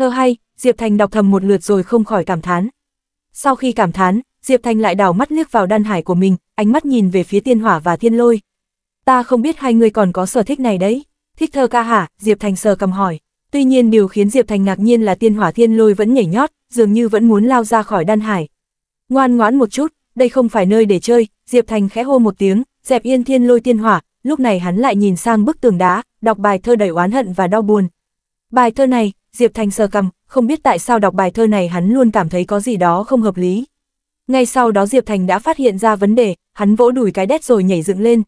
Thơ hay, Diệp Thành đọc thầm một lượt rồi không khỏi cảm thán. Sau khi cảm thán, Diệp Thành lại đảo mắt liếc vào đan hải của mình, ánh mắt nhìn về phía tiên hỏa và thiên lôi. Ta không biết hai người còn có sở thích này đấy. Thích thơ ca hả? Diệp Thành sờ cầm hỏi. Tuy nhiên điều khiến Diệp Thành ngạc nhiên là tiên hỏa thiên lôi vẫn nhảy nhót, dường như vẫn muốn lao ra khỏi đan hải. Ngoan ngoãn một chút, đây không phải nơi để chơi, Diệp Thành khẽ hô một tiếng, dẹp yên thiên lôi tiên hỏa, lúc này hắn lại nhìn sang bức tường đá, đọc bài thơ đầy oán hận và đau buồn. Bài thơ này, Diệp Thành sờ cầm, không biết tại sao đọc bài thơ này hắn luôn cảm thấy có gì đó không hợp lý. Ngay sau đó Diệp Thành đã phát hiện ra vấn đề, hắn vỗ đùi cái đét rồi nhảy dựng lên.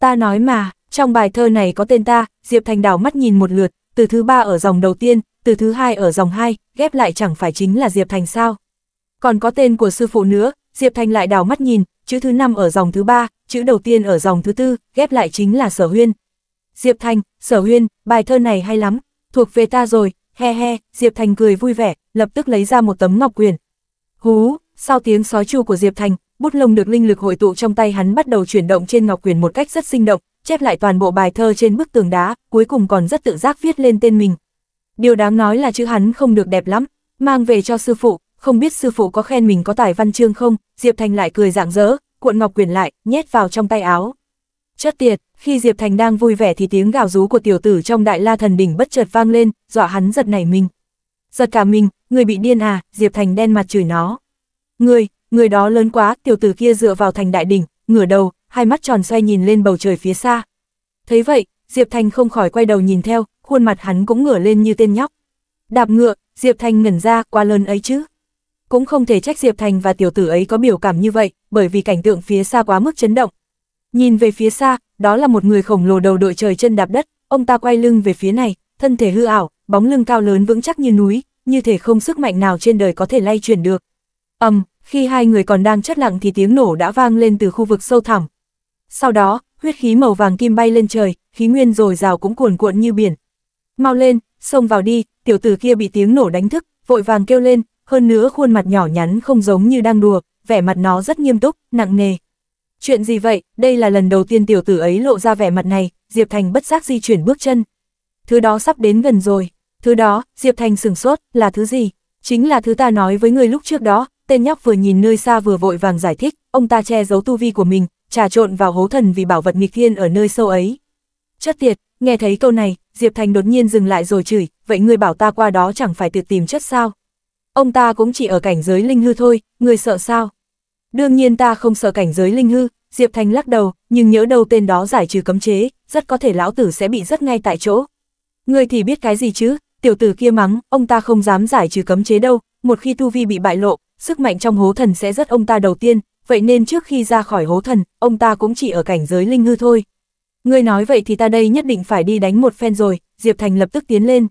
Ta nói mà, trong bài thơ này có tên ta, Diệp Thành đảo mắt nhìn một lượt, từ thứ ba ở dòng đầu tiên, từ thứ hai ở dòng hai, ghép lại chẳng phải chính là Diệp Thành sao. Còn có tên của sư phụ nữa, Diệp Thành lại đảo mắt nhìn, chữ thứ năm ở dòng thứ ba, chữ đầu tiên ở dòng thứ tư, ghép lại chính là Sở Huyên. Diệp Thành, Sở Huyên, bài thơ này hay lắm, thuộc về ta rồi, he he, Diệp Thành cười vui vẻ, lập tức lấy ra một tấm ngọc quyền. Hú, sau tiếng sói chu của Diệp Thành, bút lông được linh lực hội tụ trong tay hắn bắt đầu chuyển động trên ngọc quyền một cách rất sinh động, chép lại toàn bộ bài thơ trên bức tường đá, cuối cùng còn rất tự giác viết lên tên mình. Điều đáng nói là chữ hắn không được đẹp lắm, mang về cho sư phụ, không biết sư phụ có khen mình có tài văn chương không, Diệp Thành lại cười rạng rỡ, cuộn ngọc quyền lại, nhét vào trong tay áo. Chất tiệt, khi Diệp Thành đang vui vẻ thì tiếng gào rú của tiểu tử trong đại la thần đỉnh bất chợt vang lên, dọa hắn giật nảy mình. Giật cả mình, người bị điên à, Diệp Thành đen mặt chửi nó. Người, người đó lớn quá, tiểu tử kia dựa vào thành đại đỉnh, ngửa đầu, hai mắt tròn xoay nhìn lên bầu trời phía xa. Thấy vậy, Diệp Thành không khỏi quay đầu nhìn theo, khuôn mặt hắn cũng ngửa lên như tên nhóc. Đạp ngựa, Diệp Thành ngẩn ra, quá lớn ấy chứ. Cũng không thể trách Diệp Thành và tiểu tử ấy có biểu cảm như vậy, bởi vì cảnh tượng phía xa quá mức chấn động, Nhìn về phía xa, đó là một người khổng lồ đầu đội trời chân đạp đất, ông ta quay lưng về phía này, thân thể hư ảo, bóng lưng cao lớn vững chắc như núi, như thể không sức mạnh nào trên đời có thể lay chuyển được. ầm, um, khi hai người còn đang chất lặng thì tiếng nổ đã vang lên từ khu vực sâu thẳm. Sau đó, huyết khí màu vàng kim bay lên trời, khí nguyên rồi rào cũng cuồn cuộn như biển. Mau lên, xông vào đi, tiểu tử kia bị tiếng nổ đánh thức, vội vàng kêu lên, hơn nữa khuôn mặt nhỏ nhắn không giống như đang đùa, vẻ mặt nó rất nghiêm túc, nặng nề, Chuyện gì vậy, đây là lần đầu tiên tiểu tử ấy lộ ra vẻ mặt này, Diệp Thành bất giác di chuyển bước chân. Thứ đó sắp đến gần rồi. Thứ đó, Diệp Thành sửng sốt, là thứ gì? Chính là thứ ta nói với người lúc trước đó, tên nhóc vừa nhìn nơi xa vừa vội vàng giải thích, ông ta che giấu tu vi của mình, trà trộn vào hố thần vì bảo vật nghịch thiên ở nơi sâu ấy. Chất tiệt, nghe thấy câu này, Diệp Thành đột nhiên dừng lại rồi chửi, vậy người bảo ta qua đó chẳng phải tự tìm chất sao? Ông ta cũng chỉ ở cảnh giới linh hư thôi, người sợ sao? Đương nhiên ta không sợ cảnh giới linh hư, Diệp Thành lắc đầu, nhưng nhớ đâu tên đó giải trừ cấm chế, rất có thể lão tử sẽ bị rất ngay tại chỗ. người thì biết cái gì chứ, tiểu tử kia mắng, ông ta không dám giải trừ cấm chế đâu, một khi tu vi bị bại lộ, sức mạnh trong hố thần sẽ rất ông ta đầu tiên, vậy nên trước khi ra khỏi hố thần, ông ta cũng chỉ ở cảnh giới linh hư thôi. người nói vậy thì ta đây nhất định phải đi đánh một phen rồi, Diệp Thành lập tức tiến lên.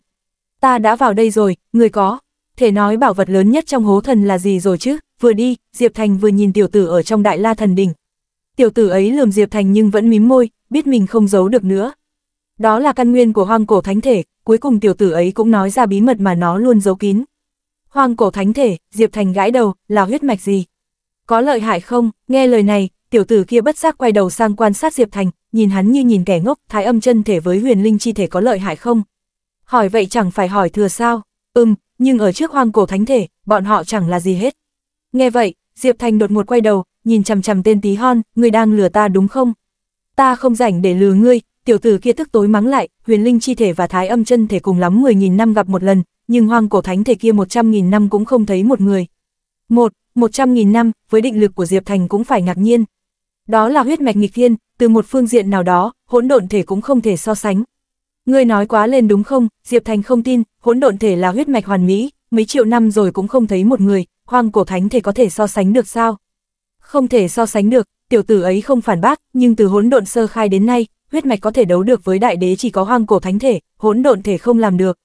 Ta đã vào đây rồi, người có, thể nói bảo vật lớn nhất trong hố thần là gì rồi chứ, vừa đi, Diệp Thành vừa nhìn tiểu tử ở trong đại la thần đỉnh. Tiểu tử ấy lườm Diệp Thành nhưng vẫn mím môi, biết mình không giấu được nữa. Đó là căn nguyên của hoang cổ thánh thể, cuối cùng tiểu tử ấy cũng nói ra bí mật mà nó luôn giấu kín. Hoang cổ thánh thể, Diệp Thành gãi đầu, là huyết mạch gì? Có lợi hại không? Nghe lời này, tiểu tử kia bất giác quay đầu sang quan sát Diệp Thành, nhìn hắn như nhìn kẻ ngốc, thái âm chân thể với huyền linh chi thể có lợi hại không? Hỏi vậy chẳng phải hỏi thừa sao? Ừm, nhưng ở trước hoang cổ thánh thể, bọn họ chẳng là gì hết. Nghe vậy, Diệp Thành đột ngột quay đầu, nhìn chằm chằm tên tí hon, người đang lừa ta đúng không? Ta không rảnh để lừa ngươi, tiểu tử kia tức tối mắng lại, huyền linh chi thể và thái âm chân thể cùng lắm 10.000 năm gặp một lần, nhưng hoang cổ thánh thể kia 100.000 năm cũng không thấy một người. Một, 100.000 năm, với định lực của Diệp Thành cũng phải ngạc nhiên. Đó là huyết mạch nghịch thiên, từ một phương diện nào đó, hỗn độn thể cũng không thể so sánh, Ngươi nói quá lên đúng không, Diệp Thành không tin, hỗn độn thể là huyết mạch hoàn mỹ, mấy triệu năm rồi cũng không thấy một người, hoang cổ thánh thể có thể so sánh được sao? Không thể so sánh được, tiểu tử ấy không phản bác, nhưng từ hỗn độn sơ khai đến nay, huyết mạch có thể đấu được với đại đế chỉ có hoang cổ thánh thể, hỗn độn thể không làm được.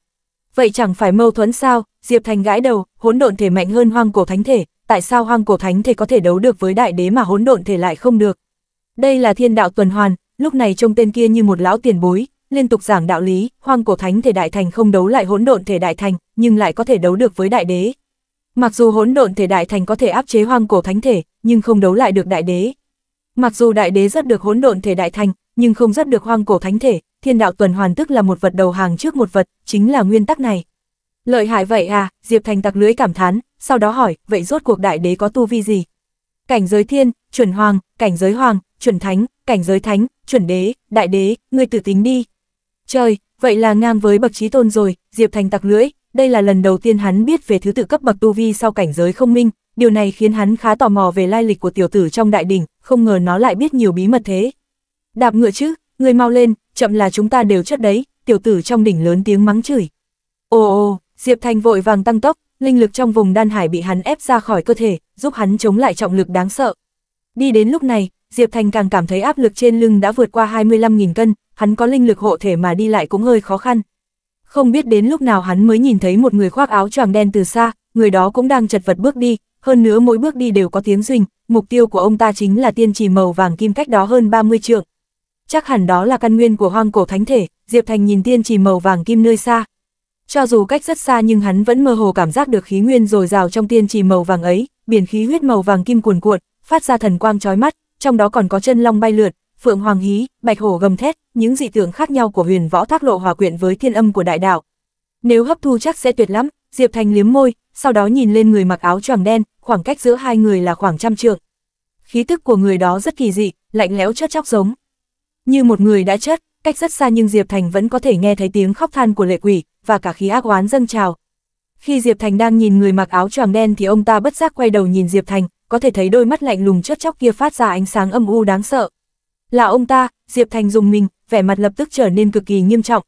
Vậy chẳng phải mâu thuẫn sao? Diệp Thành gãi đầu, hỗn độn thể mạnh hơn hoang cổ thánh thể, tại sao hoang cổ thánh thể có thể đấu được với đại đế mà hỗn độn thể lại không được? Đây là thiên đạo tuần hoàn, lúc này trông tên kia như một lão tiền bối, liên tục giảng đạo lý, hoang cổ thánh thể đại thành không đấu lại hỗn độn thể đại thành, nhưng lại có thể đấu được với đại đế. Mặc dù hỗn độn thể đại thành có thể áp chế hoang cổ thánh thể, nhưng không đấu lại được đại đế. Mặc dù đại đế rất được hỗn độn thể đại thành, nhưng không rất được hoang cổ thánh thể, thiên đạo tuần hoàn tức là một vật đầu hàng trước một vật, chính là nguyên tắc này. Lợi hại vậy à, Diệp Thành tặc lưỡi cảm thán, sau đó hỏi, vậy rốt cuộc đại đế có tu vi gì? Cảnh giới thiên, chuẩn hoàng, cảnh giới hoàng, chuẩn thánh, cảnh giới thánh, chuẩn đế, đại đế, ngươi tự tính đi, Trời, vậy là ngang với bậc trí tôn rồi, Diệp Thành tặc lưỡi, đây là lần đầu tiên hắn biết về thứ tự cấp bậc tu vi sau cảnh giới không minh, điều này khiến hắn khá tò mò về lai lịch của tiểu tử trong đại đỉnh, không ngờ nó lại biết nhiều bí mật thế. Đạp ngựa chứ, người mau lên, chậm là chúng ta đều chất đấy, tiểu tử trong đỉnh lớn tiếng mắng chửi. Ồ ồ, Diệp Thành vội vàng tăng tốc, linh lực trong vùng đan hải bị hắn ép ra khỏi cơ thể, giúp hắn chống lại trọng lực đáng sợ. Đi đến lúc này, Diệp Thành càng cảm thấy áp lực trên lưng đã vượt qua 25.000 cân, hắn có linh lực hộ thể mà đi lại cũng hơi khó khăn. Không biết đến lúc nào hắn mới nhìn thấy một người khoác áo choàng đen từ xa, người đó cũng đang chật vật bước đi, hơn nữa mỗi bước đi đều có tiếng rình, mục tiêu của ông ta chính là tiên trì màu vàng kim cách đó hơn 30 trượng. Chắc hẳn đó là căn nguyên của hoang cổ thánh thể, Diệp Thành nhìn tiên trì màu vàng kim nơi xa. Cho dù cách rất xa nhưng hắn vẫn mơ hồ cảm giác được khí nguyên dồi dào trong tiên trì màu vàng ấy, biển khí huyết màu vàng kim cuồn cuộn, phát ra thần quang chói mắt, trong đó còn có chân long bay lượn, phượng hoàng hí, bạch hổ gầm thét, những dị tượng khác nhau của huyền võ thác lộ hòa quyện với thiên âm của đại đạo. Nếu hấp thu chắc sẽ tuyệt lắm, Diệp Thành liếm môi, sau đó nhìn lên người mặc áo choàng đen, khoảng cách giữa hai người là khoảng trăm trượng. Khí tức của người đó rất kỳ dị, lạnh lẽo chất chóc giống. Như một người đã chết, cách rất xa nhưng Diệp Thành vẫn có thể nghe thấy tiếng khóc than của lệ quỷ, và cả khí ác oán dâng trào. Khi Diệp Thành đang nhìn người mặc áo choàng đen thì ông ta bất giác quay đầu nhìn Diệp Thành, có thể thấy đôi mắt lạnh lùng chất chóc kia phát ra ánh sáng âm u đáng sợ. Là ông ta, Diệp Thành dùng mình, vẻ mặt lập tức trở nên cực kỳ nghiêm trọng.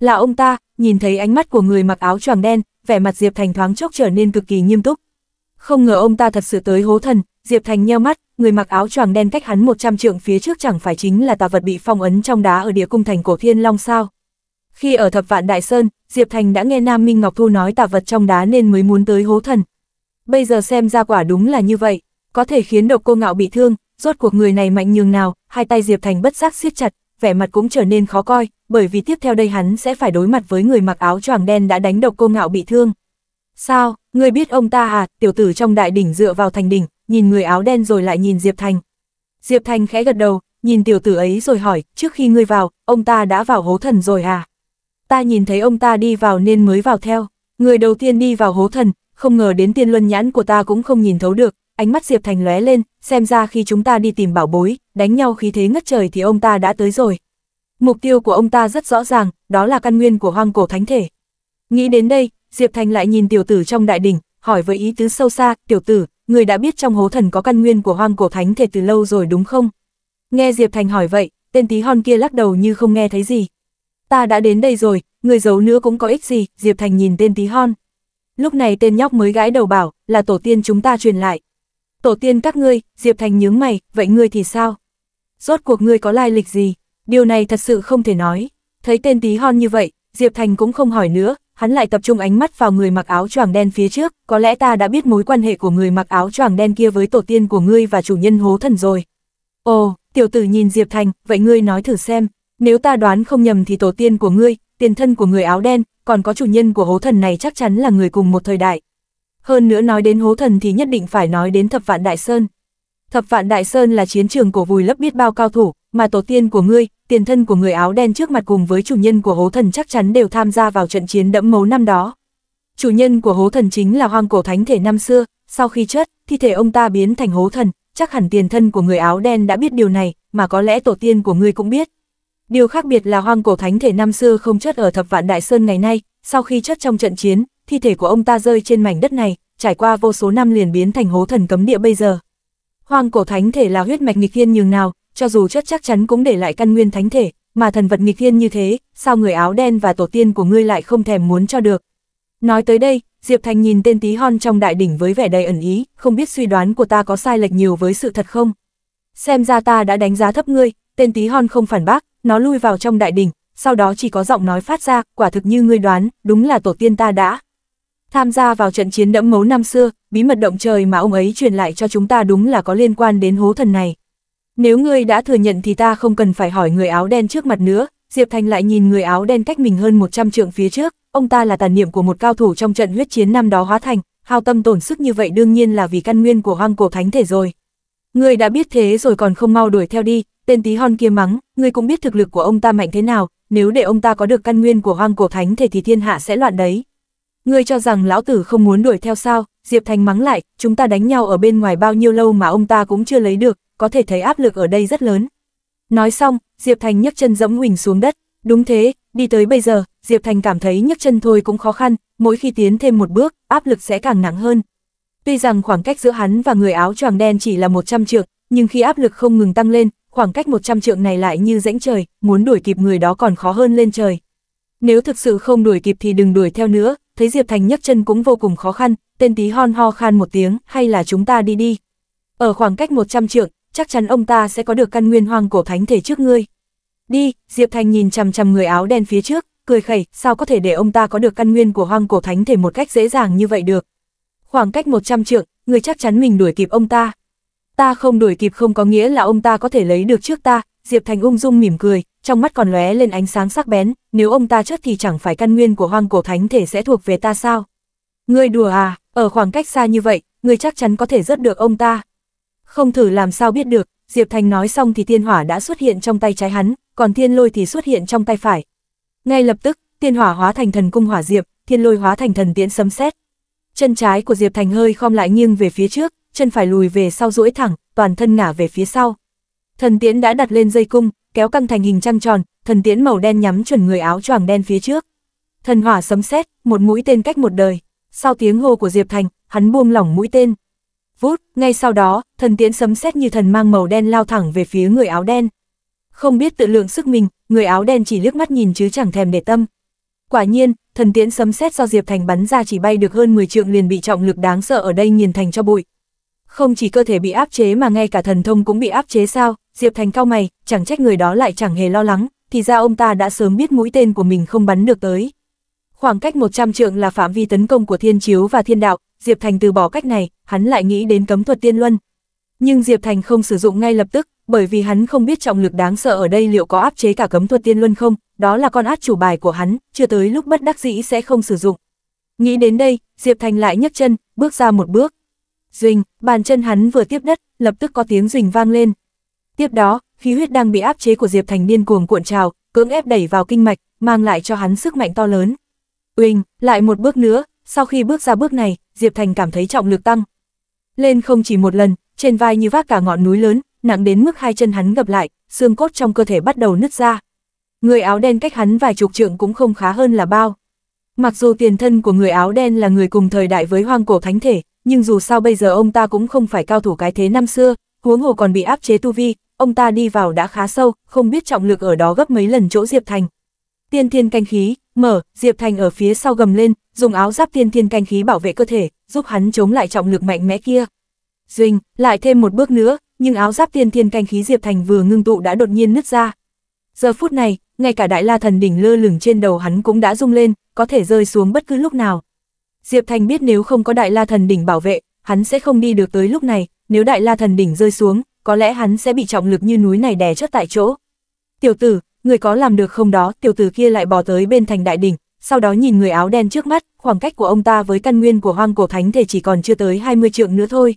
Là ông ta, nhìn thấy ánh mắt của người mặc áo choàng đen, vẻ mặt Diệp Thành thoáng chốc trở nên cực kỳ nghiêm túc. Không ngờ ông ta thật sự tới hố thần, Diệp Thành nheo mắt, người mặc áo choàng đen cách hắn 100 trượng phía trước chẳng phải chính là tà vật bị phong ấn trong đá ở địa cung thành cổ Thiên Long sao? Khi ở Thập Vạn Đại Sơn, Diệp Thành đã nghe Nam Minh Ngọc Thu nói tà vật trong đá nên mới muốn tới hố thần. Bây giờ xem ra quả đúng là như vậy, có thể khiến độc cô ngạo bị thương, rốt cuộc người này mạnh nhường nào, hai tay Diệp Thành bất giác siết chặt, vẻ mặt cũng trở nên khó coi, bởi vì tiếp theo đây hắn sẽ phải đối mặt với người mặc áo choàng đen đã đánh độc cô ngạo bị thương. Sao, người biết ông ta à, tiểu tử trong đại đỉnh dựa vào thành đỉnh, nhìn người áo đen rồi lại nhìn Diệp Thành. Diệp Thành khẽ gật đầu, nhìn tiểu tử ấy rồi hỏi, trước khi ngươi vào, ông ta đã vào hố thần rồi à? Ta nhìn thấy ông ta đi vào nên mới vào theo, người đầu tiên đi vào hố thần, không ngờ đến tiên luân nhãn của ta cũng không nhìn thấu được, ánh mắt Diệp Thành lóe lên, xem ra khi chúng ta đi tìm bảo bối, đánh nhau khí thế ngất trời thì ông ta đã tới rồi. Mục tiêu của ông ta rất rõ ràng, đó là căn nguyên của hoang cổ thánh thể. Nghĩ đến đây, Diệp Thành lại nhìn tiểu tử trong đại đỉnh, hỏi với ý tứ sâu xa, tiểu tử, người đã biết trong hố thần có căn nguyên của hoang cổ thánh thể từ lâu rồi đúng không? Nghe Diệp Thành hỏi vậy, tên tí hon kia lắc đầu như không nghe thấy gì. Ta đã đến đây rồi, người giấu nữa cũng có ích gì, Diệp Thành nhìn tên tí hon. Lúc này tên nhóc mới gãi đầu bảo, là tổ tiên chúng ta truyền lại, Tổ tiên các ngươi, Diệp Thành nhướng mày, vậy ngươi thì sao? Rốt cuộc ngươi có lai lịch gì? Điều này thật sự không thể nói. Thấy tên tí hon như vậy, Diệp Thành cũng không hỏi nữa, hắn lại tập trung ánh mắt vào người mặc áo choàng đen phía trước, có lẽ ta đã biết mối quan hệ của người mặc áo choàng đen kia với tổ tiên của ngươi và chủ nhân hố thần rồi. Ồ, tiểu tử nhìn Diệp Thành, vậy ngươi nói thử xem, nếu ta đoán không nhầm thì tổ tiên của ngươi, tiền thân của người áo đen, còn có chủ nhân của hố thần này chắc chắn là người cùng một thời đại, hơn nữa nói đến hố thần thì nhất định phải nói đến Thập Vạn Đại Sơn. Thập Vạn Đại Sơn là chiến trường của vùi lấp biết bao cao thủ, mà tổ tiên của ngươi, tiền thân của người áo đen trước mặt cùng với chủ nhân của hố thần chắc chắn đều tham gia vào trận chiến đẫm máu năm đó. Chủ nhân của hố thần chính là hoang cổ thánh thể năm xưa, sau khi chết, thi thể ông ta biến thành hố thần, chắc hẳn tiền thân của người áo đen đã biết điều này, mà có lẽ tổ tiên của ngươi cũng biết. Điều khác biệt là hoang cổ thánh thể năm xưa không chết ở thập vạn đại sơn ngày nay, sau khi chết trong trận chiến, thi thể của ông ta rơi trên mảnh đất này, trải qua vô số năm liền biến thành hố thần cấm địa bây giờ. Hoang cổ thánh thể là huyết mạch nghịch thiên nhường nào, cho dù chất chắc chắn cũng để lại căn nguyên thánh thể, mà thần vật nghịch thiên như thế, sao người áo đen và tổ tiên của ngươi lại không thèm muốn cho được. Nói tới đây, Diệp Thành nhìn tên tí hon trong đại đỉnh với vẻ đầy ẩn ý, không biết suy đoán của ta có sai lệch nhiều với sự thật không. Xem ra ta đã đánh giá thấp ngươi, tên tí hon không phản bác, nó lui vào trong đại đỉnh, sau đó chỉ có giọng nói phát ra, quả thực như ngươi đoán, đúng là tổ tiên ta đã, Tham gia vào trận chiến đẫm mấu năm xưa, bí mật động trời mà ông ấy truyền lại cho chúng ta đúng là có liên quan đến hố thần này. Nếu ngươi đã thừa nhận thì ta không cần phải hỏi người áo đen trước mặt nữa, Diệp Thành lại nhìn người áo đen cách mình hơn 100 trượng phía trước, ông ta là tàn niệm của một cao thủ trong trận huyết chiến năm đó hóa thành, hao tâm tổn sức như vậy đương nhiên là vì căn nguyên của hoang cổ thánh thể rồi. Ngươi đã biết thế rồi còn không mau đuổi theo đi, tên tí hon kia mắng, ngươi cũng biết thực lực của ông ta mạnh thế nào, nếu để ông ta có được căn nguyên của hoang cổ thánh thể thì thiên hạ sẽ loạn đấy. Ngươi cho rằng lão tử không muốn đuổi theo sao, Diệp Thành mắng lại, chúng ta đánh nhau ở bên ngoài bao nhiêu lâu mà ông ta cũng chưa lấy được, có thể thấy áp lực ở đây rất lớn. Nói xong, Diệp Thành nhấc chân dẫm huỳnh xuống đất, đúng thế, đi tới bây giờ, Diệp Thành cảm thấy nhấc chân thôi cũng khó khăn, mỗi khi tiến thêm một bước, áp lực sẽ càng nặng hơn. Tuy rằng khoảng cách giữa hắn và người áo tràng đen chỉ là 100 trượng, nhưng khi áp lực không ngừng tăng lên, khoảng cách 100 trượng này lại như rãnh trời, muốn đuổi kịp người đó còn khó hơn lên trời. Nếu thực sự không đuổi kịp thì đừng đuổi theo nữa, thấy Diệp Thành nhấc chân cũng vô cùng khó khăn, tên tí hon ho khan một tiếng, hay là chúng ta đi đi. Ở khoảng cách 100 trượng, chắc chắn ông ta sẽ có được căn nguyên hoang cổ thánh thể trước ngươi. Đi, Diệp Thành nhìn chằm chằm người áo đen phía trước, cười khẩy, sao có thể để ông ta có được căn nguyên của hoang cổ thánh thể một cách dễ dàng như vậy được. Khoảng cách 100 trượng, người chắc chắn mình đuổi kịp ông ta. Ta không đuổi kịp không có nghĩa là ông ta có thể lấy được trước ta, Diệp Thành ung dung mỉm cười, trong mắt còn lóe lên ánh sáng sắc bén, nếu ông ta chết thì chẳng phải căn nguyên của hoang cổ thánh thể sẽ thuộc về ta sao? Ngươi đùa à, ở khoảng cách xa như vậy, ngươi chắc chắn có thể rớt được ông ta. Không thử làm sao biết được, Diệp Thành nói xong thì thiên hỏa đã xuất hiện trong tay trái hắn, còn thiên lôi thì xuất hiện trong tay phải. Ngay lập tức, thiên hỏa hóa thành thần cung hỏa diệp, thiên lôi hóa thành thần tiễn sấm sét. Chân trái của Diệp Thành hơi khom lại nghiêng về phía trước, chân phải lùi về sau duỗi thẳng, toàn thân ngả về phía sau. Thần tiễn đã đặt lên dây cung, kéo căng thành hình trăng tròn, thần tiễn màu đen nhắm chuẩn người áo choàng đen phía trước. Thần hỏa sấm sét, một mũi tên cách một đời. Sau tiếng hô của Diệp Thành, hắn buông lỏng mũi tên. Vút, ngay sau đó, thần tiễn sấm sét như thần mang màu đen lao thẳng về phía người áo đen. Không biết tự lượng sức mình, người áo đen chỉ liếc mắt nhìn chứ chẳng thèm để tâm. Quả nhiên, thần tiễn sấm sét do Diệp Thành bắn ra chỉ bay được hơn 10 trượng liền bị trọng lực đáng sợ ở đây nghiền thành cho bụi. Không chỉ cơ thể bị áp chế mà ngay cả thần thông cũng bị áp chế sao? Diệp Thành cao mày, chẳng trách người đó lại chẳng hề lo lắng, thì ra ông ta đã sớm biết mũi tên của mình không bắn được tới. Khoảng cách 100 trượng là phạm vi tấn công của thiên chiếu và thiên đạo, Diệp Thành từ bỏ cách này, hắn lại nghĩ đến cấm thuật tiên luân. Nhưng Diệp Thành không sử dụng ngay lập tức, bởi vì hắn không biết trọng lực đáng sợ ở đây liệu có áp chế cả cấm thuật tiên luân không, đó là con át chủ bài của hắn, chưa tới lúc bất đắc dĩ sẽ không sử dụng. Nghĩ đến đây, Diệp Thành lại nhấc chân, bước ra một bước. Duỳnh, bàn chân hắn vừa tiếp đất, lập tức có tiếng rình vang lên, Tiếp đó, khí huyết đang bị áp chế của Diệp Thành điên cuồng cuộn trào, cưỡng ép đẩy vào kinh mạch, mang lại cho hắn sức mạnh to lớn. uyên lại một bước nữa, sau khi bước ra bước này, Diệp Thành cảm thấy trọng lực tăng. Lên không chỉ một lần, trên vai như vác cả ngọn núi lớn, nặng đến mức hai chân hắn gập lại, xương cốt trong cơ thể bắt đầu nứt ra. Người áo đen cách hắn vài chục trượng cũng không khá hơn là bao. Mặc dù tiền thân của người áo đen là người cùng thời đại với hoang cổ thánh thể, nhưng dù sao bây giờ ông ta cũng không phải cao thủ cái thế năm xưa, huống hồ còn bị áp chế tu vi, ông ta đi vào đã khá sâu, không biết trọng lực ở đó gấp mấy lần chỗ Diệp Thành. Tiên thiên canh khí, mở, Diệp Thành ở phía sau gầm lên, dùng áo giáp tiên thiên canh khí bảo vệ cơ thể, giúp hắn chống lại trọng lực mạnh mẽ kia. Duynh, lại thêm một bước nữa, nhưng áo giáp tiên thiên canh khí Diệp Thành vừa ngưng tụ đã đột nhiên nứt ra. Giờ phút này, ngay cả đại la thần đỉnh lơ lửng trên đầu hắn cũng đã rung lên, có thể rơi xuống bất cứ lúc nào. Diệp Thành biết nếu không có đại la thần đỉnh bảo vệ, hắn sẽ không đi được tới lúc này, nếu đại la thần đỉnh rơi xuống, có lẽ hắn sẽ bị trọng lực như núi này đè chất tại chỗ. Tiểu tử, người có làm được không đó, tiểu tử kia lại bò tới bên thành đại đỉnh, sau đó nhìn người áo đen trước mắt, khoảng cách của ông ta với căn nguyên của hoang cổ thánh thể chỉ còn chưa tới 20 trượng nữa thôi.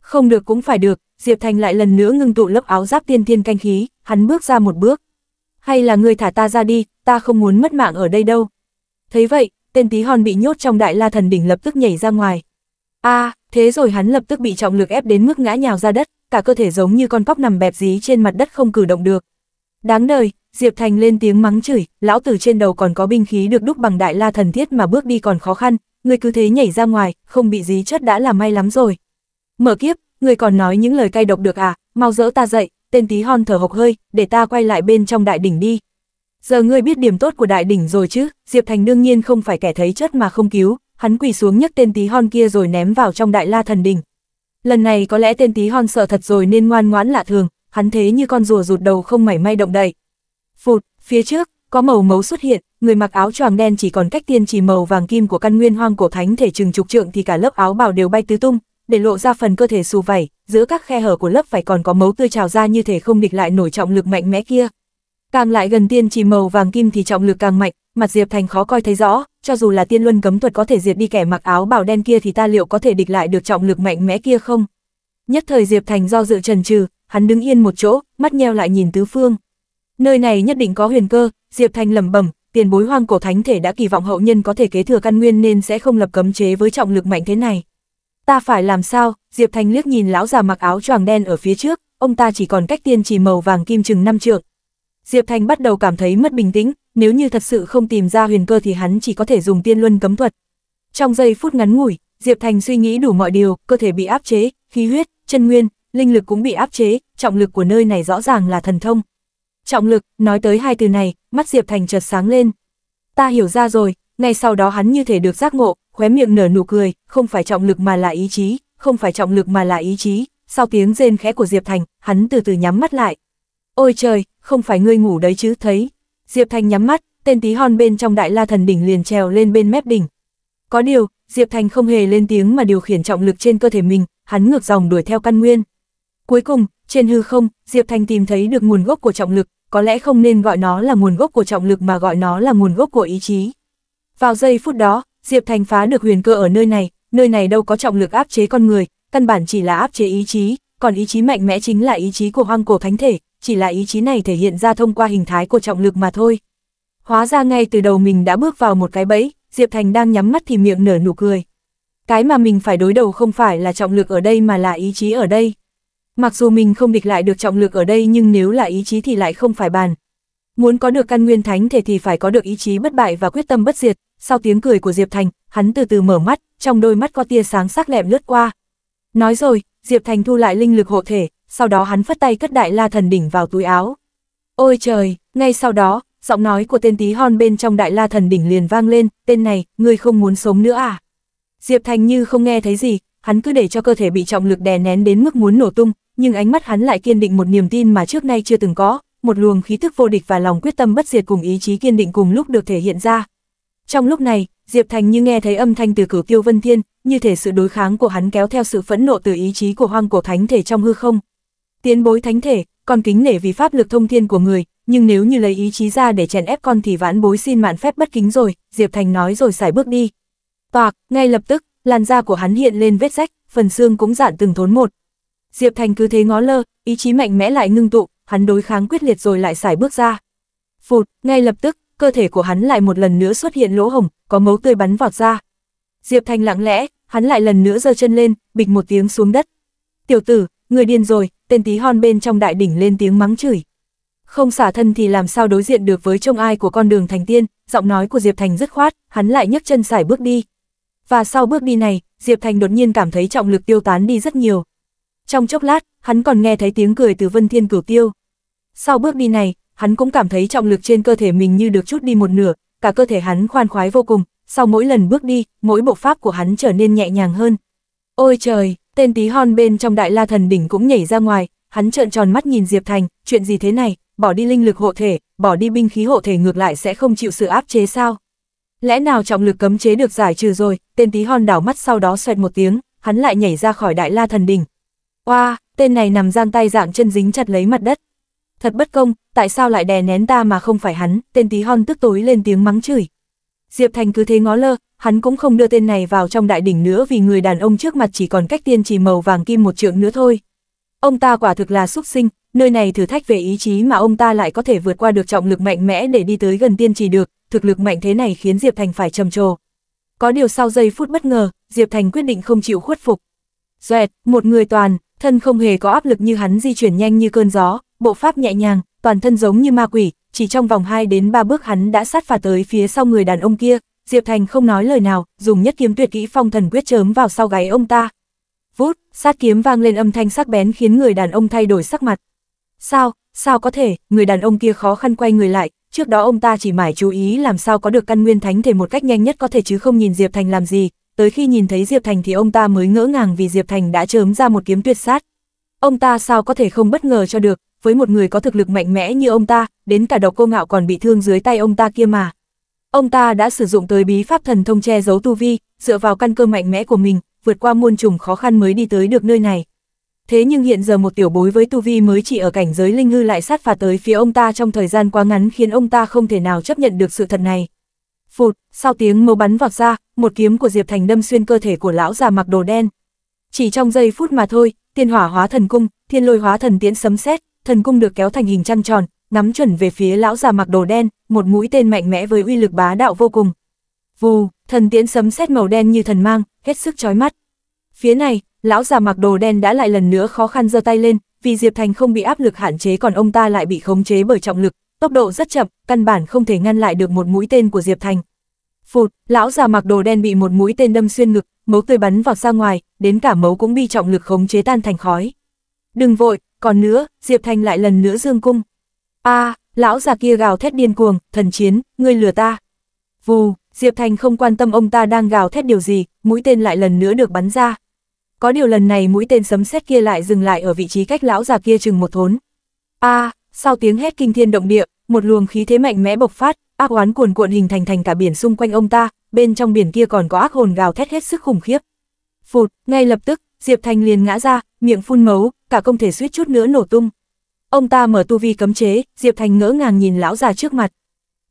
Không được cũng phải được, Diệp Thành lại lần nữa ngưng tụ lớp áo giáp tiên thiên canh khí, hắn bước ra một bước. Hay là người thả ta ra đi, ta không muốn mất mạng ở đây đâu. Thấy vậy, tên tí hon bị nhốt trong đại la thần đỉnh lập tức nhảy ra ngoài. a thế rồi hắn lập tức bị trọng lực ép đến mức ngã nhào ra đất cả cơ thể giống như con cóc nằm bẹp dí trên mặt đất không cử động được. Đáng đời, Diệp Thành lên tiếng mắng chửi, lão tử trên đầu còn có binh khí được đúc bằng đại la thần thiết mà bước đi còn khó khăn, người cứ thế nhảy ra ngoài, không bị dí chất đã là may lắm rồi. Mở kiếp, người còn nói những lời cay độc được à, mau dỡ ta dậy, tên tí hon thở hộc hơi, để ta quay lại bên trong đại đỉnh đi. Giờ ngươi biết điểm tốt của đại đỉnh rồi chứ, Diệp Thành đương nhiên không phải kẻ thấy chất mà không cứu, hắn quỳ xuống nhấc tên tí hon kia rồi ném vào trong đại la thần đỉnh, lần này có lẽ tên tí hon sợ thật rồi nên ngoan ngoãn lạ thường, hắn thế như con rùa rụt đầu không mảy may động đậy. Phụt, phía trước, có màu mấu xuất hiện, người mặc áo choàng đen chỉ còn cách tiên trì màu vàng kim của căn nguyên hoang cổ thánh thể chừng trục trượng thì cả lớp áo bào đều bay tứ tung, để lộ ra phần cơ thể xù vảy, giữa các khe hở của lớp vảy còn có mấu tươi trào ra như thể không địch lại nổi trọng lực mạnh mẽ kia. Càng lại gần tiên trì màu vàng kim thì trọng lực càng mạnh, mặt Diệp Thành khó coi thấy rõ, cho dù là tiên luân cấm thuật có thể diệt đi kẻ mặc áo bảo đen kia thì ta liệu có thể địch lại được trọng lực mạnh mẽ kia không? Nhất thời Diệp Thành do dự trần trừ, hắn đứng yên một chỗ, mắt nheo lại nhìn tứ phương. Nơi này nhất định có huyền cơ, Diệp Thành lầm bẩm, tiền bối hoang cổ thánh thể đã kỳ vọng hậu nhân có thể kế thừa căn nguyên nên sẽ không lập cấm chế với trọng lực mạnh thế này. Ta phải làm sao? Diệp Thành liếc nhìn lão già mặc áo choàng đen ở phía trước, ông ta chỉ còn cách tiên chỉ màu vàng kim chừng năm trượng. Diệp Thành bắt đầu cảm thấy mất bình tĩnh, nếu như thật sự không tìm ra huyền cơ thì hắn chỉ có thể dùng tiên luân cấm thuật. Trong giây phút ngắn ngủi, Diệp Thành suy nghĩ đủ mọi điều, cơ thể bị áp chế, khí huyết, chân nguyên, linh lực cũng bị áp chế, trọng lực của nơi này rõ ràng là thần thông. Trọng lực, nói tới hai từ này, mắt Diệp Thành chợt sáng lên. Ta hiểu ra rồi, ngay sau đó hắn như thể được giác ngộ, khóe miệng nở nụ cười, không phải trọng lực mà là ý chí, không phải trọng lực mà là ý chí. Sau tiếng rên khẽ của Diệp Thành, hắn từ từ nhắm mắt lại. Ôi trời, không phải ngươi ngủ đấy chứ, thấy, Diệp Thành nhắm mắt, tên tí hon bên trong đại la thần đỉnh liền trèo lên bên mép đỉnh. Có điều, Diệp Thành không hề lên tiếng mà điều khiển trọng lực trên cơ thể mình, hắn ngược dòng đuổi theo căn nguyên. Cuối cùng, trên hư không, Diệp Thành tìm thấy được nguồn gốc của trọng lực, có lẽ không nên gọi nó là nguồn gốc của trọng lực mà gọi nó là nguồn gốc của ý chí. Vào giây phút đó, Diệp Thành phá được huyền cơ ở nơi này, nơi này đâu có trọng lực áp chế con người, căn bản chỉ là áp chế ý chí, còn ý chí mạnh mẽ chính là ý chí của hoang cổ thánh thể, chỉ là ý chí này thể hiện ra thông qua hình thái của trọng lực mà thôi. Hóa ra ngay từ đầu mình đã bước vào một cái bẫy, Diệp Thành đang nhắm mắt thì miệng nở nụ cười. Cái mà mình phải đối đầu không phải là trọng lực ở đây mà là ý chí ở đây. Mặc dù mình không địch lại được trọng lực ở đây nhưng nếu là ý chí thì lại không phải bàn. Muốn có được căn nguyên thánh thể thì phải có được ý chí bất bại và quyết tâm bất diệt. Sau tiếng cười của Diệp Thành, hắn từ từ mở mắt, trong đôi mắt có tia sáng sắc lẹm lướt qua. Nói rồi, Diệp Thành thu lại linh lực hộ thể, sau đó hắn phất tay cất đại la thần đỉnh vào túi áo. Ôi trời, ngay sau đó, giọng nói của tên tí hon bên trong đại la thần đỉnh liền vang lên, tên này, ngươi không muốn sống nữa à? Diệp Thành như không nghe thấy gì, hắn cứ để cho cơ thể bị trọng lực đè nén đến mức muốn nổ tung, nhưng ánh mắt hắn lại kiên định một niềm tin mà trước nay chưa từng có, một luồng khí thức vô địch và lòng quyết tâm bất diệt cùng ý chí kiên định cùng lúc được thể hiện ra. Trong lúc này, Diệp Thành như nghe thấy âm thanh từ cửu tiêu vân thiên, như thể sự đối kháng của hắn kéo theo sự phẫn nộ từ ý chí của hoang cổ thánh thể trong hư không, Tiến bối thánh thể, con kính nể vì pháp lực thông thiên của người, nhưng nếu như lấy ý chí ra để chèn ép con thì vãn bối xin mạn phép bất kính rồi, Diệp Thành nói rồi xài bước đi. Toạc, ngay lập tức, làn da của hắn hiện lên vết rách, phần xương cũng dạn từng thốn một. Diệp Thành cứ thế ngó lơ, ý chí mạnh mẽ lại ngưng tụ, hắn đối kháng quyết liệt rồi lại xài bước ra. Phụt, ngay lập tức, cơ thể của hắn lại một lần nữa xuất hiện lỗ hồng, có mấu tươi bắn vọt ra. Diệp Thành lặng lẽ, hắn lại lần nữa giơ chân lên, bịch một tiếng xuống đất. Tiểu tử, người điên rồi, tên tí hon bên trong đại đỉnh lên tiếng mắng chửi. Không xả thân thì làm sao đối diện được với trông ai của con đường thành tiên, giọng nói của Diệp Thành dứt khoát, hắn lại nhấc chân xài bước đi. Và sau bước đi này, Diệp Thành đột nhiên cảm thấy trọng lực tiêu tán đi rất nhiều. Trong chốc lát, hắn còn nghe thấy tiếng cười từ Vân Thiên Cửu Tiêu. Sau bước đi này, hắn cũng cảm thấy trọng lực trên cơ thể mình như được chút đi một nửa, cả cơ thể hắn khoan khoái vô cùng, sau mỗi lần bước đi, mỗi bộ pháp của hắn trở nên nhẹ nhàng hơn. Ôi trời, Tên tí hon bên trong đại la thần đỉnh cũng nhảy ra ngoài, hắn trợn tròn mắt nhìn Diệp Thành, chuyện gì thế này, bỏ đi linh lực hộ thể, bỏ đi binh khí hộ thể ngược lại sẽ không chịu sự áp chế sao? Lẽ nào trọng lực cấm chế được giải trừ rồi, tên tí hon đảo mắt sau đó xoẹt một tiếng, hắn lại nhảy ra khỏi đại la thần đỉnh. Oa, wow, tên này nằm giang tay dạng chân dính chặt lấy mặt đất. Thật bất công, tại sao lại đè nén ta mà không phải hắn, tên tí hon tức tối lên tiếng mắng chửi. Diệp Thành cứ thế ngó lơ, hắn cũng không đưa tên này vào trong đại đỉnh nữa vì người đàn ông trước mặt chỉ còn cách tiên trì màu vàng kim một trượng nữa thôi. Ông ta quả thực là xuất sinh, nơi này thử thách về ý chí mà ông ta lại có thể vượt qua được trọng lực mạnh mẽ để đi tới gần tiên trì được, thực lực mạnh thế này khiến Diệp Thành phải trầm trồ. Có điều sau giây phút bất ngờ, Diệp Thành quyết định không chịu khuất phục. Duệt, một người toàn, thân không hề có áp lực như hắn di chuyển nhanh như cơn gió, bộ pháp nhẹ nhàng, toàn thân giống như ma quỷ, chỉ trong vòng 2 đến 3 bước hắn đã sát phạt tới phía sau người đàn ông kia, Diệp Thành không nói lời nào, dùng nhất kiếm tuyệt kỹ phong thần quyết chớm vào sau gáy ông ta. Vút, sát kiếm vang lên âm thanh sắc bén khiến người đàn ông thay đổi sắc mặt. Sao, sao có thể, người đàn ông kia khó khăn quay người lại, trước đó ông ta chỉ mải chú ý làm sao có được căn nguyên thánh thể một cách nhanh nhất có thể chứ không nhìn Diệp Thành làm gì, tới khi nhìn thấy Diệp Thành thì ông ta mới ngỡ ngàng vì Diệp Thành đã chớm ra một kiếm tuyệt sát. Ông ta sao có thể không bất ngờ cho được, với một người có thực lực mạnh mẽ như ông ta, đến cả độc cô ngạo còn bị thương dưới tay ông ta kia mà. Ông ta đã sử dụng tới bí pháp thần thông che giấu tu vi, dựa vào căn cơ mạnh mẽ của mình, vượt qua muôn trùng khó khăn mới đi tới được nơi này. Thế nhưng hiện giờ một tiểu bối với tu vi mới chỉ ở cảnh giới linh hư lại sát phạt tới phía ông ta trong thời gian quá ngắn khiến ông ta không thể nào chấp nhận được sự thật này. Phụt, sau tiếng mâu bắn vọt ra, một kiếm của Diệp Thành đâm xuyên cơ thể của lão già mặc đồ đen. Chỉ trong giây phút mà thôi, tiên hỏa hóa thần cung, thiên lôi hóa thần tiễn sấm sét, thần cung được kéo thành hình trăng tròn, ngắm chuẩn về phía lão già mặc đồ đen, một mũi tên mạnh mẽ với uy lực bá đạo vô cùng. Vù, thần tiễn sấm sét màu đen như thần mang, hết sức chói mắt. Phía này, lão già mặc đồ đen đã lại lần nữa khó khăn giơ tay lên, vì Diệp Thành không bị áp lực hạn chế còn ông ta lại bị khống chế bởi trọng lực, tốc độ rất chậm, căn bản không thể ngăn lại được một mũi tên của Diệp Thành. Phụt, lão già mặc đồ đen bị một mũi tên đâm xuyên ngực, máu tươi bắn vào ra ngoài, đến cả máu cũng bị trọng lực khống chế tan thành khói. Đừng vội, còn nữa, Diệp Thành lại lần nữa dương cung a à, lão già kia gào thét điên cuồng, thần chiến, ngươi lừa ta. Vù, Diệp Thành không quan tâm ông ta đang gào thét điều gì, mũi tên lại lần nữa được bắn ra. Có điều lần này mũi tên sấm sét kia lại dừng lại ở vị trí cách lão già kia chừng một thốn. a à, sau tiếng hét kinh thiên động địa, một luồng khí thế mạnh mẽ bộc phát, ác oán cuồn cuộn hình thành thành cả biển xung quanh ông ta, bên trong biển kia còn có ác hồn gào thét hết sức khủng khiếp. Phụt, ngay lập tức, Diệp Thành liền ngã ra, miệng phun máu, cả công thể suýt chút nữa nổ tung. Ông ta mở tu vi cấm chế, Diệp Thành ngỡ ngàng nhìn lão già trước mặt.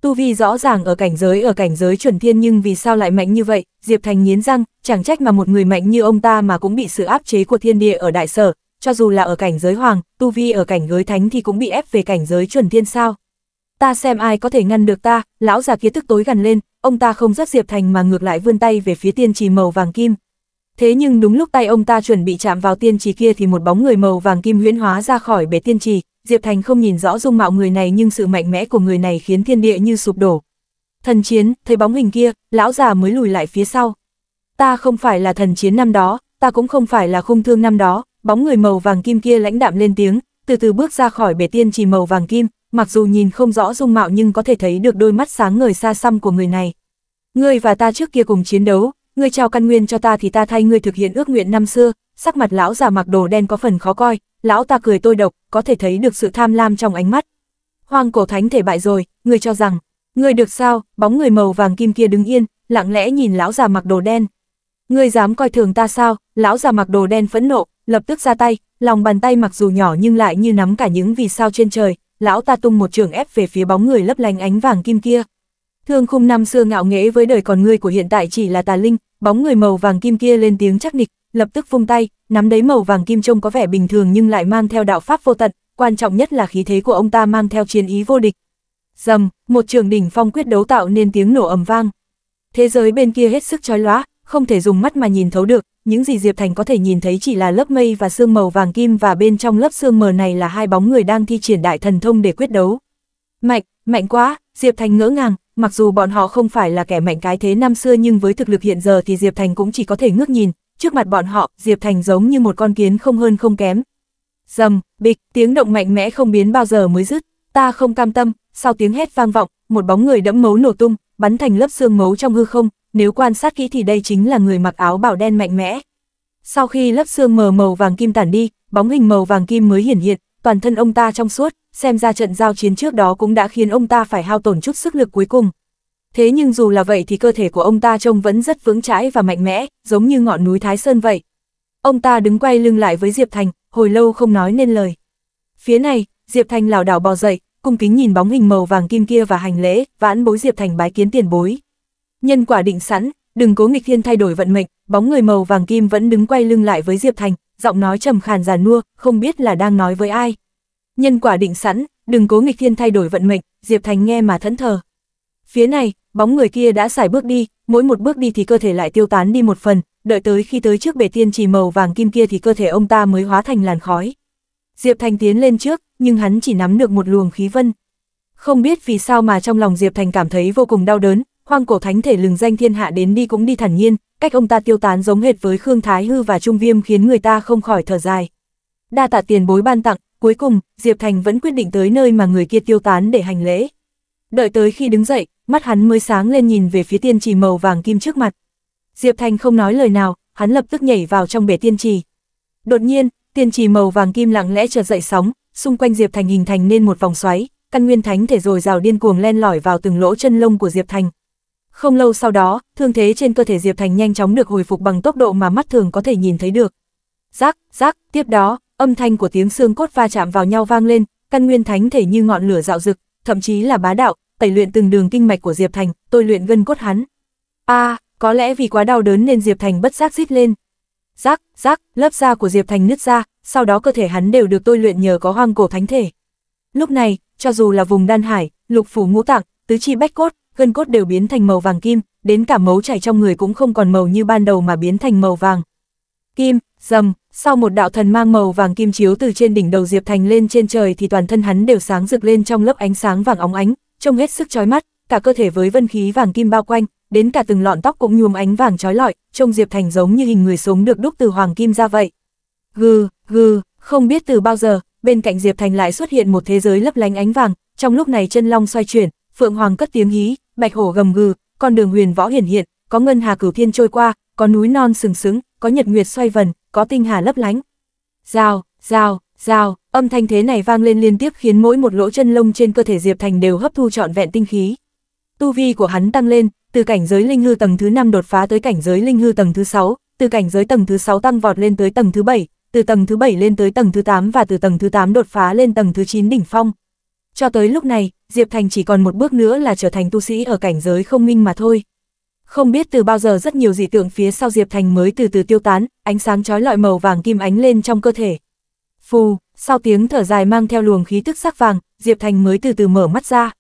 Tu vi rõ ràng ở cảnh giới ở cảnh giới chuẩn thiên nhưng vì sao lại mạnh như vậy, Diệp Thành nghiến răng, chẳng trách mà một người mạnh như ông ta mà cũng bị sự áp chế của thiên địa ở đại sở, cho dù là ở cảnh giới hoàng, tu vi ở cảnh giới thánh thì cũng bị ép về cảnh giới chuẩn thiên sao. Ta xem ai có thể ngăn được ta, lão già kia tức tối gần lên, ông ta không rất Diệp Thành mà ngược lại vươn tay về phía tiên trì màu vàng kim, Thế nhưng đúng lúc tay ông ta chuẩn bị chạm vào tiên trì kia thì một bóng người màu vàng kim huyễn hóa ra khỏi bể tiên trì, Diệp Thành không nhìn rõ dung mạo người này nhưng sự mạnh mẽ của người này khiến thiên địa như sụp đổ. Thần chiến, thấy bóng hình kia, lão già mới lùi lại phía sau. Ta không phải là thần chiến năm đó, ta cũng không phải là khung thương năm đó, bóng người màu vàng kim kia lãnh đạm lên tiếng, từ từ bước ra khỏi bể tiên trì màu vàng kim, mặc dù nhìn không rõ dung mạo nhưng có thể thấy được đôi mắt sáng ngời xa xăm của người này. Ngươi và ta trước kia cùng chiến đấu, ngươi trao căn nguyên cho ta thì ta thay ngươi thực hiện ước nguyện năm xưa, sắc mặt lão già mặc đồ đen có phần khó coi, lão ta cười tôi độc, có thể thấy được sự tham lam trong ánh mắt. Hoang cổ thánh thể bại rồi, ngươi cho rằng, ngươi được sao, bóng người màu vàng kim kia đứng yên, lặng lẽ nhìn lão già mặc đồ đen. Ngươi dám coi thường ta sao, lão già mặc đồ đen phẫn nộ, lập tức ra tay, lòng bàn tay mặc dù nhỏ nhưng lại như nắm cả những vì sao trên trời, lão ta tung một trường ép về phía bóng người lấp lánh ánh vàng kim kia. Thương khung năm xưa ngạo nghễ với đời còn ngươi của hiện tại chỉ là tà linh, bóng người màu vàng kim kia lên tiếng chắc nịch, lập tức vung tay, nắm đấy màu vàng kim trông có vẻ bình thường nhưng lại mang theo đạo pháp vô tận, quan trọng nhất là khí thế của ông ta mang theo chiến ý vô địch. Dầm, một trường đỉnh phong quyết đấu tạo nên tiếng nổ ầm vang. Thế giới bên kia hết sức chói lóa, không thể dùng mắt mà nhìn thấu được, những gì Diệp Thành có thể nhìn thấy chỉ là lớp mây và sương màu vàng kim và bên trong lớp sương mờ này là hai bóng người đang thi triển đại thần thông để quyết đấu. Mạnh, mạnh quá, Diệp Thành ngỡ ngàng, Mặc dù bọn họ không phải là kẻ mạnh cái thế năm xưa nhưng với thực lực hiện giờ thì Diệp Thành cũng chỉ có thể ngước nhìn, trước mặt bọn họ, Diệp Thành giống như một con kiến không hơn không kém. Dầm, bịch, tiếng động mạnh mẽ không biến bao giờ mới dứt, ta không cam tâm, sau tiếng hét vang vọng, một bóng người đẫm mấu nổ tung, bắn thành lớp xương mấu trong hư không, nếu quan sát kỹ thì đây chính là người mặc áo bảo đen mạnh mẽ. Sau khi lớp xương mờ màu vàng kim tản đi, bóng hình màu vàng kim mới hiển hiện, toàn thân ông ta trong suốt, xem ra trận giao chiến trước đó cũng đã khiến ông ta phải hao tổn chút sức lực cuối cùng. Thế nhưng dù là vậy thì cơ thể của ông ta trông vẫn rất vững chãi và mạnh mẽ, giống như ngọn núi Thái Sơn vậy. Ông ta đứng quay lưng lại với Diệp Thành, hồi lâu không nói nên lời. Phía này, Diệp Thành lảo đảo bò dậy, cung kính nhìn bóng hình màu vàng kim kia và hành lễ, vãn bối Diệp Thành bái kiến tiền bối. Nhân quả định sẵn, đừng cố nghịch thiên thay đổi vận mệnh, bóng người màu vàng kim vẫn đứng quay lưng lại với Diệp Thành, giọng nói trầm khàn già nua, không biết là đang nói với ai. Nhân quả định sẵn, đừng cố nghịch thiên thay đổi vận mệnh, Diệp Thành nghe mà thẫn thờ. Phía này, bóng người kia đã xài bước đi, mỗi một bước đi thì cơ thể lại tiêu tán đi một phần, đợi tới khi tới trước bể tiên trì màu vàng kim kia thì cơ thể ông ta mới hóa thành làn khói. Diệp Thành tiến lên trước, nhưng hắn chỉ nắm được một luồng khí vân. Không biết vì sao mà trong lòng Diệp Thành cảm thấy vô cùng đau đớn, hoang cổ thánh thể lừng danh thiên hạ đến đi cũng đi thản nhiên, cách ông ta tiêu tán giống hệt với Khương Thái Hư và Trung Viêm khiến người ta không khỏi thở dài. Đa tạ tiền bối ban tặng, cuối cùng, Diệp Thành vẫn quyết định tới nơi mà người kia tiêu tán để hành lễ. Đợi tới khi đứng dậy, mắt hắn mới sáng lên nhìn về phía tiên trì màu vàng kim trước mặt. Diệp Thành không nói lời nào, hắn lập tức nhảy vào trong bể tiên trì. Đột nhiên, tiên trì màu vàng kim lặng lẽ chợt dậy sóng, xung quanh Diệp Thành hình thành nên một vòng xoáy, căn nguyên thánh thể rồi rào điên cuồng len lỏi vào từng lỗ chân lông của Diệp Thành. Không lâu sau đó, thương thế trên cơ thể Diệp Thành nhanh chóng được hồi phục bằng tốc độ mà mắt thường có thể nhìn thấy được. Rắc rắc, tiếp đó, âm thanh của tiếng xương cốt va chạm vào nhau vang lên, căn nguyên thánh thể như ngọn lửa dạo rực, thậm chí là bá đạo, tẩy luyện từng đường kinh mạch của Diệp Thành, tôi luyện gân cốt hắn. A, à, có lẽ vì quá đau đớn nên Diệp Thành bất giác rít lên. Rắc, rắc, lớp da của Diệp Thành nứt ra, sau đó cơ thể hắn đều được tôi luyện nhờ có hoang cổ thánh thể. Lúc này, cho dù là vùng đan hải, lục phủ ngũ tạng, tứ chi bách cốt, gân cốt đều biến thành màu vàng kim, đến cả máu chảy trong người cũng không còn màu như ban đầu mà biến thành màu vàng. Kim, Dầm, sau một đạo thần mang màu vàng kim chiếu từ trên đỉnh đầu Diệp Thành lên trên trời thì toàn thân hắn đều sáng rực lên trong lớp ánh sáng vàng óng ánh, trông hết sức chói mắt, cả cơ thể với vân khí vàng kim bao quanh, đến cả từng lọn tóc cũng nhuốm ánh vàng chói lọi, trông Diệp Thành giống như hình người sống được đúc từ hoàng kim ra vậy. Gừ, gừ, không biết từ bao giờ, bên cạnh Diệp Thành lại xuất hiện một thế giới lấp lánh ánh vàng, trong lúc này chân long xoay chuyển, phượng hoàng cất tiếng hí, bạch hổ gầm gừ, con đường huyền võ hiển hiện, có ngân hà cửu thiên trôi qua, có núi non sừng sững, có nhật nguyệt xoay vần, có tinh hà lấp lánh. Rào, rào, rào, âm thanh thế này vang lên liên tiếp khiến mỗi một lỗ chân lông trên cơ thể Diệp Thành đều hấp thu trọn vẹn tinh khí. Tu vi của hắn tăng lên, từ cảnh giới linh hư tầng thứ 5 đột phá tới cảnh giới linh hư tầng thứ 6, từ cảnh giới tầng thứ 6 tăng vọt lên tới tầng thứ 7, từ tầng thứ 7 lên tới tầng thứ 8 và từ tầng thứ 8 đột phá lên tầng thứ 9 đỉnh phong. Cho tới lúc này, Diệp Thành chỉ còn một bước nữa là trở thành tu sĩ ở cảnh giới không minh mà thôi. Không biết từ bao giờ rất nhiều dị tượng phía sau Diệp Thành mới từ từ tiêu tán, ánh sáng chói lọi màu vàng kim ánh lên trong cơ thể. Phù, sau tiếng thở dài mang theo luồng khí tức sắc vàng, Diệp Thành mới từ từ mở mắt ra.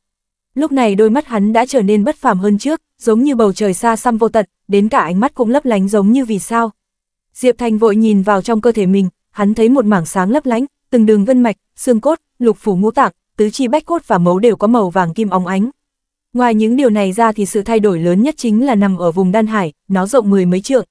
Lúc này đôi mắt hắn đã trở nên bất phàm hơn trước, giống như bầu trời xa xăm vô tận, đến cả ánh mắt cũng lấp lánh giống như vì sao. Diệp Thành vội nhìn vào trong cơ thể mình, hắn thấy một mảng sáng lấp lánh, từng đường vân mạch, xương cốt, lục phủ ngũ tạng, tứ chi bách cốt và mấu đều có màu vàng kim óng ánh. Ngoài những điều này ra thì sự thay đổi lớn nhất chính là nằm ở vùng đan hải, nó rộng mười mấy trượng.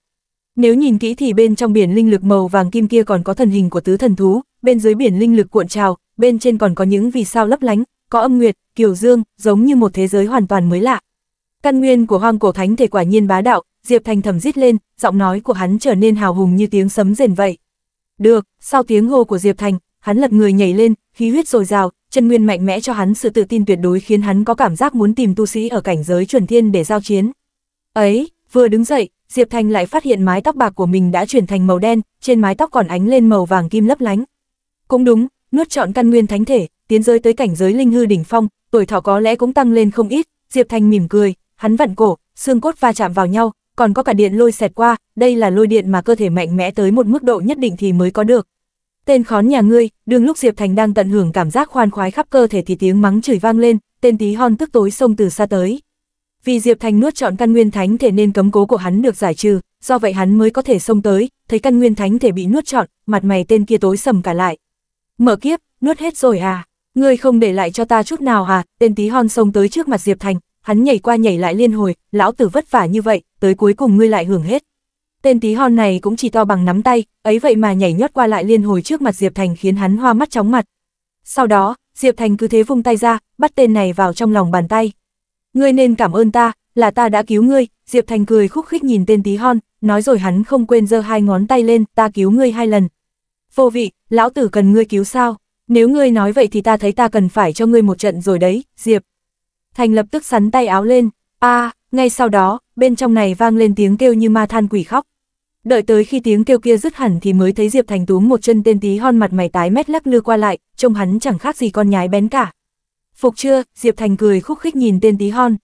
Nếu nhìn kỹ thì bên trong biển linh lực màu vàng kim kia còn có thần hình của tứ thần thú, bên dưới biển linh lực cuộn trào, bên trên còn có những vì sao lấp lánh, có âm nguyệt, kiều dương, giống như một thế giới hoàn toàn mới lạ. Căn nguyên của hoang cổ thánh thể quả nhiên bá đạo, Diệp Thành thầm rít lên, giọng nói của hắn trở nên hào hùng như tiếng sấm rền vậy. Được, sau tiếng hô của Diệp Thành, hắn lật người nhảy lên, khí huyết dồi dào, chân nguyên mạnh mẽ cho hắn sự tự tin tuyệt đối khiến hắn có cảm giác muốn tìm tu sĩ ở cảnh giới chuẩn thiên để giao chiến. Ấy, vừa đứng dậy, Diệp Thành lại phát hiện mái tóc bạc của mình đã chuyển thành màu đen, trên mái tóc còn ánh lên màu vàng kim lấp lánh. Cũng đúng, nuốt trọn căn nguyên thánh thể, tiến giới tới cảnh giới linh hư đỉnh phong, tuổi thọ có lẽ cũng tăng lên không ít, Diệp Thành mỉm cười, hắn vặn cổ, xương cốt va chạm vào nhau, còn có cả điện lôi xẹt qua, đây là lôi điện mà cơ thể mạnh mẽ tới một mức độ nhất định thì mới có được tên khón nhà ngươi, đường lúc Diệp Thành đang tận hưởng cảm giác khoan khoái khắp cơ thể thì tiếng mắng chửi vang lên, tên tí hon tức tối xông từ xa tới. Vì Diệp Thành nuốt trọn căn nguyên thánh thể nên cấm cố của hắn được giải trừ, do vậy hắn mới có thể xông tới, thấy căn nguyên thánh thể bị nuốt trọn, mặt mày tên kia tối sầm cả lại. Mở kiếp, nuốt hết rồi à? Ngươi không để lại cho ta chút nào à? Tên tí hon xông tới trước mặt Diệp Thành, hắn nhảy qua nhảy lại liên hồi, lão tử vất vả như vậy, tới cuối cùng ngươi lại hưởng hết tên tí hon này cũng chỉ to bằng nắm tay, ấy vậy mà nhảy nhót qua lại liên hồi trước mặt Diệp Thành khiến hắn hoa mắt chóng mặt. Sau đó, Diệp Thành cứ thế vung tay ra, bắt tên này vào trong lòng bàn tay. Ngươi nên cảm ơn ta, là ta đã cứu ngươi, Diệp Thành cười khúc khích nhìn tên tí hon, nói rồi hắn không quên giơ hai ngón tay lên, ta cứu ngươi hai lần. Vô vị, lão tử cần ngươi cứu sao? Nếu ngươi nói vậy thì ta thấy ta cần phải cho ngươi một trận rồi đấy, Diệp. Thành lập tức sắn tay áo lên, a ngay sau đó, bên trong này vang lên tiếng kêu như ma than quỷ khóc. Đợi tới khi tiếng kêu kia dứt hẳn thì mới thấy Diệp Thành túm một chân tên tí hon mặt mày tái mét lắc lư qua lại, trông hắn chẳng khác gì con nhái bén cả. Phục chưa, Diệp Thành cười khúc khích nhìn tên tí hon.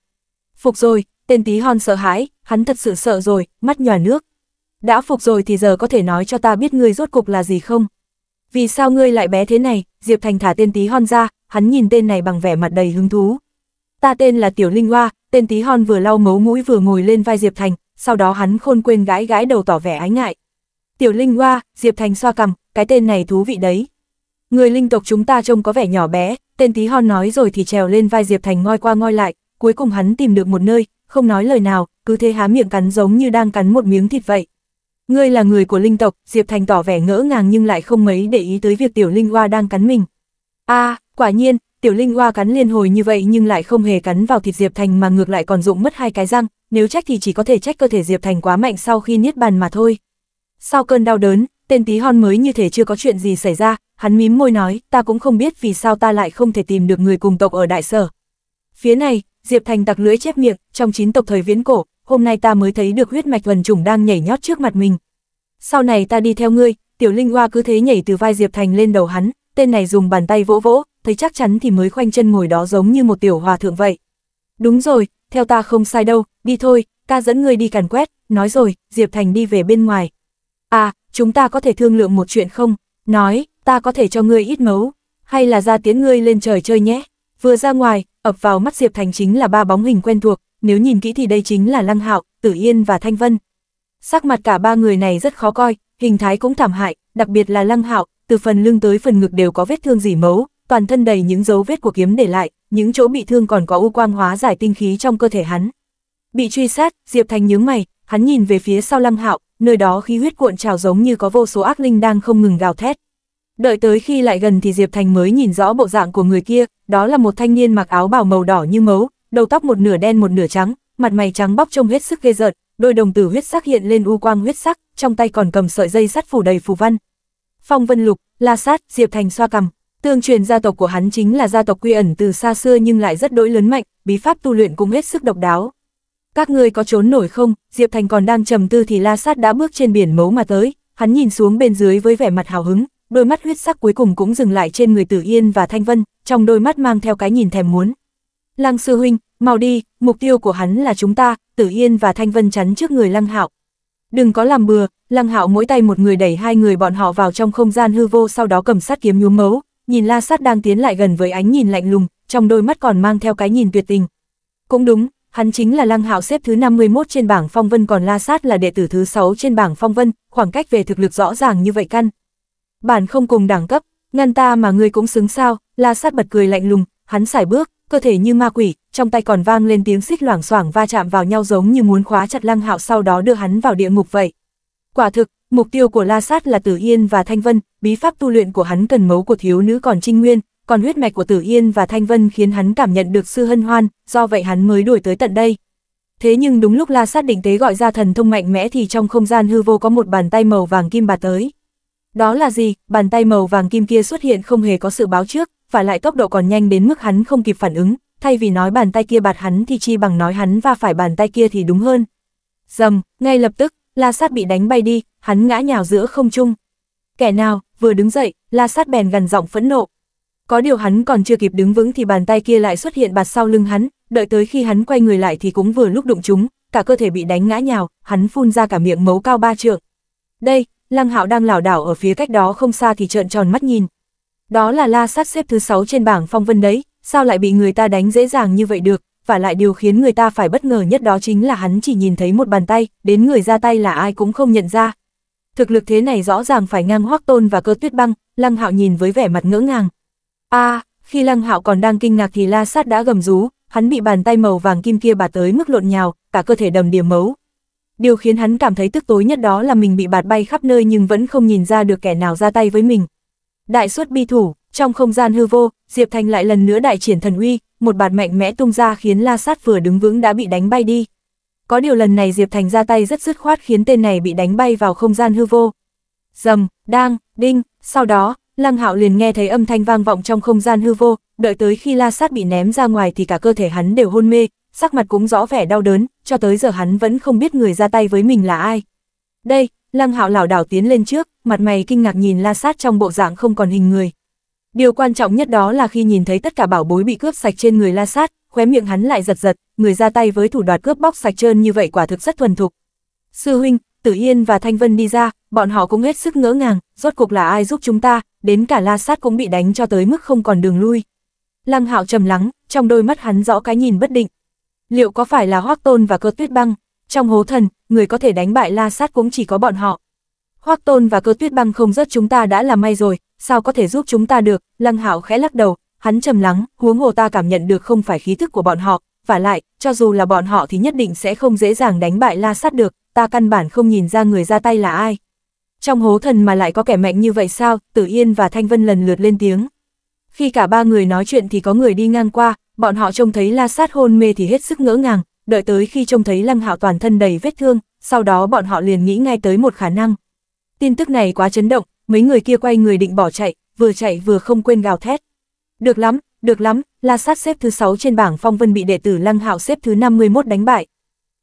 Phục rồi, tên tí hon sợ hãi, hắn thật sự sợ rồi, mắt nhòa nước. Đã phục rồi thì giờ có thể nói cho ta biết ngươi rốt cục là gì không? Vì sao ngươi lại bé thế này? Diệp Thành thả tên tí hon ra, hắn nhìn tên này bằng vẻ mặt đầy hứng thú. Ta tên là Tiểu Linh Hoa, tên tí hon vừa lau mấu mũi vừa ngồi lên vai Diệp Thành, sau đó hắn khôn quên gãi gãi đầu tỏ vẻ ái ngại. Tiểu Linh Hoa, Diệp Thành xoa cằm, cái tên này thú vị đấy. Người linh tộc chúng ta trông có vẻ nhỏ bé, tên tí hon nói rồi thì trèo lên vai Diệp Thành ngoi qua ngoi lại, cuối cùng hắn tìm được một nơi, không nói lời nào, cứ thế há miệng cắn giống như đang cắn một miếng thịt vậy. Ngươi là người của linh tộc, Diệp Thành tỏ vẻ ngỡ ngàng nhưng lại không mấy để ý tới việc tiểu linh hoa đang cắn mình. a quả nhiên, tiểu linh hoa cắn liên hồi như vậy nhưng lại không hề cắn vào thịt Diệp Thành mà ngược lại còn dụng mất hai cái răng, nếu trách thì chỉ có thể trách cơ thể Diệp Thành quá mạnh sau khi niết bàn mà thôi. Sau cơn đau đớn, tên tí hon mới như thể chưa có chuyện gì xảy ra, hắn mím môi nói, ta cũng không biết vì sao ta lại không thể tìm được người cùng tộc ở đại sở. Phía này, Diệp Thành tặc lưỡi chép miệng, trong chín tộc thời viễn cổ, hôm nay ta mới thấy được huyết mạch thuần chủng đang nhảy nhót trước mặt mình. Sau này ta đi theo ngươi, tiểu linh hoa cứ thế nhảy từ vai Diệp Thành lên đầu hắn, tên này dùng bàn tay vỗ vỗ, thấy chắc chắn thì mới khoanh chân ngồi đó giống như một tiểu hòa thượng vậy. Đúng rồi, theo ta không sai đâu, đi thôi, ta dẫn người đi càn quét, nói rồi, Diệp Thành đi về bên ngoài. À, chúng ta có thể thương lượng một chuyện không? Nói, ta có thể cho ngươi ít mấu, hay là ra tiến ngươi lên trời chơi nhé? Vừa ra ngoài, ập vào mắt Diệp Thành chính là ba bóng hình quen thuộc, nếu nhìn kỹ thì đây chính là Lăng Hạo, Tử Yên và Thanh Vân. Sắc mặt cả ba người này rất khó coi, hình thái cũng thảm hại, đặc biệt là Lăng Hạo, từ phần lưng tới phần ngực đều có vết thương dỉ máu, toàn thân đầy những dấu vết của kiếm để lại, những chỗ bị thương còn có u quang hóa giải tinh khí trong cơ thể hắn. Bị truy sát, Diệp Thành nhướng mày, hắn nhìn về phía sau Lăng Hạo, nơi đó khí huyết cuộn trào giống như có vô số ác linh đang không ngừng gào thét. Đợi tới khi lại gần thì Diệp Thành mới nhìn rõ bộ dạng của người kia, đó là một thanh niên mặc áo bào màu đỏ như máu, đầu tóc một nửa đen một nửa trắng, mặt mày trắng bóc trông hết sức ghê rợn, đôi đồng tử huyết sắc hiện lên u quang huyết sắc, trong tay còn cầm sợi dây sắt phủ đầy phù văn. Phong Vân Lục, La Sát, Diệp Thành xoa cằm, Tương truyền gia tộc của hắn chính là gia tộc quy ẩn từ xa xưa nhưng lại rất đỗi lớn mạnh, bí pháp tu luyện cũng hết sức độc đáo. Các ngươi có trốn nổi không? Diệp Thành còn đang trầm tư thì La Sát đã bước trên biển mấu mà tới, hắn nhìn xuống bên dưới với vẻ mặt hào hứng, đôi mắt huyết sắc cuối cùng cũng dừng lại trên người Tử Yên và Thanh Vân, trong đôi mắt mang theo cái nhìn thèm muốn. Lăng sư huynh, mau đi, mục tiêu của hắn là chúng ta, Tử Yên và Thanh Vân chắn trước người Lăng Hạo. Đừng có làm bừa, Lăng Hạo mỗi tay một người đẩy hai người bọn họ vào trong không gian hư vô sau đó cầm sát kiếm nhuốm máu, nhìn la sát đang tiến lại gần với ánh nhìn lạnh lùng, trong đôi mắt còn mang theo cái nhìn tuyệt tình. Cũng đúng, hắn chính là Lăng Hạo xếp thứ 51 trên bảng phong vân còn La Sát là đệ tử thứ 6 trên bảng phong vân, khoảng cách về thực lực rõ ràng như vậy căn. Bản không cùng đẳng cấp, ngăn ta mà ngươi cũng xứng sao, La Sát bật cười lạnh lùng, hắn xài bước, cơ thể như ma quỷ, trong tay còn vang lên tiếng xích loảng xoảng va chạm vào nhau giống như muốn khóa chặt Lăng Hạo sau đó đưa hắn vào địa ngục vậy. Quả thực, Mục tiêu của La Sát là Tử Yên và Thanh Vân, bí pháp tu luyện của hắn cần máu của thiếu nữ còn trinh nguyên, còn huyết mạch của Tử Yên và Thanh Vân khiến hắn cảm nhận được sư hân hoan, do vậy hắn mới đuổi tới tận đây. Thế nhưng đúng lúc La Sát định tế gọi ra thần thông mạnh mẽ thì trong không gian hư vô có một bàn tay màu vàng kim bà tới. Đó là gì? Bàn tay màu vàng kim kia xuất hiện không hề có sự báo trước, và lại tốc độ còn nhanh đến mức hắn không kịp phản ứng, thay vì nói bàn tay kia bạt hắn thì chi bằng nói hắn và phải bàn tay kia thì đúng hơn. Dầm, ngay lập tức, La Sát bị đánh bay đi, hắn ngã nhào giữa không trung. Kẻ nào, vừa đứng dậy, La Sát bèn gằn giọng phẫn nộ. Có điều hắn còn chưa kịp đứng vững thì bàn tay kia lại xuất hiện bạt sau lưng hắn, đợi tới khi hắn quay người lại thì cũng vừa lúc đụng chúng, cả cơ thể bị đánh ngã nhào, hắn phun ra cả miệng mấu cao ba trượng. Đây, Lăng Hạo đang lảo đảo ở phía cách đó không xa thì trợn tròn mắt nhìn. Đó là La Sát xếp thứ 6 trên bảng phong vân đấy, sao lại bị người ta đánh dễ dàng như vậy được? và lại điều khiến người ta phải bất ngờ nhất đó chính là hắn chỉ nhìn thấy một bàn tay, đến người ra tay là ai cũng không nhận ra. Thực lực thế này rõ ràng phải ngang hoác tôn và cơ tuyết băng, Lăng Hạo nhìn với vẻ mặt ngỡ ngàng. a khi Lăng Hạo còn đang kinh ngạc thì La Sát đã gầm rú, hắn bị bàn tay màu vàng kim kia bà tới mức lộn nhào, cả cơ thể đầm điểm mấu. Điều khiến hắn cảm thấy tức tối nhất đó là mình bị bạt bay khắp nơi nhưng vẫn không nhìn ra được kẻ nào ra tay với mình. Đại suất bi thủ, trong không gian hư vô, Diệp Thành lại lần nữa đại triển thần uy, một bạt mạnh mẽ tung ra khiến La Sát vừa đứng vững đã bị đánh bay đi. Có điều lần này Diệp Thành ra tay rất dứt khoát khiến tên này bị đánh bay vào không gian hư vô. Dầm, đang, đinh, sau đó, Lăng Hạo liền nghe thấy âm thanh vang vọng trong không gian hư vô, đợi tới khi La Sát bị ném ra ngoài thì cả cơ thể hắn đều hôn mê, sắc mặt cũng rõ vẻ đau đớn, cho tới giờ hắn vẫn không biết người ra tay với mình là ai. Đây, Lăng Hạo lảo đảo tiến lên trước, mặt mày kinh ngạc nhìn La Sát trong bộ dạng không còn hình người. Điều quan trọng nhất đó là khi nhìn thấy tất cả bảo bối bị cướp sạch trên người la sát, khóe miệng hắn lại giật giật, người ra tay với thủ đoạt cướp bóc sạch trơn như vậy quả thực rất thuần thục. Sư huynh, Tử Yên và Thanh Vân đi ra, bọn họ cũng hết sức ngỡ ngàng, rốt cuộc là ai giúp chúng ta, đến cả la sát cũng bị đánh cho tới mức không còn đường lui. Lăng hạo trầm lắng, trong đôi mắt hắn rõ cái nhìn bất định. Liệu có phải là Hoắc Tôn và cơ tuyết băng? Trong hố thần, người có thể đánh bại la sát cũng chỉ có bọn họ. Hoắc Tôn và Cơ Tuyết Băng không rớt chúng ta đã là may rồi, sao có thể giúp chúng ta được?" Lăng Hạo khẽ lắc đầu, hắn trầm lắng, huống hồ ta cảm nhận được không phải khí thức của bọn họ, và lại, cho dù là bọn họ thì nhất định sẽ không dễ dàng đánh bại La Sát được, ta căn bản không nhìn ra người ra tay là ai. Trong hố thần mà lại có kẻ mạnh như vậy sao, Tử Yên và Thanh Vân lần lượt lên tiếng. Khi cả ba người nói chuyện thì có người đi ngang qua, bọn họ trông thấy La Sát hôn mê thì hết sức ngỡ ngàng, đợi tới khi trông thấy Lăng Hạo toàn thân đầy vết thương, sau đó bọn họ liền nghĩ ngay tới một khả năng, Tin tức này quá chấn động, mấy người kia quay người định bỏ chạy, vừa chạy vừa không quên gào thét. Được lắm, được lắm, La Sát xếp thứ 6 trên bảng phong vân bị đệ tử Lăng Hạo xếp thứ 51 đánh bại.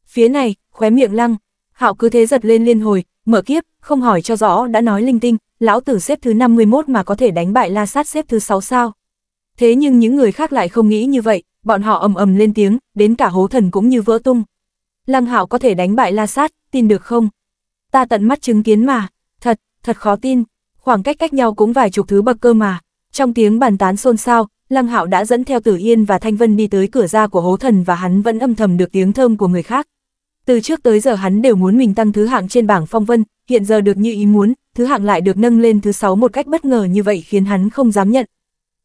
Phía này, khóe miệng Lăng, Hạo cứ thế giật lên liên hồi, mở kiếp, không hỏi cho rõ đã nói linh tinh, lão tử xếp thứ 51 mà có thể đánh bại La Sát xếp thứ 6 sao? Thế nhưng những người khác lại không nghĩ như vậy, bọn họ ầm ầm lên tiếng, đến cả hố thần cũng như vỡ tung. Lăng Hạo có thể đánh bại La Sát, tin được không? Ta tận mắt chứng kiến mà thật khó tin, khoảng cách cách nhau cũng vài chục thứ bậc cơ mà. Trong tiếng bàn tán xôn xao, Lăng Hạo đã dẫn theo Tử Yên và Thanh Vân đi tới cửa ra của hố thần và hắn vẫn âm thầm được tiếng thơm của người khác. Từ trước tới giờ hắn đều muốn mình tăng thứ hạng trên bảng phong vân, hiện giờ được như ý muốn, thứ hạng lại được nâng lên thứ sáu một cách bất ngờ như vậy khiến hắn không dám nhận.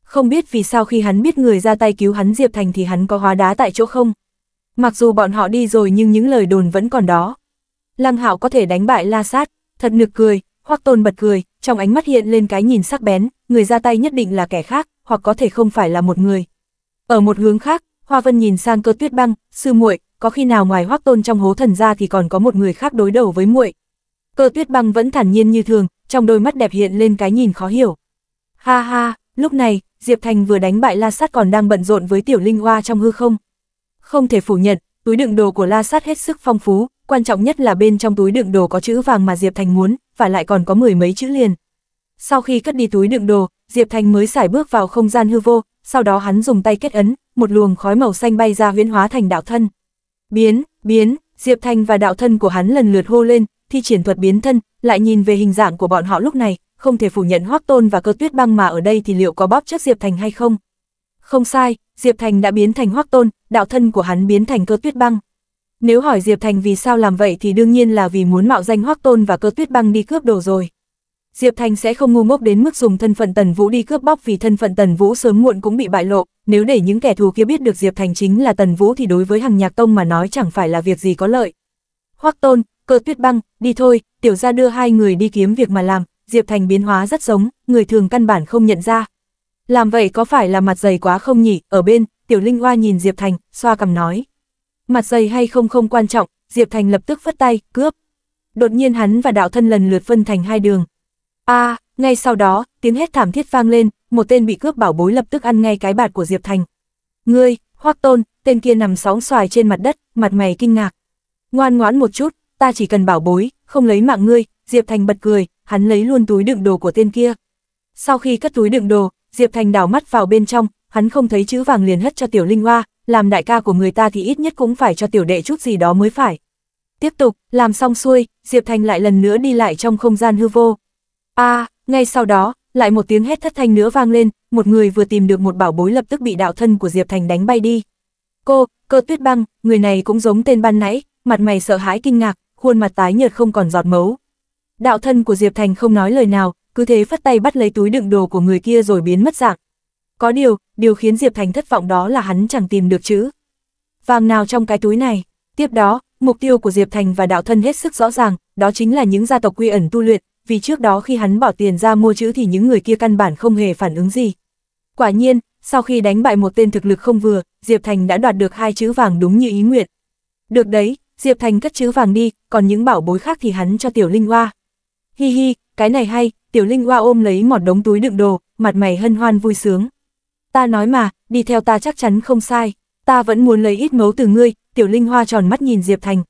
Không biết vì sao khi hắn biết người ra tay cứu hắn Diệp Thành thì hắn có hóa đá tại chỗ không? Mặc dù bọn họ đi rồi nhưng những lời đồn vẫn còn đó. Lăng Hạo có thể đánh bại La Sát, thật nực cười, Hoắc Tôn bật cười, trong ánh mắt hiện lên cái nhìn sắc bén, người ra tay nhất định là kẻ khác, hoặc có thể không phải là một người. Ở một hướng khác, Hoa Vân nhìn sang Cơ Tuyết Băng, "Sư muội, có khi nào ngoài Hoắc Tôn trong hố thần ra thì còn có một người khác đối đầu với muội?" Cơ Tuyết Băng vẫn thản nhiên như thường, trong đôi mắt đẹp hiện lên cái nhìn khó hiểu. "Ha ha, lúc này, Diệp Thành vừa đánh bại La Sát còn đang bận rộn với tiểu linh hoa trong hư không." Không thể phủ nhận, túi đựng đồ của La Sát hết sức phong phú, quan trọng nhất là bên trong túi đựng đồ có chữ vàng mà Diệp Thành muốn, và lại còn có mười mấy chữ liền. Sau khi cất đi túi đựng đồ, Diệp Thành mới xài bước vào không gian hư vô, sau đó hắn dùng tay kết ấn, một luồng khói màu xanh bay ra huyễn hóa thành đạo thân. Biến, biến, Diệp Thành và đạo thân của hắn lần lượt hô lên, thi triển thuật biến thân, lại nhìn về hình dạng của bọn họ lúc này, không thể phủ nhận Hoắc Tôn và Cơ Tuyết Băng mà ở đây thì liệu có bóp chết Diệp Thành hay không. Không sai, Diệp Thành đã biến thành Hoắc Tôn, đạo thân của hắn biến thành Cơ Tuyết Băng. Nếu hỏi Diệp Thành vì sao làm vậy thì đương nhiên là vì muốn mạo danh Hoắc Tôn và cơ tuyết băng đi cướp đồ rồi. Diệp Thành sẽ không ngu ngốc đến mức dùng thân phận Tần Vũ đi cướp bóc vì thân phận Tần Vũ sớm muộn cũng bị bại lộ, nếu để những kẻ thù kia biết được Diệp Thành chính là Tần Vũ thì đối với hàng nhạc tông mà nói chẳng phải là việc gì có lợi. Hoắc Tôn, cơ tuyết băng, đi thôi, tiểu ra đưa hai người đi kiếm việc mà làm, Diệp Thành biến hóa rất giống, người thường căn bản không nhận ra. Làm vậy có phải là mặt dày quá không nhỉ, ở bên, tiểu linh hoa nhìn Diệp Thành, xoa cầm nói mặt dày hay không không quan trọng, Diệp Thành lập tức phất tay, cướp. Đột nhiên hắn và đạo thân lần lượt phân thành hai đường. a ngay sau đó, tiếng hét thảm thiết vang lên, một tên bị cướp bảo bối lập tức ăn ngay cái bạt của Diệp Thành. Ngươi, Hoắc Tôn, tên kia nằm sóng xoài trên mặt đất, mặt mày kinh ngạc. Ngoan ngoãn một chút, ta chỉ cần bảo bối, không lấy mạng ngươi, Diệp Thành bật cười, hắn lấy luôn túi đựng đồ của tên kia. Sau khi cất túi đựng đồ, Diệp Thành đảo mắt vào bên trong, hắn không thấy chữ vàng liền hất cho Tiểu Linh Hoa, làm đại ca của người ta thì ít nhất cũng phải cho tiểu đệ chút gì đó mới phải. Tiếp tục, làm xong xuôi, Diệp Thành lại lần nữa đi lại trong không gian hư vô. a à, ngay sau đó, lại một tiếng hét thất thanh nữa vang lên, một người vừa tìm được một bảo bối lập tức bị đạo thân của Diệp Thành đánh bay đi. Cô, cơ tuyết băng, người này cũng giống tên ban nãy, mặt mày sợ hãi kinh ngạc, khuôn mặt tái nhợt không còn giọt máu. Đạo thân của Diệp Thành không nói lời nào, cứ thế phất tay bắt lấy túi đựng đồ của người kia rồi biến mất dạng, có điều, điều khiến Diệp Thành thất vọng đó là hắn chẳng tìm được chữ. Vàng nào trong cái túi này? Tiếp đó, mục tiêu của Diệp Thành và đạo thân hết sức rõ ràng, đó chính là những gia tộc quy ẩn tu luyện, vì trước đó khi hắn bỏ tiền ra mua chữ thì những người kia căn bản không hề phản ứng gì. Quả nhiên, sau khi đánh bại một tên thực lực không vừa, Diệp Thành đã đoạt được hai chữ vàng đúng như ý nguyện. Được đấy, Diệp Thành cất chữ vàng đi, còn những bảo bối khác thì hắn cho Tiểu Linh Hoa. Hi hi, cái này hay, Tiểu Linh Hoa ôm lấy một đống túi đựng đồ, mặt mày hân hoan vui sướng ta nói mà, đi theo ta chắc chắn không sai, ta vẫn muốn lấy ít ngấu từ ngươi, tiểu linh hoa tròn mắt nhìn Diệp Thành.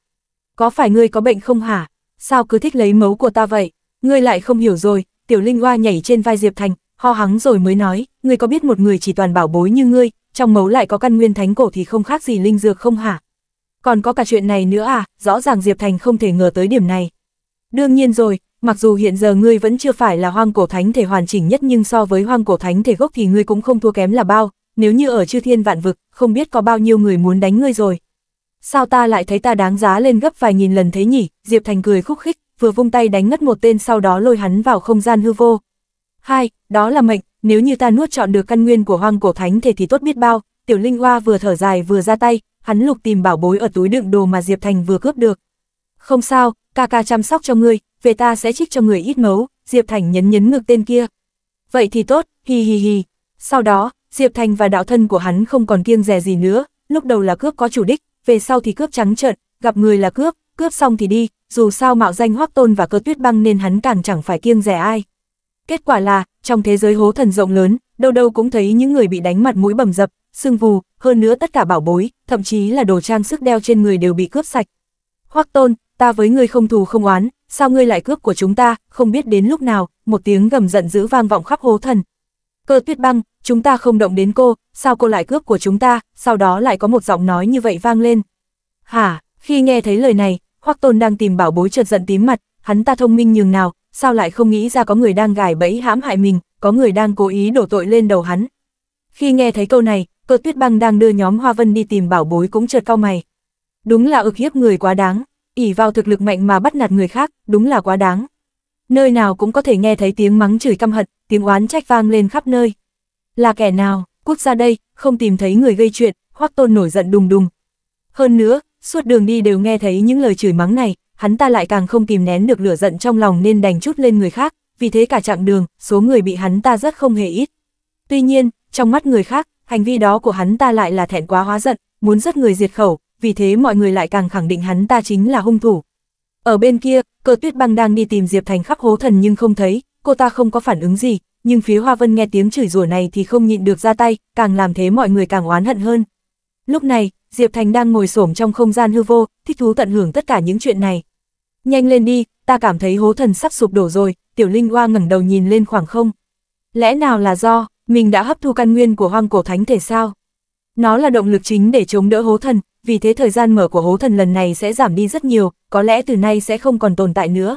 Có phải ngươi có bệnh không hả? Sao cứ thích lấy mấu của ta vậy? Ngươi lại không hiểu rồi, tiểu linh hoa nhảy trên vai Diệp Thành, ho hắng rồi mới nói, ngươi có biết một người chỉ toàn bảo bối như ngươi, trong mấu lại có căn nguyên thánh cổ thì không khác gì linh dược không hả? Còn có cả chuyện này nữa à, rõ ràng Diệp Thành không thể ngờ tới điểm này. Đương nhiên rồi, Mặc dù hiện giờ ngươi vẫn chưa phải là hoang cổ thánh thể hoàn chỉnh nhất nhưng so với hoang cổ thánh thể gốc thì ngươi cũng không thua kém là bao, nếu như ở chư thiên vạn vực, không biết có bao nhiêu người muốn đánh ngươi rồi. Sao ta lại thấy ta đáng giá lên gấp vài nghìn lần thế nhỉ, Diệp Thành cười khúc khích, vừa vung tay đánh ngất một tên sau đó lôi hắn vào không gian hư vô. Hai, đó là mệnh, nếu như ta nuốt chọn được căn nguyên của hoang cổ thánh thể thì tốt biết bao, tiểu linh hoa vừa thở dài vừa ra tay, hắn lục tìm bảo bối ở túi đựng đồ mà Diệp Thành vừa cướp được. Không sao, ca ca chăm sóc cho ngươi, về ta sẽ trích cho người ít ngấu, Diệp Thành nhấn nhấn ngực tên kia. Vậy thì tốt, hi hi hi. Sau đó, Diệp Thành và đạo thân của hắn không còn kiêng dè gì nữa, lúc đầu là cướp có chủ đích, về sau thì cướp trắng trợn, gặp người là cướp, cướp xong thì đi, dù sao mạo danh Hoắc Tôn và Cơ Tuyết Băng nên hắn càng chẳng phải kiêng dè ai. Kết quả là, trong thế giới hố thần rộng lớn, đâu đâu cũng thấy những người bị đánh mặt mũi bầm dập, sưng vù, hơn nữa tất cả bảo bối, thậm chí là đồ trang sức đeo trên người đều bị cướp sạch. Hoắc Tôn, ta với ngươi không thù không oán, sao ngươi lại cướp của chúng ta, không biết đến lúc nào, một tiếng gầm giận dữ vang vọng khắp hố thần. Cơ tuyết băng, chúng ta không động đến cô, sao cô lại cướp của chúng ta, sau đó lại có một giọng nói như vậy vang lên. Hả, khi nghe thấy lời này, Hoắc Tôn đang tìm bảo bối chợt giận tím mặt, hắn ta thông minh nhường nào, sao lại không nghĩ ra có người đang gài bẫy hãm hại mình, có người đang cố ý đổ tội lên đầu hắn. Khi nghe thấy câu này, cơ tuyết băng đang đưa nhóm Hoa Vân đi tìm bảo bối cũng chợt cao mày. Đúng là ực hiếp người quá đáng ỉ vào thực lực mạnh mà bắt nạt người khác, đúng là quá đáng. Nơi nào cũng có thể nghe thấy tiếng mắng chửi căm hận, tiếng oán trách vang lên khắp nơi. Là kẻ nào, quốc gia đây, không tìm thấy người gây chuyện, Hoắc Tôn nổi giận đùng đùng. Hơn nữa, suốt đường đi đều nghe thấy những lời chửi mắng này, hắn ta lại càng không kìm nén được lửa giận trong lòng nên đành chút lên người khác, vì thế cả chặng đường, số người bị hắn ta rất không hề ít. Tuy nhiên, trong mắt người khác, hành vi đó của hắn ta lại là thẹn quá hóa giận, muốn giết người diệt khẩu, vì thế mọi người lại càng khẳng định hắn ta chính là hung thủ. Ở bên kia, cờ tuyết băng đang đi tìm Diệp Thành khắp hố thần nhưng không thấy, cô ta không có phản ứng gì, nhưng phía Hoa Vân nghe tiếng chửi rủa này thì không nhịn được ra tay, càng làm thế mọi người càng oán hận hơn. Lúc này, Diệp Thành đang ngồi xổm trong không gian hư vô, thích thú tận hưởng tất cả những chuyện này. Nhanh lên đi, ta cảm thấy hố thần sắp sụp đổ rồi, Tiểu Linh Hoa ngẩng đầu nhìn lên khoảng không. Lẽ nào là do, mình đã hấp thu căn nguyên của hoang cổ thánh thể sao? Nó là động lực chính để chống đỡ hố thần, vì thế thời gian mở của hố thần lần này sẽ giảm đi rất nhiều, có lẽ từ nay sẽ không còn tồn tại nữa.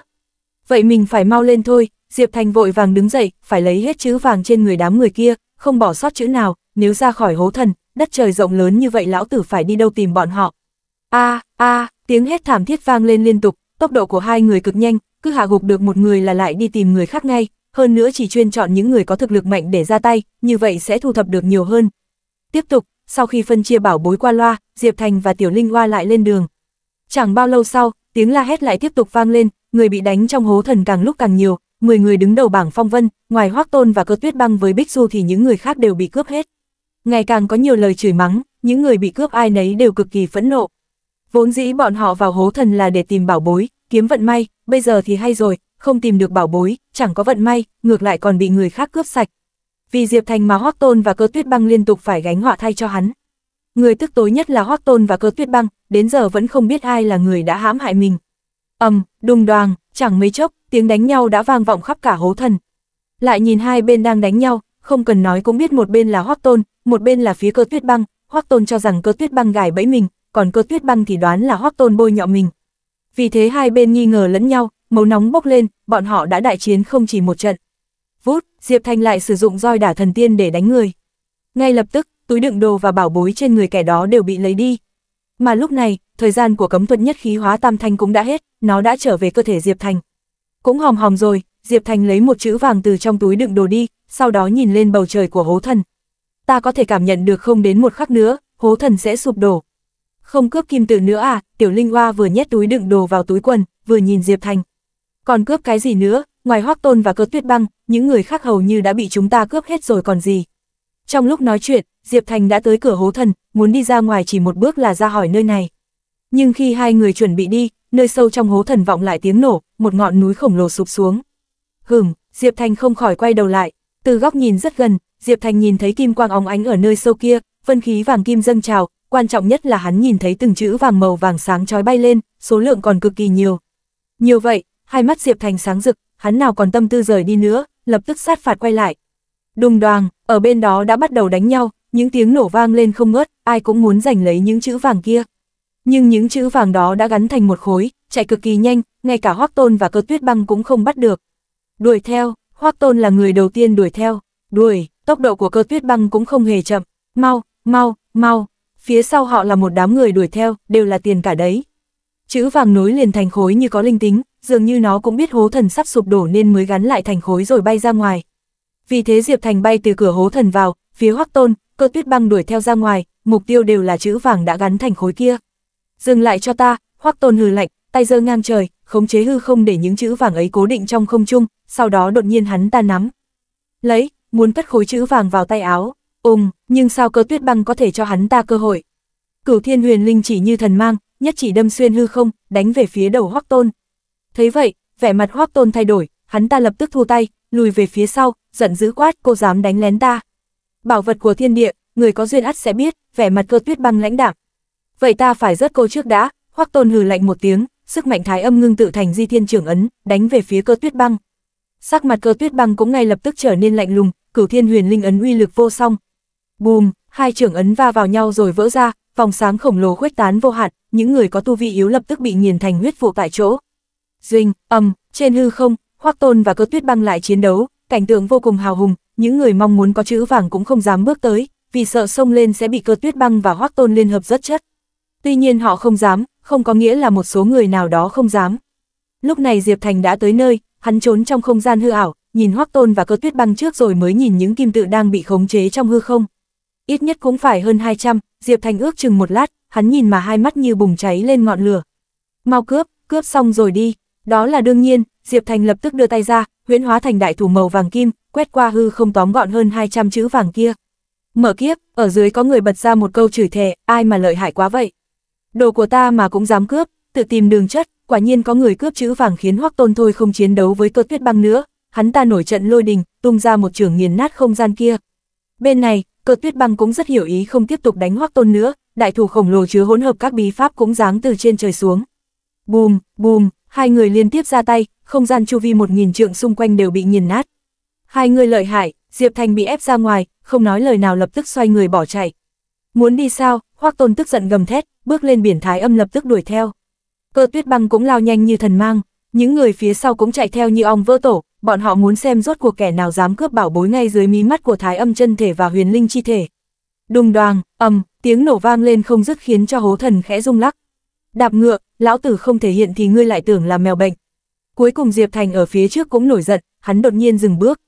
Vậy mình phải mau lên thôi, Diệp Thành vội vàng đứng dậy, phải lấy hết chữ vàng trên người đám người kia, không bỏ sót chữ nào, nếu ra khỏi hố thần, đất trời rộng lớn như vậy lão tử phải đi đâu tìm bọn họ. A, a, tiếng hét thảm thiết vang lên liên tục, tốc độ của hai người cực nhanh, cứ hạ gục được một người là lại đi tìm người khác ngay, hơn nữa chỉ chuyên chọn những người có thực lực mạnh để ra tay, như vậy sẽ thu thập được nhiều hơn. Tiếp tục, sau khi phân chia bảo bối qua loa, Diệp Thành và Tiểu Linh Hoa lại lên đường. Chẳng bao lâu sau, tiếng la hét lại tiếp tục vang lên, người bị đánh trong hố thần càng lúc càng nhiều, 10 người đứng đầu bảng phong vân, ngoài Hoắc Tôn và Cơ Tuyết Băng với Bích Du thì những người khác đều bị cướp hết. Ngày càng có nhiều lời chửi mắng, những người bị cướp ai nấy đều cực kỳ phẫn nộ. Vốn dĩ bọn họ vào hố thần là để tìm bảo bối, kiếm vận may, bây giờ thì hay rồi, không tìm được bảo bối, chẳng có vận may, ngược lại còn bị người khác cướp sạch, vì Diệp Thành mà Hoắc Tôn và Cơ Tuyết Băng liên tục phải gánh họa thay cho hắn. Người tức tối nhất là Hoắc Tôn và Cơ Tuyết Băng, đến giờ vẫn không biết ai là người đã hãm hại mình. Ầm, đùng đoàng, chẳng mấy chốc, tiếng đánh nhau đã vang vọng khắp cả hố thần. Lại nhìn hai bên đang đánh nhau, không cần nói cũng biết một bên là Hoắc Tôn, một bên là phía Cơ Tuyết Băng, Hoắc Tôn cho rằng Cơ Tuyết Băng gài bẫy mình, còn Cơ Tuyết Băng thì đoán là Hoắc Tôn bôi nhọ mình. Vì thế hai bên nghi ngờ lẫn nhau, mấu nóng bốc lên, bọn họ đã đại chiến không chỉ một trận vút, Diệp Thanh lại sử dụng roi đả thần tiên để đánh người. Ngay lập tức, túi đựng đồ và bảo bối trên người kẻ đó đều bị lấy đi. Mà lúc này, thời gian của cấm thuật nhất khí hóa tam thanh cũng đã hết, nó đã trở về cơ thể Diệp Thành. Cũng hòm hòm rồi, Diệp Thành lấy một chữ vàng từ trong túi đựng đồ đi, sau đó nhìn lên bầu trời của hố thần. Ta có thể cảm nhận được không đến một khắc nữa, hố thần sẽ sụp đổ. Không cướp kim tự nữa à, tiểu linh hoa vừa nhét túi đựng đồ vào túi quần, vừa nhìn Diệp Thành. Còn cướp cái gì nữa, ngoài hoác Tôn và Cơ Tuyết Băng, những người khác hầu như đã bị chúng ta cướp hết rồi còn gì. Trong lúc nói chuyện, Diệp Thành đã tới cửa hố thần, muốn đi ra ngoài chỉ một bước là ra hỏi nơi này. Nhưng khi hai người chuẩn bị đi, nơi sâu trong hố thần vọng lại tiếng nổ, một ngọn núi khổng lồ sụp xuống. Hừm, Diệp Thành không khỏi quay đầu lại, từ góc nhìn rất gần, Diệp Thành nhìn thấy kim quang óng ánh ở nơi sâu kia, phân khí vàng kim dâng trào, quan trọng nhất là hắn nhìn thấy từng chữ vàng màu vàng sáng chói bay lên, số lượng còn cực kỳ nhiều. Nhiều vậy, hai mắt Diệp Thành sáng rực, hắn nào còn tâm tư rời đi nữa, lập tức sát phạt quay lại. Đùng đoàng, ở bên đó đã bắt đầu đánh nhau, những tiếng nổ vang lên không ngớt, ai cũng muốn giành lấy những chữ vàng kia. Nhưng những chữ vàng đó đã gắn thành một khối, chạy cực kỳ nhanh, ngay cả Hoắc Tôn và Cơ Tuyết Băng cũng không bắt được. Đuổi theo, Hoắc Tôn là người đầu tiên đuổi theo. Đuổi, tốc độ của Cơ Tuyết Băng cũng không hề chậm. Mau, mau, mau. Phía sau họ là một đám người đuổi theo, đều là tiền cả đấy. Chữ vàng nối liền thành khối như có linh tính, dường như nó cũng biết hố thần sắp sụp đổ nên mới gắn lại thành khối rồi bay ra ngoài. Vì thế Diệp Thành bay từ cửa hố thần vào, phía Hoắc Tôn, Cơ Tuyết Băng đuổi theo ra ngoài, mục tiêu đều là chữ vàng đã gắn thành khối kia. Dừng lại cho ta, Hoắc Tôn hừ lạnh, tay giơ ngang trời, khống chế hư không để những chữ vàng ấy cố định trong không trung, sau đó đột nhiên hắn ta nắm. Lấy, muốn cất khối chữ vàng vào tay áo, ôm, nhưng sao Cơ Tuyết Băng có thể cho hắn ta cơ hội? Cửu Thiên Huyền Linh chỉ như thần mang, nhất chỉ đâm xuyên hư không, đánh về phía đầu Hoắc Tôn, Thấy vậy, vẻ mặt Hoắc Tôn thay đổi, hắn ta lập tức thu tay, lùi về phía sau, giận dữ quát cô dám đánh lén ta. Bảo vật của thiên địa, người có duyên ắt sẽ biết, vẻ mặt cơ tuyết băng lãnh đạm. Vậy ta phải rớt cô trước đã, Hoắc Tôn hừ lạnh một tiếng, sức mạnh thái âm ngưng tự thành di thiên trưởng ấn, đánh về phía cơ tuyết băng. Sắc mặt cơ tuyết băng cũng ngay lập tức trở nên lạnh lùng, cửu thiên huyền linh ấn uy lực vô song. Bùm, hai trưởng ấn va vào nhau rồi vỡ ra, vòng sáng khổng lồ khuếch tán vô hạn, những người có tu vi yếu lập tức bị nghiền thành huyết vụ tại chỗ. Duynh, ầm, trên hư không, Hoắc Tôn và Cơ Tuyết băng lại chiến đấu, cảnh tượng vô cùng hào hùng, những người mong muốn có chữ vàng cũng không dám bước tới, vì sợ xông lên sẽ bị Cơ Tuyết băng và Hoắc Tôn liên hợp rất chất. Tuy nhiên họ không dám, không có nghĩa là một số người nào đó không dám. Lúc này Diệp Thành đã tới nơi, hắn trốn trong không gian hư ảo, nhìn Hoắc Tôn và Cơ Tuyết băng trước rồi mới nhìn những kim tự đang bị khống chế trong hư không. Ít nhất cũng phải hơn 200, Diệp Thành ước chừng một lát, hắn nhìn mà hai mắt như bùng cháy lên ngọn lửa. Mau cướp, cướp xong rồi đi, đó là đương nhiên, Diệp Thành lập tức đưa tay ra, huyễn hóa thành đại thủ màu vàng kim, quét qua hư không tóm gọn hơn 200 chữ vàng kia. Mở kiếp, ở dưới có người bật ra một câu chửi thề, ai mà lợi hại quá vậy. Đồ của ta mà cũng dám cướp, tự tìm đường chất, quả nhiên có người cướp chữ vàng khiến Hoắc Tôn thôi không chiến đấu với cơ tuyết băng nữa, hắn ta nổi trận lôi đình, tung ra một trường nghiền nát không gian kia. Bên này, cơ tuyết băng cũng rất hiểu ý không tiếp tục đánh Hoắc Tôn nữa, đại thủ khổng lồ chứa hỗn hợp các bí pháp cũng giáng từ trên trời xuống. Bùm, bùm, Hai người liên tiếp ra tay, không gian chu vi một nghìn trượng xung quanh đều bị nghiền nát. Hai người lợi hại, Diệp Thành bị ép ra ngoài, không nói lời nào lập tức xoay người bỏ chạy. Muốn đi sao, Hoắc Tôn tức giận gầm thét, bước lên biển thái âm lập tức đuổi theo. Cơ tuyết băng cũng lao nhanh như thần mang, những người phía sau cũng chạy theo như ong vỡ tổ, bọn họ muốn xem rốt cuộc kẻ nào dám cướp bảo bối ngay dưới mí mắt của thái âm chân thể và huyền linh chi thể. Đùng đoàng, ầm, tiếng nổ vang lên không dứt khiến cho hố thần khẽ rung lắc đạp ngựa, lão tử không thể hiện thì ngươi lại tưởng là mèo bệnh. Cuối cùng Diệp Thành ở phía trước cũng nổi giận, hắn đột nhiên dừng bước.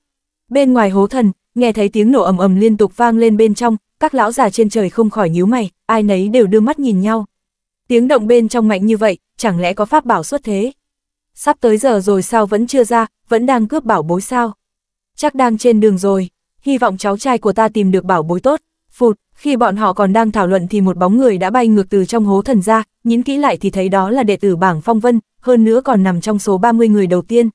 Bên ngoài hố thần, nghe thấy tiếng nổ ầm ầm liên tục vang lên bên trong, các lão già trên trời không khỏi nhíu mày, ai nấy đều đưa mắt nhìn nhau. Tiếng động bên trong mạnh như vậy, chẳng lẽ có pháp bảo xuất thế? Sắp tới giờ rồi sao vẫn chưa ra, vẫn đang cướp bảo bối sao? Chắc đang trên đường rồi, hy vọng cháu trai của ta tìm được bảo bối tốt, Phụt, khi bọn họ còn đang thảo luận thì một bóng người đã bay ngược từ trong hố thần ra, nhín kỹ lại thì thấy đó là đệ tử bảng phong vân, hơn nữa còn nằm trong số 30 người đầu tiên.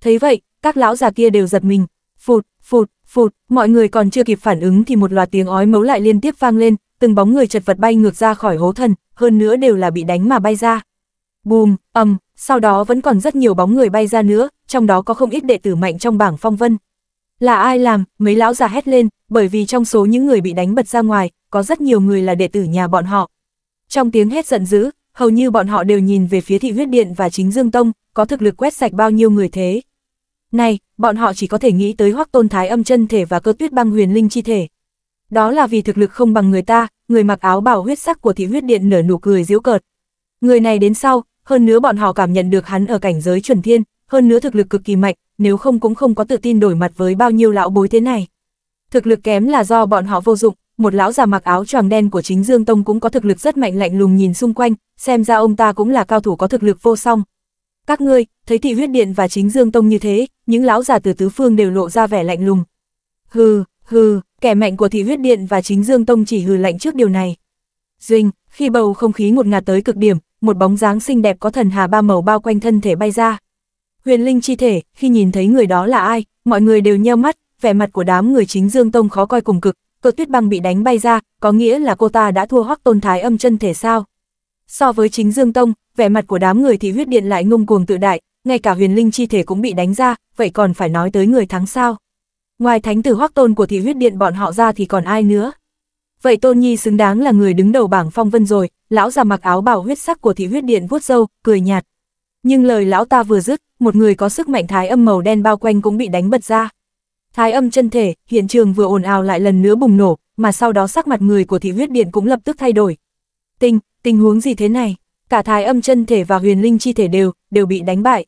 Thấy vậy, các lão già kia đều giật mình. Phụt, phụt, phụt, mọi người còn chưa kịp phản ứng thì một loạt tiếng ói mấu lại liên tiếp vang lên, từng bóng người chật vật bay ngược ra khỏi hố thần, hơn nữa đều là bị đánh mà bay ra. Bùm, ầm, sau đó vẫn còn rất nhiều bóng người bay ra nữa, trong đó có không ít đệ tử mạnh trong bảng phong vân. Là ai làm, mấy lão già hét lên, bởi vì trong số những người bị đánh bật ra ngoài, có rất nhiều người là đệ tử nhà bọn họ. Trong tiếng hét giận dữ, hầu như bọn họ đều nhìn về phía thị huyết điện và chính Dương Tông, có thực lực quét sạch bao nhiêu người thế. Này, bọn họ chỉ có thể nghĩ tới hoắc tôn thái âm chân thể và cơ tuyết băng huyền linh chi thể. Đó là vì thực lực không bằng người ta, người mặc áo bảo huyết sắc của thị huyết điện nở nụ cười diễu cợt. Người này đến sau, hơn nữa bọn họ cảm nhận được hắn ở cảnh giới chuẩn thiên, hơn nữa thực lực cực kỳ mạnh, nếu không cũng không có tự tin đổi mặt với bao nhiêu lão bối thế này. Thực lực kém là do bọn họ vô dụng, một lão già mặc áo choàng đen của chính Dương Tông cũng có thực lực rất mạnh lạnh lùng nhìn xung quanh, xem ra ông ta cũng là cao thủ có thực lực vô song. Các ngươi, thấy thị huyết điện và chính Dương Tông như thế, những lão già từ tứ phương đều lộ ra vẻ lạnh lùng. Hừ, hừ, kẻ mạnh của thị huyết điện và chính Dương Tông chỉ hừ lạnh trước điều này. Duynh, khi bầu không khí ngột ngạt tới cực điểm, một bóng dáng xinh đẹp có thần hà ba màu bao quanh thân thể bay ra. Huyền linh chi thể, khi nhìn thấy người đó là ai, mọi người đều nheo mắt, vẻ mặt của đám người chính Dương Tông khó coi cùng cực, cơ tuyết băng bị đánh bay ra, có nghĩa là cô ta đã thua hoắc tôn thái âm chân thể sao. So với chính Dương Tông, vẻ mặt của đám người thì huyết điện lại ngông cuồng tự đại, ngay cả huyền linh chi thể cũng bị đánh ra, vậy còn phải nói tới người thắng sao. Ngoài thánh tử hoắc tôn của thị huyết điện bọn họ ra thì còn ai nữa. Vậy Tôn Nhi xứng đáng là người đứng đầu bảng phong vân rồi, lão già mặc áo bào huyết sắc của thị huyết điện vuốt râu, cười nhạt. Nhưng lời lão ta vừa dứt, một người có sức mạnh thái âm màu đen bao quanh cũng bị đánh bật ra. Thái âm chân thể, hiện trường vừa ồn ào lại lần nữa bùng nổ, mà sau đó sắc mặt người của thị huyết điện cũng lập tức thay đổi. Tình, tình huống gì thế này? Cả thái âm chân thể và huyền linh chi thể đều, đều bị đánh bại.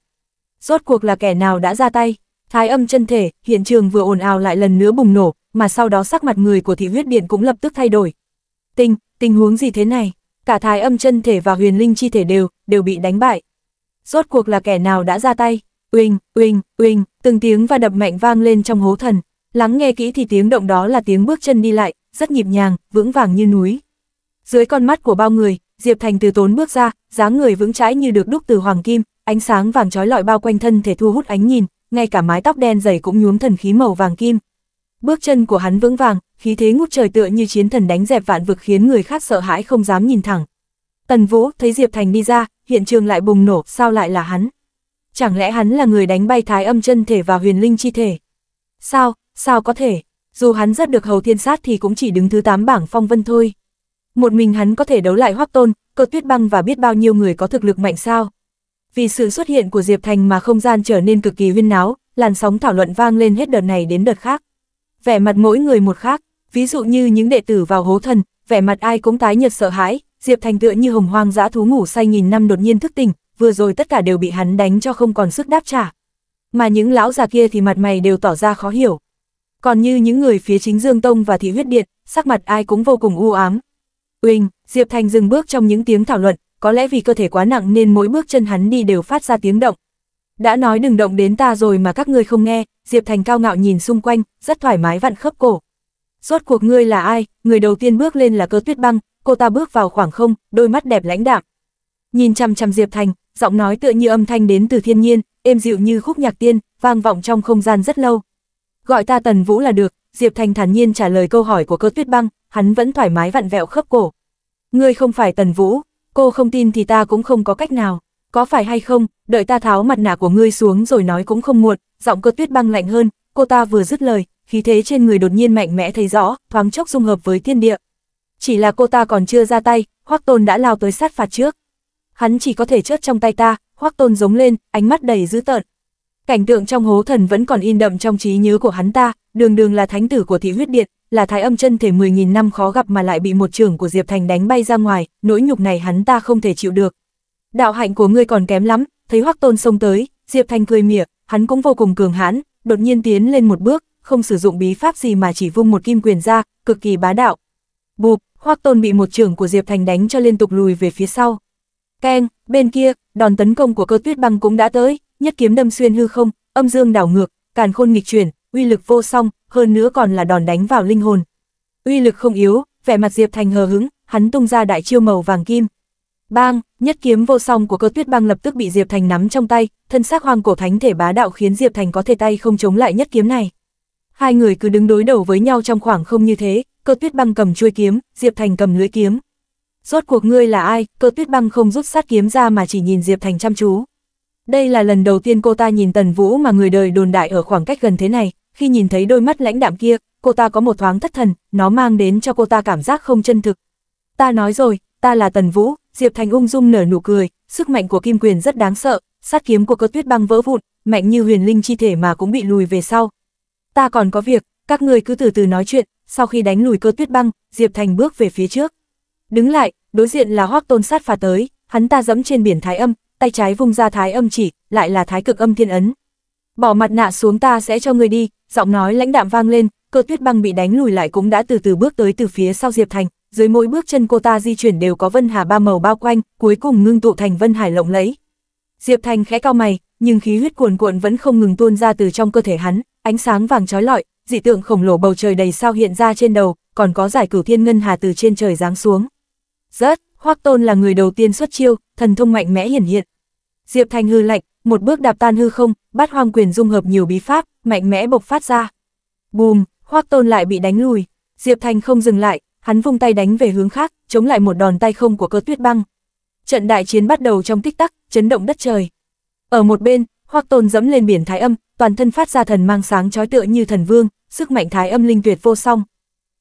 Rốt cuộc là kẻ nào đã ra tay? Thái âm chân thể, hiện trường vừa ồn ào lại lần nữa bùng nổ, mà sau đó sắc mặt người của thị huyết điện cũng lập tức thay đổi. Tình, tình huống gì thế này? Cả thái âm chân thể và huyền linh chi thể đều, đều bị đánh bại rốt cuộc là kẻ nào đã ra tay. Uỳnh, uỳnh, uỳnh, từng tiếng và đập mạnh vang lên trong hố thần, lắng nghe kỹ thì tiếng động đó là tiếng bước chân đi lại, rất nhịp nhàng, vững vàng như núi. Dưới con mắt của bao người, Diệp Thành từ tốn bước ra, dáng người vững chãi như được đúc từ hoàng kim, ánh sáng vàng trói lọi bao quanh thân thể thu hút ánh nhìn, ngay cả mái tóc đen dày cũng nhuốm thần khí màu vàng kim. Bước chân của hắn vững vàng, khí thế ngút trời tựa như chiến thần đánh dẹp vạn vực khiến người khác sợ hãi không dám nhìn thẳng, Tần Vũ thấy Diệp Thành đi ra, hiện trường lại bùng nổ, sao lại là hắn? Chẳng lẽ hắn là người đánh bay thái âm chân thể và huyền linh chi thể? Sao, sao có thể? Dù hắn rất được hầu thiên sát thì cũng chỉ đứng thứ 8 bảng phong vân thôi. Một mình hắn có thể đấu lại hoác tôn, cơ tuyết băng và biết bao nhiêu người có thực lực mạnh sao? Vì sự xuất hiện của Diệp Thành mà không gian trở nên cực kỳ huyên náo, làn sóng thảo luận vang lên hết đợt này đến đợt khác. Vẻ mặt mỗi người một khác, ví dụ như những đệ tử vào hố thần, vẻ mặt ai cũng tái nhợt sợ hãi, Diệp Thành tựa như hồng hoang dã thú ngủ say nghìn năm đột nhiên thức tỉnh, vừa rồi tất cả đều bị hắn đánh cho không còn sức đáp trả. Mà những lão già kia thì mặt mày đều tỏ ra khó hiểu. Còn như những người phía chính Dương Tông và Thị Huyết Điện, sắc mặt ai cũng vô cùng u ám. Uỳnh, Diệp Thành dừng bước trong những tiếng thảo luận, có lẽ vì cơ thể quá nặng nên mỗi bước chân hắn đi đều phát ra tiếng động. Đã nói đừng động đến ta rồi mà các ngươi không nghe, Diệp Thành cao ngạo nhìn xung quanh, rất thoải mái vặn khớp cổ. Rốt cuộc ngươi là ai, người đầu tiên bước lên là cơ tuyết băng, cô ta bước vào khoảng không, đôi mắt đẹp lãnh đạm. Nhìn chăm chăm Diệp Thành, giọng nói tựa như âm thanh đến từ thiên nhiên, êm dịu như khúc nhạc tiên, vang vọng trong không gian rất lâu. Gọi ta Tần Vũ là được, Diệp Thành thản nhiên trả lời câu hỏi của cơ tuyết băng, hắn vẫn thoải mái vặn vẹo khớp cổ. Ngươi không phải Tần Vũ, cô không tin thì ta cũng không có cách nào. Có phải hay không, đợi ta tháo mặt nạ của ngươi xuống rồi nói cũng không muộn, giọng cơ tuyết băng lạnh hơn, cô ta vừa dứt lời, khí thế trên người đột nhiên mạnh mẽ thấy rõ, thoáng chốc dung hợp với thiên địa chỉ là cô ta còn chưa ra tay, Hoắc Tôn đã lao tới sát phạt trước. Hắn chỉ có thể chớp trong tay ta, Hoắc Tôn giống lên, ánh mắt đầy dữ tợn. Cảnh tượng trong hố thần vẫn còn in đậm trong trí nhớ của hắn ta, đường đường là thánh tử của thị huyết điện, là thái âm chân thể 10.000 năm khó gặp mà lại bị một trưởng của Diệp Thành đánh bay ra ngoài, nỗi nhục này hắn ta không thể chịu được. Đạo hạnh của ngươi còn kém lắm, thấy Hoắc Tôn xông tới, Diệp Thành cười mỉa, hắn cũng vô cùng cường hãn, đột nhiên tiến lên một bước, không sử dụng bí pháp gì mà chỉ vung một kim quyền ra, cực kỳ bá đạo. Bụp, Hoắc Tôn bị một trưởng của Diệp Thành đánh cho liên tục lùi về phía sau. Keng, bên kia, đòn tấn công của cơ tuyết băng cũng đã tới, nhất kiếm đâm xuyên hư không, âm dương đảo ngược, càn khôn nghịch chuyển, uy lực vô song, hơn nữa còn là đòn đánh vào linh hồn. Uy lực không yếu, vẻ mặt Diệp Thành hờ hững, hắn tung ra đại chiêu màu vàng kim. Bang, nhất kiếm vô song của cơ tuyết băng lập tức bị Diệp Thành nắm trong tay, thân xác hoàng cổ thánh thể bá đạo khiến Diệp Thành có thể tay không chống lại nhất kiếm này. Hai người cứ đứng đối đầu với nhau trong khoảng không như thế, cơ tuyết băng cầm chuôi kiếm, Diệp Thành cầm lưỡi kiếm. Rốt cuộc ngươi là ai, cơ tuyết băng không rút sát kiếm ra mà chỉ nhìn Diệp Thành chăm chú. Đây là lần đầu tiên cô ta nhìn Tần Vũ mà người đời đồn đại ở khoảng cách gần thế này, khi nhìn thấy đôi mắt lãnh đạm kia, cô ta có một thoáng thất thần, nó mang đến cho cô ta cảm giác không chân thực. Ta nói rồi, ta là Tần Vũ, Diệp Thành ung dung nở nụ cười, sức mạnh của kim quyền rất đáng sợ, sát kiếm của cơ tuyết băng vỡ vụn, mạnh như huyền linh chi thể mà cũng bị lùi về sau. Ta còn có việc, các người cứ từ từ nói chuyện, sau khi đánh lùi cơ tuyết băng, Diệp Thành bước về phía trước. Đứng lại, đối diện là hoắc tôn sát phạt tới, hắn ta dẫm trên biển thái âm, tay trái vung ra thái âm chỉ, lại là thái cực âm thiên ấn. Bỏ mặt nạ xuống ta sẽ cho người đi, giọng nói lãnh đạm vang lên, cơ tuyết băng bị đánh lùi lại cũng đã từ từ bước tới từ phía sau Diệp Thành, dưới mỗi bước chân cô ta di chuyển đều có vân hà ba màu bao quanh, cuối cùng ngưng tụ thành vân hải lộng lẫy. Diệp Thành khẽ cao mày, nhưng khí huyết cuồn cuộn vẫn không ngừng tuôn ra từ trong cơ thể hắn, ánh sáng vàng chói lọi, dị tượng khổng lồ bầu trời đầy sao hiện ra trên đầu, còn có giải cửu thiên ngân hà từ trên trời giáng xuống. Rớt, Hoắc Tôn là người đầu tiên xuất chiêu, thần thông mạnh mẽ hiển hiện. Diệp Thành hư lạnh, một bước đạp tan hư không, bắt hoang quyền dung hợp nhiều bí pháp, mạnh mẽ bộc phát ra. Bùm, Hoắc Tôn lại bị đánh lùi. Diệp Thành không dừng lại, hắn vung tay đánh về hướng khác, chống lại một đòn tay không của cơ tuyết băng. Trận đại chiến bắt đầu trong tích tắc, chấn động đất trời. Ở một bên, Hoắc Tôn dẫm lên biển Thái Âm, toàn thân phát ra thần mang sáng chói tựa như thần vương, sức mạnh thái âm linh tuyệt vô song.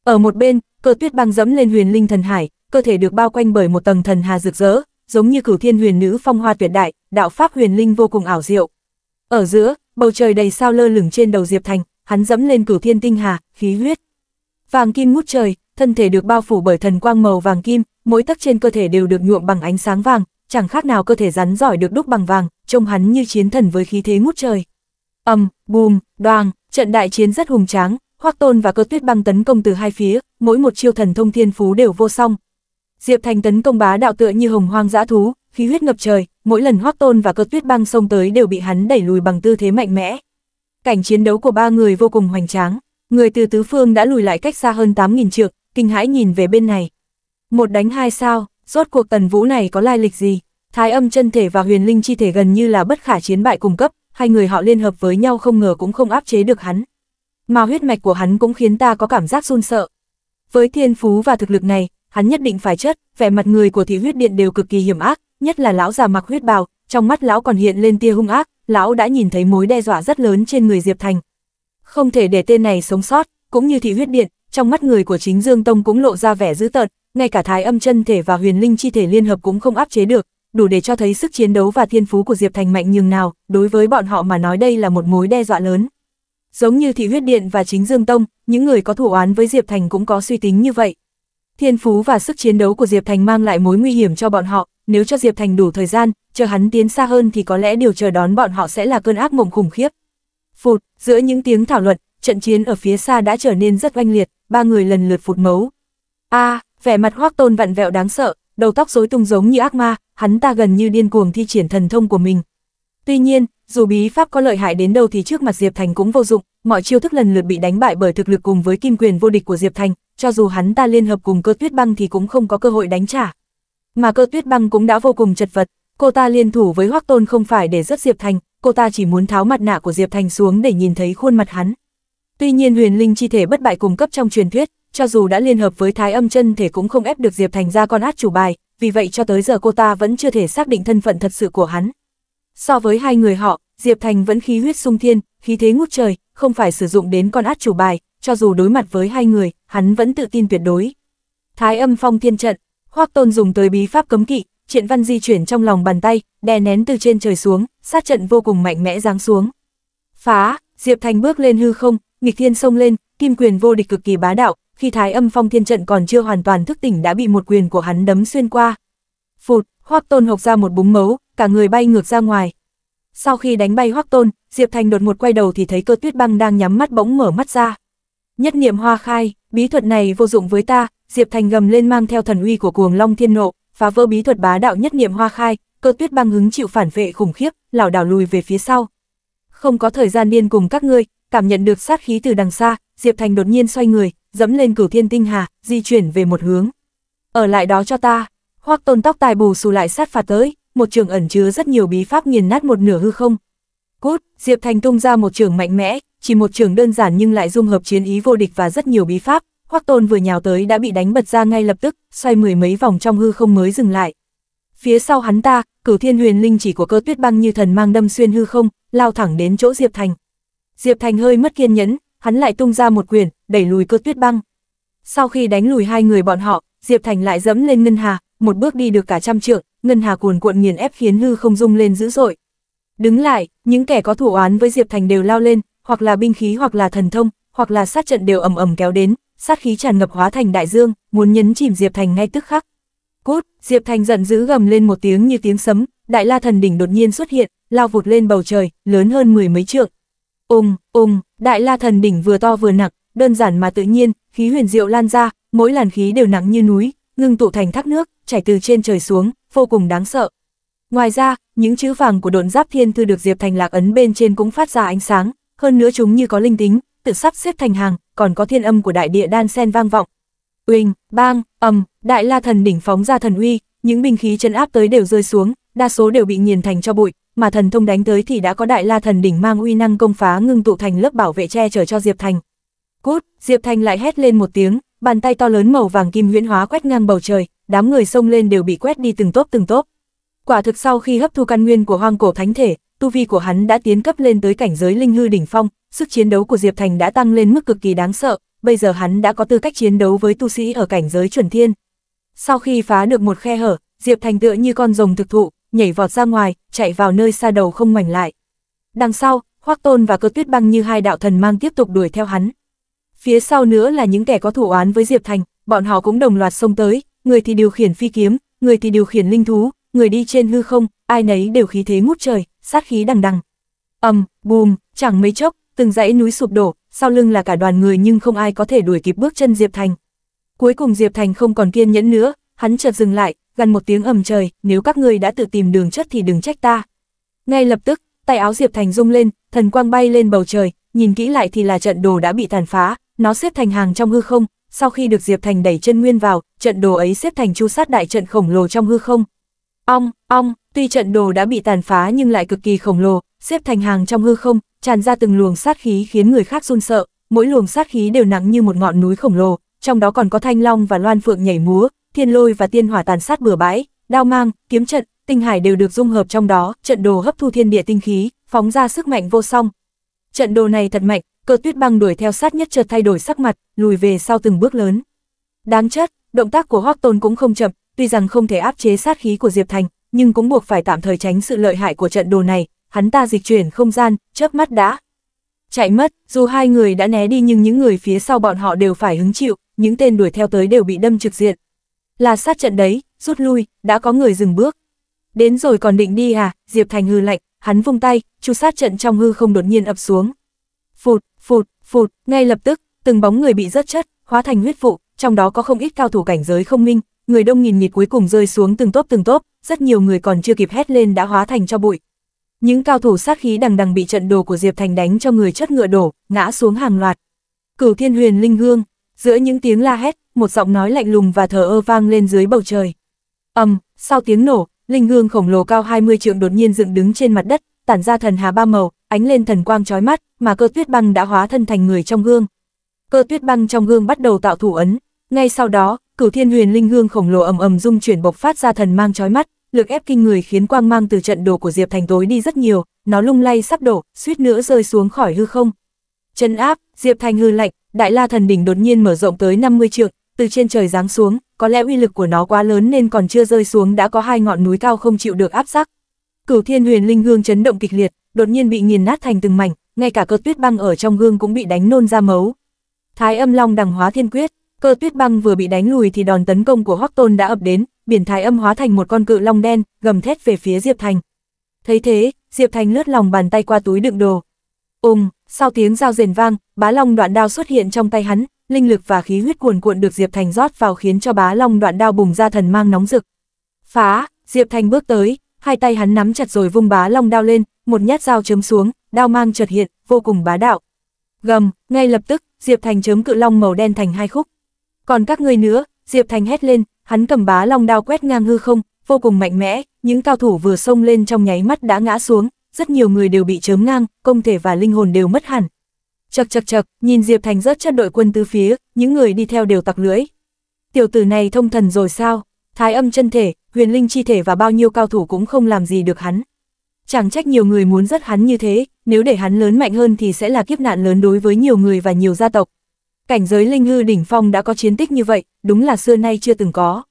Ở một bên, cơ tuyết băng dẫm lên huyền linh thần hải, cơ thể được bao quanh bởi một tầng thần hà rực rỡ, giống như cửu thiên huyền nữ phong hoa tuyệt đại, đạo pháp huyền linh vô cùng ảo diệu. Ở giữa, bầu trời đầy sao lơ lửng trên đầu Diệp Thành, hắn dẫm lên cửu thiên tinh hà, khí huyết. Vàng kim ngút trời, thân thể được bao phủ bởi thần quang màu vàng kim, mỗi tấc trên cơ thể đều được nhuộm bằng ánh sáng vàng, chẳng khác nào cơ thể rắn giỏi được đúc bằng vàng, trông hắn như chiến thần với khí thế ngút trời ầm, bùm, đoàng, trận đại chiến rất hùng tráng, Hoắc Tôn và Cơ Tuyết Băng tấn công từ hai phía, mỗi một chiêu thần thông thiên phú đều vô song. Diệp Thành tấn công bá đạo tựa như hồng hoang dã thú, khí huyết ngập trời, mỗi lần Hoắc Tôn và Cơ Tuyết Băng xông tới đều bị hắn đẩy lùi bằng tư thế mạnh mẽ. Cảnh chiến đấu của ba người vô cùng hoành tráng, người từ tứ phương đã lùi lại cách xa hơn 8000 trượng, kinh hãi nhìn về bên này. Một đánh hai sao, rốt cuộc Tần Vũ này có lai lịch gì? Thái âm chân thể và huyền linh chi thể gần như là bất khả chiến bại cùng cấp, hai người họ liên hợp với nhau không ngờ cũng không áp chế được hắn. Mà huyết mạch của hắn cũng khiến ta có cảm giác run sợ. Với thiên phú và thực lực này, hắn nhất định phải chết. vẻ mặt người của thị huyết điện đều cực kỳ hiểm ác, nhất là lão già mặc huyết bào, trong mắt lão còn hiện lên tia hung ác, lão đã nhìn thấy mối đe dọa rất lớn trên người Diệp Thành. Không thể để tên này sống sót, cũng như thị huyết điện, trong mắt người của chính Dương Tông cũng lộ ra vẻ dữ tợn, ngay cả thái âm chân thể và huyền linh chi thể liên hợp cũng không áp chế được, đủ để cho thấy sức chiến đấu và thiên phú của Diệp Thành mạnh nhường nào, đối với bọn họ mà nói đây là một mối đe dọa lớn. Giống như Thị Huyết Điện và chính Dương Tông, những người có thủ án với Diệp Thành cũng có suy tính như vậy. Thiên phú và sức chiến đấu của Diệp Thành mang lại mối nguy hiểm cho bọn họ, nếu cho Diệp Thành đủ thời gian, chờ hắn tiến xa hơn thì có lẽ điều chờ đón bọn họ sẽ là cơn ác mộng khủng khiếp. Phụt, giữa những tiếng thảo luận, trận chiến ở phía xa đã trở nên rất oanh liệt, ba người lần lượt phụt mấu. A, vẻ mặt Hoắc Tôn vặn vẹo đáng sợ, đầu tóc rối tung giống như ác ma, hắn ta gần như điên cuồng thi triển thần thông của mình. Tuy nhiên, dù bí pháp có lợi hại đến đâu thì trước mặt Diệp Thành cũng vô dụng, mọi chiêu thức lần lượt bị đánh bại bởi thực lực cùng với kim quyền vô địch của Diệp Thành, cho dù hắn ta liên hợp cùng cơ tuyết băng thì cũng không có cơ hội đánh trả. Mà cơ tuyết băng cũng đã vô cùng chật vật, cô ta liên thủ với Hoắc Tôn không phải để rất Diệp Thành, cô ta chỉ muốn tháo mặt nạ của Diệp Thành xuống để nhìn thấy khuôn mặt hắn. Tuy nhiên huyền linh chi thể bất bại cùng cấp trong truyền thuyết, cho dù đã liên hợp với thái âm chân thể cũng không ép được Diệp Thành ra con át chủ bài, vì vậy cho tới giờ cô ta vẫn chưa thể xác định thân phận thật sự của hắn. So với hai người họ, Diệp Thành vẫn khí huyết sung thiên, khí thế ngút trời, không phải sử dụng đến con át chủ bài, cho dù đối mặt với hai người, hắn vẫn tự tin tuyệt đối. Thái âm phong thiên trận, Hoắc Tôn dùng tới bí pháp cấm kỵ, Triện Văn di chuyển trong lòng bàn tay, đè nén từ trên trời xuống, sát trận vô cùng mạnh mẽ giáng xuống. Phá, Diệp Thành bước lên hư không, nghịch thiên sông lên, kim quyền vô địch cực kỳ bá đạo, khi thái âm phong thiên trận còn chưa hoàn toàn thức tỉnh đã bị một quyền của hắn đấm xuyên qua. Phụt, Hoắc Tôn hộc ra một búng mấu, cả người bay ngược ra ngoài. Sau khi đánh bay Hoắc Tôn, Diệp Thành đột ngột quay đầu thì thấy Cơ Tuyết Băng đang nhắm mắt bỗng mở mắt ra. Nhất niệm hoa khai, bí thuật này vô dụng với ta, Diệp Thành gầm lên mang theo thần uy của cuồng long thiên nộ, phá vỡ bí thuật bá đạo nhất niệm hoa khai, Cơ Tuyết Băng hứng chịu phản vệ khủng khiếp, lảo đảo lùi về phía sau. Không có thời gian điên cùng các ngươi, cảm nhận được sát khí từ đằng xa, Diệp Thành đột nhiên xoay người, dẫm lên cửu thiên tinh hà, di chuyển về một hướng. Ở lại đó cho ta, hoặc tôn tóc tài bù xù lại sát phạt tới, một trường ẩn chứa rất nhiều bí pháp nghiền nát một nửa hư không. Cút, Diệp Thành tung ra một trường mạnh mẽ, chỉ một trường đơn giản nhưng lại dung hợp chiến ý vô địch và rất nhiều bí pháp, Hoắc Tôn vừa nhào tới đã bị đánh bật ra ngay lập tức, xoay mười mấy vòng trong hư không mới dừng lại. Phía sau hắn ta, Cửu Thiên Huyền Linh chỉ của Cơ Tuyết Băng như thần mang đâm xuyên hư không, lao thẳng đến chỗ Diệp Thành. Diệp Thành hơi mất kiên nhẫn, hắn lại tung ra một quyền, đẩy lùi cơ tuyết băng. Sau khi đánh lùi hai người bọn họ, Diệp Thành lại dẫm lên Ngân Hà, một bước đi được cả trăm trượng, Ngân Hà cuồn cuộn nghiền ép khiến hư không rung lên dữ dội. Đứng lại, những kẻ có thủ oán với Diệp Thành đều lao lên, hoặc là binh khí hoặc là thần thông, hoặc là sát trận đều ầm ầm kéo đến, sát khí tràn ngập hóa thành đại dương, muốn nhấn chìm Diệp Thành ngay tức khắc. Cút, Diệp Thành giận dữ gầm lên một tiếng như tiếng sấm, Đại La thần đỉnh đột nhiên xuất hiện, lao vụt lên bầu trời, lớn hơn mười mấy trượng, Ùng, ùng, đại la thần đỉnh vừa to vừa nặng, đơn giản mà tự nhiên, khí huyền diệu lan ra, mỗi làn khí đều nặng như núi, ngưng tụ thành thác nước, chảy từ trên trời xuống, vô cùng đáng sợ. Ngoài ra, những chữ vàng của độn giáp thiên thư được Diệp Thành lạc ấn bên trên cũng phát ra ánh sáng, hơn nữa chúng như có linh tính, tự sắp xếp thành hàng, còn có thiên âm của đại địa đan sen vang vọng. Uỳnh, bang, ầm, đại la thần đỉnh phóng ra thần uy, những binh khí chân áp tới đều rơi xuống, đa số đều bị nghiền thành cho bụi, mà thần thông đánh tới thì đã có đại la thần đỉnh mang uy năng công phá ngưng tụ thành lớp bảo vệ che chở cho Diệp Thành. Cút, Diệp Thành lại hét lên một tiếng, bàn tay to lớn màu vàng kim huyễn hóa quét ngang bầu trời, đám người xông lên đều bị quét đi từng tốp từng tốp. Quả thực sau khi hấp thu căn nguyên của hoang cổ thánh thể, tu vi của hắn đã tiến cấp lên tới cảnh giới linh hư đỉnh phong, sức chiến đấu của Diệp Thành đã tăng lên mức cực kỳ đáng sợ, bây giờ hắn đã có tư cách chiến đấu với tu sĩ ở cảnh giới chuẩn thiên. Sau khi phá được một khe hở, Diệp Thành tựa như con rồng thực thụ, nhảy vọt ra ngoài, chạy vào nơi xa đầu không ngoảnh lại. Đằng sau, Hoắc Tôn và Cơ Tuyết Băng như hai đạo thần mang tiếp tục đuổi theo hắn. Phía sau nữa là những kẻ có thủ oán với Diệp Thành, bọn họ cũng đồng loạt xông tới, người thì điều khiển phi kiếm, người thì điều khiển linh thú, người đi trên hư không, ai nấy đều khí thế ngút trời, sát khí đằng đằng. Ầm, bùm, chẳng mấy chốc, từng dãy núi sụp đổ, sau lưng là cả đoàn người nhưng không ai có thể đuổi kịp bước chân Diệp Thành. Cuối cùng Diệp Thành không còn kiên nhẫn nữa, hắn chợt dừng lại, gần một tiếng ầm trời, nếu các ngươi đã tự tìm đường chất thì đừng trách ta. Ngay lập tức, tay áo Diệp Thành rung lên, thần quang bay lên bầu trời, nhìn kỹ lại thì là trận đồ đã bị tàn phá, nó xếp thành hàng trong hư không, sau khi được Diệp Thành đẩy chân nguyên vào, trận đồ ấy xếp thành chu sát đại trận khổng lồ trong hư không. Ong, ong, tuy trận đồ đã bị tàn phá nhưng lại cực kỳ khổng lồ, xếp thành hàng trong hư không, tràn ra từng luồng sát khí khiến người khác run sợ, mỗi luồng sát khí đều nặng như một ngọn núi khổng lồ, trong đó còn có thanh long và loan phượng nhảy múa, thiên lôi và tiên hỏa tàn sát bừa bãi, đao mang, kiếm trận, tinh hải đều được dung hợp trong đó, trận đồ hấp thu thiên địa tinh khí, phóng ra sức mạnh vô song. Trận đồ này thật mạnh, Cơ Tuyết Băng đuổi theo sát nhất chợt thay đổi sắc mặt, lùi về sau từng bước lớn. Đáng chết, động tác của Hoắc Tôn cũng không chậm, tuy rằng không thể áp chế sát khí của Diệp Thành, nhưng cũng buộc phải tạm thời tránh sự lợi hại của trận đồ này, hắn ta dịch chuyển không gian, chớp mắt đã chạy mất, dù hai người đã né đi nhưng những người phía sau bọn họ đều phải hứng chịu, những tên đuổi theo tới đều bị đâm trực diện, là sát trận đấy, rút lui, đã có người dừng bước. Đến rồi còn định đi à, Diệp Thành hư lạnh, hắn vung tay, chu sát trận trong hư không đột nhiên ập xuống. Phụt, phụt, phụt, ngay lập tức, từng bóng người bị rớt chất, hóa thành huyết vụ, trong đó có không ít cao thủ cảnh giới không minh, người đông nghìn nghịt cuối cùng rơi xuống từng tốp từng tốp, rất nhiều người còn chưa kịp hét lên đã hóa thành cho bụi. Những cao thủ sát khí đằng đằng bị trận đồ của Diệp Thành đánh cho người chất ngựa đổ, ngã xuống hàng loạt. Cửu Thiên Huyền Linh Hương, Giữa những tiếng la hét, một giọng nói lạnh lùng và thờ ơ vang lên dưới bầu trời. ầm, um, sau tiếng nổ, linh hương khổng lồ cao 20 trượng đột nhiên dựng đứng trên mặt đất, tản ra thần hà ba màu, ánh lên thần quang chói mắt, mà cơ tuyết băng đã hóa thân thành người trong gương. Cơ tuyết băng trong gương bắt đầu tạo thủ ấn, ngay sau đó, cửu thiên huyền linh hương khổng lồ ầm ầm dung chuyển bộc phát ra thần mang chói mắt, lực ép kinh người khiến quang mang từ trận đồ của Diệp Thành tối đi rất nhiều, nó lung lay sắp đổ, suýt nữa rơi xuống khỏi hư không, chân áp, Diệp Thành hư lạnh, Đại La thần đỉnh đột nhiên mở rộng tới 50 trượng, từ trên trời giáng xuống, có lẽ uy lực của nó quá lớn nên còn chưa rơi xuống đã có hai ngọn núi cao không chịu được áp sát. Cửu Thiên Huyền Linh hương chấn động kịch liệt, đột nhiên bị nghiền nát thành từng mảnh, ngay cả cơ tuyết băng ở trong gương cũng bị đánh nôn ra máu. Thái Âm Long đằng hóa thiên quyết, cơ tuyết băng vừa bị đánh lùi thì đòn tấn công của Hoắc Tôn đã ập đến, biển Thái Âm hóa thành một con cự long đen, gầm thét về phía Diệp Thành. Thấy thế, Diệp Thành lướt lòng bàn tay qua túi đựng đồ, Ùm, sau tiếng giao rền vang, bá long đoạn đao xuất hiện trong tay hắn, linh lực và khí huyết cuồn cuộn được Diệp Thành rót vào khiến cho bá long đoạn đao bùng ra thần mang nóng rực. Phá, Diệp Thành bước tới, hai tay hắn nắm chặt rồi vung bá long đao lên, một nhát dao chấm xuống, đao mang chợt hiện, vô cùng bá đạo. Gầm, ngay lập tức, Diệp Thành chấm cự long màu đen thành hai khúc. Còn các ngươi nữa, Diệp Thành hét lên, hắn cầm bá long đao quét ngang hư không, vô cùng mạnh mẽ, những cao thủ vừa xông lên trong nháy mắt đã ngã xuống, rất nhiều người đều bị chớm ngang, công thể và linh hồn đều mất hẳn. Chật chật chật, nhìn Diệp Thành rớt chất đội quân tứ phía, những người đi theo đều tặc lưỡi. Tiểu tử này thông thần rồi sao? Thái âm chân thể, huyền linh chi thể và bao nhiêu cao thủ cũng không làm gì được hắn. Chẳng trách nhiều người muốn rất hắn như thế, nếu để hắn lớn mạnh hơn thì sẽ là kiếp nạn lớn đối với nhiều người và nhiều gia tộc. Cảnh giới linh hư đỉnh phong đã có chiến tích như vậy, đúng là xưa nay chưa từng có.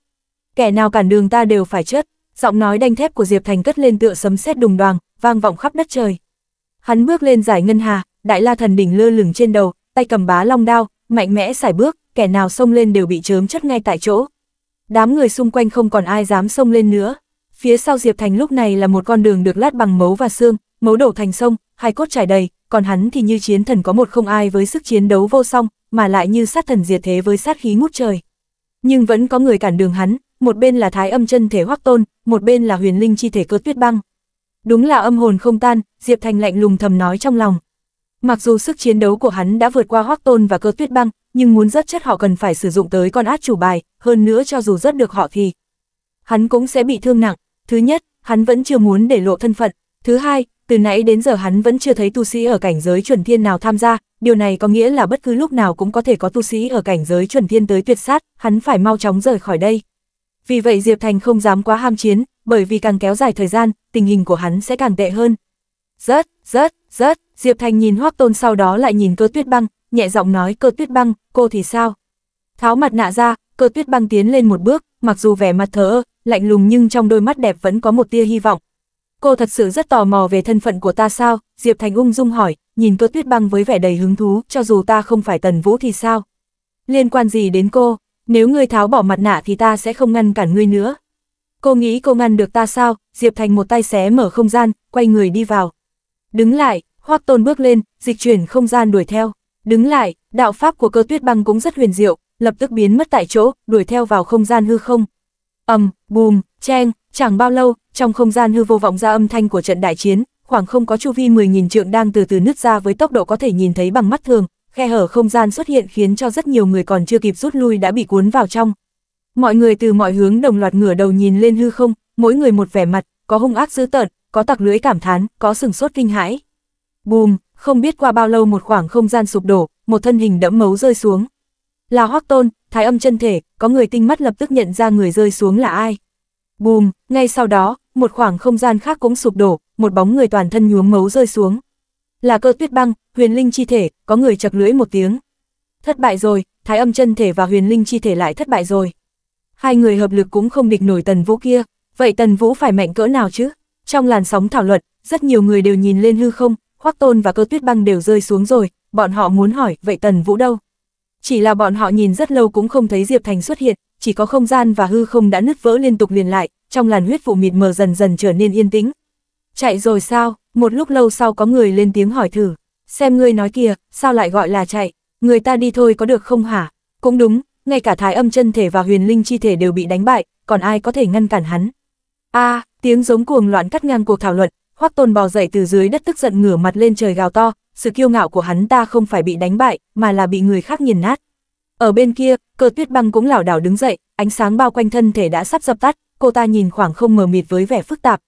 Kẻ nào cản đường ta đều phải chết, giọng nói đanh thép của Diệp Thành cất lên tựa sấm sét đùng đoàng, vang vọng khắp đất trời. Hắn bước lên giải ngân hà, đại la thần đỉnh lơ lửng trên đầu, tay cầm bá long đao, mạnh mẽ xài bước, kẻ nào xông lên đều bị chớm chất ngay tại chỗ. Đám người xung quanh không còn ai dám xông lên nữa. Phía sau Diệp Thành lúc này là một con đường được lát bằng mấu và xương, mấu đổ thành sông, hai cốt trải đầy, còn hắn thì như chiến thần có một không ai với sức chiến đấu vô song, mà lại như sát thần diệt thế với sát khí ngút trời. Nhưng vẫn có người cản đường hắn, một bên là Thái Âm chân thể Hoắc Tôn, một bên là Huyền Linh chi thể Cơ Tuyết Băng. Đúng là âm hồn không tan, Diệp Thành lạnh lùng thầm nói trong lòng. Mặc dù sức chiến đấu của hắn đã vượt qua Hoắc Tôn và Cơ Tuyết Băng, nhưng muốn rất chất họ cần phải sử dụng tới con át chủ bài, hơn nữa cho dù rất được họ thì hắn cũng sẽ bị thương nặng. Thứ nhất, hắn vẫn chưa muốn để lộ thân phận. Thứ hai, từ nãy đến giờ hắn vẫn chưa thấy tu sĩ ở cảnh giới chuẩn thiên nào tham gia, điều này có nghĩa là bất cứ lúc nào cũng có thể có tu sĩ ở cảnh giới chuẩn thiên tới tuyệt sát, hắn phải mau chóng rời khỏi đây. Vì vậy Diệp Thành không dám quá ham chiến, bởi vì càng kéo dài thời gian, tình hình của hắn sẽ càng tệ hơn. Rớt, rớt, rớt, Diệp Thành nhìn Hoác Tôn sau đó lại nhìn cơ tuyết băng, nhẹ giọng nói cơ tuyết băng, cô thì sao? Tháo mặt nạ ra, cơ tuyết băng tiến lên một bước, mặc dù vẻ mặt thờ ơ, lạnh lùng nhưng trong đôi mắt đẹp vẫn có một tia hy vọng. Cô thật sự rất tò mò về thân phận của ta sao? Diệp Thành ung dung hỏi, nhìn cơ tuyết băng với vẻ đầy hứng thú, cho dù ta không phải tần vũ thì sao? Liên quan gì đến cô? Nếu ngươi tháo bỏ mặt nạ thì ta sẽ không ngăn cản ngươi nữa. Cô nghĩ cô ngăn được ta sao, Diệp Thành một tay xé mở không gian, quay người đi vào. Đứng lại, Hoác Tôn bước lên, dịch chuyển không gian đuổi theo. Đứng lại, đạo pháp của cơ tuyết băng cũng rất huyền diệu, lập tức biến mất tại chỗ, đuổi theo vào không gian hư không. ầm, bùm, cheng, chẳng bao lâu, trong không gian hư vô vọng ra âm thanh của trận đại chiến, khoảng không có chu vi 10.000 trượng đang từ từ nứt ra với tốc độ có thể nhìn thấy bằng mắt thường, khe hở không gian xuất hiện khiến cho rất nhiều người còn chưa kịp rút lui đã bị cuốn vào trong. Mọi người từ mọi hướng đồng loạt ngửa đầu nhìn lên hư không, mỗi người một vẻ mặt, có hung ác dữ tợn, có tặc lưỡi cảm thán, có sừng sốt kinh hãi. Bùm, không biết qua bao lâu một khoảng không gian sụp đổ, một thân hình đẫm máu rơi xuống. Là Hoắc Tôn, thái âm chân thể, có người tinh mắt lập tức nhận ra người rơi xuống là ai. Bùm, ngay sau đó, một khoảng không gian khác cũng sụp đổ, một bóng người toàn thân nhuốm máu rơi xuống. Là cơ tuyết băng, huyền linh chi thể, có người chật lưỡi một tiếng. Thất bại rồi, thái âm chân thể và huyền linh chi thể lại thất bại rồi. Hai người hợp lực cũng không địch nổi tần vũ kia, vậy tần vũ phải mạnh cỡ nào chứ? Trong làn sóng thảo luận, rất nhiều người đều nhìn lên hư không, Hoắc Tôn và Cơ Tuyết Băng đều rơi xuống rồi, bọn họ muốn hỏi, vậy Tần Vũ đâu? Chỉ là bọn họ nhìn rất lâu cũng không thấy Diệp Thành xuất hiện, chỉ có không gian và hư không đã nứt vỡ liên tục liền lại, trong làn huyết vụ mịt mờ dần dần trở nên yên tĩnh. Chạy rồi sao? Một lúc lâu sau có người lên tiếng hỏi thử, xem ngươi nói kìa, sao lại gọi là chạy, người ta đi thôi có được không hả? Cũng đúng, ngay cả thái âm chân thể và huyền linh chi thể đều bị đánh bại, còn ai có thể ngăn cản hắn? a tiếng giống cuồng loạn cắt ngang cuộc thảo luận, hoắc tôn bò dậy từ dưới đất tức giận ngửa mặt lên trời gào to, sự kiêu ngạo của hắn ta không phải bị đánh bại, mà là bị người khác nghiền nát. Ở bên kia, cờ tuyết băng cũng lảo đảo đứng dậy, ánh sáng bao quanh thân thể đã sắp dập tắt, cô ta nhìn khoảng không mờ mịt với vẻ phức tạp,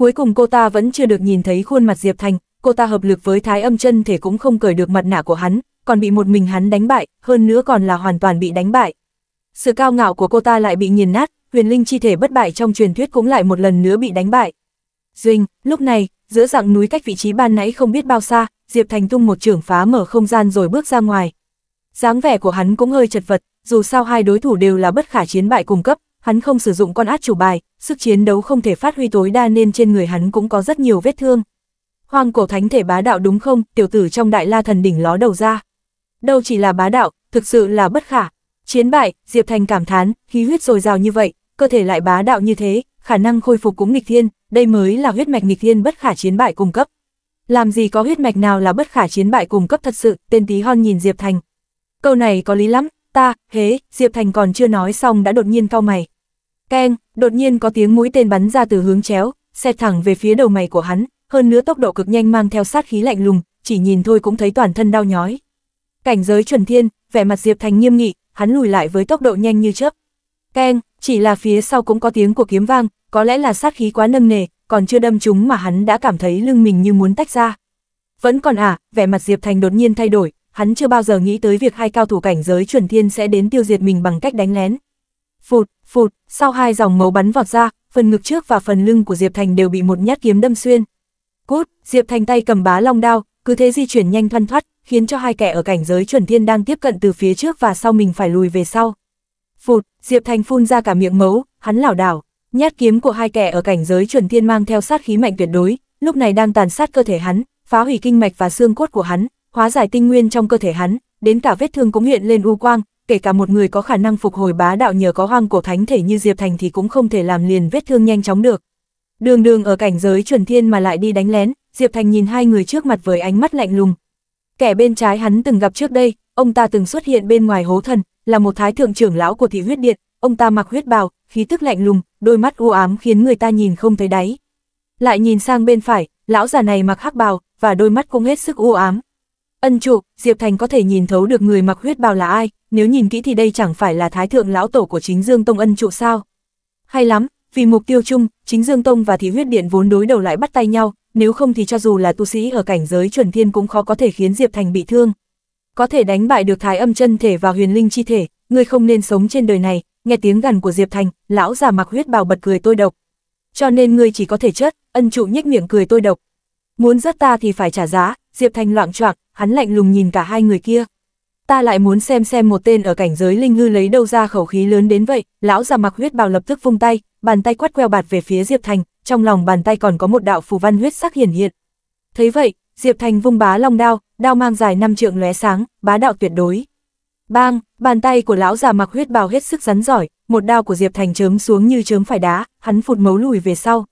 Cuối cùng cô ta vẫn chưa được nhìn thấy khuôn mặt Diệp Thành, cô ta hợp lực với thái âm chân thể cũng không cởi được mặt nạ của hắn, còn bị một mình hắn đánh bại, hơn nữa còn là hoàn toàn bị đánh bại. Sự cao ngạo của cô ta lại bị nghiền nát, huyền linh chi thể bất bại trong truyền thuyết cũng lại một lần nữa bị đánh bại. Duynh, lúc này, giữa dạng núi cách vị trí ban nãy không biết bao xa, Diệp Thành tung một trưởng phá mở không gian rồi bước ra ngoài. dáng vẻ của hắn cũng hơi chật vật, dù sao hai đối thủ đều là bất khả chiến bại cùng cấp, hắn không sử dụng con át chủ bài, sức chiến đấu không thể phát huy tối đa nên trên người hắn cũng có rất nhiều vết thương. Hoàng cổ thánh thể bá đạo đúng không, tiểu tử trong đại la thần đỉnh ló đầu ra. Đâu chỉ là bá đạo, thực sự là bất khả. Chiến bại, Diệp Thành cảm thán, khí huyết dồi dào như vậy, cơ thể lại bá đạo như thế, khả năng khôi phục cũng nghịch thiên, đây mới là huyết mạch nghịch thiên bất khả chiến bại cung cấp. Làm gì có huyết mạch nào là bất khả chiến bại cung cấp thật sự, tên tí hon nhìn Diệp Thành. Câu này có lý lắm, ta, hế, Diệp Thành còn chưa nói xong đã đột nhiên cau mày, Keng, đột nhiên có tiếng mũi tên bắn ra từ hướng chéo, xẹt thẳng về phía đầu mày của hắn, hơn nữa tốc độ cực nhanh mang theo sát khí lạnh lùng, chỉ nhìn thôi cũng thấy toàn thân đau nhói. Cảnh giới chuẩn thiên, vẻ mặt Diệp Thành nghiêm nghị, hắn lùi lại với tốc độ nhanh như chớp. Keng, chỉ là phía sau cũng có tiếng của kiếm vang, có lẽ là sát khí quá nâng nề, còn chưa đâm chúng mà hắn đã cảm thấy lưng mình như muốn tách ra. Vẫn còn à, vẻ mặt Diệp Thành đột nhiên thay đổi, hắn chưa bao giờ nghĩ tới việc hai cao thủ cảnh giới chuẩn thiên sẽ đến tiêu diệt mình bằng cách đánh lén. Phụt, phụt, sau hai dòng máu bắn vọt ra, phần ngực trước và phần lưng của Diệp Thành đều bị một nhát kiếm đâm xuyên. Cút, Diệp Thành tay cầm bá long đao, cứ thế di chuyển nhanh thoăn thoắt, khiến cho hai kẻ ở cảnh giới chuẩn thiên đang tiếp cận từ phía trước và sau mình phải lùi về sau. Phụt, Diệp Thành phun ra cả miệng máu hắn lảo đảo. Nhát kiếm của hai kẻ ở cảnh giới chuẩn thiên mang theo sát khí mạnh tuyệt đối, lúc này đang tàn sát cơ thể hắn, phá hủy kinh mạch và xương cốt của hắn, hóa giải tinh nguyên trong cơ thể hắn, đến cả vết thương cũng hiện lên u quang, kể cả một người có khả năng phục hồi bá đạo nhờ có hoang cổ thánh thể như Diệp Thành thì cũng không thể làm liền vết thương nhanh chóng được. Đường đường ở cảnh giới chuẩn thiên mà lại đi đánh lén, Diệp Thành nhìn hai người trước mặt với ánh mắt lạnh lùng. Kẻ bên trái hắn từng gặp trước đây, ông ta từng xuất hiện bên ngoài hố thần, là một thái thượng trưởng lão của thị huyết điện, ông ta mặc huyết bào, khí tức lạnh lùng, đôi mắt u ám khiến người ta nhìn không thấy đáy. Lại nhìn sang bên phải, lão già này mặc hắc bào, và đôi mắt cũng hết sức u ám, Ân trụ, Diệp Thành có thể nhìn thấu được người mặc huyết bào là ai, nếu nhìn kỹ thì đây chẳng phải là thái thượng lão tổ của chính Dương Tông ân trụ sao. Hay lắm, vì mục tiêu chung, chính Dương Tông và Thị huyết điện vốn đối đầu lại bắt tay nhau, nếu không thì cho dù là tu sĩ ở cảnh giới chuẩn thiên cũng khó có thể khiến Diệp Thành bị thương. Có thể đánh bại được thái âm chân thể và huyền linh chi thể, người không nên sống trên đời này, nghe tiếng gần của Diệp Thành, lão già mặc huyết bào bật cười tôi độc. Cho nên người chỉ có thể chết, ân trụ nhếch miệng cười tôi độc. Muốn giết ta thì phải trả giá, Diệp Thành loạn choạng hắn lạnh lùng nhìn cả hai người kia. Ta lại muốn xem xem một tên ở cảnh giới linh ngư lấy đâu ra khẩu khí lớn đến vậy, lão già mặc huyết bào lập tức vung tay, bàn tay quát queo bạt về phía Diệp Thành, trong lòng bàn tay còn có một đạo phù văn huyết sắc hiển hiện. Thấy vậy, Diệp Thành vung bá long đao, đao mang dài năm trượng lóe sáng, bá đạo tuyệt đối. Bang, bàn tay của lão già mặc huyết bào hết sức rắn giỏi, một đao của Diệp Thành chớm xuống như chớm phải đá, hắn phụt mấu lùi về sau.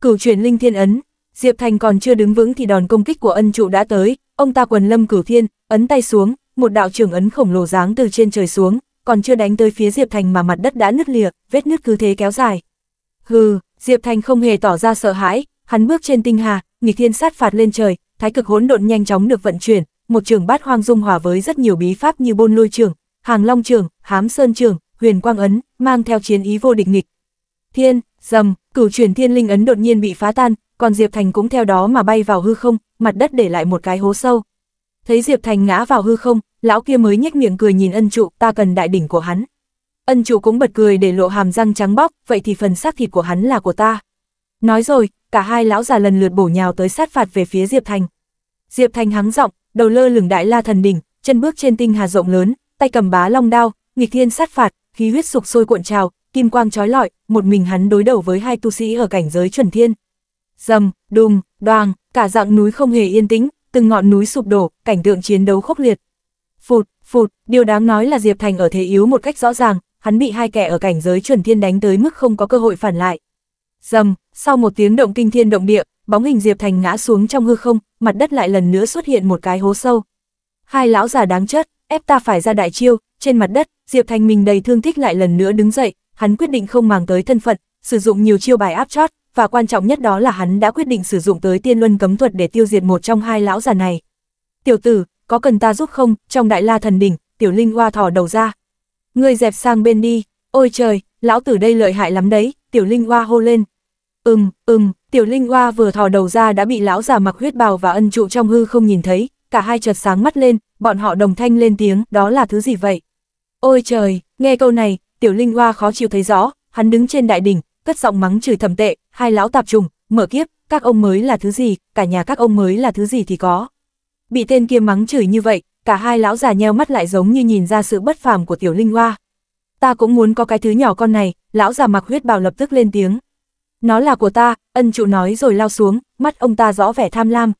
Cửu chuyển linh thiên ấn, Diệp Thành còn chưa đứng vững thì đòn công kích của ân trụ đã tới, Ông ta quần lâm cửu thiên, ấn tay xuống, một đạo trưởng ấn khổng lồ dáng từ trên trời xuống, còn chưa đánh tới phía Diệp Thành mà mặt đất đã nứt lìa, vết nứt cứ thế kéo dài. Hừ, Diệp Thành không hề tỏ ra sợ hãi, hắn bước trên tinh hà, nghịch thiên sát phạt lên trời, thái cực hỗn độn nhanh chóng được vận chuyển, một trường bát hoang dung hòa với rất nhiều bí pháp như bôn lôi trường, hàng long trường, hám sơn trường, huyền quang ấn, mang theo chiến ý vô địch nghịch. Thiên, dầm, cửu chuyển thiên linh ấn đột nhiên bị phá tan, còn Diệp Thành cũng theo đó mà bay vào hư không, mặt đất để lại một cái hố sâu. Thấy Diệp Thành ngã vào hư không, lão kia mới nhếch miệng cười nhìn ân trụ, ta cần đại đỉnh của hắn. Ân trụ cũng bật cười để lộ hàm răng trắng bóc, vậy thì phần xác thịt của hắn là của ta. Nói rồi, cả hai lão già lần lượt bổ nhào tới sát phạt về phía Diệp Thành. Diệp Thành hắng giọng, đầu lơ lửng đại la thần đỉnh, chân bước trên tinh hà rộng lớn, tay cầm bá long đao, nghịch thiên sát phạt, khí huyết sục sôi cuộn trào, kim quang chói lọi, một mình hắn đối đầu với hai tu sĩ ở cảnh giới chuẩn thiên dầm, đùng, đoàng, cả dạng núi không hề yên tĩnh, từng ngọn núi sụp đổ, cảnh tượng chiến đấu khốc liệt. Phụt, phụt, điều đáng nói là Diệp Thành ở thế yếu một cách rõ ràng, hắn bị hai kẻ ở cảnh giới chuẩn thiên đánh tới mức không có cơ hội phản lại. Dầm, sau một tiếng động kinh thiên động địa, bóng hình Diệp Thành ngã xuống trong hư không, mặt đất lại lần nữa xuất hiện một cái hố sâu. Hai lão già đáng chết, ép ta phải ra đại chiêu, trên mặt đất, Diệp Thành mình đầy thương tích lại lần nữa đứng dậy, hắn quyết định không màng tới thân phận, sử dụng nhiều chiêu bài áp chót, và quan trọng nhất đó là hắn đã quyết định sử dụng tới tiên luân cấm thuật để tiêu diệt một trong hai lão già này. Tiểu tử, có cần ta giúp không, trong đại la thần đỉnh, tiểu linh hoa thò đầu ra. Ngươi dẹp sang bên đi, ôi trời, lão tử đây lợi hại lắm đấy, tiểu linh hoa hô lên. Ừm, ừm, tiểu linh hoa vừa thò đầu ra đã bị lão già mặc huyết bào và ân trụ trong hư không nhìn thấy, cả hai chợt sáng mắt lên, bọn họ đồng thanh lên tiếng, đó là thứ gì vậy? Ôi trời, nghe câu này, tiểu linh hoa khó chịu thấy rõ, hắn đứng trên đại đỉnh, cất giọng mắng chửi thầm tệ, hai lão tạp trùng, mở kiếp, các ông mới là thứ gì, cả nhà các ông mới là thứ gì thì có. Bị tên kia mắng chửi như vậy, cả hai lão già nheo mắt lại giống như nhìn ra sự bất phàm của tiểu linh hoa. Ta cũng muốn có cái thứ nhỏ con này, lão già mặc huyết bào lập tức lên tiếng. Nó là của ta, ân trụ nói rồi lao xuống, mắt ông ta rõ vẻ tham lam.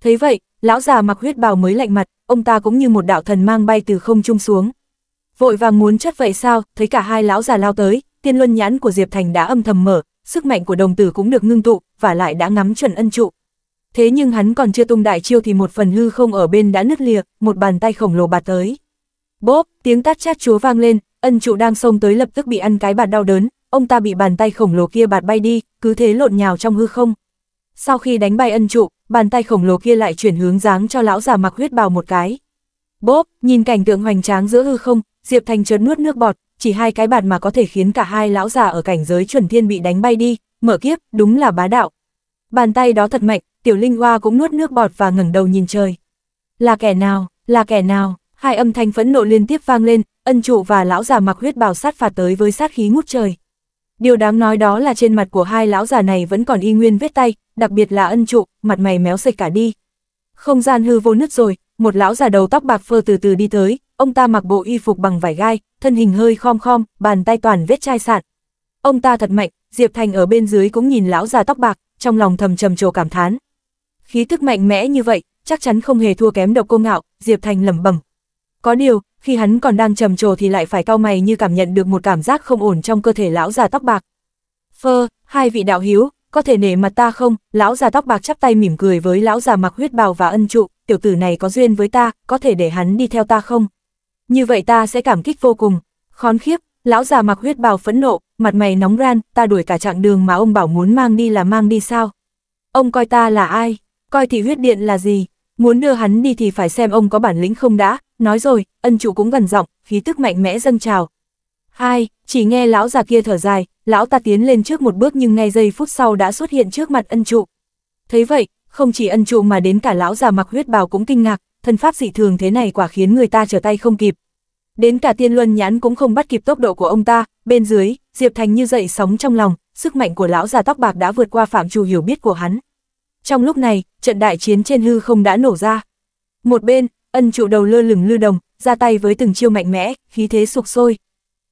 Thấy vậy, lão già mặc huyết bào mới lạnh mặt, ông ta cũng như một đạo thần mang bay từ không trung xuống. Vội vàng muốn chất vậy sao, thấy cả hai lão già lao tới, tiên luân nhãn của Diệp Thành đã âm thầm mở, sức mạnh của đồng tử cũng được ngưng tụ, và lại đã ngắm chuẩn ân trụ. Thế nhưng hắn còn chưa tung đại chiêu thì một phần hư không ở bên đã nứt lìa, một bàn tay khổng lồ bạt tới. Bốp, tiếng tát chát chúa vang lên, ân trụ đang xông tới lập tức bị ăn cái bạt đau đớn, ông ta bị bàn tay khổng lồ kia bạt bay đi, cứ thế lộn nhào trong hư không. Sau khi đánh bay ân trụ, bàn tay khổng lồ kia lại chuyển hướng dáng cho lão già mặc huyết bào một cái. Bốp, nhìn cảnh tượng hoành tráng giữa hư không, Diệp Thành chợt nuốt nước bọt, chỉ hai cái bạt mà có thể khiến cả hai lão già ở cảnh giới chuẩn thiên bị đánh bay đi, mở kiếp, đúng là bá đạo. Bàn tay đó thật mạnh, tiểu linh hoa cũng nuốt nước bọt và ngẩng đầu nhìn trời. Là kẻ nào, là kẻ nào, hai âm thanh phẫn nộ liên tiếp vang lên, ân trụ và lão già mặc huyết bào sát phạt tới với sát khí ngút trời. Điều đáng nói đó là trên mặt của hai lão già này vẫn còn y nguyên vết tay, đặc biệt là ân trụ, mặt mày méo sạch cả đi. Không gian hư vô nứt rồi, một lão già đầu tóc bạc phơ từ từ đi tới, ông ta mặc bộ y phục bằng vải gai, thân hình hơi khom khom, bàn tay toàn vết chai sạn. Ông ta thật mạnh, Diệp Thành ở bên dưới cũng nhìn lão già tóc bạc, trong lòng thầm trầm trồ cảm thán. Khí thức mạnh mẽ như vậy, chắc chắn không hề thua kém độc cô ngạo, Diệp Thành lẩm bẩm. Có điều, khi hắn còn đang trầm trồ thì lại phải cau mày như cảm nhận được một cảm giác không ổn trong cơ thể lão già tóc bạc. Phơ, hai vị đạo hiếu, có thể nể mặt ta không? Lão già tóc bạc chắp tay mỉm cười với lão già mặc huyết bào và ân trụ, tiểu tử này có duyên với ta, có thể để hắn đi theo ta không? như vậy ta sẽ cảm kích vô cùng. Khón khiếp, lão già mặc huyết bào phẫn nộ, mặt mày nóng ran, ta đuổi cả chặng đường mà ông bảo muốn mang đi là mang đi sao? Ông coi ta là ai? Coi thị huyết điện là gì? Muốn đưa hắn đi thì phải xem ông có bản lĩnh không đã, nói rồi, ân chủ cũng gần giọng, khí tức mạnh mẽ dâng trào. Hai, chỉ nghe lão già kia thở dài, lão ta tiến lên trước một bước nhưng ngay giây phút sau đã xuất hiện trước mặt ân trụ. Thấy vậy, không chỉ ân trụ mà đến cả lão già mặc huyết bào cũng kinh ngạc, thân pháp dị thường thế này quả khiến người ta trở tay không kịp. Đến cả tiên luân nhãn cũng không bắt kịp tốc độ của ông ta, bên dưới, Diệp Thành như dậy sóng trong lòng, sức mạnh của lão già tóc bạc đã vượt qua phạm trù hiểu biết của hắn. Trong lúc này, trận đại chiến trên hư không đã nổ ra. Một bên, ân trụ đầu lơ lửng lư đồng, ra tay với từng chiêu mạnh mẽ, khí thế sục sôi.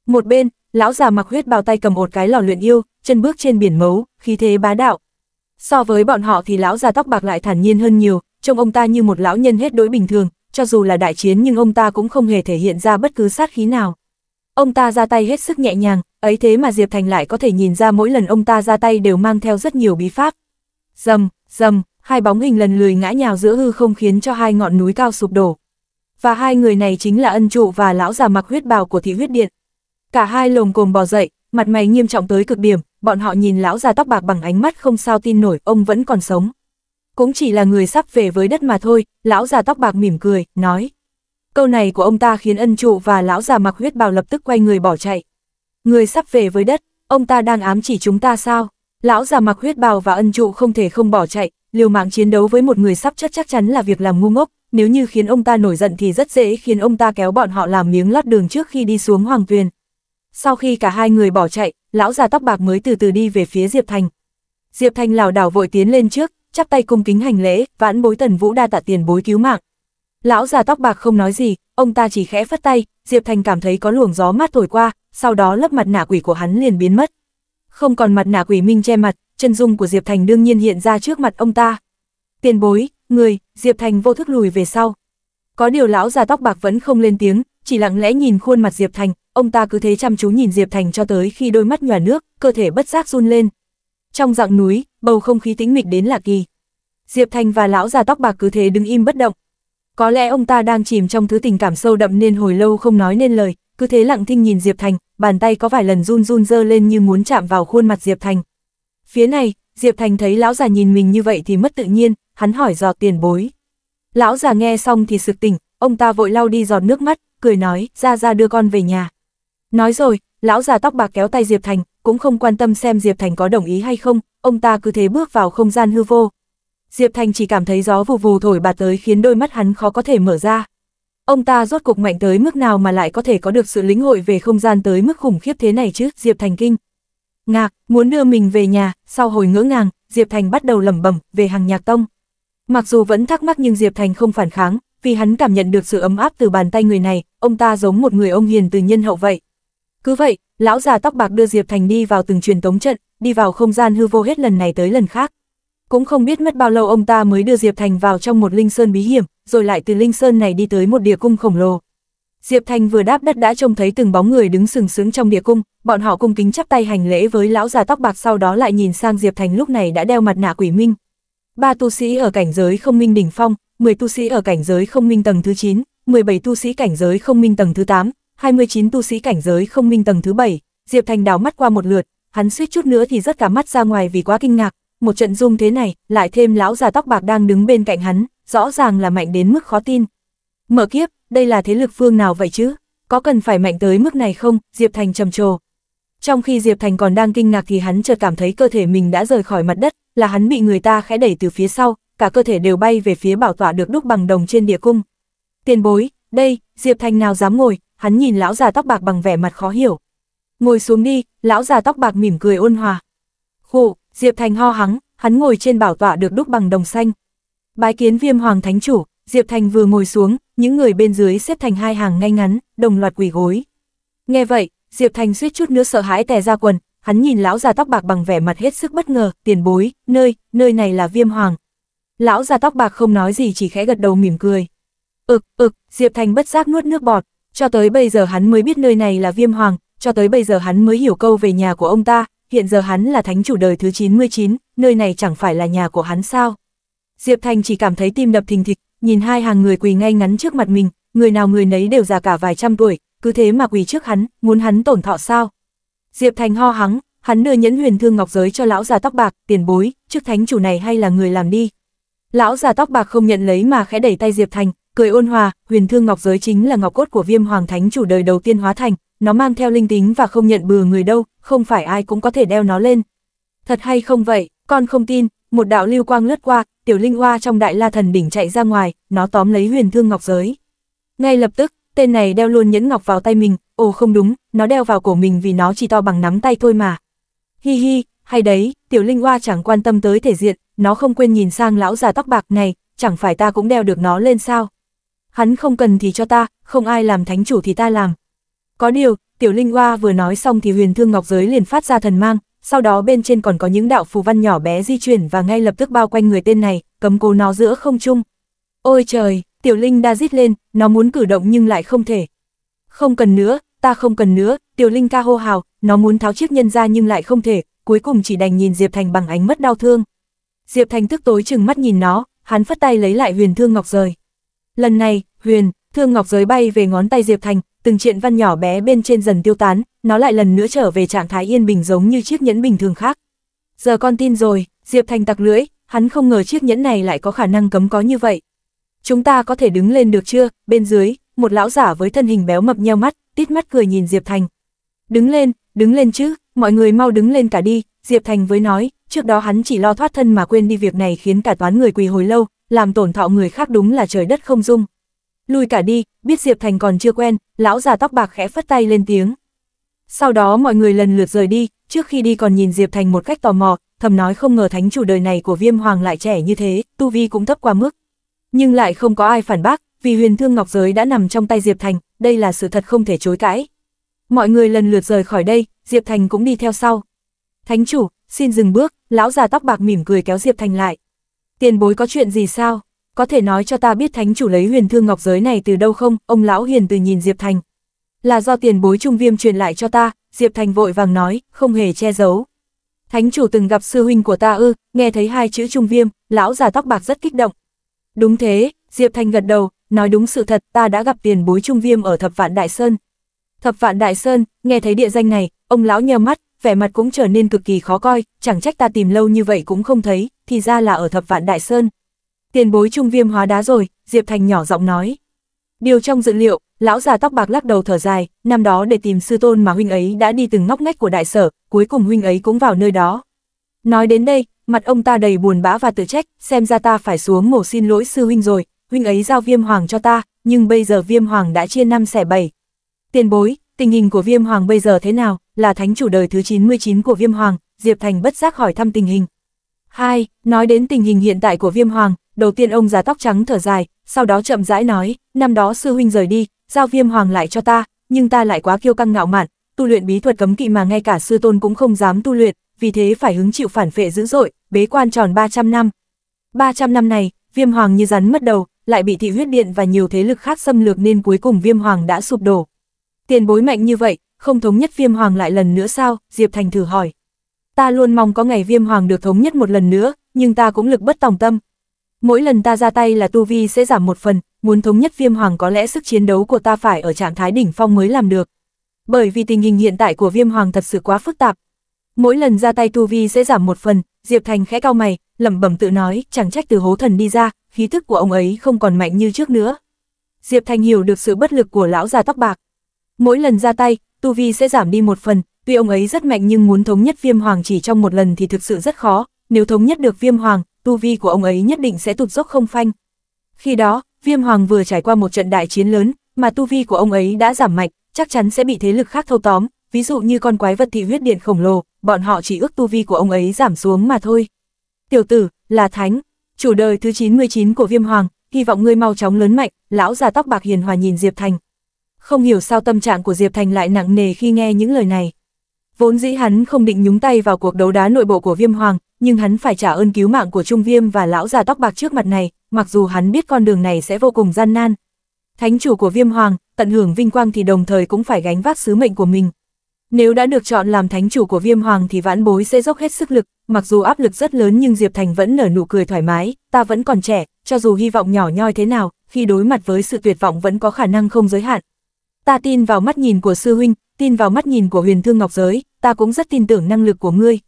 Một bên, lão già mặc huyết bào tay cầm một cái lò luyện yêu, chân bước trên biển mấu, khí thế bá đạo, So với bọn họ thì lão già tóc bạc lại thản nhiên hơn nhiều, trông ông ta như một lão nhân hết đối bình thường, cho dù là đại chiến nhưng ông ta cũng không hề thể hiện ra bất cứ sát khí nào. Ông ta ra tay hết sức nhẹ nhàng, ấy thế mà Diệp Thành lại có thể nhìn ra mỗi lần ông ta ra tay đều mang theo rất nhiều bí pháp. Dầm, dầm, hai bóng hình lần lười ngã nhào giữa hư không khiến cho hai ngọn núi cao sụp đổ. Và hai người này chính là ân trụ và lão già mặc huyết bào của thị huyết điện. Cả hai lồng cồm bò dậy, mặt mày nghiêm trọng tới cực điểm, bọn họ nhìn lão già tóc bạc bằng ánh mắt không sao tin nổi, ông vẫn còn sống. Cũng chỉ là người sắp về với đất mà thôi, lão già tóc bạc mỉm cười, nói. Câu này của ông ta khiến ân trụ và lão già mặc huyết bào lập tức quay người bỏ chạy. Người sắp về với đất, ông ta đang ám chỉ chúng ta sao? Lão già mặc huyết bào và ân trụ không thể không bỏ chạy, liều mạng chiến đấu với một người sắp chất chắc chắn là việc làm ngu ngốc, nếu như khiến ông ta nổi giận thì rất dễ khiến ông ta kéo bọn họ làm miếng lót đường trước khi đi xuống hoàng tuyền. Sau khi cả hai người bỏ chạy, lão già tóc bạc mới từ từ đi về phía Diệp Thành. Diệp Thành lảo đảo vội tiến lên trước, chắp tay cung kính hành lễ, vãn bối tần vũ đa tạ tiền bối cứu mạng. Lão già tóc bạc không nói gì, ông ta chỉ khẽ phất tay, Diệp Thành cảm thấy có luồng gió mát thổi qua, sau đó lớp mặt nạ quỷ của hắn liền biến mất. Không còn mặt nạ quỷ minh che mặt, chân dung của Diệp Thành đương nhiên hiện ra trước mặt ông ta. Tiền bối, người, Diệp Thành vô thức lùi về sau. Có điều lão già tóc bạc vẫn không lên tiếng, chỉ lặng lẽ nhìn khuôn mặt Diệp Thành, ông ta cứ thế chăm chú nhìn Diệp Thành cho tới khi đôi mắt nhòa nước, cơ thể bất giác run lên. Trong dạng núi, bầu không khí tĩnh mịch đến lạ kỳ. Diệp Thành và lão già tóc bạc cứ thế đứng im bất động. Có lẽ ông ta đang chìm trong thứ tình cảm sâu đậm nên hồi lâu không nói nên lời, cứ thế lặng thinh nhìn Diệp Thành, bàn tay có vài lần run run dơ lên như muốn chạm vào khuôn mặt Diệp Thành. Phía này, Diệp Thành thấy lão già nhìn mình như vậy thì mất tự nhiên, hắn hỏi dò tiền bối. Lão già nghe xong thì sực tỉnh, ông ta vội lau đi giọt nước mắt, cười nói, ra ra đưa con về nhà. Nói rồi, lão già tóc bạc kéo tay Diệp Thành, cũng không quan tâm xem Diệp Thành có đồng ý hay không, ông ta cứ thế bước vào không gian hư vô. Diệp Thành chỉ cảm thấy gió vù vù thổi bạt tới khiến đôi mắt hắn khó có thể mở ra. Ông ta rốt cục mạnh tới mức nào mà lại có thể có được sự lĩnh hội về không gian tới mức khủng khiếp thế này chứ, Diệp Thành kinh. Ngạc, muốn đưa mình về nhà, sau hồi ngỡ ngàng, Diệp Thành bắt đầu lẩm bẩm về hàng nhạc tông. Mặc dù vẫn thắc mắc nhưng Diệp Thành không phản kháng, vì hắn cảm nhận được sự ấm áp từ bàn tay người này, ông ta giống một người ông hiền từ nhân hậu vậy. Cứ vậy, lão già tóc bạc đưa Diệp Thành đi vào từng truyền tống trận, đi vào không gian hư vô hết lần này tới lần khác. Cũng không biết mất bao lâu ông ta mới đưa Diệp Thành vào trong một linh sơn bí hiểm, rồi lại từ linh sơn này đi tới một địa cung khổng lồ. Diệp Thành vừa đáp đất đã trông thấy từng bóng người đứng sừng sững trong địa cung, bọn họ cung kính chắp tay hành lễ với lão già tóc bạc sau đó lại nhìn sang Diệp Thành lúc này đã đeo mặt nạ quỷ minh. Ba tu sĩ ở cảnh giới không minh đỉnh phong, 10 tu sĩ ở cảnh giới không minh tầng thứ 9, 17 tu sĩ cảnh giới không minh tầng thứ 8, 29 tu sĩ cảnh giới không minh tầng thứ 7, Diệp Thành đảo mắt qua một lượt, hắn suýt chút nữa thì rất cả mắt ra ngoài vì quá kinh ngạc, một trận dung thế này, lại thêm lão già tóc bạc đang đứng bên cạnh hắn, rõ ràng là mạnh đến mức khó tin. Mở kiếp, đây là thế lực phương nào vậy chứ? Có cần phải mạnh tới mức này không? Diệp Thành trầm trồ. Trong khi Diệp Thành còn đang kinh ngạc thì hắn chợt cảm thấy cơ thể mình đã rời khỏi mặt đất, là hắn bị người ta khẽ đẩy từ phía sau, cả cơ thể đều bay về phía bảo tọa được đúc bằng đồng trên địa cung. Tiền bối, đây, Diệp Thành nào dám ngồi, hắn nhìn lão già tóc bạc bằng vẻ mặt khó hiểu. Ngồi xuống đi, lão già tóc bạc mỉm cười ôn hòa. Khụ, Diệp Thành ho hắng, hắn ngồi trên bảo tọa được đúc bằng đồng xanh. Bái kiến viêm hoàng thánh chủ, Diệp Thành vừa ngồi xuống, những người bên dưới xếp thành hai hàng ngay ngắn, đồng loạt quỳ gối. Nghe vậy, Diệp Thành suýt chút nữa sợ hãi tè ra quần, hắn nhìn lão già tóc bạc bằng vẻ mặt hết sức bất ngờ, tiền bối, nơi, nơi này là viêm hoàng, Lão già tóc bạc không nói gì chỉ khẽ gật đầu mỉm cười. Ực, ực, Diệp Thành bất giác nuốt nước bọt, cho tới bây giờ hắn mới biết nơi này là viêm hoàng, cho tới bây giờ hắn mới hiểu câu về nhà của ông ta, hiện giờ hắn là thánh chủ đời thứ 99, nơi này chẳng phải là nhà của hắn sao. Diệp Thành chỉ cảm thấy tim đập thình thịch, nhìn hai hàng người quỳ ngay ngắn trước mặt mình, người nào người nấy đều già cả vài trăm tuổi, cứ thế mà quỳ trước hắn, muốn hắn tổn thọ sao. Diệp Thành ho hắng, hắn đưa nhẫn huyền thương ngọc giới cho lão già tóc bạc, tiền bối, trước thánh chủ này hay là người làm đi, Lão già tóc bạc không nhận lấy mà khẽ đẩy tay Diệp Thành, cười ôn hòa, huyền thương ngọc giới chính là ngọc cốt của viêm hoàng thánh chủ đời đầu tiên hóa thành, nó mang theo linh tính và không nhận bừa người đâu, không phải ai cũng có thể đeo nó lên. Thật hay không vậy, con không tin, một đạo lưu quang lướt qua, tiểu linh hoa trong đại la thần đỉnh chạy ra ngoài, nó tóm lấy huyền thương ngọc giới. Ngay lập tức, tên này đeo luôn nhẫn ngọc vào tay mình, ồ không đúng, nó đeo vào cổ mình vì nó chỉ to bằng nắm tay thôi mà. Hi hi, hay đấy, tiểu linh hoa chẳng quan tâm tới thể diện, nó không quên nhìn sang lão già tóc bạc này, chẳng phải ta cũng đeo được nó lên sao? Hắn không cần thì cho ta, không ai làm thánh chủ thì ta làm. Có điều, tiểu linh hoa vừa nói xong thì huyền thương ngọc giới liền phát ra thần mang, sau đó bên trên còn có những đạo phù văn nhỏ bé di chuyển và ngay lập tức bao quanh người tên này, cấm cố nó giữa không trung. Ôi trời, tiểu linh đa rít lên, nó muốn cử động nhưng lại không thể. Không cần nữa, ta không cần nữa, tiểu linh ca hô hào, nó muốn tháo chiếc nhân ra nhưng lại không thể, cuối cùng chỉ đành nhìn Diệp Thành bằng ánh mắt đau thương. Diệp Thanh thức tối chừng mắt nhìn nó, hắn phất tay lấy lại huyền thương ngọc rời. Lần này, huyền, thương ngọc rời bay về ngón tay Diệp Thành, từng chuyện văn nhỏ bé bên trên dần tiêu tán, nó lại lần nữa trở về trạng thái yên bình giống như chiếc nhẫn bình thường khác. Giờ con tin rồi, Diệp Thành tặc lưỡi, hắn không ngờ chiếc nhẫn này lại có khả năng cấm có như vậy. Chúng ta có thể đứng lên được chưa? Bên dưới, một lão giả với thân hình béo mập nheo mắt, tít mắt cười nhìn Diệp Thành. Đứng lên, đứng lên chứ, mọi người mau đứng lên cả đi, Diệp Thành với nói, trước đó hắn chỉ lo thoát thân mà quên đi việc này khiến cả toán người quỳ hồi lâu, làm tổn thọ người khác đúng là trời đất không dung. Lùi cả đi, biết Diệp Thành còn chưa quen, lão già tóc bạc khẽ phất tay lên tiếng. Sau đó mọi người lần lượt rời đi, trước khi đi còn nhìn Diệp Thành một cách tò mò, thầm nói không ngờ thánh chủ đời này của viêm hoàng lại trẻ như thế, tu vi cũng thấp qua mức. Nhưng lại không có ai phản bác, vì huyền thương ngọc giới đã nằm trong tay Diệp Thành, đây là sự thật không thể chối cãi. Mọi người lần lượt rời khỏi đây, Diệp Thành cũng đi theo sau. Thánh chủ, xin dừng bước, lão già tóc bạc mỉm cười kéo Diệp Thành lại. Tiền bối có chuyện gì sao? Có thể nói cho ta biết thánh chủ lấy huyền thương ngọc giới này từ đâu không? Ông lão hiền từ nhìn Diệp Thành. Là do tiền bối trung viêm truyền lại cho ta, Diệp Thành vội vàng nói, không hề che giấu. Thánh chủ từng gặp sư huynh của ta ư, nghe thấy hai chữ trung viêm, lão già tóc bạc rất kích động. Đúng thế, Diệp Thành gật đầu, nói đúng sự thật, ta đã gặp tiền bối trung viêm ở thập vạn Đại Sơn. Thập vạn Đại Sơn, nghe thấy địa danh này, ông lão nhờ mắt, vẻ mặt cũng trở nên cực kỳ khó coi, chẳng trách ta tìm lâu như vậy cũng không thấy, thì ra là ở thập vạn đại sơn. Tiền bối trung viêm hóa đá rồi, Diệp Thành nhỏ giọng nói. Điều trong dự liệu, lão già tóc bạc lắc đầu thở dài, năm đó để tìm sư tôn mà huynh ấy đã đi từng ngóc ngách của đại sở, cuối cùng huynh ấy cũng vào nơi đó. Nói đến đây, mặt ông ta đầy buồn bã và tự trách, xem ra ta phải xuống mổ xin lỗi sư huynh rồi, huynh ấy giao viêm hoàng cho ta, nhưng bây giờ viêm hoàng đã chia năm xẻ bảy. Tiền bối, tình hình của viêm hoàng bây giờ thế nào, là thánh chủ đời thứ 99 của viêm hoàng, Diệp Thành bất giác hỏi thăm tình hình. Hai, nói đến tình hình hiện tại của viêm hoàng, đầu tiên ông già tóc trắng thở dài, sau đó chậm rãi nói, năm đó sư huynh rời đi, giao viêm hoàng lại cho ta, nhưng ta lại quá kiêu căng ngạo mạn, tu luyện bí thuật cấm kỵ mà ngay cả sư tôn cũng không dám tu luyện, vì thế phải hứng chịu phản phệ dữ dội, bế quan tròn 300 năm. 300 năm này, viêm hoàng như rắn mất đầu, lại bị thị huyết điện và nhiều thế lực khác xâm lược nên cuối cùng viêm hoàng đã sụp đổ tiền bối mạnh như vậy, không thống nhất viêm hoàng lại lần nữa sao, Diệp Thành thử hỏi. Ta luôn mong có ngày viêm hoàng được thống nhất một lần nữa, nhưng ta cũng lực bất tòng tâm. Mỗi lần ta ra tay là tu vi sẽ giảm một phần, muốn thống nhất viêm hoàng có lẽ sức chiến đấu của ta phải ở trạng thái đỉnh phong mới làm được. Bởi vì tình hình hiện tại của viêm hoàng thật sự quá phức tạp. Mỗi lần ra tay tu vi sẽ giảm một phần, Diệp Thành khẽ cao mày, lẩm bẩm tự nói, chẳng trách từ hố thần đi ra, khí thức của ông ấy không còn mạnh như trước nữa. Diệp Thành hiểu được sự bất lực của lão già tóc bạc, Mỗi lần ra tay, tu vi sẽ giảm đi một phần, tuy ông ấy rất mạnh nhưng muốn thống nhất viêm hoàng chỉ trong một lần thì thực sự rất khó, nếu thống nhất được viêm hoàng, tu vi của ông ấy nhất định sẽ tụt dốc không phanh. Khi đó, viêm hoàng vừa trải qua một trận đại chiến lớn, mà tu vi của ông ấy đã giảm mạnh, chắc chắn sẽ bị thế lực khác thâu tóm, ví dụ như con quái vật thị huyết điện khổng lồ, bọn họ chỉ ước tu vi của ông ấy giảm xuống mà thôi. Tiểu tử, là thánh, chủ đời thứ 99 của viêm hoàng, hy vọng ngươi mau chóng lớn mạnh, lão già tóc bạc hiền hòa nhìn Diệp Thành, không hiểu sao tâm trạng của Diệp Thành lại nặng nề khi nghe những lời này. Vốn dĩ hắn không định nhúng tay vào cuộc đấu đá nội bộ của Viêm Hoàng, nhưng hắn phải trả ơn cứu mạng của Trung Viêm và lão già tóc bạc trước mặt này, mặc dù hắn biết con đường này sẽ vô cùng gian nan. Thánh chủ của Viêm Hoàng, tận hưởng vinh quang thì đồng thời cũng phải gánh vác sứ mệnh của mình. Nếu đã được chọn làm thánh chủ của Viêm Hoàng thì vãn bối sẽ dốc hết sức lực, mặc dù áp lực rất lớn nhưng Diệp Thành vẫn nở nụ cười thoải mái, ta vẫn còn trẻ, cho dù hy vọng nhỏ nhoi thế nào, khi đối mặt với sự tuyệt vọng vẫn có khả năng không giới hạn, ta tin vào mắt nhìn của sư huynh, tin vào mắt nhìn của huyền thương ngọc giới, ta cũng rất tin tưởng năng lực của ngươi.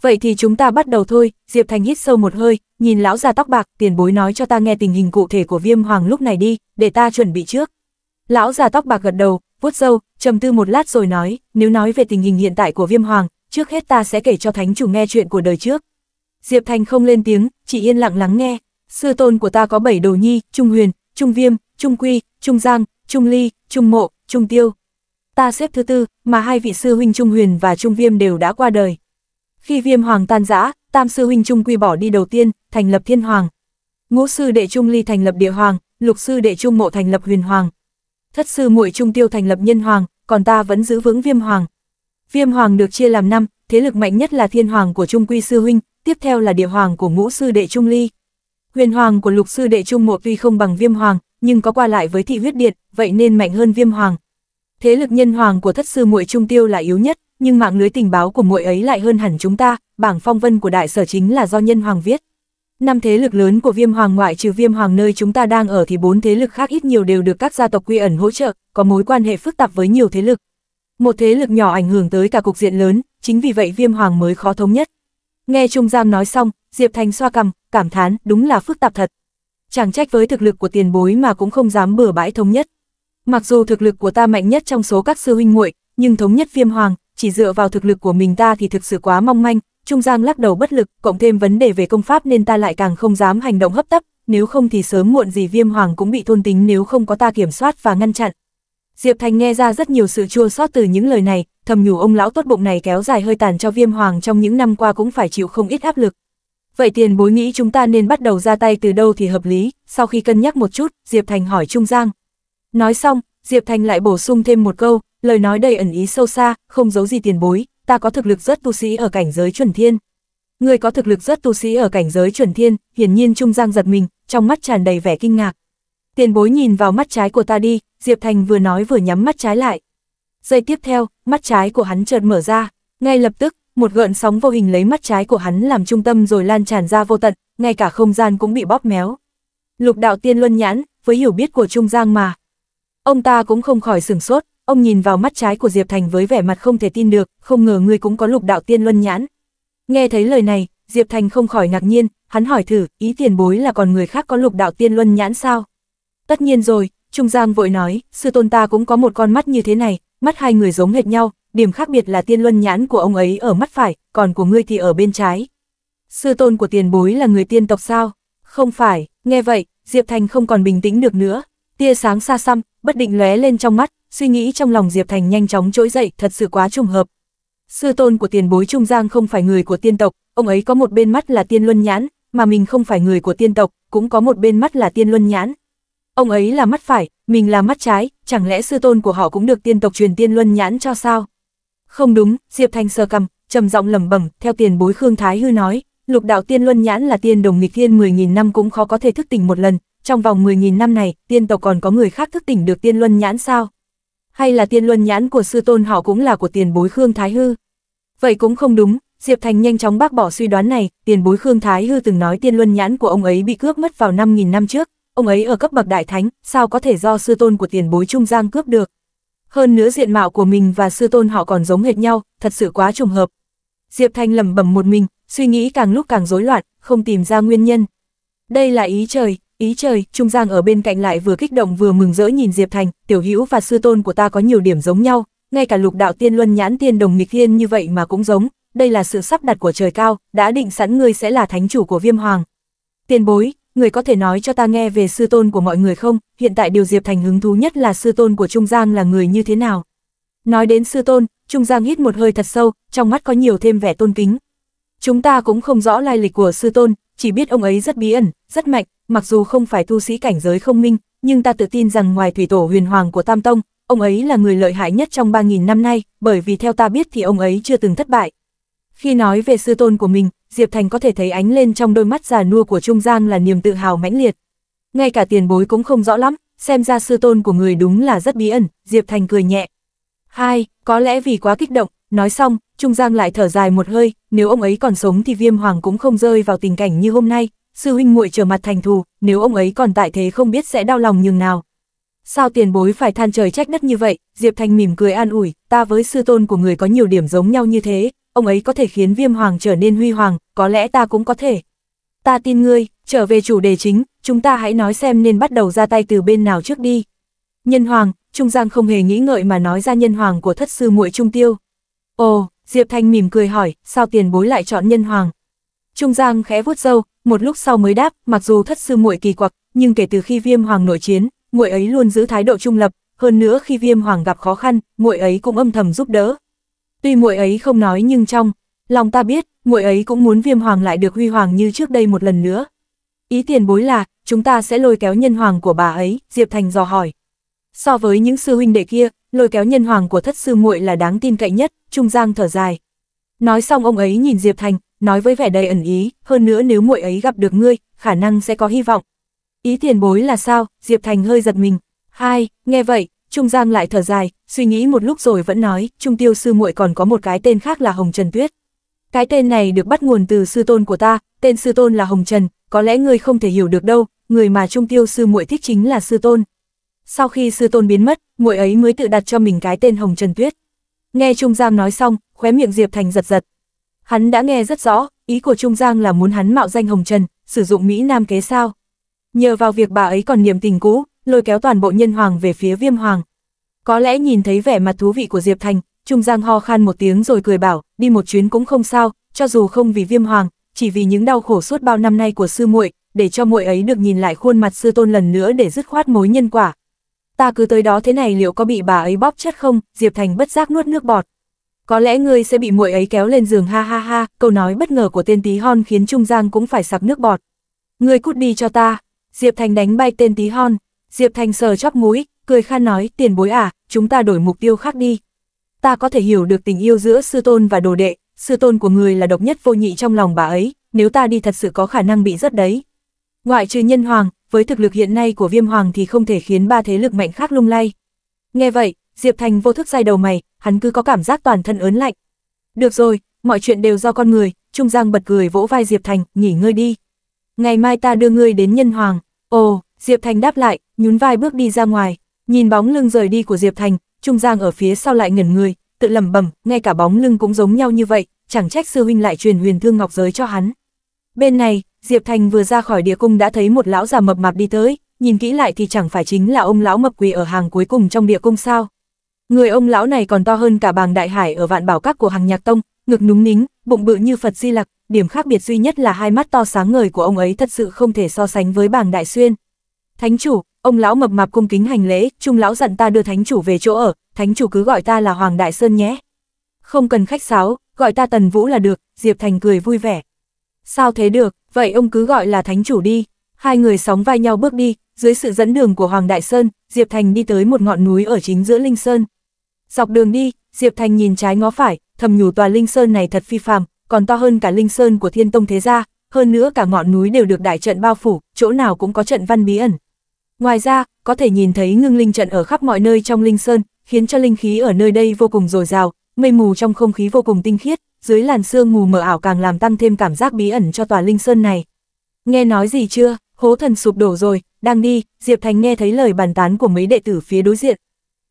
Vậy thì chúng ta bắt đầu thôi, Diệp Thành hít sâu một hơi, nhìn lão già tóc bạc, tiền bối nói cho ta nghe tình hình cụ thể của viêm hoàng lúc này đi, để ta chuẩn bị trước. Lão già tóc bạc gật đầu, vuốt râu, trầm tư một lát rồi nói, nếu nói về tình hình hiện tại của viêm hoàng, trước hết ta sẽ kể cho thánh chủ nghe chuyện của đời trước. Diệp Thành không lên tiếng, chỉ yên lặng lắng nghe. Sư tôn của ta có bảy đồ nhi, Trung Huyền, Trung Viêm, Trung Quy, Trung Giang, Trung Ly, Trung Mộ, Trung Tiêu. Ta xếp thứ tư, mà hai vị sư huynh Trung Huyền và Trung Viêm đều đã qua đời. Khi Viêm Hoàng tan rã, tam sư huynh Trung Quy bỏ đi đầu tiên, thành lập Thiên Hoàng. Ngũ sư đệ Trung Ly thành lập Địa Hoàng, lục sư đệ Trung Mộ thành lập Huyền Hoàng. Thất sư muội Trung Tiêu thành lập Nhân Hoàng, còn ta vẫn giữ vững Viêm Hoàng. Viêm Hoàng được chia làm năm, thế lực mạnh nhất là Thiên Hoàng của Trung Quy sư huynh, tiếp theo là Địa Hoàng của Ngũ sư đệ Trung Ly. Huyền Hoàng của Lục sư đệ Trung Mộ tuy không bằng Viêm Hoàng, nhưng có qua lại với thị huyết điện, vậy nên mạnh hơn viêm hoàng. Thế lực nhân hoàng của thất sư muội trung tiêu là yếu nhất, nhưng mạng lưới tình báo của muội ấy lại hơn hẳn chúng ta, bảng phong vân của đại sở chính là do nhân hoàng viết. Năm thế lực lớn của viêm hoàng ngoại trừ viêm hoàng nơi chúng ta đang ở thì bốn thế lực khác ít nhiều đều được các gia tộc quy ẩn hỗ trợ, có mối quan hệ phức tạp với nhiều thế lực. Một thế lực nhỏ ảnh hưởng tới cả cục diện lớn, chính vì vậy viêm hoàng mới khó thống nhất. Nghe Trung Giang nói xong, Diệp Thành xoa cầm, cảm thán, đúng là phức tạp thật chẳng trách với thực lực của tiền bối mà cũng không dám bừa bãi thống nhất. Mặc dù thực lực của ta mạnh nhất trong số các sư huynh muội, nhưng thống nhất viêm hoàng, chỉ dựa vào thực lực của mình ta thì thực sự quá mong manh, Trung Giang lắc đầu bất lực, cộng thêm vấn đề về công pháp nên ta lại càng không dám hành động hấp tấp, nếu không thì sớm muộn gì viêm hoàng cũng bị thôn tính nếu không có ta kiểm soát và ngăn chặn. Diệp Thành nghe ra rất nhiều sự chua xót từ những lời này, thầm nhủ ông lão tốt bụng này kéo dài hơi tàn cho viêm hoàng trong những năm qua cũng phải chịu không ít áp lực, vậy tiền bối nghĩ chúng ta nên bắt đầu ra tay từ đâu thì hợp lý, sau khi cân nhắc một chút, Diệp Thành hỏi Trung Giang. Nói xong, Diệp Thành lại bổ sung thêm một câu, lời nói đầy ẩn ý sâu xa, không giấu gì tiền bối, ta có thực lực rất tu sĩ ở cảnh giới chuẩn thiên. Người có thực lực rất tu sĩ ở cảnh giới chuẩn thiên, hiển nhiên Trung Giang giật mình, trong mắt tràn đầy vẻ kinh ngạc. Tiền bối nhìn vào mắt trái của ta đi, Diệp Thành vừa nói vừa nhắm mắt trái lại. Giây tiếp theo, mắt trái của hắn chợt mở ra, ngay lập tức, một gợn sóng vô hình lấy mắt trái của hắn làm trung tâm rồi lan tràn ra vô tận, ngay cả không gian cũng bị bóp méo. Lục đạo tiên luân nhãn, với hiểu biết của Trung Giang mà. Ông ta cũng không khỏi sửng sốt, ông nhìn vào mắt trái của Diệp Thành với vẻ mặt không thể tin được, không ngờ người cũng có lục đạo tiên luân nhãn. Nghe thấy lời này, Diệp Thành không khỏi ngạc nhiên, hắn hỏi thử, ý tiền bối là còn người khác có lục đạo tiên luân nhãn sao? Tất nhiên rồi, Trung Giang vội nói, sư tôn ta cũng có một con mắt như thế này, mắt hai người giống hệt nhau, điểm khác biệt là tiên luân nhãn của ông ấy ở mắt phải, còn của ngươi thì ở bên trái. Sư tôn của tiền bối là người tiên tộc sao? Không phải, nghe vậy, Diệp Thành không còn bình tĩnh được nữa. Tia sáng xa xăm, bất định lóe lên trong mắt, suy nghĩ trong lòng Diệp Thành nhanh chóng trỗi dậy, thật sự quá trùng hợp. Sư tôn của tiền bối Trung Giang không phải người của tiên tộc, ông ấy có một bên mắt là tiên luân nhãn, mà mình không phải người của tiên tộc, cũng có một bên mắt là tiên luân nhãn. Ông ấy là mắt phải, mình là mắt trái, chẳng lẽ sư tôn của họ cũng được tiên tộc truyền tiên luân nhãn cho sao? Không đúng, Diệp Thanh sờ cầm, trầm giọng lẩm bẩm, theo tiền bối Khương Thái Hư nói, lục đạo tiên luân nhãn là tiên đồng nghịch thiên 10.000 năm cũng khó có thể thức tỉnh một lần, trong vòng 10.000 năm này, tiên tộc còn có người khác thức tỉnh được tiên luân nhãn sao? Hay là tiên luân nhãn của sư tôn họ cũng là của tiền bối Khương Thái Hư? Vậy cũng không đúng, Diệp Thành nhanh chóng bác bỏ suy đoán này, tiền bối Khương Thái Hư từng nói tiên luân nhãn của ông ấy bị cướp mất vào 5.000 năm trước, ông ấy ở cấp bậc đại thánh, sao có thể do sư tôn của tiền bối Trung Giang cướp được? Hơn nữa diện mạo của mình và sư tôn họ còn giống hệt nhau, thật sự quá trùng hợp. Diệp Thanh lẩm bẩm một mình, suy nghĩ càng lúc càng rối loạn, không tìm ra nguyên nhân. Đây là ý trời, ý trời, Trung Giang ở bên cạnh lại vừa kích động vừa mừng rỡ nhìn Diệp Thành, tiểu hữu và sư tôn của ta có nhiều điểm giống nhau, ngay cả lục đạo tiên luân nhãn tiên đồng nghịch thiên như vậy mà cũng giống, đây là sự sắp đặt của trời cao, đã định sẵn ngươi sẽ là thánh chủ của viêm hoàng. tiên bối, người có thể nói cho ta nghe về sư tôn của mọi người không, hiện tại điều Diệp Thành hứng thú nhất là sư tôn của Trung Giang là người như thế nào. Nói đến sư tôn, Trung Giang hít một hơi thật sâu, trong mắt có nhiều thêm vẻ tôn kính. Chúng ta cũng không rõ lai lịch của sư tôn, chỉ biết ông ấy rất bí ẩn, rất mạnh, mặc dù không phải tu sĩ cảnh giới không minh, nhưng ta tự tin rằng ngoài thủy tổ huyền hoàng của Tam Tông, ông ấy là người lợi hại nhất trong 3.000 năm nay, bởi vì theo ta biết thì ông ấy chưa từng thất bại. Khi nói về sư tôn của mình, Diệp Thành có thể thấy ánh lên trong đôi mắt già nua của Trung Giang là niềm tự hào mãnh liệt. Ngay cả tiền bối cũng không rõ lắm, xem ra sư tôn của người đúng là rất bí ẩn, Diệp Thành cười nhẹ. Hai, có lẽ vì quá kích động, nói xong, Trung Giang lại thở dài một hơi, nếu ông ấy còn sống thì Viêm Hoàng cũng không rơi vào tình cảnh như hôm nay, sư huynh muội trở mặt thành thù, nếu ông ấy còn tại thế không biết sẽ đau lòng nhường nào. Sao tiền bối phải than trời trách đất như vậy, Diệp Thành mỉm cười an ủi, ta với sư tôn của người có nhiều điểm giống nhau như thế, ông ấy có thể khiến viêm hoàng trở nên huy hoàng, có lẽ ta cũng có thể. Ta tin ngươi, trở về chủ đề chính, chúng ta hãy nói xem nên bắt đầu ra tay từ bên nào trước đi. Nhân hoàng, Trung Giang không hề nghĩ ngợi mà nói ra nhân hoàng của thất sư muội Trung Tiêu. Ồ, Diệp Thanh mỉm cười hỏi, sao tiền bối lại chọn nhân hoàng? Trung Giang khẽ vuốt râu, một lúc sau mới đáp, mặc dù thất sư muội kỳ quặc, nhưng kể từ khi viêm hoàng nội chiến, Nguội ấy luôn giữ thái độ trung lập, hơn nữa khi viêm hoàng gặp khó khăn, nguội ấy cũng âm thầm giúp đỡ. Tuy nguội ấy không nói nhưng trong, lòng ta biết, nguội ấy cũng muốn viêm hoàng lại được huy hoàng như trước đây một lần nữa. Ý tiền bối là, chúng ta sẽ lôi kéo nhân hoàng của bà ấy, Diệp Thành dò hỏi. So với những sư huynh đệ kia, lôi kéo nhân hoàng của thất sư muội là đáng tin cậy nhất, Trung Giang thở dài. Nói xong ông ấy nhìn Diệp Thành, nói với vẻ đầy ẩn ý, hơn nữa nếu muội ấy gặp được ngươi, khả năng sẽ có hy vọng, Ý tiền bối là sao? Diệp Thành hơi giật mình. Hai, nghe vậy, Trung Giang lại thở dài, suy nghĩ một lúc rồi vẫn nói, Trung Tiêu sư muội còn có một cái tên khác là Hồng Trần Tuyết. Cái tên này được bắt nguồn từ sư tôn của ta, tên sư tôn là Hồng Trần, có lẽ ngươi không thể hiểu được đâu, người mà Trung Tiêu sư muội thích chính là sư tôn. Sau khi sư tôn biến mất, muội ấy mới tự đặt cho mình cái tên Hồng Trần Tuyết. Nghe Trung Giang nói xong, khóe miệng Diệp Thành giật giật. Hắn đã nghe rất rõ, ý của Trung Giang là muốn hắn mạo danh Hồng Trần, sử dụng Mỹ Nam kế sao. Nhờ vào việc bà ấy còn niềm tình cũ, lôi kéo toàn bộ nhân hoàng về phía viêm hoàng. Có lẽ nhìn thấy vẻ mặt thú vị của Diệp Thành, Trung Giang ho khan một tiếng rồi cười bảo, đi một chuyến cũng không sao, cho dù không vì viêm hoàng, chỉ vì những đau khổ suốt bao năm nay của sư muội, để cho muội ấy được nhìn lại khuôn mặt sư tôn lần nữa để dứt khoát mối nhân quả. Ta cứ tới đó thế này liệu có bị bà ấy bóp chết không? Diệp Thành bất giác nuốt nước bọt. Có lẽ ngươi sẽ bị muội ấy kéo lên giường ha ha ha, câu nói bất ngờ của tên tí hon khiến Trung Giang cũng phải sặc nước bọt. Ngươi cút đi cho ta, Diệp Thành đánh bay tên tí hon, Diệp Thành sờ chóp mũi, cười khan nói, tiền bối à, chúng ta đổi mục tiêu khác đi. Ta có thể hiểu được tình yêu giữa sư tôn và đồ đệ, sư tôn của người là độc nhất vô nhị trong lòng bà ấy, nếu ta đi thật sự có khả năng bị rất đấy. Ngoại trừ nhân hoàng, với thực lực hiện nay của viêm hoàng thì không thể khiến ba thế lực mạnh khác lung lay. Nghe vậy, Diệp Thành vô thức say đầu mày, hắn cứ có cảm giác toàn thân ớn lạnh. Được rồi, mọi chuyện đều do con người, Trung Giang bật cười vỗ vai Diệp Thành, nghỉ ngơi đi ngày mai ta đưa ngươi đến nhân hoàng. Ồ, Diệp Thành đáp lại, nhún vai bước đi ra ngoài, nhìn bóng lưng rời đi của Diệp Thành, Trung Giang ở phía sau lại ngẩn người, tự lẩm bẩm, ngay cả bóng lưng cũng giống nhau như vậy, chẳng trách sư huynh lại truyền huyền thương ngọc giới cho hắn. Bên này, Diệp Thành vừa ra khỏi địa cung đã thấy một lão già mập mạp đi tới, nhìn kỹ lại thì chẳng phải chính là ông lão mập quỳ ở hàng cuối cùng trong địa cung sao. Người ông lão này còn to hơn cả bàng đại hải ở vạn bảo các của hàng nhạc tông, ngực núng nính, bụng bự như Phật Di Lặc, điểm khác biệt duy nhất là hai mắt to sáng ngời của ông ấy thật sự không thể so sánh với bảng đại xuyên. Thánh chủ, ông lão mập mạp cung kính hành lễ, trung lão dặn ta đưa thánh chủ về chỗ ở, thánh chủ cứ gọi ta là Hoàng Đại Sơn nhé. Không cần khách sáo, gọi ta Tần Vũ là được, Diệp Thành cười vui vẻ. Sao thế được, vậy ông cứ gọi là thánh chủ đi. Hai người sóng vai nhau bước đi, dưới sự dẫn đường của Hoàng Đại Sơn, Diệp Thành đi tới một ngọn núi ở chính giữa Linh Sơn. Dọc đường đi, Diệp Thành nhìn trái ngó phải, thầm nhủ tòa linh sơn này thật phi phàm, còn to hơn cả linh sơn của thiên tông thế gia, hơn nữa cả ngọn núi đều được đại trận bao phủ, chỗ nào cũng có trận văn bí ẩn. Ngoài ra, có thể nhìn thấy ngưng linh trận ở khắp mọi nơi trong linh sơn, khiến cho linh khí ở nơi đây vô cùng dồi dào, mây mù trong không khí vô cùng tinh khiết, dưới làn sương mù mờ ảo càng làm tăng thêm cảm giác bí ẩn cho tòa linh sơn này. Nghe nói gì chưa, hố thần sụp đổ rồi, đang đi, Diệp Thành nghe thấy lời bàn tán của mấy đệ tử phía đối diện.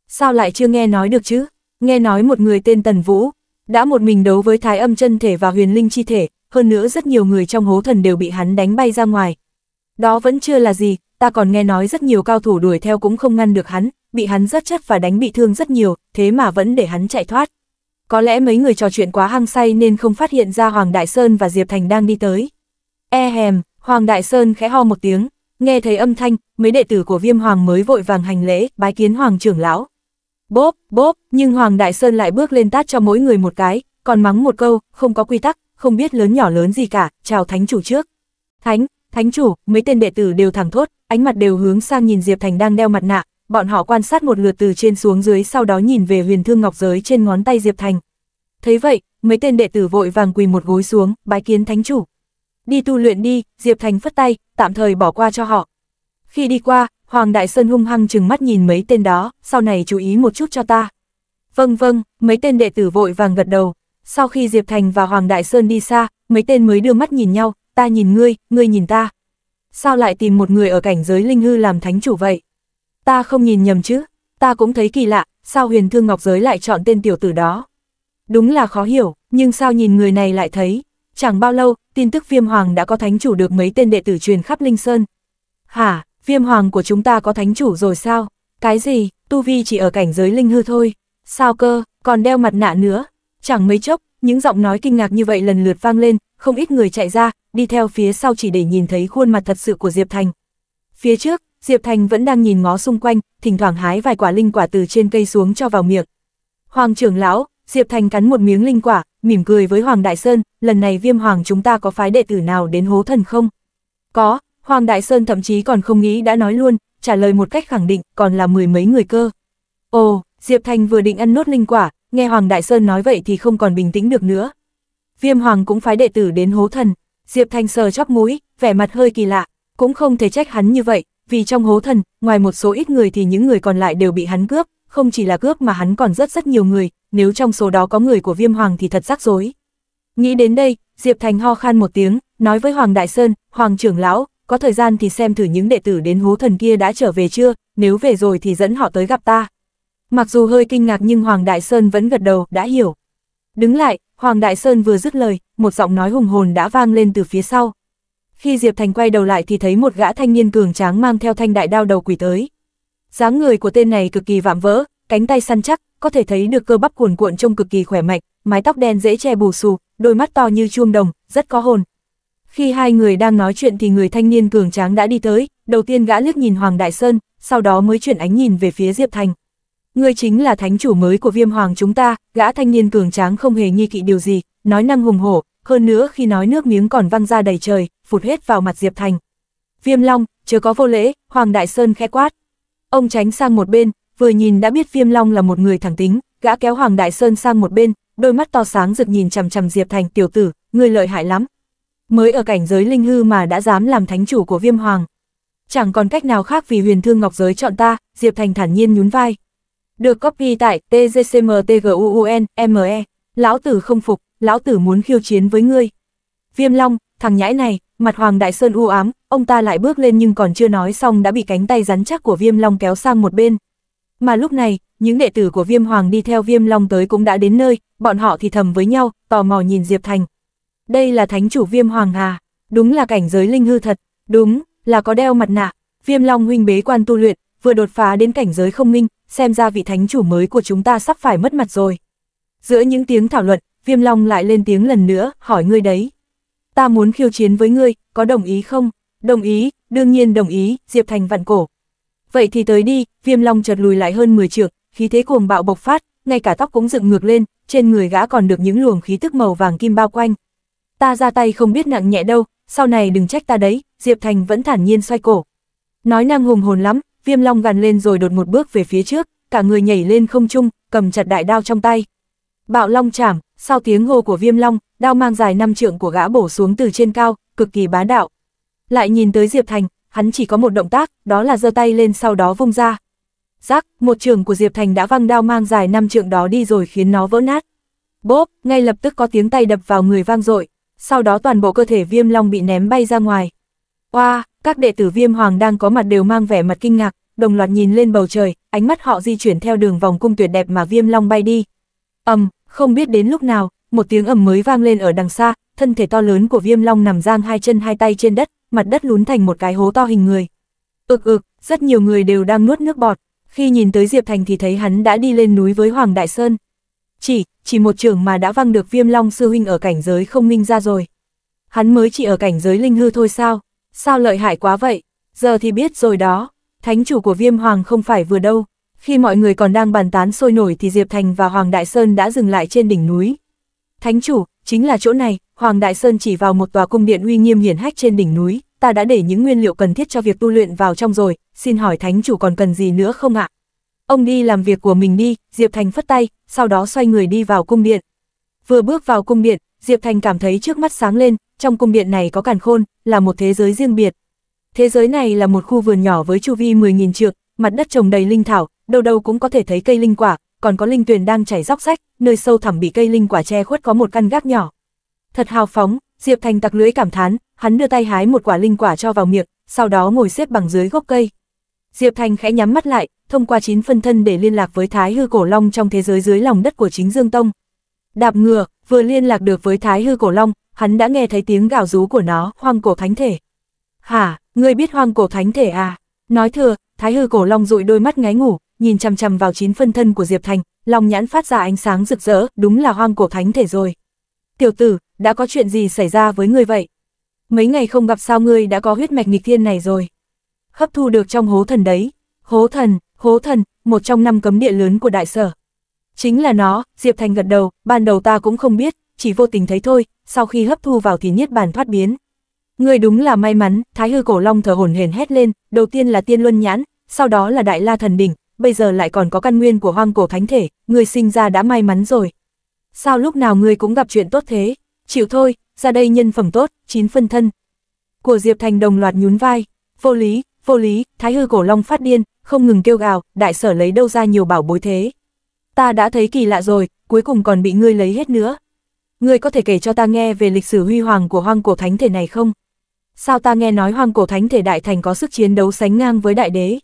Sao lại chưa nghe nói được chứ? Nghe nói một người tên Tần Vũ, đã một mình đấu với thái âm chân thể và huyền linh chi thể, hơn nữa rất nhiều người trong hố thần đều bị hắn đánh bay ra ngoài. Đó vẫn chưa là gì, ta còn nghe nói rất nhiều cao thủ đuổi theo cũng không ngăn được hắn, bị hắn rất chất và đánh bị thương rất nhiều, thế mà vẫn để hắn chạy thoát. Có lẽ mấy người trò chuyện quá hăng say nên không phát hiện ra Hoàng Đại Sơn và Diệp Thành đang đi tới. E hèm, Hoàng Đại Sơn khẽ ho một tiếng, nghe thấy âm thanh, mấy đệ tử của Viêm Hoàng mới vội vàng hành lễ, bái kiến Hoàng trưởng lão bốp, bốp, nhưng Hoàng Đại Sơn lại bước lên tát cho mỗi người một cái, còn mắng một câu, không có quy tắc, không biết lớn nhỏ lớn gì cả, chào thánh chủ trước. Thánh, thánh chủ, mấy tên đệ tử đều thẳng thốt, ánh mặt đều hướng sang nhìn Diệp Thành đang đeo mặt nạ, bọn họ quan sát một lượt từ trên xuống dưới sau đó nhìn về huyền thương ngọc giới trên ngón tay Diệp Thành. Thấy vậy, mấy tên đệ tử vội vàng quỳ một gối xuống, bái kiến thánh chủ. Đi tu luyện đi, Diệp Thành phất tay, tạm thời bỏ qua cho họ. Khi đi qua, Hoàng Đại Sơn hung hăng chừng mắt nhìn mấy tên đó, sau này chú ý một chút cho ta. Vâng vâng, mấy tên đệ tử vội vàng gật đầu. Sau khi Diệp Thành và Hoàng Đại Sơn đi xa, mấy tên mới đưa mắt nhìn nhau, ta nhìn ngươi, ngươi nhìn ta. Sao lại tìm một người ở cảnh giới linh hư làm thánh chủ vậy? Ta không nhìn nhầm chứ, ta cũng thấy kỳ lạ, sao huyền thương ngọc giới lại chọn tên tiểu tử đó? Đúng là khó hiểu, nhưng sao nhìn người này lại thấy? Chẳng bao lâu, tin tức viêm hoàng đã có thánh chủ được mấy tên đệ tử truyền khắp Linh Sơn. Hả, viêm hoàng của chúng ta có thánh chủ rồi sao? Cái gì, tu vi chỉ ở cảnh giới linh hư thôi. Sao cơ, còn đeo mặt nạ nữa. Chẳng mấy chốc, những giọng nói kinh ngạc như vậy lần lượt vang lên, không ít người chạy ra, đi theo phía sau chỉ để nhìn thấy khuôn mặt thật sự của Diệp Thành. Phía trước, Diệp Thành vẫn đang nhìn ngó xung quanh, thỉnh thoảng hái vài quả linh quả từ trên cây xuống cho vào miệng. Hoàng trưởng lão, Diệp Thành cắn một miếng linh quả, mỉm cười với Hoàng Đại Sơn, lần này viêm hoàng chúng ta có phái đệ tử nào đến hố thần không? Có, Hoàng Đại Sơn thậm chí còn không nghĩ đã nói luôn, trả lời một cách khẳng định, còn là mười mấy người cơ. Ồ, Diệp Thành vừa định ăn nốt linh quả, nghe Hoàng Đại Sơn nói vậy thì không còn bình tĩnh được nữa. Viêm Hoàng cũng phái đệ tử đến hố thần, Diệp Thành sờ chóp mũi, vẻ mặt hơi kỳ lạ, cũng không thể trách hắn như vậy, vì trong hố thần, ngoài một số ít người thì những người còn lại đều bị hắn cướp, không chỉ là cướp mà hắn còn rất rất nhiều người, nếu trong số đó có người của Viêm Hoàng thì thật rắc rối. Nghĩ đến đây, Diệp Thành ho khan một tiếng, nói với Hoàng Đại Sơn, Hoàng trưởng lão, có thời gian thì xem thử những đệ tử đến hố thần kia đã trở về chưa, nếu về rồi thì dẫn họ tới gặp ta. Mặc dù hơi kinh ngạc nhưng Hoàng Đại Sơn vẫn gật đầu, đã hiểu. Đứng lại, Hoàng Đại Sơn vừa dứt lời, một giọng nói hùng hồn đã vang lên từ phía sau. Khi Diệp Thành quay đầu lại thì thấy một gã thanh niên cường tráng mang theo thanh đại đao đầu quỷ tới. dáng người của tên này cực kỳ vạm vỡ, cánh tay săn chắc, có thể thấy được cơ bắp cuồn cuộn trông cực kỳ khỏe mạnh, mái tóc đen dễ che bù xù, đôi mắt to như chuông đồng, rất có hồn, khi hai người đang nói chuyện thì người thanh niên cường tráng đã đi tới, đầu tiên gã liếc nhìn Hoàng Đại Sơn, sau đó mới chuyển ánh nhìn về phía Diệp Thành. Ngươi chính là thánh chủ mới của viêm hoàng chúng ta, gã thanh niên cường tráng không hề nghi kỵ điều gì, nói năng hùng hổ, hơn nữa khi nói nước miếng còn văng ra đầy trời, phụt hết vào mặt Diệp Thành. Viêm Long, chớ có vô lễ, Hoàng Đại Sơn khẽ quát. Ông tránh sang một bên, vừa nhìn đã biết Viêm Long là một người thẳng tính, gã kéo Hoàng Đại Sơn sang một bên, đôi mắt to sáng rực nhìn chằm chằm Diệp Thành, "Tiểu tử, người lợi hại lắm, mới ở cảnh giới linh hư mà đã dám làm thánh chủ của viêm hoàng. Chẳng còn cách nào khác vì huyền thương ngọc giới chọn ta, Diệp Thành thản nhiên nhún vai. Được copy tại tgcmtguun e. lão tử không phục, lão tử muốn khiêu chiến với ngươi. Viêm Long, thằng nhãi này, mặt Hoàng Đại Sơn u ám, ông ta lại bước lên nhưng còn chưa nói xong đã bị cánh tay rắn chắc của Viêm Long kéo sang một bên. Mà lúc này, những đệ tử của Viêm Hoàng đi theo Viêm Long tới cũng đã đến nơi, bọn họ thì thầm với nhau, tò mò nhìn Diệp Thành, đây là thánh chủ viêm hoàng hà, đúng là cảnh giới linh hư thật, đúng, là có đeo mặt nạ, viêm long huynh bế quan tu luyện, vừa đột phá đến cảnh giới không minh, xem ra vị thánh chủ mới của chúng ta sắp phải mất mặt rồi. Giữa những tiếng thảo luận, viêm long lại lên tiếng lần nữa, hỏi ngươi đấy. Ta muốn khiêu chiến với ngươi, có đồng ý không? Đồng ý, đương nhiên đồng ý, Diệp Thành vặn cổ. Vậy thì tới đi, viêm long chợt lùi lại hơn 10 trượng, khí thế cuồng bạo bộc phát, ngay cả tóc cũng dựng ngược lên, trên người gã còn được những luồng khí tức màu vàng kim bao quanh, ta ra tay không biết nặng nhẹ đâu, sau này đừng trách ta đấy, Diệp Thành vẫn thản nhiên xoay cổ. Nói năng hùng hồn lắm, viêm long gằn lên rồi đột một bước về phía trước, cả người nhảy lên không trung, cầm chặt đại đao trong tay. Bạo long chảm, sau tiếng hô của viêm long, đao mang dài năm trượng của gã bổ xuống từ trên cao, cực kỳ bá đạo. Lại nhìn tới Diệp Thành, hắn chỉ có một động tác, đó là giơ tay lên sau đó vung ra. Rắc, một trường của Diệp Thành đã văng đao mang dài năm trượng đó đi rồi khiến nó vỡ nát. Bốp, ngay lập tức có tiếng tay đập vào người vang dội sau đó toàn bộ cơ thể viêm long bị ném bay ra ngoài. Oa, wow, các đệ tử viêm hoàng đang có mặt đều mang vẻ mặt kinh ngạc, đồng loạt nhìn lên bầu trời, ánh mắt họ di chuyển theo đường vòng cung tuyệt đẹp mà viêm long bay đi. ầm, um, không biết đến lúc nào, một tiếng ầm mới vang lên ở đằng xa, thân thể to lớn của viêm long nằm giang hai chân hai tay trên đất, mặt đất lún thành một cái hố to hình người. Ực ực, rất nhiều người đều đang nuốt nước bọt, khi nhìn tới Diệp Thành thì thấy hắn đã đi lên núi với Hoàng Đại Sơn. Chỉ, chỉ một trường mà đã văng được viêm long sư huynh ở cảnh giới không minh ra rồi. Hắn mới chỉ ở cảnh giới linh hư thôi sao? Sao lợi hại quá vậy? Giờ thì biết rồi đó, thánh chủ của viêm hoàng không phải vừa đâu. Khi mọi người còn đang bàn tán sôi nổi thì Diệp Thành và Hoàng Đại Sơn đã dừng lại trên đỉnh núi. Thánh chủ, chính là chỗ này, Hoàng Đại Sơn chỉ vào một tòa cung điện uy nghiêm hiển hách trên đỉnh núi, ta đã để những nguyên liệu cần thiết cho việc tu luyện vào trong rồi, xin hỏi thánh chủ còn cần gì nữa không ạ? ông đi làm việc của mình đi, Diệp Thành phất tay, sau đó xoay người đi vào cung điện. Vừa bước vào cung điện, Diệp Thành cảm thấy trước mắt sáng lên, trong cung điện này có càn khôn, là một thế giới riêng biệt. Thế giới này là một khu vườn nhỏ với chu vi 10.000 trượng, mặt đất trồng đầy linh thảo, đâu đâu cũng có thể thấy cây linh quả, còn có linh tuyền đang chảy róc rách, nơi sâu thẳm bị cây linh quả che khuất có một căn gác nhỏ. Thật hào phóng, Diệp Thành tặc lưỡi cảm thán, hắn đưa tay hái một quả linh quả cho vào miệng, sau đó ngồi xếp bằng dưới gốc cây. Diệp Thành khẽ nhắm mắt lại, thông qua chín phân thân để liên lạc với Thái Hư Cổ Long trong thế giới dưới lòng đất của chính Dương Tông. Đạp ngựa, vừa liên lạc được với Thái Hư Cổ Long, hắn đã nghe thấy tiếng gào rú của nó, hoang cổ thánh thể. Hả, ngươi biết hoang cổ thánh thể à? Nói thừa, Thái Hư Cổ Long dụi đôi mắt ngáy ngủ, nhìn chằm chằm vào chín phân thân của Diệp Thành, lòng nhãn phát ra ánh sáng rực rỡ, đúng là hoang cổ thánh thể rồi. Tiểu tử, đã có chuyện gì xảy ra với ngươi vậy? Mấy ngày không gặp sao ngươi đã có huyết mạch nghịch thiên này rồi? hấp thu được trong hố thần đấy. Hố thần, hố thần, một trong năm cấm địa lớn của đại sở. Chính là nó, Diệp Thành gật đầu, ban đầu ta cũng không biết, chỉ vô tình thấy thôi, sau khi hấp thu vào thì niết bàn thoát biến. Người đúng là may mắn, Thái Hư Cổ Long thở hổn hển hét lên, đầu tiên là Tiên Luân Nhãn, sau đó là Đại La Thần Đỉnh, bây giờ lại còn có căn nguyên của Hoang Cổ Thánh Thể, người sinh ra đã may mắn rồi. Sao lúc nào người cũng gặp chuyện tốt thế, chịu thôi, ra đây nhân phẩm tốt, chín phân thân. Của Diệp Thành đồng loạt nhún vai, vô lý, vô lý, thái hư cổ long phát điên, không ngừng kêu gào, đại sở lấy đâu ra nhiều bảo bối thế. Ta đã thấy kỳ lạ rồi, cuối cùng còn bị ngươi lấy hết nữa. Ngươi có thể kể cho ta nghe về lịch sử huy hoàng của hoang cổ thánh thể này không? Sao ta nghe nói hoang cổ thánh thể đại thành có sức chiến đấu sánh ngang với đại đế?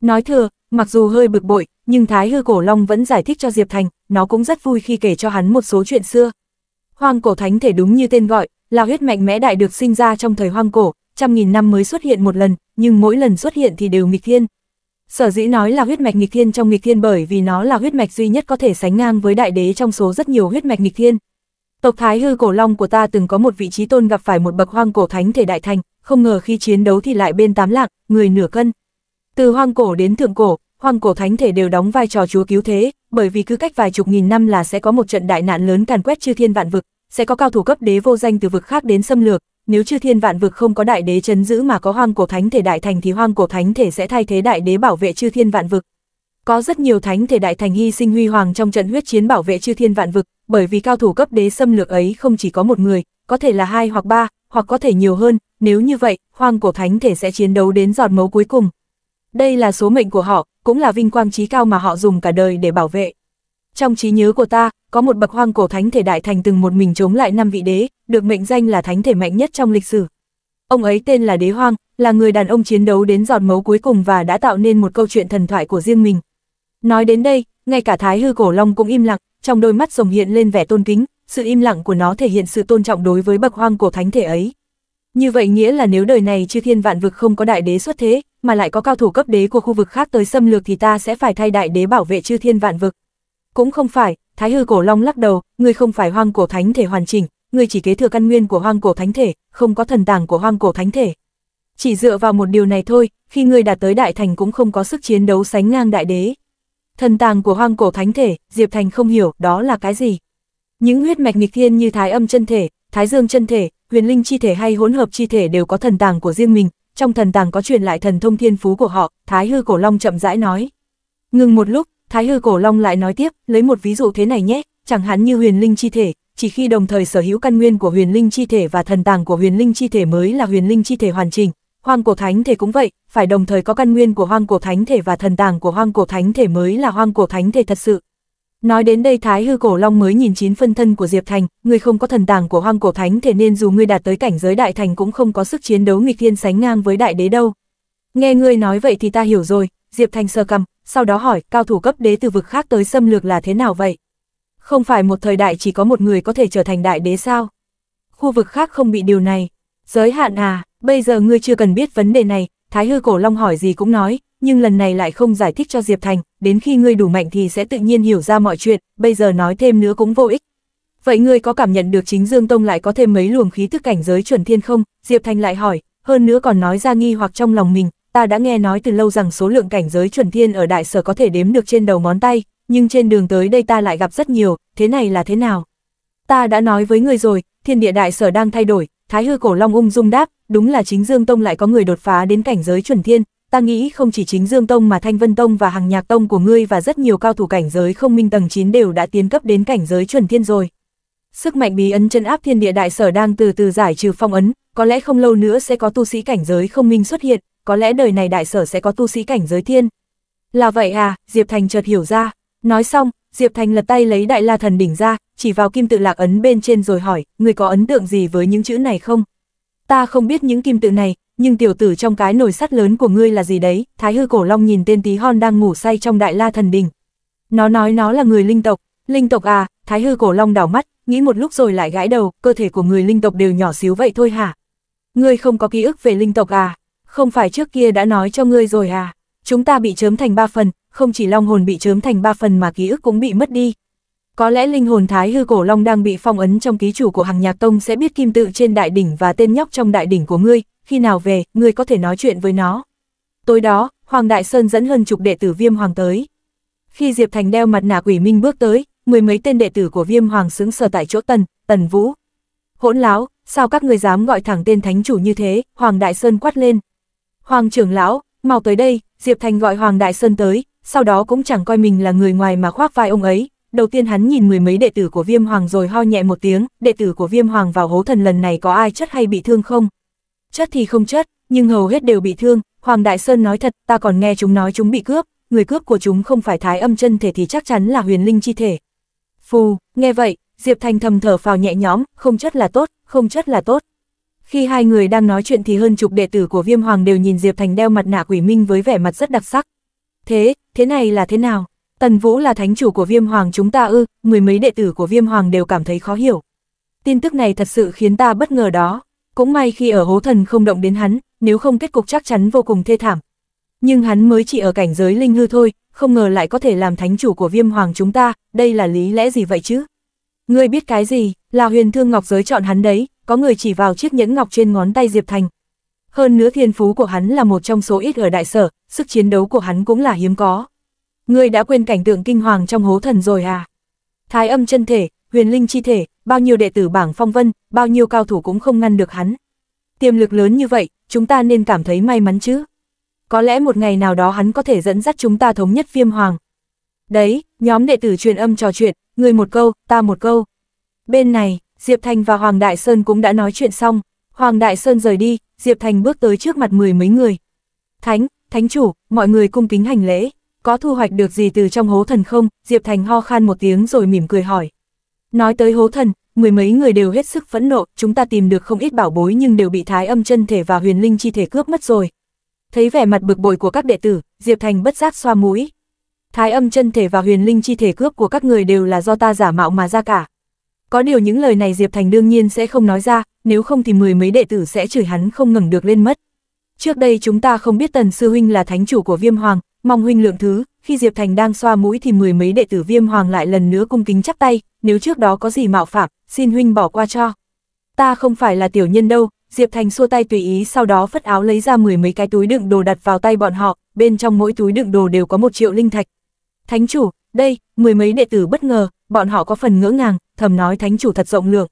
Nói thừa, mặc dù hơi bực bội, nhưng Thái Hư Cổ Long vẫn giải thích cho Diệp Thành, nó cũng rất vui khi kể cho hắn một số chuyện xưa. Hoang cổ thánh thể đúng như tên gọi, là huyết mạnh mẽ đại được sinh ra trong thời hoang cổ, trăm nghìn năm mới xuất hiện một lần, nhưng mỗi lần xuất hiện thì đều nghịch thiên. Sở dĩ nói là huyết mạch nghịch thiên trong nghịch thiên bởi vì nó là huyết mạch duy nhất có thể sánh ngang với đại đế trong số rất nhiều huyết mạch nghịch thiên. Tộc Thái Hư Cổ Long của ta từng có một vị trí tôn gặp phải một bậc hoang cổ thánh thể đại thành, không ngờ khi chiến đấu thì lại bên tám lạc, người nửa cân. Từ hoang cổ đến thượng cổ, hoang cổ thánh thể đều đóng vai trò chúa cứu thế, bởi vì cứ cách vài chục nghìn năm là sẽ có một trận đại nạn lớn càn quét chư thiên vạn vực, sẽ có cao thủ cấp đế vô danh từ vực khác đến xâm lược, nếu chưa thiên vạn vực không có đại đế chấn giữ mà có hoang cổ thánh thể đại thành thì hoang cổ thánh thể sẽ thay thế đại đế bảo vệ chư thiên vạn vực. Có rất nhiều thánh thể đại thành hy sinh huy hoàng trong trận huyết chiến bảo vệ chư thiên vạn vực, bởi vì cao thủ cấp đế xâm lược ấy không chỉ có một người, có thể là hai hoặc ba, hoặc có thể nhiều hơn, nếu như vậy, hoang cổ thánh thể sẽ chiến đấu đến giọt máu cuối cùng. Đây là số mệnh của họ, cũng là vinh quang trí cao mà họ dùng cả đời để bảo vệ. Trong trí nhớ của ta, có một bậc hoang cổ thánh thể đại thành từng một mình chống lại năm vị đế, được mệnh danh là thánh thể mạnh nhất trong lịch sử. Ông ấy tên là Đế Hoang, là người đàn ông chiến đấu đến giọt máu cuối cùng và đã tạo nên một câu chuyện thần thoại của riêng mình. Nói đến đây, ngay cả Thái Hư Cổ Long cũng im lặng, trong đôi mắt rồng hiện lên vẻ tôn kính, sự im lặng của nó thể hiện sự tôn trọng đối với bậc hoang của thánh thể ấy. Như vậy nghĩa là nếu đời này chư thiên vạn vực không có đại đế xuất thế, mà lại có cao thủ cấp đế của khu vực khác tới xâm lược thì ta sẽ phải thay đại đế bảo vệ chư thiên vạn vực. Cũng không phải, Thái Hư Cổ Long lắc đầu, người không phải hoang cổ thánh thể hoàn chỉnh, ngươi chỉ kế thừa căn nguyên của hoang cổ thánh thể, không có thần tàng của hoang cổ thánh thể. Chỉ dựa vào một điều này thôi, khi ngươi đạt tới đại thành cũng không có sức chiến đấu sánh ngang đại đế. Thần tàng của hoang cổ thánh thể, Diệp Thành không hiểu đó là cái gì. Những huyết mạch nghịch thiên như thái âm chân thể, thái dương chân thể, huyền linh chi thể hay hỗn hợp chi thể đều có thần tàng của riêng mình, trong thần tàng có truyền lại thần thông thiên phú của họ, Thái Hư Cổ Long chậm rãi nói. Ngừng một lúc, Thái Hư Cổ Long lại nói tiếp, lấy một ví dụ thế này nhé, chẳng hạn như huyền linh chi thể, chỉ khi đồng thời sở hữu căn nguyên của huyền linh chi thể và thần tàng của huyền linh chi thể mới là huyền linh chi thể hoàn chỉnh. Hoang cổ thánh thể cũng vậy, phải đồng thời có căn nguyên của hoang cổ thánh thể và thần tàng của hoang cổ thánh thể mới là hoang cổ thánh thể thật sự. Nói đến đây Thái Hư Cổ Long mới nhìn chín phân thân của Diệp Thành, người không có thần tàng của hoang cổ thánh thể nên dù ngươi đạt tới cảnh giới đại thành cũng không có sức chiến đấu nghịch thiên sánh ngang với đại đế đâu. Nghe ngươi nói vậy thì ta hiểu rồi, Diệp Thành sơ cầm, sau đó hỏi, cao thủ cấp đế từ vực khác tới xâm lược là thế nào vậy? Không phải một thời đại chỉ có một người có thể trở thành đại đế sao? Khu vực khác không bị điều này. Giới hạn à, bây giờ ngươi chưa cần biết vấn đề này, Thái hư cổ long hỏi gì cũng nói, nhưng lần này lại không giải thích cho Diệp Thành, đến khi ngươi đủ mạnh thì sẽ tự nhiên hiểu ra mọi chuyện, bây giờ nói thêm nữa cũng vô ích. Vậy ngươi có cảm nhận được chính Dương Tông lại có thêm mấy luồng khí thức cảnh giới chuẩn thiên không? Diệp Thành lại hỏi, hơn nữa còn nói ra nghi hoặc trong lòng mình, ta đã nghe nói từ lâu rằng số lượng cảnh giới chuẩn thiên ở đại sở có thể đếm được trên đầu ngón tay, nhưng trên đường tới đây ta lại gặp rất nhiều, thế này là thế nào? Ta đã nói với người rồi, thiên địa đại sở đang thay đổi, thái hư cổ long ung dung đáp, đúng là chính Dương Tông lại có người đột phá đến cảnh giới chuẩn thiên, ta nghĩ không chỉ chính Dương Tông mà Thanh Vân Tông và Hằng Nhạc Tông của ngươi và rất nhiều cao thủ cảnh giới không minh tầng 9 đều đã tiến cấp đến cảnh giới chuẩn thiên rồi. Sức mạnh bí ấn chân áp thiên địa đại sở đang từ từ giải trừ phong ấn, có lẽ không lâu nữa sẽ có tu sĩ cảnh giới không minh xuất hiện, có lẽ đời này đại sở sẽ có tu sĩ cảnh giới thiên. Là vậy à, Diệp Thành chợt hiểu ra, Nói xong, Diệp Thành lật tay lấy đại la thần đỉnh ra, chỉ vào kim tự lạc ấn bên trên rồi hỏi, người có ấn tượng gì với những chữ này không? Ta không biết những kim tự này, nhưng tiểu tử trong cái nồi sắt lớn của ngươi là gì đấy? Thái hư cổ long nhìn tên tí hon đang ngủ say trong đại la thần đỉnh. Nó nói nó là người linh tộc, linh tộc à, thái hư cổ long đảo mắt, nghĩ một lúc rồi lại gãi đầu, cơ thể của người linh tộc đều nhỏ xíu vậy thôi hả? Ngươi không có ký ức về linh tộc à? Không phải trước kia đã nói cho ngươi rồi à? Chúng ta bị chớm thành ba phần, không chỉ long hồn bị chớm thành ba phần mà ký ức cũng bị mất đi. Có lẽ linh hồn thái hư cổ long đang bị phong ấn trong ký chủ của hàng nhạc tông sẽ biết kim tự trên đại đỉnh và tên nhóc trong đại đỉnh của ngươi, khi nào về, ngươi có thể nói chuyện với nó. Tối đó, Hoàng Đại Sơn dẫn hơn chục đệ tử viêm hoàng tới. Khi Diệp Thành đeo mặt nạ quỷ minh bước tới, mười mấy tên đệ tử của viêm hoàng xứng sở tại chỗ tần, tần vũ. Hỗn láo, sao các người dám gọi thẳng tên thánh chủ như thế, Hoàng Đại Sơn quát lên. Hoàng trưởng lão, mau tới đây, Diệp Thành gọi Hoàng Đại Sơn tới, sau đó cũng chẳng coi mình là người ngoài mà khoác vai ông ấy. Đầu tiên hắn nhìn mười mấy đệ tử của Viêm Hoàng rồi ho nhẹ một tiếng, đệ tử của Viêm Hoàng vào hố thần lần này có ai chất hay bị thương không? Chất thì không chất, nhưng hầu hết đều bị thương, Hoàng Đại Sơn nói thật, ta còn nghe chúng nói chúng bị cướp, người cướp của chúng không phải thái âm chân thể thì chắc chắn là huyền linh chi thể. Phù, nghe vậy, Diệp Thành thầm thở phào nhẹ nhõm, không chất là tốt, không chất là tốt. Khi hai người đang nói chuyện thì hơn chục đệ tử của Viêm Hoàng đều nhìn Diệp Thành đeo mặt nạ quỷ minh với vẻ mặt rất đặc sắc. Thế, thế này là thế nào? Tần Vũ là thánh chủ của Viêm Hoàng chúng ta ư, mười mấy đệ tử của Viêm Hoàng đều cảm thấy khó hiểu. Tin tức này thật sự khiến ta bất ngờ đó. Cũng may khi ở hố thần không động đến hắn, nếu không kết cục chắc chắn vô cùng thê thảm. Nhưng hắn mới chỉ ở cảnh giới linh hư thôi, không ngờ lại có thể làm thánh chủ của viêm hoàng chúng ta, đây là lý lẽ gì vậy chứ? Ngươi biết cái gì? Là huyền thương ngọc giới chọn hắn đấy, có người chỉ vào chiếc nhẫn ngọc trên ngón tay Diệp Thành. Hơn nữa thiên phú của hắn là một trong số ít ở đại sở, sức chiến đấu của hắn cũng là hiếm có. Người đã quên cảnh tượng kinh hoàng trong hố thần rồi à? Thái âm chân thể, huyền linh chi thể, bao nhiêu đệ tử bảng phong vân, bao nhiêu cao thủ cũng không ngăn được hắn. Tiềm lực lớn như vậy, chúng ta nên cảm thấy may mắn chứ. Có lẽ một ngày nào đó hắn có thể dẫn dắt chúng ta thống nhất viêm hoàng. Đấy, nhóm đệ tử truyền âm trò chuyện, người một câu, ta một câu. Bên này, Diệp Thành và Hoàng Đại Sơn cũng đã nói chuyện xong, Hoàng Đại Sơn rời đi, Diệp Thành bước tới trước mặt mười mấy người. Thánh, Thánh chủ, mọi người cung kính hành lễ, có thu hoạch được gì từ trong hố thần không? Diệp Thành ho khan một tiếng rồi mỉm cười hỏi. Nói tới hố thần, mười mấy người đều hết sức phẫn nộ, chúng ta tìm được không ít bảo bối nhưng đều bị thái âm chân thể và huyền linh chi thể cướp mất rồi. Thấy vẻ mặt bực bội của các đệ tử, Diệp Thành bất giác xoa mũi. Thái âm chân thể và huyền linh chi thể cướp của các người đều là do ta giả mạo mà ra cả, có điều những lời này Diệp Thành đương nhiên sẽ không nói ra, nếu không thì mười mấy đệ tử sẽ chửi hắn không ngừng được lên mất. Trước đây chúng ta không biết Tần Sư Huynh là thánh chủ của Viêm Hoàng, mong Huynh lượng thứ, khi Diệp Thành đang xoa mũi thì mười mấy đệ tử Viêm Hoàng lại lần nữa cung kính chắp tay, nếu trước đó có gì mạo phạm, xin Huynh bỏ qua cho. Ta không phải là tiểu nhân đâu, Diệp Thành xua tay tùy ý sau đó phất áo lấy ra mười mấy cái túi đựng đồ đặt vào tay bọn họ, bên trong mỗi túi đựng đồ đều có một triệu linh thạch. Thánh chủ, đây, mười mấy đệ tử bất ngờ, bọn họ có phần ngỡ ngàng, thầm nói thánh chủ thật rộng lượng.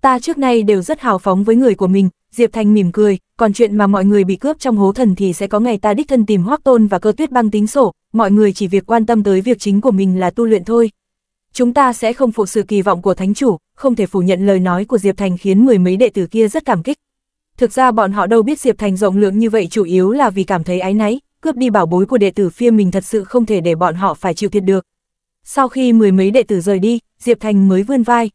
Ta trước nay đều rất hào phóng với người của mình, Diệp Thành mỉm cười, còn chuyện mà mọi người bị cướp trong hố thần thì sẽ có ngày ta đích thân tìm Hoắc Tôn và Cơ Tuyết Băng tính sổ, mọi người chỉ việc quan tâm tới việc chính của mình là tu luyện thôi. Chúng ta sẽ không phụ sự kỳ vọng của thánh chủ, không thể phủ nhận lời nói của Diệp Thành khiến mười mấy đệ tử kia rất cảm kích. Thực ra bọn họ đâu biết Diệp Thành rộng lượng như vậy chủ yếu là vì cảm thấy ái náy, cướp đi bảo bối của đệ tử phía mình thật sự không thể để bọn họ phải chịu thiệt được. Sau khi mười mấy đệ tử rời đi, Diệp Thành mới vươn vai.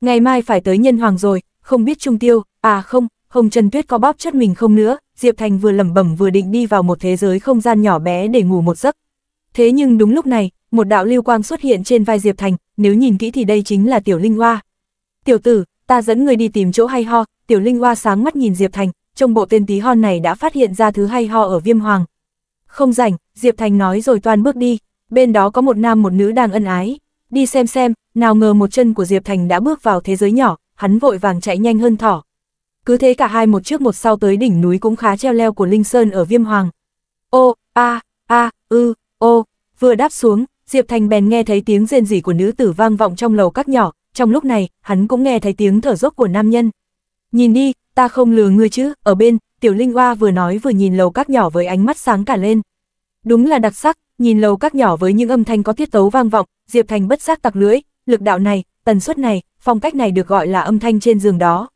Ngày mai phải tới nhân hoàng rồi, không biết trung tiêu, à không, Hồng Trần Tuyết có bóp chất mình không nữa, Diệp Thành vừa lẩm bẩm vừa định đi vào một thế giới không gian nhỏ bé để ngủ một giấc. Thế nhưng đúng lúc này, một đạo lưu quang xuất hiện trên vai Diệp Thành, nếu nhìn kỹ thì đây chính là Tiểu Linh Hoa. Tiểu tử, ta dẫn người đi tìm chỗ hay ho, Tiểu Linh Hoa sáng mắt nhìn Diệp Thành, trong bộ tên tí hon này đã phát hiện ra thứ hay ho ở Viêm Hoàng, không rảnh, Diệp Thành nói rồi toàn bước đi, bên đó có một nam một nữ đang ân ái. Đi xem xem, nào ngờ một chân của Diệp Thành đã bước vào thế giới nhỏ, hắn vội vàng chạy nhanh hơn thỏ. Cứ thế cả hai một trước một sau tới đỉnh núi cũng khá treo leo của Linh Sơn ở Viêm Hoàng. Ô, a, a, ư, ô, vừa đáp xuống, Diệp Thành bèn nghe thấy tiếng rên rỉ của nữ tử vang vọng trong lầu các nhỏ, trong lúc này, hắn cũng nghe thấy tiếng thở dốc của nam nhân. Nhìn đi, ta không lừa ngươi chứ, ở bên, Tiểu Linh Hoa vừa nói vừa nhìn lầu các nhỏ với ánh mắt sáng cả lên. Đúng là đặc sắc, nhìn lầu các nhỏ với những âm thanh có tiết tấu vang vọng, Diệp Thành bất giác tặc lưỡi, lực đạo này, tần suất này, phong cách này được gọi là âm thanh trên giường đó.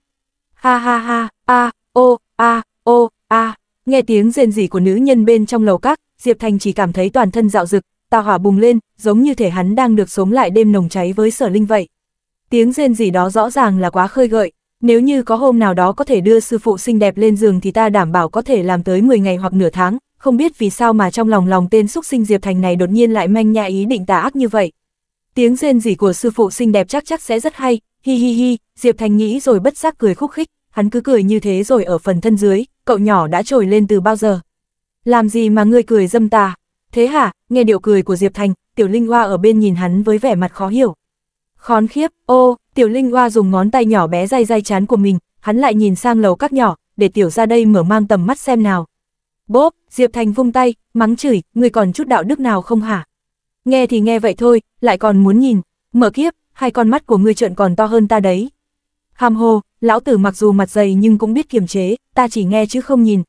Ha ha ha, a, ô, a, ô, a, nghe tiếng rên rỉ của nữ nhân bên trong lầu các, Diệp Thành chỉ cảm thấy toàn thân dạo dực, tà hỏa bùng lên, giống như thể hắn đang được sống lại đêm nồng cháy với sở linh vậy. Tiếng rên rỉ đó rõ ràng là quá khơi gợi, nếu như có hôm nào đó có thể đưa sư phụ xinh đẹp lên giường thì ta đảm bảo có thể làm tới 10 ngày hoặc nửa tháng, không biết vì sao mà trong lòng lòng tên xúc sinh Diệp Thành này đột nhiên lại manh nhà ý định tà ác như vậy. Tiếng rên rỉ của sư phụ xinh đẹp chắc chắc sẽ rất hay, hi hi hi, Diệp Thành nghĩ rồi bất giác cười khúc khích, hắn cứ cười như thế rồi ở phần thân dưới, cậu nhỏ đã trồi lên từ bao giờ. Làm gì mà ngươi cười dâm tà? Thế hả, nghe điệu cười của Diệp Thành, Tiểu Linh Hoa ở bên nhìn hắn với vẻ mặt khó hiểu. Khón khiếp, ô, Tiểu Linh Hoa dùng ngón tay nhỏ bé day day chán của mình, hắn lại nhìn sang lầu các nhỏ, để tiểu ra đây mở mang tầm mắt xem nào. Bốp, Diệp Thành vung tay, mắng chửi, người còn chút đạo đức nào không hả? Nghe thì nghe vậy thôi, lại còn muốn nhìn, mở kiếp, hai con mắt của ngươi trợn còn to hơn ta đấy. Hàm hồ, lão tử mặc dù mặt dày nhưng cũng biết kiềm chế, ta chỉ nghe chứ không nhìn.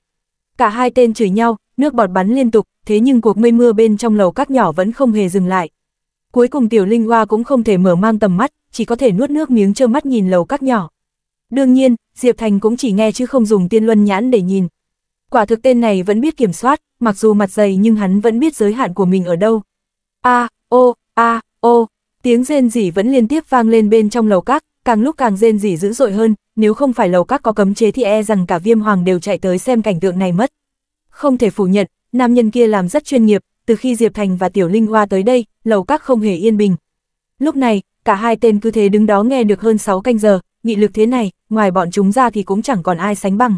Cả hai tên chửi nhau, nước bọt bắn liên tục, thế nhưng cuộc mây mưa bên trong lầu các nhỏ vẫn không hề dừng lại. Cuối cùng tiểu linh hoa cũng không thể mở mang tầm mắt, chỉ có thể nuốt nước miếng trơ mắt nhìn lầu các nhỏ. Đương nhiên, Diệp Thành cũng chỉ nghe chứ không dùng tiên luân nhãn để nhìn. Quả thực tên này vẫn biết kiểm soát, mặc dù mặt dày nhưng hắn vẫn biết giới hạn của mình ở đâu. A, ô, a, ô, tiếng rên rỉ vẫn liên tiếp vang lên bên trong lầu các, càng lúc càng rên rỉ dữ dội hơn, nếu không phải lầu các có cấm chế thì e rằng cả viêm hoàng đều chạy tới xem cảnh tượng này mất. Không thể phủ nhận, nam nhân kia làm rất chuyên nghiệp, từ khi Diệp Thành và Tiểu Linh Hoa tới đây, lầu các không hề yên bình. Lúc này, cả hai tên cứ thế đứng đó nghe được hơn 6 canh giờ, nghị lực thế này, ngoài bọn chúng ra thì cũng chẳng còn ai sánh bằng.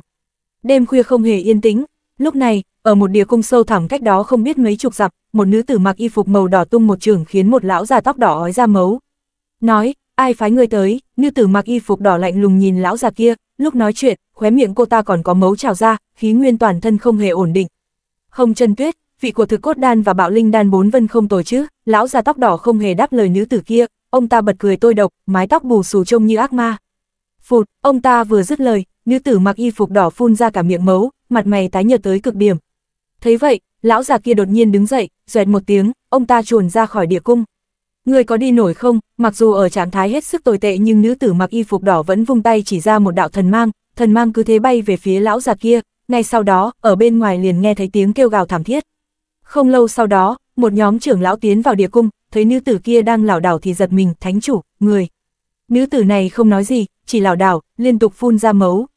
Đêm khuya không hề yên tĩnh, lúc này, ở một địa cung sâu thẳm cách đó không biết mấy chục dặm, một nữ tử mặc y phục màu đỏ tung một trường khiến một lão già tóc đỏ ói ra máu. Nói, ai phái người tới, nữ tử mặc y phục đỏ lạnh lùng nhìn lão già kia, lúc nói chuyện, khóe miệng cô ta còn có máu trào ra, khí nguyên toàn thân không hề ổn định. Không chân tuyết, vị của thực cốt đan và bạo linh đan bốn vân không tồi chứ, lão già tóc đỏ không hề đáp lời nữ tử kia, ông ta bật cười tôi độc, mái tóc bù xù trông như ác ma. Phụt, ông ta vừa dứt lời, nữ tử mặc y phục đỏ phun ra cả miệng mấu, mặt mày tái nhợt tới cực điểm. Thấy vậy, lão già kia đột nhiên đứng dậy, xoẹt một tiếng, ông ta chuồn ra khỏi địa cung. Người có đi nổi không, mặc dù ở trạng thái hết sức tồi tệ nhưng nữ tử mặc y phục đỏ vẫn vung tay chỉ ra một đạo thần mang, thần mang cứ thế bay về phía lão già kia, ngay sau đó, ở bên ngoài liền nghe thấy tiếng kêu gào thảm thiết. Không lâu sau đó, một nhóm trưởng lão tiến vào địa cung, thấy nữ tử kia đang lảo đảo thì giật mình, thánh chủ, người. Nữ tử này không nói gì, chỉ lảo đảo, liên tục phun ra mấu.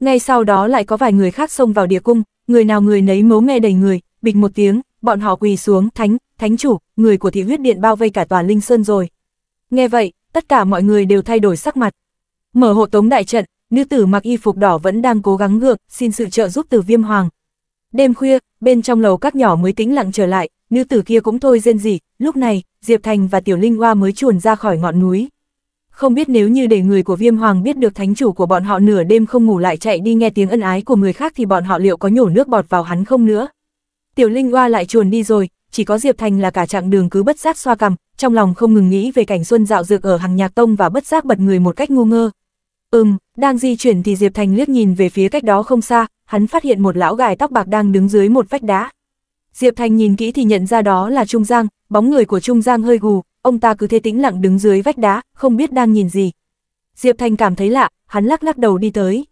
Ngay sau đó lại có vài người khác xông vào địa cung, người nào người nấy mấu nghe đầy người, bịch một tiếng, bọn họ quỳ xuống, thánh, thánh chủ, người của thị huyết điện bao vây cả tòa linh sơn rồi. Nghe vậy, tất cả mọi người đều thay đổi sắc mặt. Mở hộ tống đại trận, nữ tử mặc y phục đỏ vẫn đang cố gắng ngược, xin sự trợ giúp từ viêm hoàng. Đêm khuya, bên trong lầu các nhỏ mới tĩnh lặng trở lại, nữ tử kia cũng thôi rên gì, lúc này, Diệp Thành và Tiểu Linh Hoa mới chuồn ra khỏi ngọn núi. Không biết nếu như để người của Viêm Hoàng biết được thánh chủ của bọn họ nửa đêm không ngủ lại chạy đi nghe tiếng ân ái của người khác thì bọn họ liệu có nhổ nước bọt vào hắn không nữa. Tiểu Linh Hoa lại chuồn đi rồi, chỉ có Diệp Thành là cả chặng đường cứ bất giác xoa cằm, trong lòng không ngừng nghĩ về cảnh xuân dạo dược ở hàng nhạc tông và bất giác bật người một cách ngu ngơ. Ừm, đang di chuyển thì Diệp Thành liếc nhìn về phía cách đó không xa, hắn phát hiện một lão gài tóc bạc đang đứng dưới một vách đá, Diệp Thành nhìn kỹ thì nhận ra đó là Trung Giang, bóng người của Trung Giang hơi gù, ông ta cứ thế tĩnh lặng đứng dưới vách đá, không biết đang nhìn gì. Diệp Thành cảm thấy lạ, hắn lắc lắc đầu đi tới.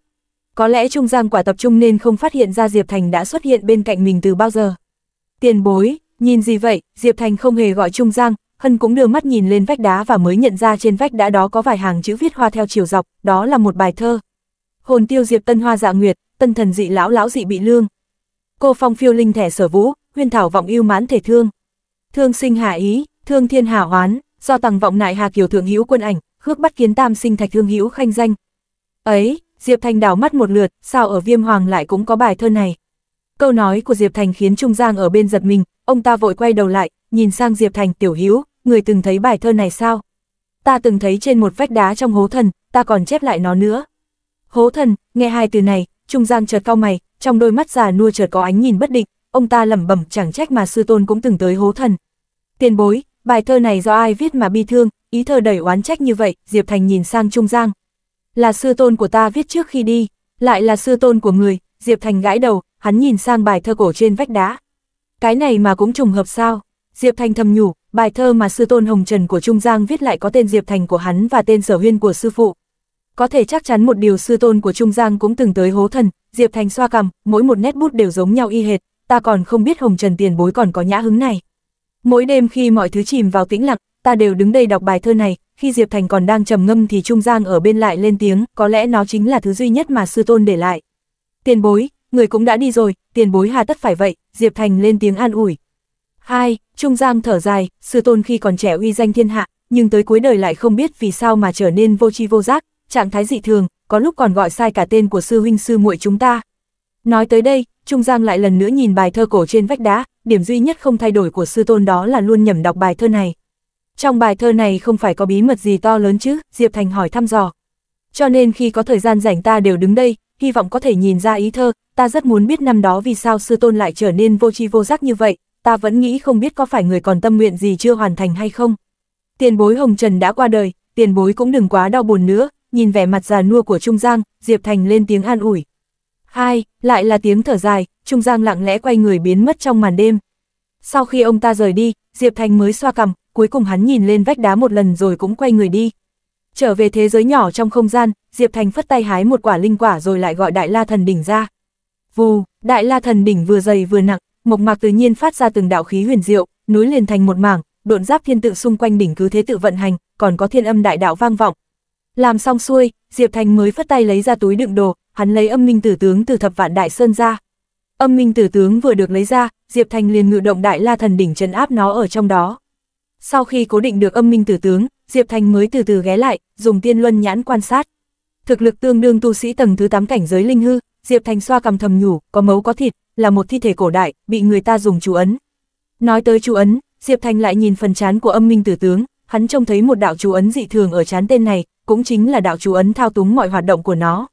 Có lẽ Trung Giang quả tập trung nên không phát hiện ra Diệp Thành đã xuất hiện bên cạnh mình từ bao giờ. Tiền bối, nhìn gì vậy, Diệp Thành không hề gọi Trung Giang, Hân cũng đưa mắt nhìn lên vách đá và mới nhận ra trên vách đá đó có vài hàng chữ viết hoa theo chiều dọc, đó là một bài thơ. Hồn tiêu Diệp Tân Hoa Dạ Nguyệt, Tân Thần Dị Lão Lão Dị Bị Lương. Cô Phong phiêu linh thẻ sở vũ, Huyền thảo vọng yêu mãn thể thương. Thương sinh hạ ý, thương thiên hạ oán, do tằng vọng nại hà kiều thượng hữu quân ảnh, khước bắt kiến tam sinh thạch thương hữu khanh danh. Ấy, Diệp Thành đảo mắt một lượt, sao ở Viêm Hoàng lại cũng có bài thơ này. Câu nói của Diệp Thành khiến Trung Giang ở bên giật mình, ông ta vội quay đầu lại, nhìn sang Diệp Thành tiểu hữu, người từng thấy bài thơ này sao? Ta từng thấy trên một vách đá trong hố thần, ta còn chép lại nó nữa. Hố thần, nghe hai từ này, Trung Giang chợt cau mày, trong đôi mắt già nua chợt có ánh nhìn bất định, ông ta lẩm bẩm chẳng trách mà sư tôn cũng từng tới hố thần. Tiền bối, bài thơ này do ai viết mà bi thương, ý thơ đầy oán trách như vậy, Diệp Thành nhìn sang Trung Giang. Là sư tôn của ta viết trước khi đi, lại là sư tôn của người, Diệp Thành gãi đầu, hắn nhìn sang bài thơ cổ trên vách đá. Cái này mà cũng trùng hợp sao? Diệp Thành thầm nhủ, bài thơ mà sư tôn Hồng Trần của Trung Giang viết lại có tên Diệp Thành của hắn và tên sở huyên của sư phụ. Có thể chắc chắn một điều sư tôn của Trung Giang cũng từng tới hố thần, Diệp Thành xoa cằm, mỗi một nét bút đều giống nhau y hệt, ta còn không biết hồng trần tiền bối còn có nhã hứng này. Mỗi đêm khi mọi thứ chìm vào tĩnh lặng, ta đều đứng đây đọc bài thơ này, khi Diệp Thành còn đang trầm ngâm thì Trung Giang ở bên lại lên tiếng, có lẽ nó chính là thứ duy nhất mà sư tôn để lại. Tiền bối, người cũng đã đi rồi, tiền bối hà tất phải vậy, Diệp Thành lên tiếng an ủi. Hai, Trung Giang thở dài, sư tôn khi còn trẻ uy danh thiên hạ, nhưng tới cuối đời lại không biết vì sao mà trở nên vô tri vô giác, trạng thái dị thường, có lúc còn gọi sai cả tên của sư huynh sư muội chúng ta, Nói tới đây, Trung Giang lại lần nữa nhìn bài thơ cổ trên vách đá, điểm duy nhất không thay đổi của sư tôn đó là luôn nhầm đọc bài thơ này. Trong bài thơ này không phải có bí mật gì to lớn chứ, Diệp Thành hỏi thăm dò. Cho nên khi có thời gian rảnh ta đều đứng đây, hy vọng có thể nhìn ra ý thơ, ta rất muốn biết năm đó vì sao sư tôn lại trở nên vô tri vô giác như vậy, ta vẫn nghĩ không biết có phải người còn tâm nguyện gì chưa hoàn thành hay không. Tiền bối Hồng Trần đã qua đời, tiền bối cũng đừng quá đau buồn nữa, nhìn vẻ mặt già nua của Trung Giang, Diệp Thành lên tiếng an ủi, Ai, lại là tiếng thở dài, Trung Giang lặng lẽ quay người biến mất trong màn đêm. Sau khi ông ta rời đi, Diệp Thành mới xoa cằm, cuối cùng hắn nhìn lên vách đá một lần rồi cũng quay người đi. Trở về thế giới nhỏ trong không gian, Diệp Thành phất tay hái một quả linh quả rồi lại gọi Đại La Thần Đỉnh ra. Vù, Đại La Thần Đỉnh vừa dày vừa nặng, mộc mạc tự nhiên phát ra từng đạo khí huyền diệu, núi liền thành một mảng, độn giáp thiên tự xung quanh đỉnh cứ thế tự vận hành, còn có thiên âm đại đạo vang vọng, làm xong xuôi, Diệp Thành mới phất tay lấy ra túi đựng đồ, hắn lấy âm minh tử tướng từ thập vạn đại sơn ra. Âm minh tử tướng vừa được lấy ra, Diệp Thành liền ngự động đại la thần đỉnh trấn áp nó ở trong đó. Sau khi cố định được âm minh tử tướng, Diệp Thành mới từ từ ghé lại, dùng tiên luân nhãn quan sát. Thực lực tương đương tu sĩ tầng thứ 8 cảnh giới linh hư, Diệp Thành xoa cầm thầm nhủ, có mấu có thịt, là một thi thể cổ đại, bị người ta dùng chú ấn. Nói tới chú ấn, Diệp Thành lại nhìn phần chán của âm minh tử tướng, hắn trông thấy một đạo chú ấn dị thường ở chán tên này, cũng chính là đạo chú ấn thao túng mọi hoạt động của nó.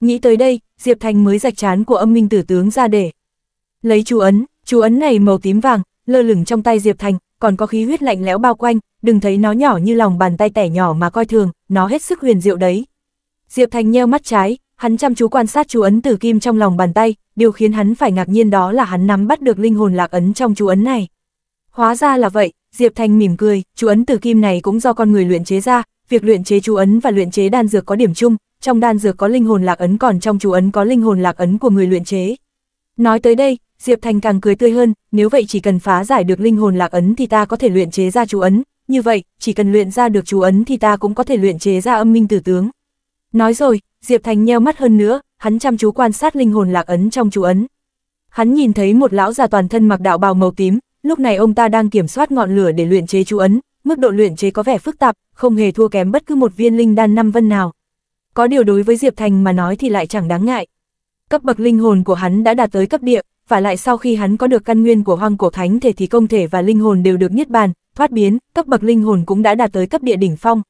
Nghĩ tới đây, Diệp Thành mới rạch chán của âm minh tử tướng ra để. Lấy chú ấn, chú ấn này màu tím vàng, lơ lửng trong tay Diệp Thành, còn có khí huyết lạnh lẽo bao quanh, đừng thấy nó nhỏ như lòng bàn tay tẻ nhỏ mà coi thường, nó hết sức huyền diệu đấy. Diệp Thành nheo mắt trái, hắn chăm chú quan sát chú ấn tử kim trong lòng bàn tay, điều khiến hắn phải ngạc nhiên đó là hắn nắm bắt được linh hồn lạc ấn trong chú ấn này. Hóa ra là vậy, Diệp Thành mỉm cười, chú ấn tử kim này cũng do con người luyện chế ra, việc luyện chế chú ấn và luyện chế đan dược có điểm chung, trong đan dược có linh hồn lạc ấn còn trong chú ấn có linh hồn lạc ấn của người luyện chế. Nói tới đây, Diệp Thành càng cười tươi hơn, nếu vậy chỉ cần phá giải được linh hồn lạc ấn thì ta có thể luyện chế ra chú ấn, như vậy, chỉ cần luyện ra được chú ấn thì ta cũng có thể luyện chế ra âm minh tử tướng. Nói rồi, Diệp Thành nheo mắt hơn nữa, hắn chăm chú quan sát linh hồn lạc ấn trong chú ấn. Hắn nhìn thấy một lão già toàn thân mặc đạo bào màu tím, lúc này ông ta đang kiểm soát ngọn lửa để luyện chế chú ấn, mức độ luyện chế có vẻ phức tạp, không hề thua kém bất cứ một viên linh đan năm vân nào. Có điều đối với Diệp Thành mà nói thì lại chẳng đáng ngại. Cấp bậc linh hồn của hắn đã đạt tới cấp địa, và lại sau khi hắn có được căn nguyên của hoang cổ thánh thể thì công thể và linh hồn đều được niết bàn, thoát biến, cấp bậc linh hồn cũng đã đạt tới cấp địa đỉnh phong.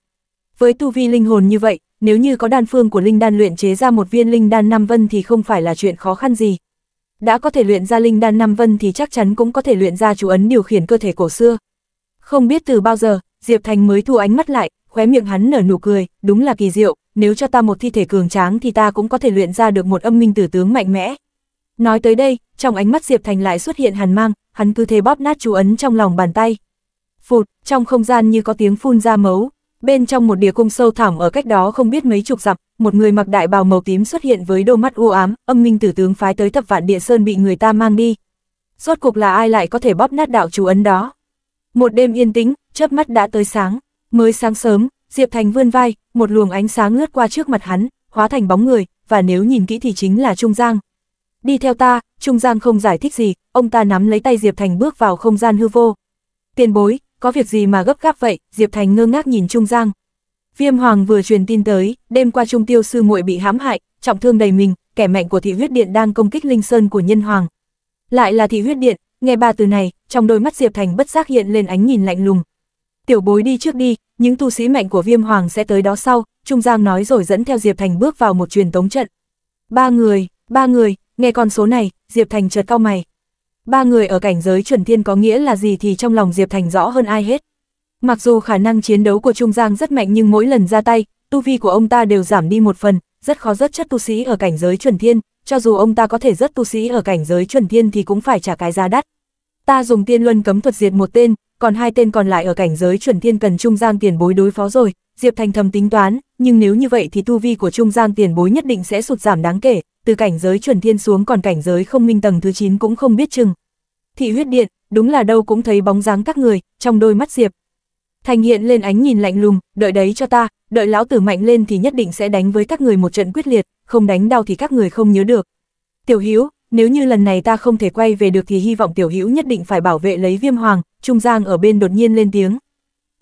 Với tu vi linh hồn như vậy, nếu như có đan phương của linh đan luyện chế ra một viên linh đan năm vân thì không phải là chuyện khó khăn gì. Đã có thể luyện ra linh đan năm vân thì chắc chắn cũng có thể luyện ra chú ấn điều khiển cơ thể cổ xưa. Không biết từ bao giờ, Diệp Thành mới thu ánh mắt lại, khóe miệng hắn nở nụ cười, đúng là kỳ diệu, nếu cho ta một thi thể cường tráng thì ta cũng có thể luyện ra được một âm minh tử tướng mạnh mẽ. Nói tới đây, trong ánh mắt Diệp Thành lại xuất hiện hàn mang, hắn cứ thế bóp nát chú ấn trong lòng bàn tay. Phụt, trong không gian như có tiếng phun ra mấu, bên trong một đìa cung sâu thẳm ở cách đó không biết mấy chục dặm, một người mặc đại bào màu tím xuất hiện với đôi mắt u ám, âm minh tử tướng phái tới thập vạn địa sơn bị người ta mang đi. Rốt cục là ai lại có thể bóp nát đạo chú ấn đó? Một đêm yên tĩnh, chớp mắt đã tới sáng. Mới sáng sớm, Diệp Thành vươn vai, một luồng ánh sáng lướt qua trước mặt hắn, hóa thành bóng người, và nếu nhìn kỹ thì chính là Trung Giang. Đi theo ta, Trung Giang không giải thích gì, ông ta nắm lấy tay Diệp Thành bước vào không gian hư vô. Tiền bối, có việc gì mà gấp gáp vậy, Diệp Thành ngơ ngác nhìn Trung Giang. Viêm Hoàng vừa truyền tin tới, đêm qua Trung Tiêu sư muội bị hãm hại, trọng thương đầy mình, kẻ mạnh của thị huyết điện đang công kích linh sơn của nhân hoàng. Lại là thị huyết điện, Nghe ba từ này, trong đôi mắt Diệp Thành bất giác hiện lên ánh nhìn lạnh lùng. Tiểu bối đi trước đi, những tu sĩ mạnh của viêm hoàng sẽ tới đó sau, Trung Giang nói rồi dẫn theo Diệp Thành bước vào một truyền tống trận. Ba người, ba người, nghe con số này, Diệp Thành chợt cao mày. Ba người ở cảnh giới chuẩn thiên có nghĩa là gì thì trong lòng Diệp Thành rõ hơn ai hết. Mặc dù khả năng chiến đấu của Trung Giang rất mạnh nhưng mỗi lần ra tay, tu vi của ông ta đều giảm đi một phần, rất khó rất chất tu sĩ ở cảnh giới chuẩn thiên, cho dù ông ta có thể rất tu sĩ ở cảnh giới chuẩn thiên thì cũng phải trả cái giá đắt. Ta dùng tiên luân cấm thuật diệt một tên, còn hai tên còn lại ở cảnh giới chuẩn thiên cần trung giang tiền bối đối phó rồi, Diệp Thành thầm tính toán, nhưng nếu như vậy thì tu vi của trung giang tiền bối nhất định sẽ sụt giảm đáng kể, từ cảnh giới chuẩn thiên xuống còn cảnh giới không minh tầng thứ 9 cũng không biết chừng. Thị huyết điện, đúng là đâu cũng thấy bóng dáng các người, trong đôi mắt Diệp. Thành hiện lên ánh nhìn lạnh lùng, đợi đấy cho ta, đợi lão tử mạnh lên thì nhất định sẽ đánh với các người một trận quyết liệt, không đánh đau thì các người không nhớ được. Tiểu Hữu nếu như lần này ta không thể quay về được thì hy vọng Tiểu Hữu nhất định phải bảo vệ lấy viêm hoàng, Trung Giang ở bên đột nhiên lên tiếng.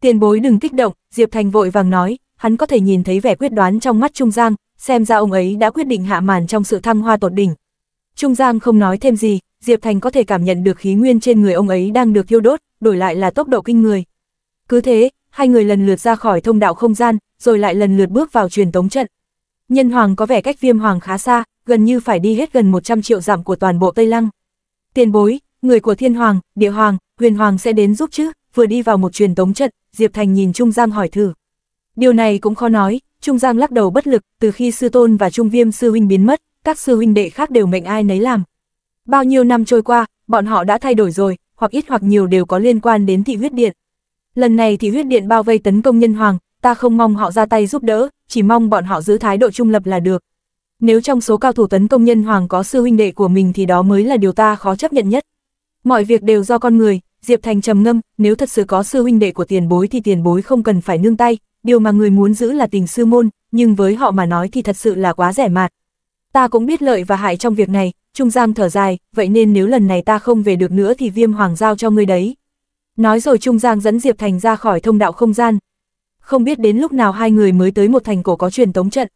Tiền bối đừng kích động, Diệp Thành vội vàng nói, hắn có thể nhìn thấy vẻ quyết đoán trong mắt Trung Giang, xem ra ông ấy đã quyết định hạ màn trong sự thăng hoa tột đỉnh. Trung Giang không nói thêm gì, Diệp Thành có thể cảm nhận được khí nguyên trên người ông ấy đang được thiêu đốt, đổi lại là tốc độ kinh người. Cứ thế, hai người lần lượt ra khỏi thông đạo không gian, rồi lại lần lượt bước vào truyền tống trận. Nhân hoàng có vẻ cách viêm hoàng khá xa, gần như phải đi hết gần 100 triệu dặm của toàn bộ Tây Lăng. Tiền bối, người của thiên hoàng, địa hoàng, huyền hoàng sẽ đến giúp chứ, vừa đi vào một truyền tống trận, Diệp Thành nhìn Trung Giang hỏi thử. Điều này cũng khó nói, Trung Giang lắc đầu bất lực, từ khi sư tôn và Trung Viêm sư huynh biến mất, các sư huynh đệ khác đều mệnh ai nấy làm. Bao nhiêu năm trôi qua, bọn họ đã thay đổi rồi, hoặc ít hoặc nhiều đều có liên quan đến thị huyết điện. Lần này thị huyết điện bao vây tấn công nhân hoàng, ta không mong họ ra tay giúp đỡ, chỉ mong bọn họ giữ thái độ trung lập là được. Nếu trong số cao thủ tấn công nhân hoàng có sư huynh đệ của mình thì đó mới là điều ta khó chấp nhận nhất. Mọi việc đều do con người, Diệp Thành trầm ngâm, nếu thật sự có sư huynh đệ của tiền bối thì tiền bối không cần phải nương tay, điều mà người muốn giữ là tình sư môn, nhưng với họ mà nói thì thật sự là quá rẻ mạt. Ta cũng biết lợi và hại trong việc này, Trung Giang thở dài, vậy nên nếu lần này ta không về được nữa thì viêm hoàng giao cho ngươi đấy. Nói rồi Trung Giang dẫn Diệp Thành ra khỏi thông đạo không gian, không biết đến lúc nào hai người mới tới một thành cổ có truyền tống trận.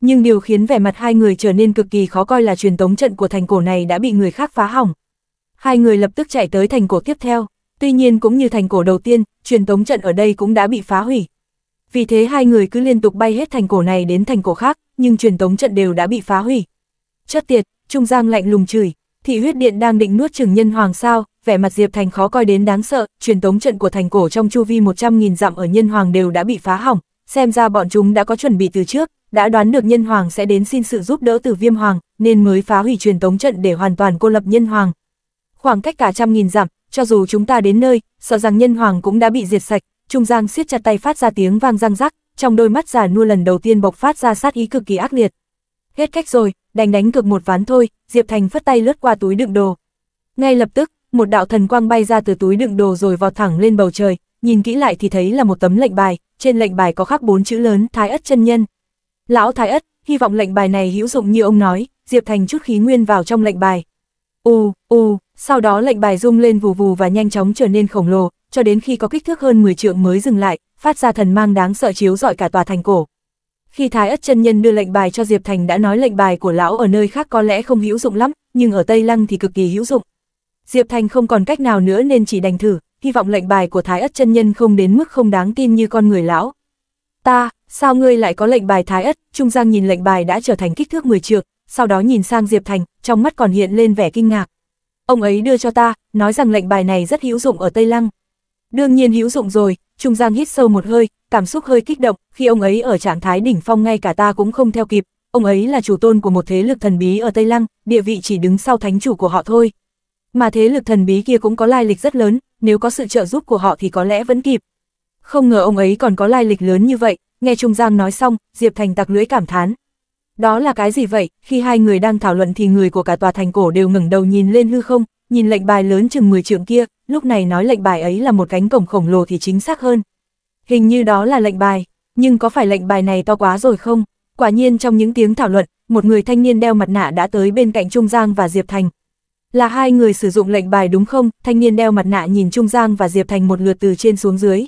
Nhưng điều khiến vẻ mặt hai người trở nên cực kỳ khó coi là truyền tống trận của thành cổ này đã bị người khác phá hỏng. Hai người lập tức chạy tới thành cổ tiếp theo, tuy nhiên cũng như thành cổ đầu tiên, truyền tống trận ở đây cũng đã bị phá hủy. Vì thế hai người cứ liên tục bay hết thành cổ này đến thành cổ khác, nhưng truyền tống trận đều đã bị phá hủy. Chất tiệt, Trung Giang lạnh lùng chửi, thì huyết điện đang định nuốt chừng nhân hoàng sao, vẻ mặt Diệp Thành khó coi đến đáng sợ, truyền tống trận của thành cổ trong chu vi 100.000 dặm ở nhân hoàng đều đã bị phá hỏng, xem ra bọn chúng đã có chuẩn bị từ trước, đã đoán được nhân hoàng sẽ đến xin sự giúp đỡ từ viêm hoàng, nên mới phá hủy truyền tống trận để hoàn toàn cô lập nhân hoàng. Khoảng cách cả trăm nghìn dặm, cho dù chúng ta đến nơi, sợ rằng nhân hoàng cũng đã bị diệt sạch, Trung Giang siết chặt tay phát ra tiếng vang răng rắc, trong đôi mắt giả nua lần đầu tiên bộc phát ra sát ý cực kỳ ác liệt. Hết cách rồi, đánh đánh cược một ván thôi, Diệp Thành phất tay lướt qua túi đựng đồ. Ngay lập tức, một đạo thần quang bay ra từ túi đựng đồ rồi vọt thẳng lên bầu trời, nhìn kỹ lại thì thấy là một tấm lệnh bài, trên lệnh bài có khắc bốn chữ lớn Thái Ất chân nhân. Lão Thái Ất, hy vọng lệnh bài này hữu dụng như ông nói, Diệp Thành chút khí nguyên vào trong lệnh bài. U, u, sau đó lệnh bài rung lên vù vù và nhanh chóng trở nên khổng lồ, cho đến khi có kích thước hơn 10 trượng mới dừng lại, phát ra thần mang đáng sợ chiếu rọi cả tòa thành cổ. Khi Thái Ất chân nhân đưa lệnh bài cho Diệp Thành đã nói lệnh bài của lão ở nơi khác có lẽ không hữu dụng lắm, nhưng ở Tây Lăng thì cực kỳ hữu dụng. Diệp Thành không còn cách nào nữa nên chỉ đành thử, hy vọng lệnh bài của Thái Ất chân nhân không đến mức không đáng tin như con người lão. Ta, sao ngươi lại có lệnh bài Thái Ất? Trung Giang nhìn lệnh bài đã trở thành kích thước 10 trượng, sau đó nhìn sang Diệp Thành, trong mắt còn hiện lên vẻ kinh ngạc. Ông ấy đưa cho ta, nói rằng lệnh bài này rất hữu dụng ở Tây Lăng. Đương nhiên hữu dụng rồi, Trung Giang hít sâu một hơi, cảm xúc hơi kích động, khi ông ấy ở trạng thái đỉnh phong ngay cả ta cũng không theo kịp, ông ấy là chủ tôn của một thế lực thần bí ở Tây Lăng, địa vị chỉ đứng sau thánh chủ của họ thôi. Mà thế lực thần bí kia cũng có lai lịch rất lớn, nếu có sự trợ giúp của họ thì có lẽ vẫn kịp. Không ngờ ông ấy còn có lai lịch lớn như vậy, nghe Trung Giang nói xong, Diệp Thành tặc lưỡi cảm thán. Đó là cái gì vậy, khi hai người đang thảo luận thì người của cả tòa thành cổ đều ngẩng đầu nhìn lên hư không, Nhìn lệnh bài lớn chừng 10 trượng kia, lúc này nói lệnh bài ấy là một cánh cổng khổng lồ thì chính xác hơn. Hình như đó là lệnh bài, nhưng có phải lệnh bài này to quá rồi không? Quả nhiên trong những tiếng thảo luận, một người thanh niên đeo mặt nạ đã tới bên cạnh Trung Giang và Diệp Thành. Là hai người sử dụng lệnh bài đúng không? Thanh niên đeo mặt nạ nhìn Trung Giang và Diệp Thành một lượt từ trên xuống dưới.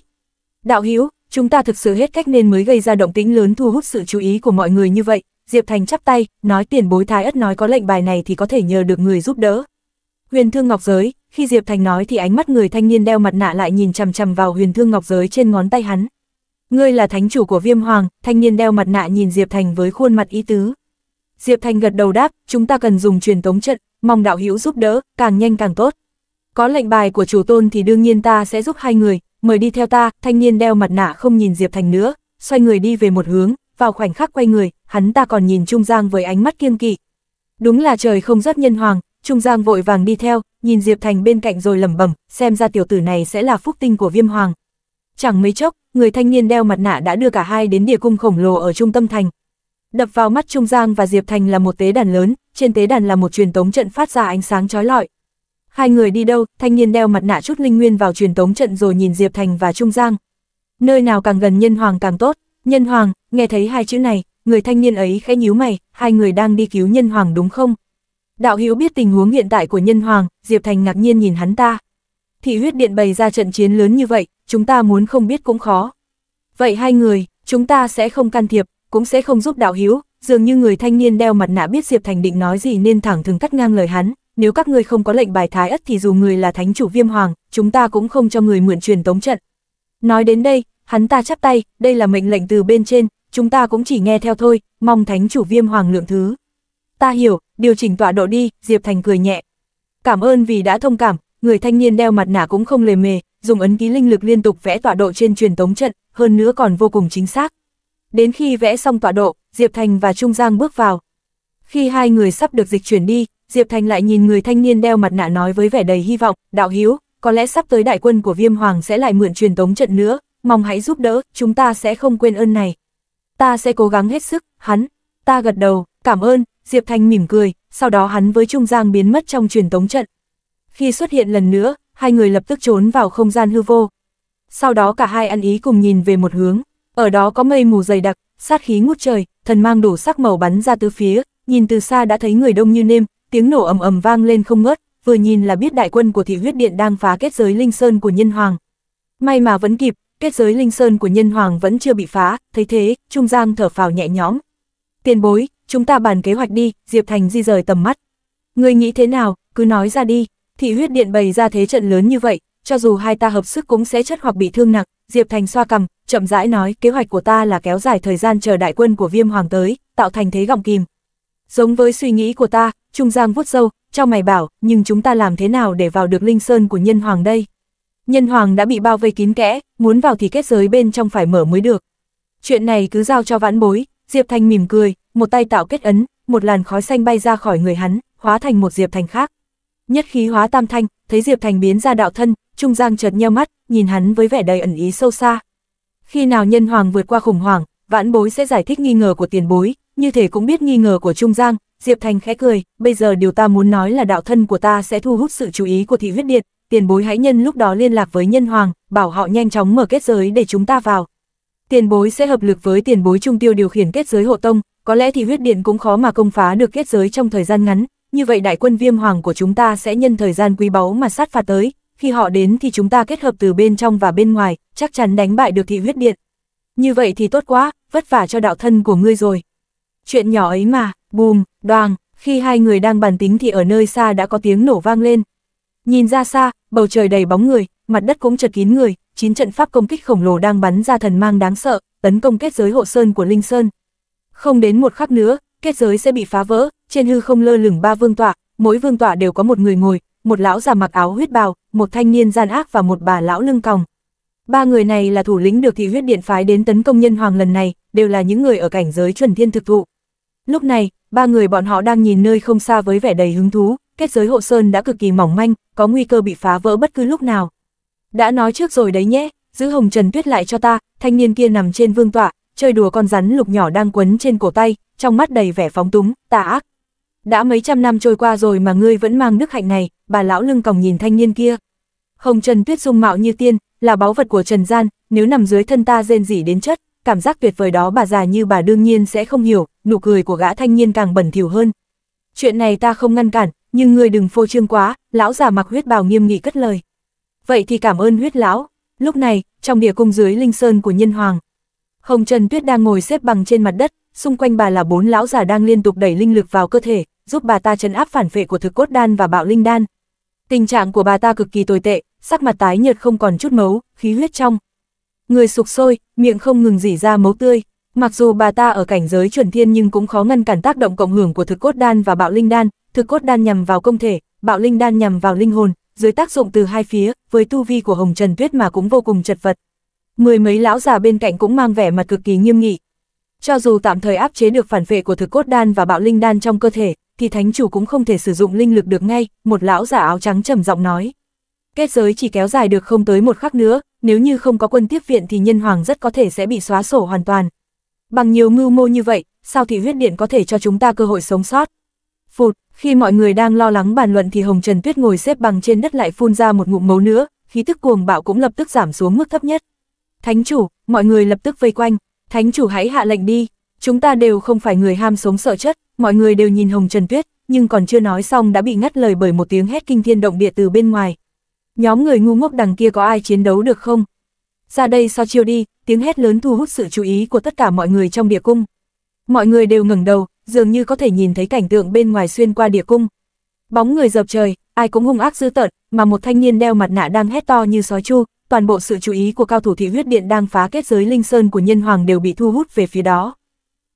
Đạo hữu chúng ta thực sự hết cách nên mới gây ra động tĩnh lớn thu hút sự chú ý của mọi người như vậy. Diệp Thành chắp tay, nói tiền bối thái ất nói có lệnh bài này thì có thể nhờ được người giúp đỡ. Huyền Thương Ngọc Giới, khi Diệp Thành nói thì ánh mắt người thanh niên đeo mặt nạ lại nhìn chằm chằm vào Huyền Thương Ngọc Giới trên ngón tay hắn. Ngươi là thánh chủ của Viêm Hoàng, thanh niên đeo mặt nạ nhìn Diệp Thành với khuôn mặt ý tứ. Diệp Thành gật đầu đáp, chúng ta cần dùng truyền tống trận, mong đạo hữu giúp đỡ, càng nhanh càng tốt. Có lệnh bài của chủ tôn thì đương nhiên ta sẽ giúp hai người, mời đi theo ta, thanh niên đeo mặt nạ không nhìn Diệp Thành nữa, xoay người đi về một hướng, vào khoảnh khắc quay người, hắn ta còn nhìn Trung Giang với ánh mắt kiêng kỵ. Đúng là trời không rất nhân hoàng, Trung Giang vội vàng đi theo, nhìn Diệp Thành bên cạnh rồi lẩm bẩm, xem ra tiểu tử này sẽ là phúc tinh của Viêm Hoàng. Chẳng mấy chốc, người thanh niên đeo mặt nạ đã đưa cả hai đến địa cung khổng lồ ở trung tâm thành. Đập vào mắt Trung Giang và Diệp Thành là một tế đàn lớn, trên tế đàn là một truyền tống trận phát ra ánh sáng chói lọi. Hai người đi đâu, thanh niên đeo mặt nạ chút linh nguyên vào truyền tống trận rồi nhìn Diệp Thành và Trung Giang. Nơi nào càng gần nhân hoàng càng tốt, nhân hoàng, nghe thấy hai chữ này, người thanh niên ấy khẽ nhíu mày, hai người đang đi cứu nhân hoàng đúng không? Đạo hữu biết tình huống hiện tại của nhân hoàng, Diệp Thành ngạc nhiên nhìn hắn ta. Thị huyết điện bày ra trận chiến lớn như vậy, chúng ta muốn không biết cũng khó. Vậy hai người, chúng ta sẽ không can thiệp, cũng sẽ không giúp đạo hữu, dường như người thanh niên đeo mặt nạ biết Diệp Thành định nói gì nên thẳng thừng cắt ngang lời hắn, nếu các ngươi không có lệnh bài thái ất thì dù người là thánh chủ viêm hoàng, chúng ta cũng không cho người mượn truyền tống trận. Nói đến đây, hắn ta chắp tay, đây là mệnh lệnh từ bên trên, chúng ta cũng chỉ nghe theo thôi, mong thánh chủ viêm hoàng lượng thứ. Ta hiểu, điều chỉnh tọa độ đi, Diệp Thành cười nhẹ. Cảm ơn vì đã thông cảm, người thanh niên đeo mặt nạ cũng không lề mề, dùng ấn ký linh lực liên tục vẽ tọa độ trên truyền tống trận, hơn nữa còn vô cùng chính xác. Đến khi vẽ xong tọa độ, Diệp Thành và Trung Giang bước vào. Khi hai người sắp được dịch chuyển đi, Diệp Thành lại nhìn người thanh niên đeo mặt nạ nói với vẻ đầy hy vọng, đạo hiếu, có lẽ sắp tới đại quân của Viêm Hoàng sẽ lại mượn truyền tống trận nữa, mong hãy giúp đỡ, chúng ta sẽ không quên ơn này. Ta sẽ cố gắng hết sức, hắn. Ta gật đầu, cảm ơn, Diệp Thanh mỉm cười, sau đó hắn với Trung Giang biến mất trong truyền tống trận. Khi xuất hiện lần nữa, hai người lập tức trốn vào không gian hư vô. Sau đó cả hai ăn ý cùng nhìn về một hướng, ở đó có mây mù dày đặc, sát khí ngút trời, thần mang đủ sắc màu bắn ra tứ phía, nhìn từ xa đã thấy người đông như nêm, tiếng nổ ầm ầm vang lên không ngớt, vừa nhìn là biết đại quân của thị huyết điện đang phá kết giới linh sơn của nhân hoàng. May mà vẫn kịp, kết giới linh sơn của nhân hoàng vẫn chưa bị phá, thấy thế, Trung Giang thở phào nhẹ nhõm. Tiền bối, chúng ta bàn kế hoạch đi, Diệp Thành di rời tầm mắt. Người nghĩ thế nào, cứ nói ra đi, thị huyết điện bày ra thế trận lớn như vậy, cho dù hai ta hợp sức cũng sẽ chất hoặc bị thương nặng, Diệp Thành xoa cầm, chậm rãi nói kế hoạch của ta là kéo dài thời gian chờ đại quân của viêm hoàng tới, tạo thành thế gọng kìm. Giống với suy nghĩ của ta, Trung Giang vuốt sâu, cho mày bảo, nhưng chúng ta làm thế nào để vào được linh sơn của nhân hoàng đây? Nhân hoàng đã bị bao vây kín kẽ, muốn vào thì kết giới bên trong phải mở mới được. Chuyện này cứ giao cho vãn bối, Diệp Thành mỉm cười, một tay tạo kết ấn, một làn khói xanh bay ra khỏi người hắn, hóa thành một Diệp Thành khác. Nhất khí hóa tam thanh, thấy Diệp Thành biến ra đạo thân, Trung Giang chợt nheo mắt, nhìn hắn với vẻ đầy ẩn ý sâu xa. Khi nào nhân hoàng vượt qua khủng hoảng, vãn bối sẽ giải thích nghi ngờ của tiền bối, như thể cũng biết nghi ngờ của Trung Giang, Diệp Thành khẽ cười, bây giờ điều ta muốn nói là đạo thân của ta sẽ thu hút sự chú ý của thị huyết điện, tiền bối hãy nhân lúc đó liên lạc với nhân hoàng, bảo họ nhanh chóng mở kết giới để chúng ta vào. Tiền bối sẽ hợp lực với tiền bối trung tiêu điều khiển kết giới hộ tông, có lẽ thì huyết điện cũng khó mà công phá được kết giới trong thời gian ngắn, như vậy đại quân viêm hoàng của chúng ta sẽ nhân thời gian quý báu mà sát phạt tới, khi họ đến thì chúng ta kết hợp từ bên trong và bên ngoài, chắc chắn đánh bại được thị huyết điện. Như vậy thì tốt quá, vất vả cho đạo thân của ngươi rồi. Chuyện nhỏ ấy mà, bùm, đoàng, khi hai người đang bàn tính thì ở nơi xa đã có tiếng nổ vang lên. Nhìn ra xa, bầu trời đầy bóng người, mặt đất cũng chật kín người, chín trận pháp công kích khổng lồ đang bắn ra thần mang đáng sợ, tấn công kết giới hộ sơn của Linh Sơn, không đến một khắc nữa, kết giới sẽ bị phá vỡ, trên hư không lơ lửng ba vương tọa, mỗi vương tọa đều có một người ngồi, một lão già mặc áo huyết bào, một thanh niên gian ác và một bà lão lưng còng. Ba người này là thủ lĩnh được thị huyết điện phái đến tấn công nhân hoàng lần này, đều là những người ở cảnh giới chuẩn thiên thực thụ. Lúc này, ba người bọn họ đang nhìn nơi không xa với vẻ đầy hứng thú, kết giới hộ sơn đã cực kỳ mỏng manh, có nguy cơ bị phá vỡ bất cứ lúc nào. Đã nói trước rồi đấy nhé, giữ hồng trần tuyết lại cho ta, thanh niên kia nằm trên vương tọa, chơi đùa con rắn lục nhỏ đang quấn trên cổ tay, trong mắt đầy vẻ phóng túng, tà ác. Đã mấy trăm năm trôi qua rồi mà ngươi vẫn mang đức hạnh này, bà lão lưng còng nhìn thanh niên kia. Hồng Trần Tuyết dung mạo như tiên, là báu vật của Trần Gian, nếu nằm dưới thân ta rên rỉ đến chất, cảm giác tuyệt vời đó bà già như bà đương nhiên sẽ không hiểu, nụ cười của gã thanh niên càng bẩn thỉu hơn. Chuyện này ta không ngăn cản, nhưng ngươi đừng phô trương quá, lão già mặc huyết bào nghiêm nghị cất lời. Vậy thì cảm ơn huyết lão. Lúc này, trong địa cung dưới linh sơn của nhân hoàng, Hồng Trần Tuyết đang ngồi xếp bằng trên mặt đất, xung quanh bà là bốn lão già đang liên tục đẩy linh lực vào cơ thể, giúp bà ta chấn áp phản phệ của thực cốt đan và bạo linh đan. Tình trạng của bà ta cực kỳ tồi tệ, sắc mặt tái nhợt không còn chút máu, khí huyết trong. Người sục sôi, miệng không ngừng rỉ ra máu tươi. Mặc dù bà ta ở cảnh giới chuẩn thiên nhưng cũng khó ngăn cản tác động cộng hưởng của thực cốt đan và bạo linh đan, thực cốt đan nhằm vào công thể, bạo linh đan nhằm vào linh hồn, dưới tác dụng từ hai phía, với tu vi của Hồng Trần Tuyết mà cũng vô cùng chật vật. Mười mấy lão già bên cạnh cũng mang vẻ mặt cực kỳ nghiêm nghị. Cho dù tạm thời áp chế được phản vệ của thực cốt đan và bạo linh đan trong cơ thể, thì thánh chủ cũng không thể sử dụng linh lực được ngay, một lão giả áo trắng trầm giọng nói. Kết giới chỉ kéo dài được không tới một khắc nữa, nếu như không có quân tiếp viện thì nhân hoàng rất có thể sẽ bị xóa sổ hoàn toàn. Bằng nhiều mưu mô như vậy, sao thì huyết điện có thể cho chúng ta cơ hội sống sót? Phụt, khi mọi người đang lo lắng bàn luận thì Hồng Trần Tuyết ngồi xếp bằng trên đất lại phun ra một ngụm máu nữa, khí tức cuồng bạo cũng lập tức giảm xuống mức thấp nhất. Thánh chủ, mọi người lập tức vây quanh, thánh chủ hãy hạ lệnh đi, chúng ta đều không phải người ham sống sợ chất, mọi người đều nhìn Hồng Trần Tuyết, nhưng còn chưa nói xong đã bị ngắt lời bởi một tiếng hét kinh thiên động địa từ bên ngoài. Nhóm người ngu ngốc đằng kia có ai chiến đấu được không? Ra đây so chiêu đi, tiếng hét lớn thu hút sự chú ý của tất cả mọi người trong địa cung. Mọi người đều ngẩng đầu, dường như có thể nhìn thấy cảnh tượng bên ngoài xuyên qua địa cung. Bóng người dập trời, ai cũng hung ác dư tợn, mà một thanh niên đeo mặt nạ đang hét to như sói chu, toàn bộ sự chú ý của cao thủ thị huyết điện đang phá kết giới linh sơn của nhân hoàng đều bị thu hút về phía đó.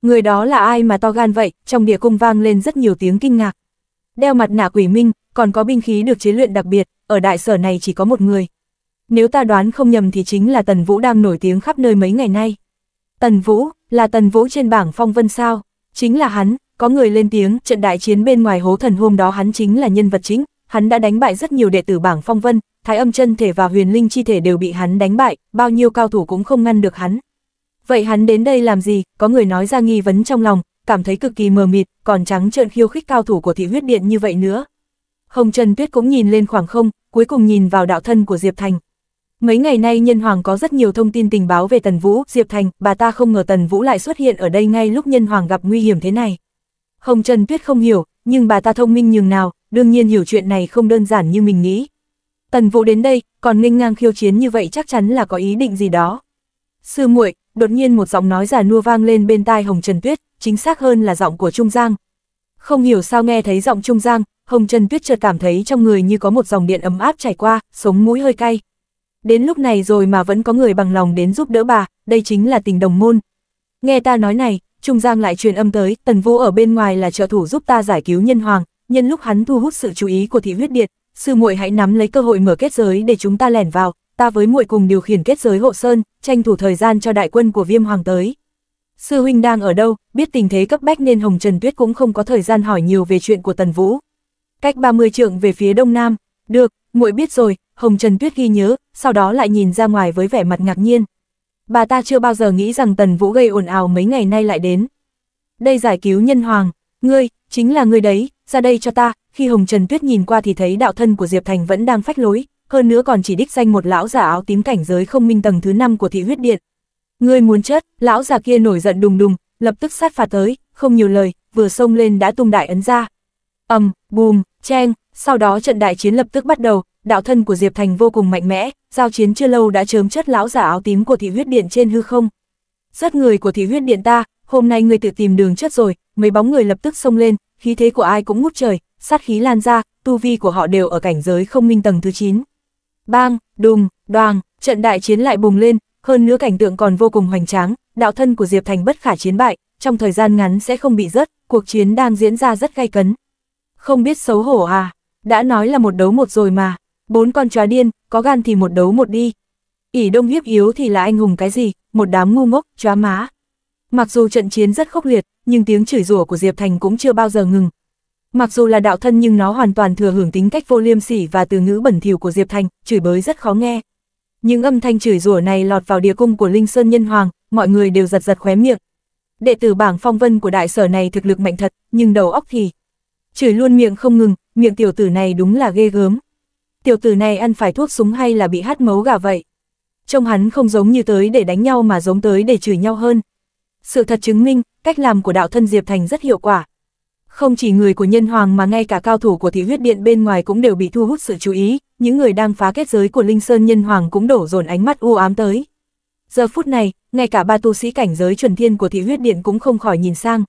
Người đó là ai mà to gan vậy, trong địa cung vang lên rất nhiều tiếng kinh ngạc. Đeo mặt nạ quỷ minh, còn có binh khí được chế luyện đặc biệt, ở đại sở này chỉ có một người. Nếu ta đoán không nhầm thì chính là Tần Vũ đang nổi tiếng khắp nơi mấy ngày nay. Tần Vũ, là Tần Vũ trên bảng phong vân sao, chính là hắn, có người lên tiếng, trận đại chiến bên ngoài hố thần hôm đó hắn chính là nhân vật chính, hắn đã đánh bại rất nhiều đệ tử bảng phong vân, thái âm chân thể và huyền linh chi thể đều bị hắn đánh bại, bao nhiêu cao thủ cũng không ngăn được hắn. Vậy hắn đến đây làm gì, có người nói ra nghi vấn trong lòng, cảm thấy cực kỳ mờ mịt, còn trắng trợn khiêu khích cao thủ của thị huyết điện như vậy nữa. Hồng Trần Tuyết cũng nhìn lên khoảng không, cuối cùng nhìn vào đạo thân của Diệp Thành. Mấy ngày nay nhân hoàng có rất nhiều thông tin tình báo về Tần Vũ, Diệp Thành, bà ta không ngờ Tần Vũ lại xuất hiện ở đây ngay lúc nhân hoàng gặp nguy hiểm thế này. Hồng Trần Tuyết không hiểu, nhưng bà ta thông minh nhường nào, đương nhiên hiểu chuyện này không đơn giản như mình nghĩ. Tần Vũ đến đây, còn nghênh ngang khiêu chiến như vậy chắc chắn là có ý định gì đó. Sư muội, đột nhiên một giọng nói giả nua vang lên bên tai Hồng Trần Tuyết, chính xác hơn là giọng của Trung Giang. Không hiểu sao nghe thấy giọng Trung Giang, Hồng Trần Tuyết chợt cảm thấy trong người như có một dòng điện ấm áp chảy qua, sống mũi hơi cay. Đến lúc này rồi mà vẫn có người bằng lòng đến giúp đỡ bà, đây chính là tình đồng môn. Nghe ta nói này, Trung Giang lại truyền âm tới, Tần Vũ ở bên ngoài là trợ thủ giúp ta giải cứu nhân hoàng, nhân lúc hắn thu hút sự chú ý của thị huyết điện, sư muội hãy nắm lấy cơ hội mở kết giới để chúng ta lẻn vào, ta với muội cùng điều khiển kết giới hộ sơn, tranh thủ thời gian cho đại quân của Viêm Hoàng tới. Sư huynh đang ở đâu, biết tình thế cấp bách nên Hồng Trần Tuyết cũng không có thời gian hỏi nhiều về chuyện của Tần Vũ. Cách 30 trượng về phía đông nam, được, muội biết rồi, Hồng Trần Tuyết ghi nhớ, sau đó lại nhìn ra ngoài với vẻ mặt ngạc nhiên. Bà ta chưa bao giờ nghĩ rằng Tần Vũ gây ồn ào mấy ngày nay lại đến. Đây giải cứu nhân hoàng, ngươi, chính là ngươi đấy, ra đây cho ta, khi Hồng Trần Tuyết nhìn qua thì thấy đạo thân của Diệp Thành vẫn đang phách lối, hơn nữa còn chỉ đích danh một lão giả áo tím cảnh giới không minh tầng thứ 5 của thị huyết điện. Ngươi muốn chết, lão già kia nổi giận đùng đùng, lập tức sát phạt tới, không nhiều lời, vừa xông lên đã tung đại ấn ra. Ầm, bùm, cheng, sau đó trận đại chiến lập tức bắt đầu, đạo thân của Diệp Thành vô cùng mạnh mẽ, giao chiến chưa lâu đã chớm chất lão giả áo tím của thị huyết điện trên hư không. Rất người của thị huyết điện ta, hôm nay người tự tìm đường chết rồi, mấy bóng người lập tức xông lên, khí thế của ai cũng ngút trời, sát khí lan ra, tu vi của họ đều ở cảnh giới không minh tầng thứ 9. Bang, đùng, đoàng, trận đại chiến lại bùng lên, hơn nữa cảnh tượng còn vô cùng hoành tráng, đạo thân của Diệp Thành bất khả chiến bại, trong thời gian ngắn sẽ không bị rớt, cuộc chiến đang diễn ra rất gay cấn. Không biết xấu hổ à, đã nói là một đấu một rồi mà, bốn con chó điên, có gan thì một đấu một đi. ỉ đông hiếp yếu thì là anh hùng cái gì, một đám ngu ngốc, chó má. Mặc dù trận chiến rất khốc liệt, nhưng tiếng chửi rủa của Diệp Thành cũng chưa bao giờ ngừng, Mặc dù là đạo thân nhưng nó hoàn toàn thừa hưởng tính cách vô liêm sỉ và từ ngữ bẩn thỉu của Diệp Thành, chửi bới rất khó nghe. Những âm thanh chửi rủa này lọt vào địa cung của Linh Sơn Nhân Hoàng, mọi người đều giật giật khóe miệng. Đệ tử bảng phong vân của đại sở này thực lực mạnh thật, nhưng đầu óc thì chửi luôn miệng không ngừng, miệng tiểu tử này đúng là ghê gớm. Tiểu tử này ăn phải thuốc súng hay là bị hát mấu gà vậy? Trông hắn không giống như tới để đánh nhau mà giống tới để chửi nhau hơn. Sự thật chứng minh, cách làm của đạo thân Diệp Thành rất hiệu quả. Không chỉ người của nhân hoàng mà ngay cả cao thủ của thị huyết điện bên ngoài cũng đều bị thu hút sự chú ý, những người đang phá kết giới của Linh Sơn nhân hoàng cũng đổ dồn ánh mắt u ám tới. Giờ phút này, ngay cả ba tu sĩ cảnh giới chuẩn thiên của thị huyết điện cũng không khỏi nhìn sang.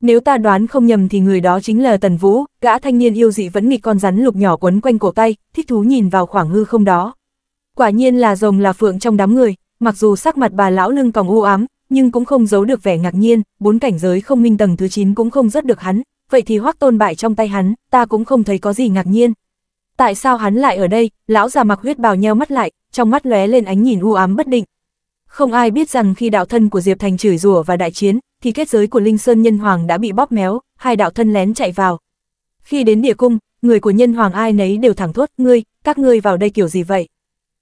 Nếu ta đoán không nhầm thì người đó chính là Tần Vũ, gã thanh niên yêu dị vẫn nghịch con rắn lục nhỏ quấn quanh cổ tay, thích thú nhìn vào khoảng hư không đó. Quả nhiên là rồng là phượng trong đám người, mặc dù sắc mặt bà lão lưng còng u ám, nhưng cũng không giấu được vẻ ngạc nhiên, bốn cảnh giới không minh tầng thứ 9 cũng không rất được hắn, vậy thì hoắc tôn bại trong tay hắn, ta cũng không thấy có gì ngạc nhiên. Tại sao hắn lại ở đây, lão già mặc huyết bào nheo mắt lại, trong mắt lóe lên ánh nhìn u ám bất định. Không ai biết rằng khi đạo thân của Diệp Thành chửi rủa và đại chiến, thì kết giới của Linh Sơn Nhân Hoàng đã bị bóp méo, hai đạo thân lén chạy vào. Khi đến địa cung, người của Nhân Hoàng ai nấy đều thẳng thốt, ngươi, các ngươi vào đây kiểu gì vậy?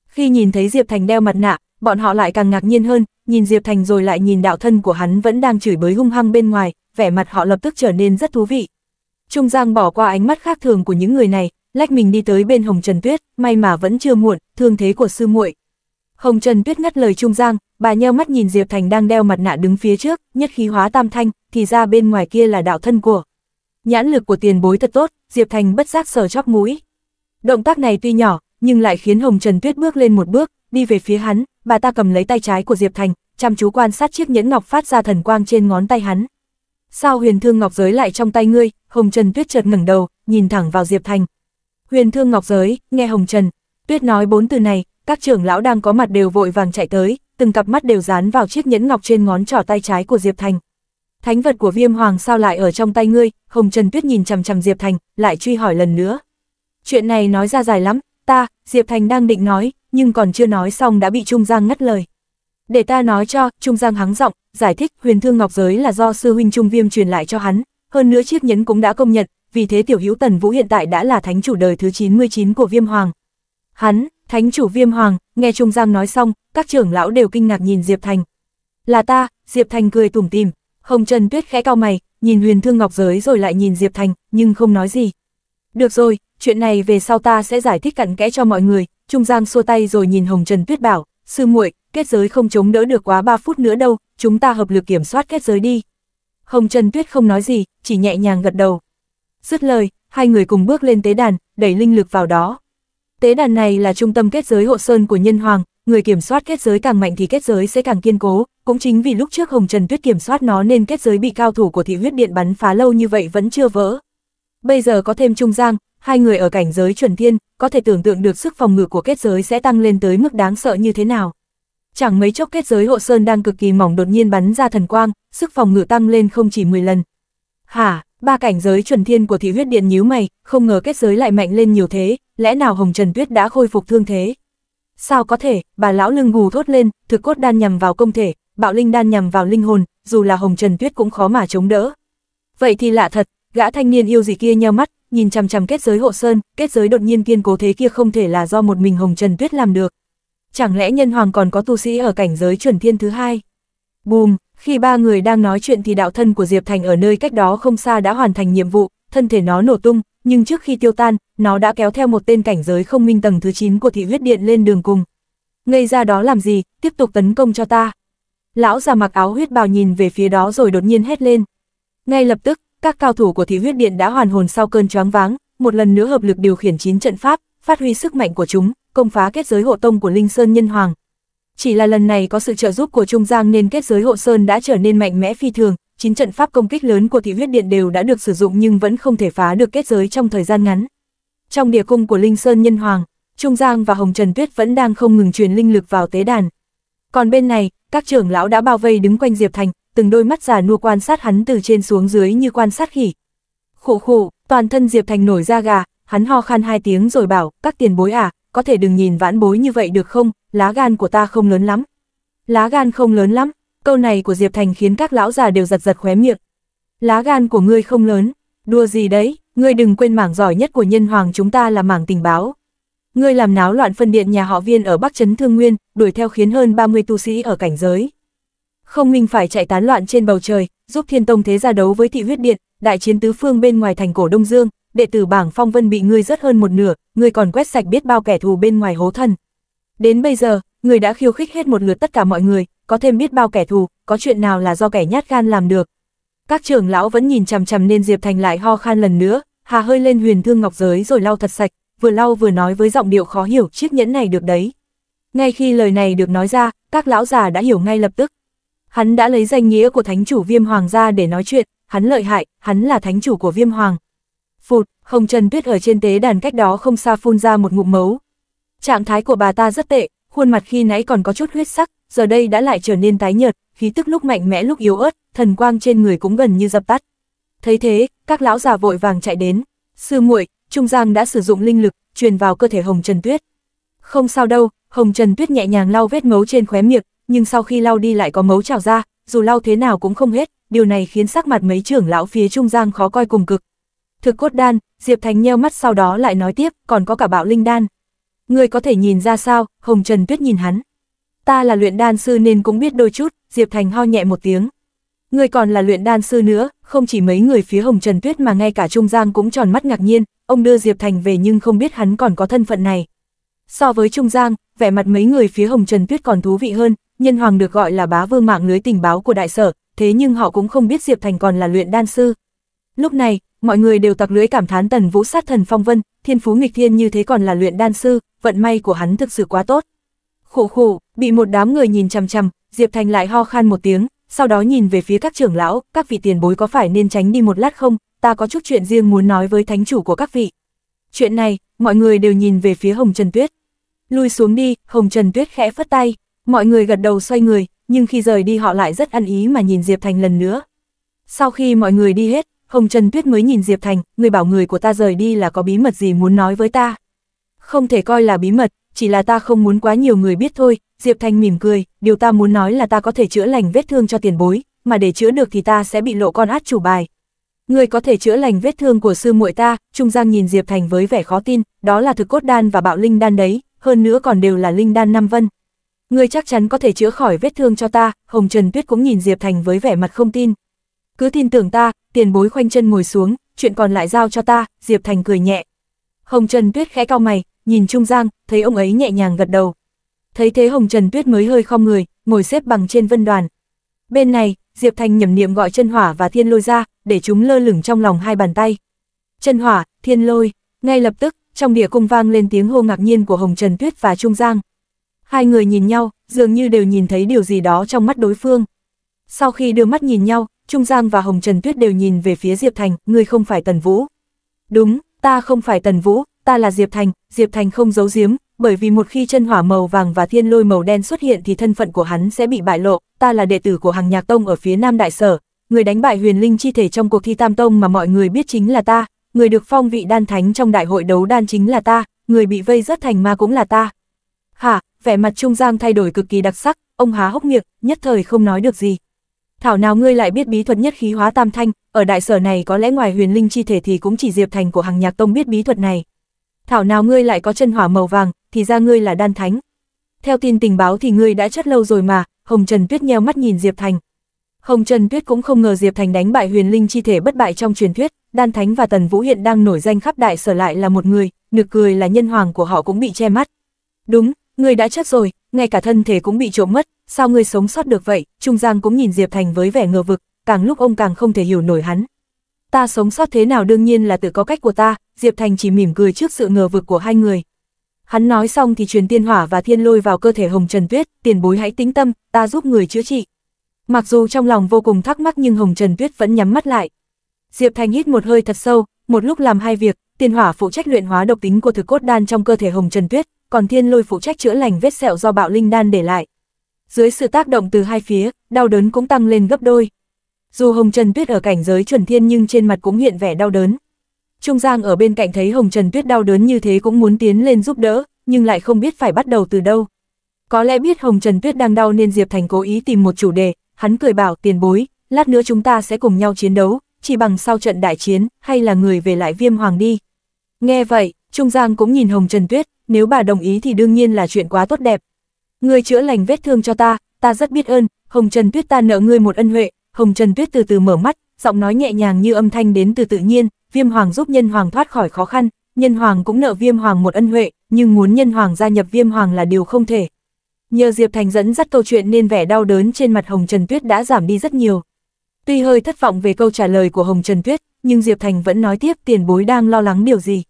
Khi nhìn thấy Diệp Thành đeo mặt nạ, bọn họ lại càng ngạc nhiên hơn, nhìn Diệp Thành rồi lại nhìn đạo thân của hắn vẫn đang chửi bới hung hăng bên ngoài, vẻ mặt họ lập tức trở nên rất thú vị. Trung Giang bỏ qua ánh mắt khác thường của những người này, lách mình đi tới bên Hồng Trần Tuyết, may mà vẫn chưa muộn, thương thế của sư muội. Hồng Trần Tuyết ngắt lời Trung Giang, bà nheo mắt nhìn Diệp Thành đang đeo mặt nạ đứng phía trước, nhất khí hóa tam thanh, thì ra bên ngoài kia là đạo thân của. Nhãn lực của tiền bối thật tốt, Diệp Thành bất giác sờ chóp mũi. Động tác này tuy nhỏ, nhưng lại khiến Hồng Trần Tuyết bước lên một bước, đi về phía hắn, bà ta cầm lấy tay trái của Diệp Thành, chăm chú quan sát chiếc nhẫn ngọc phát ra thần quang trên ngón tay hắn. Sao huyền thương ngọc giới lại trong tay ngươi, Hồng Trần Tuyết chợt ngẩng đầu, nhìn thẳng vào Diệp Thành. Huyền thương ngọc giới, nghe Hồng Trần, Tuyết nói bốn từ này, các trưởng lão đang có mặt đều vội vàng chạy tới, từng cặp mắt đều dán vào chiếc nhẫn ngọc trên ngón trỏ tay trái của Diệp Thành. Thánh vật của Viêm Hoàng sao lại ở trong tay ngươi? Hồng Trần Tuyết nhìn chằm chằm Diệp Thành, lại truy hỏi lần nữa. Chuyện này nói ra dài lắm, ta, Diệp Thành đang định nói, nhưng còn chưa nói xong đã bị Trung Giang ngắt lời. Để ta nói cho, Trung Giang hắng giọng, giải thích huyền thương ngọc giới là do sư huynh Trung Viêm truyền lại cho hắn, hơn nữa chiếc nhẫn cũng đã công nhận, vì thế tiểu hữu Tần Vũ hiện tại đã là thánh chủ đời thứ 99 của Viêm Hoàng. Hắn, thánh chủ Viêm Hoàng, nghe Trung Giang nói xong, các trưởng lão đều kinh ngạc nhìn Diệp Thành. Là ta, Diệp Thành cười tủm tìm, Hồng Trần Tuyết khẽ cao mày, nhìn huyền thương ngọc giới rồi lại nhìn Diệp Thành, nhưng không nói gì. Được rồi, chuyện này về sau ta sẽ giải thích cặn kẽ cho mọi người, Trung Giang xua tay rồi nhìn Hồng Trần Tuyết bảo, sư muội kết giới không chống đỡ được quá 3 phút nữa đâu, chúng ta hợp lực kiểm soát kết giới đi. Hồng Trần Tuyết không nói gì, chỉ nhẹ nhàng gật đầu. Dứt lời, hai người cùng bước lên tế đàn, đẩy linh lực vào đó. Tế đàn này là trung tâm kết giới hộ sơn của nhân hoàng, người kiểm soát kết giới càng mạnh thì kết giới sẽ càng kiên cố, cũng chính vì lúc trước Hồng Trần Tuyết kiểm soát nó nên kết giới bị cao thủ của thị huyết điện bắn phá lâu như vậy vẫn chưa vỡ. Bây giờ có thêm trung giang, hai người ở cảnh giới chuẩn thiên, có thể tưởng tượng được sức phòng ngự của kết giới sẽ tăng lên tới mức đáng sợ như thế nào. Chẳng mấy chốc kết giới hộ sơn đang cực kỳ mỏng đột nhiên bắn ra thần quang, sức phòng ngự tăng lên không chỉ 10 lần. Hả, ba cảnh giới chuẩn thiên của thị huyết điện nhíu mày, không ngờ kết giới lại mạnh lên nhiều thế, lẽ nào Hồng Trần Tuyết đã khôi phục thương thế? Sao có thể, bà lão lưng gù thốt lên, thực cốt đan nhằm vào công thể, bạo linh đan nhằm vào linh hồn, dù là Hồng Trần Tuyết cũng khó mà chống đỡ. Vậy thì lạ thật, gã thanh niên yêu gì kia nheo mắt, nhìn chằm chằm kết giới hộ sơn, kết giới đột nhiên kiên cố thế kia không thể là do một mình Hồng Trần Tuyết làm được, Chẳng lẽ nhân hoàng còn có tu sĩ ở cảnh giới chuẩn thiên thứ hai? Bùm, khi ba người đang nói chuyện thì đạo thân của Diệp Thành ở nơi cách đó không xa đã hoàn thành nhiệm vụ, thân thể nó nổ tung, nhưng trước khi tiêu tan, nó đã kéo theo một tên cảnh giới không minh tầng thứ 9 của thị huyết điện lên đường cùng. Ngây ra đó làm gì, tiếp tục tấn công cho ta. Lão già mặc áo huyết bào nhìn về phía đó rồi đột nhiên hét lên. Ngay lập tức, các cao thủ của thị huyết điện đã hoàn hồn sau cơn choáng váng, một lần nữa hợp lực điều khiển chín trận pháp, phát huy sức mạnh của chúng, công phá kết giới hộ tông của Linh Sơn Nhân Hoàng. Chỉ là lần này có sự trợ giúp của Trung Giang nên kết giới hộ Sơn đã trở nên mạnh mẽ phi thường, chín trận pháp công kích lớn của thị huyết điện đều đã được sử dụng nhưng vẫn không thể phá được kết giới trong thời gian ngắn. Trong địa cung của Linh Sơn Nhân Hoàng, Trung Giang và Hồng Trần Tuyết vẫn đang không ngừng truyền linh lực vào tế đàn. Còn bên này, các trưởng lão đã bao vây đứng quanh Diệp Thành, từng đôi mắt già nua quan sát hắn từ trên xuống dưới như quan sát khỉ. Khổ khổ, toàn thân Diệp Thành nổi da gà, hắn ho khan hai tiếng rồi bảo, các tiền bối à, có thể đừng nhìn vãn bối như vậy được không, lá gan của ta không lớn lắm. Lá gan không lớn lắm, câu này của Diệp Thành khiến các lão già đều giật giật khóe miệng. Lá gan của ngươi không lớn, đùa gì đấy, ngươi đừng quên mảng giỏi nhất của nhân hoàng chúng ta là mảng tình báo. Ngươi làm náo loạn phân điện nhà họ viên ở Bắc Trấn Thương Nguyên, đuổi theo khiến hơn 30 tu sĩ ở cảnh giới. Không minh phải chạy tán loạn trên bầu trời, giúp thiên tông thế ra đấu với thị huyết điện, đại chiến tứ phương bên ngoài thành cổ Đông Dương, đệ tử bảng phong vân bị ngươi rất hơn một nửa, ngươi còn quét sạch biết bao kẻ thù bên ngoài hố thần. Đến bây giờ, ngươi đã khiêu khích hết một lượt tất cả mọi người, có thêm biết bao kẻ thù, có chuyện nào là do kẻ nhát gan làm được. Các trưởng lão vẫn nhìn chằm chằm nên Diệp Thành lại ho khan lần nữa, hà hơi lên huyền thương ngọc giới rồi lau thật sạch, vừa lau vừa nói với giọng điệu khó hiểu chiếc nhẫn này được đấy. Ngay khi lời này được nói ra, các lão già đã hiểu ngay lập tức. Hắn đã lấy danh nghĩa của thánh chủ viêm hoàng ra để nói chuyện, hắn lợi hại, hắn là thánh chủ của viêm hoàng. Phụt, không trần tuyết ở trên tế đàn cách đó không xa phun ra một ngụm máu Trạng thái của bà ta rất tệ, khuôn mặt khi nãy còn có chút huyết sắc, giờ đây đã lại trở nên tái nhợt, khí tức lúc mạnh mẽ lúc yếu ớt, thần quang trên người cũng gần như dập tắt. Thấy thế, các lão già vội vàng chạy đến. Sư muội, Trung Giang đã sử dụng linh lực, truyền vào cơ thể Hồng Trần Tuyết. Không sao đâu, Hồng Trần Tuyết nhẹ nhàng lau vết máu trên khóe miệng, nhưng sau khi lau đi lại có máu trào ra, dù lau thế nào cũng không hết, điều này khiến sắc mặt mấy trưởng lão phía Trung Giang khó coi cùng cực, Thực cốt đan, Diệp Thành nheo mắt sau đó lại nói tiếp, còn có cả bạo linh đan. người có thể nhìn ra sao, Hồng Trần Tuyết nhìn hắn. Ta là luyện đan sư nên cũng biết đôi chút, Diệp Thành ho nhẹ một tiếng. người còn là luyện đan sư nữa, không chỉ mấy người phía Hồng Trần Tuyết mà ngay cả Trung Giang cũng tròn mắt ngạc nhiên, ông đưa Diệp Thành về nhưng không biết hắn còn có thân phận này. So với Trung Giang, vẻ mặt mấy người phía Hồng Trần Tuyết còn thú vị hơn, nhân hoàng được gọi là bá vương mạng lưới tình báo của đại sở, thế nhưng họ cũng không biết Diệp Thành còn là luyện đan sư. Lúc này, mọi người đều tặc lưỡi cảm thán tần vũ sát thần phong vân, thiên phú nghịch thiên như thế còn là luyện đan sư, vận may của hắn thực sự quá tốt. Khổ khổ, bị một đám người nhìn chằm chằm, Diệp Thành lại ho khan một tiếng, sau đó nhìn về phía các trưởng lão, các vị tiền bối có phải nên tránh đi một lát không, ta có chút chuyện riêng muốn nói với thánh chủ của các vị. Chuyện này, mọi người đều nhìn về phía Hồng Trần Tuyết. Lui xuống đi, Hồng Trần Tuyết khẽ phất tay, mọi người gật đầu xoay người, nhưng khi rời đi họ lại rất ăn ý mà nhìn Diệp Thành lần nữa. Sau khi mọi người đi hết, Hồng Trần Tuyết mới nhìn Diệp Thành, người bảo người của ta rời đi là có bí mật gì muốn nói với ta. Không thể coi là bí mật, chỉ là ta không muốn quá nhiều người biết thôi, Diệp Thành mỉm cười, điều ta muốn nói là ta có thể chữa lành vết thương cho tiền bối, mà để chữa được thì ta sẽ bị lộ con át chủ bài. Người có thể chữa lành vết thương của sư muội ta, Trung Giang nhìn Diệp Thành với vẻ khó tin, đó là thực cốt đan và bạo linh đan đấy, hơn nữa còn đều là linh đan năm vân. Người chắc chắn có thể chữa khỏi vết thương cho ta, Hồng Trần Tuyết cũng nhìn Diệp Thành với vẻ mặt không tin, cứ tin tưởng ta, tiền bối khoanh chân ngồi xuống, chuyện còn lại giao cho ta, Diệp Thành cười nhẹ. Hồng Trần Tuyết khẽ cao mày, nhìn Trung Giang, thấy ông ấy nhẹ nhàng gật đầu. Thấy thế Hồng Trần Tuyết mới hơi khom người, ngồi xếp bằng trên vân đoàn. Bên này, Diệp Thành nhầm niệm gọi chân hỏa và thiên lôi ra, để chúng lơ lửng trong lòng hai bàn tay. Chân hỏa, thiên lôi, ngay lập tức, trong địa cung vang lên tiếng hô ngạc nhiên của Hồng Trần Tuyết và Trung Giang. Hai người nhìn nhau, dường như đều nhìn thấy điều gì đó trong mắt đối phương. Sau khi đưa mắt nhìn nhau, Trung Giang và Hồng Trần Tuyết đều nhìn về phía Diệp Thành, người không phải Tần Vũ. Đúng, ta không phải Tần Vũ, ta là Diệp Thành, Diệp Thành không giấu giếm, bởi vì một khi chân hỏa màu vàng và thiên lôi màu đen xuất hiện thì thân phận của hắn sẽ bị bại lộ, ta là đệ tử của hàng nhạc tông ở phía Nam Đại Sở, người đánh bại huyền linh chi thể trong cuộc thi tam tông mà mọi người biết chính là ta, người được phong vị đan thánh trong đại hội đấu đan chính là ta, người bị vây rất thành ma cũng là ta. Hả, vẻ mặt Trung Giang thay đổi cực kỳ đặc sắc, ông há hốc miệng, nhất thời không nói được gì. Thảo nào ngươi lại biết bí thuật nhất khí hóa tam thanh, ở đại sở này có lẽ ngoài huyền linh chi thể thì cũng chỉ Diệp Thành của hàng nhạc tông biết bí thuật này. Thảo nào ngươi lại có chân hỏa màu vàng, thì ra ngươi là đan thánh. Theo tin tình báo thì ngươi đã chất lâu rồi mà, Hồng Trần Tuyết nheo mắt nhìn Diệp Thành. Hồng Trần Tuyết cũng không ngờ Diệp Thành đánh bại huyền linh chi thể bất bại trong truyền thuyết, đan thánh và tần vũ hiện đang nổi danh khắp đại sở lại là một người, nực cười là nhân hoàng của họ cũng bị che mắt. Đúng, ngươi đã chất rồi, ngay cả thân thể cũng bị trộm mất, sao ngươi sống sót được vậy, Trung Giang cũng nhìn Diệp Thành với vẻ ngờ vực, càng lúc ông càng không thể hiểu nổi hắn. Ta sống sót thế nào đương nhiên là tự có cách của ta, Diệp Thành chỉ mỉm cười trước sự ngờ vực của hai người. Hắn nói xong thì truyền tiên hỏa và thiên lôi vào cơ thể Hồng Trần Tuyết, tiền bối hãy tĩnh tâm, ta giúp người chữa trị. Mặc dù trong lòng vô cùng thắc mắc nhưng Hồng Trần Tuyết vẫn nhắm mắt lại. Diệp Thành hít một hơi thật sâu, một lúc làm hai việc, tiên hỏa phụ trách luyện hóa độc tính của thực cốt đan trong cơ thể Hồng Trần Tuyết, còn thiên lôi phụ trách chữa lành vết sẹo do bạo linh đan để lại dưới sự tác động từ hai phía, đau đớn cũng tăng lên gấp đôi. Dù Hồng Trần Tuyết ở cảnh giới chuẩn thiên nhưng trên mặt cũng hiện vẻ đau đớn. Trung Giang ở bên cạnh thấy Hồng Trần Tuyết đau đớn như thế cũng muốn tiến lên giúp đỡ, nhưng lại không biết phải bắt đầu từ đâu. Có lẽ biết Hồng Trần Tuyết đang đau nên Diệp Thành cố ý tìm một chủ đề, hắn cười bảo tiền bối, lát nữa chúng ta sẽ cùng nhau chiến đấu, chỉ bằng sau trận đại chiến, hay là người về lại viêm hoàng đi. Nghe vậy, Trung Giang cũng nhìn Hồng Trần Tuyết, nếu bà đồng ý thì đương nhiên là chuyện quá tốt đẹp, Ngươi chữa lành vết thương cho ta, ta rất biết ơn, Hồng Trần Tuyết ta nợ ngươi một ân huệ." Hồng Trần Tuyết từ từ mở mắt, giọng nói nhẹ nhàng như âm thanh đến từ tự nhiên, Viêm Hoàng giúp Nhân Hoàng thoát khỏi khó khăn, Nhân Hoàng cũng nợ Viêm Hoàng một ân huệ, nhưng muốn Nhân Hoàng gia nhập Viêm Hoàng là điều không thể. Nhờ Diệp Thành dẫn dắt câu chuyện nên vẻ đau đớn trên mặt Hồng Trần Tuyết đã giảm đi rất nhiều. Tuy hơi thất vọng về câu trả lời của Hồng Trần Tuyết, nhưng Diệp Thành vẫn nói tiếp tiền bối đang lo lắng điều gì.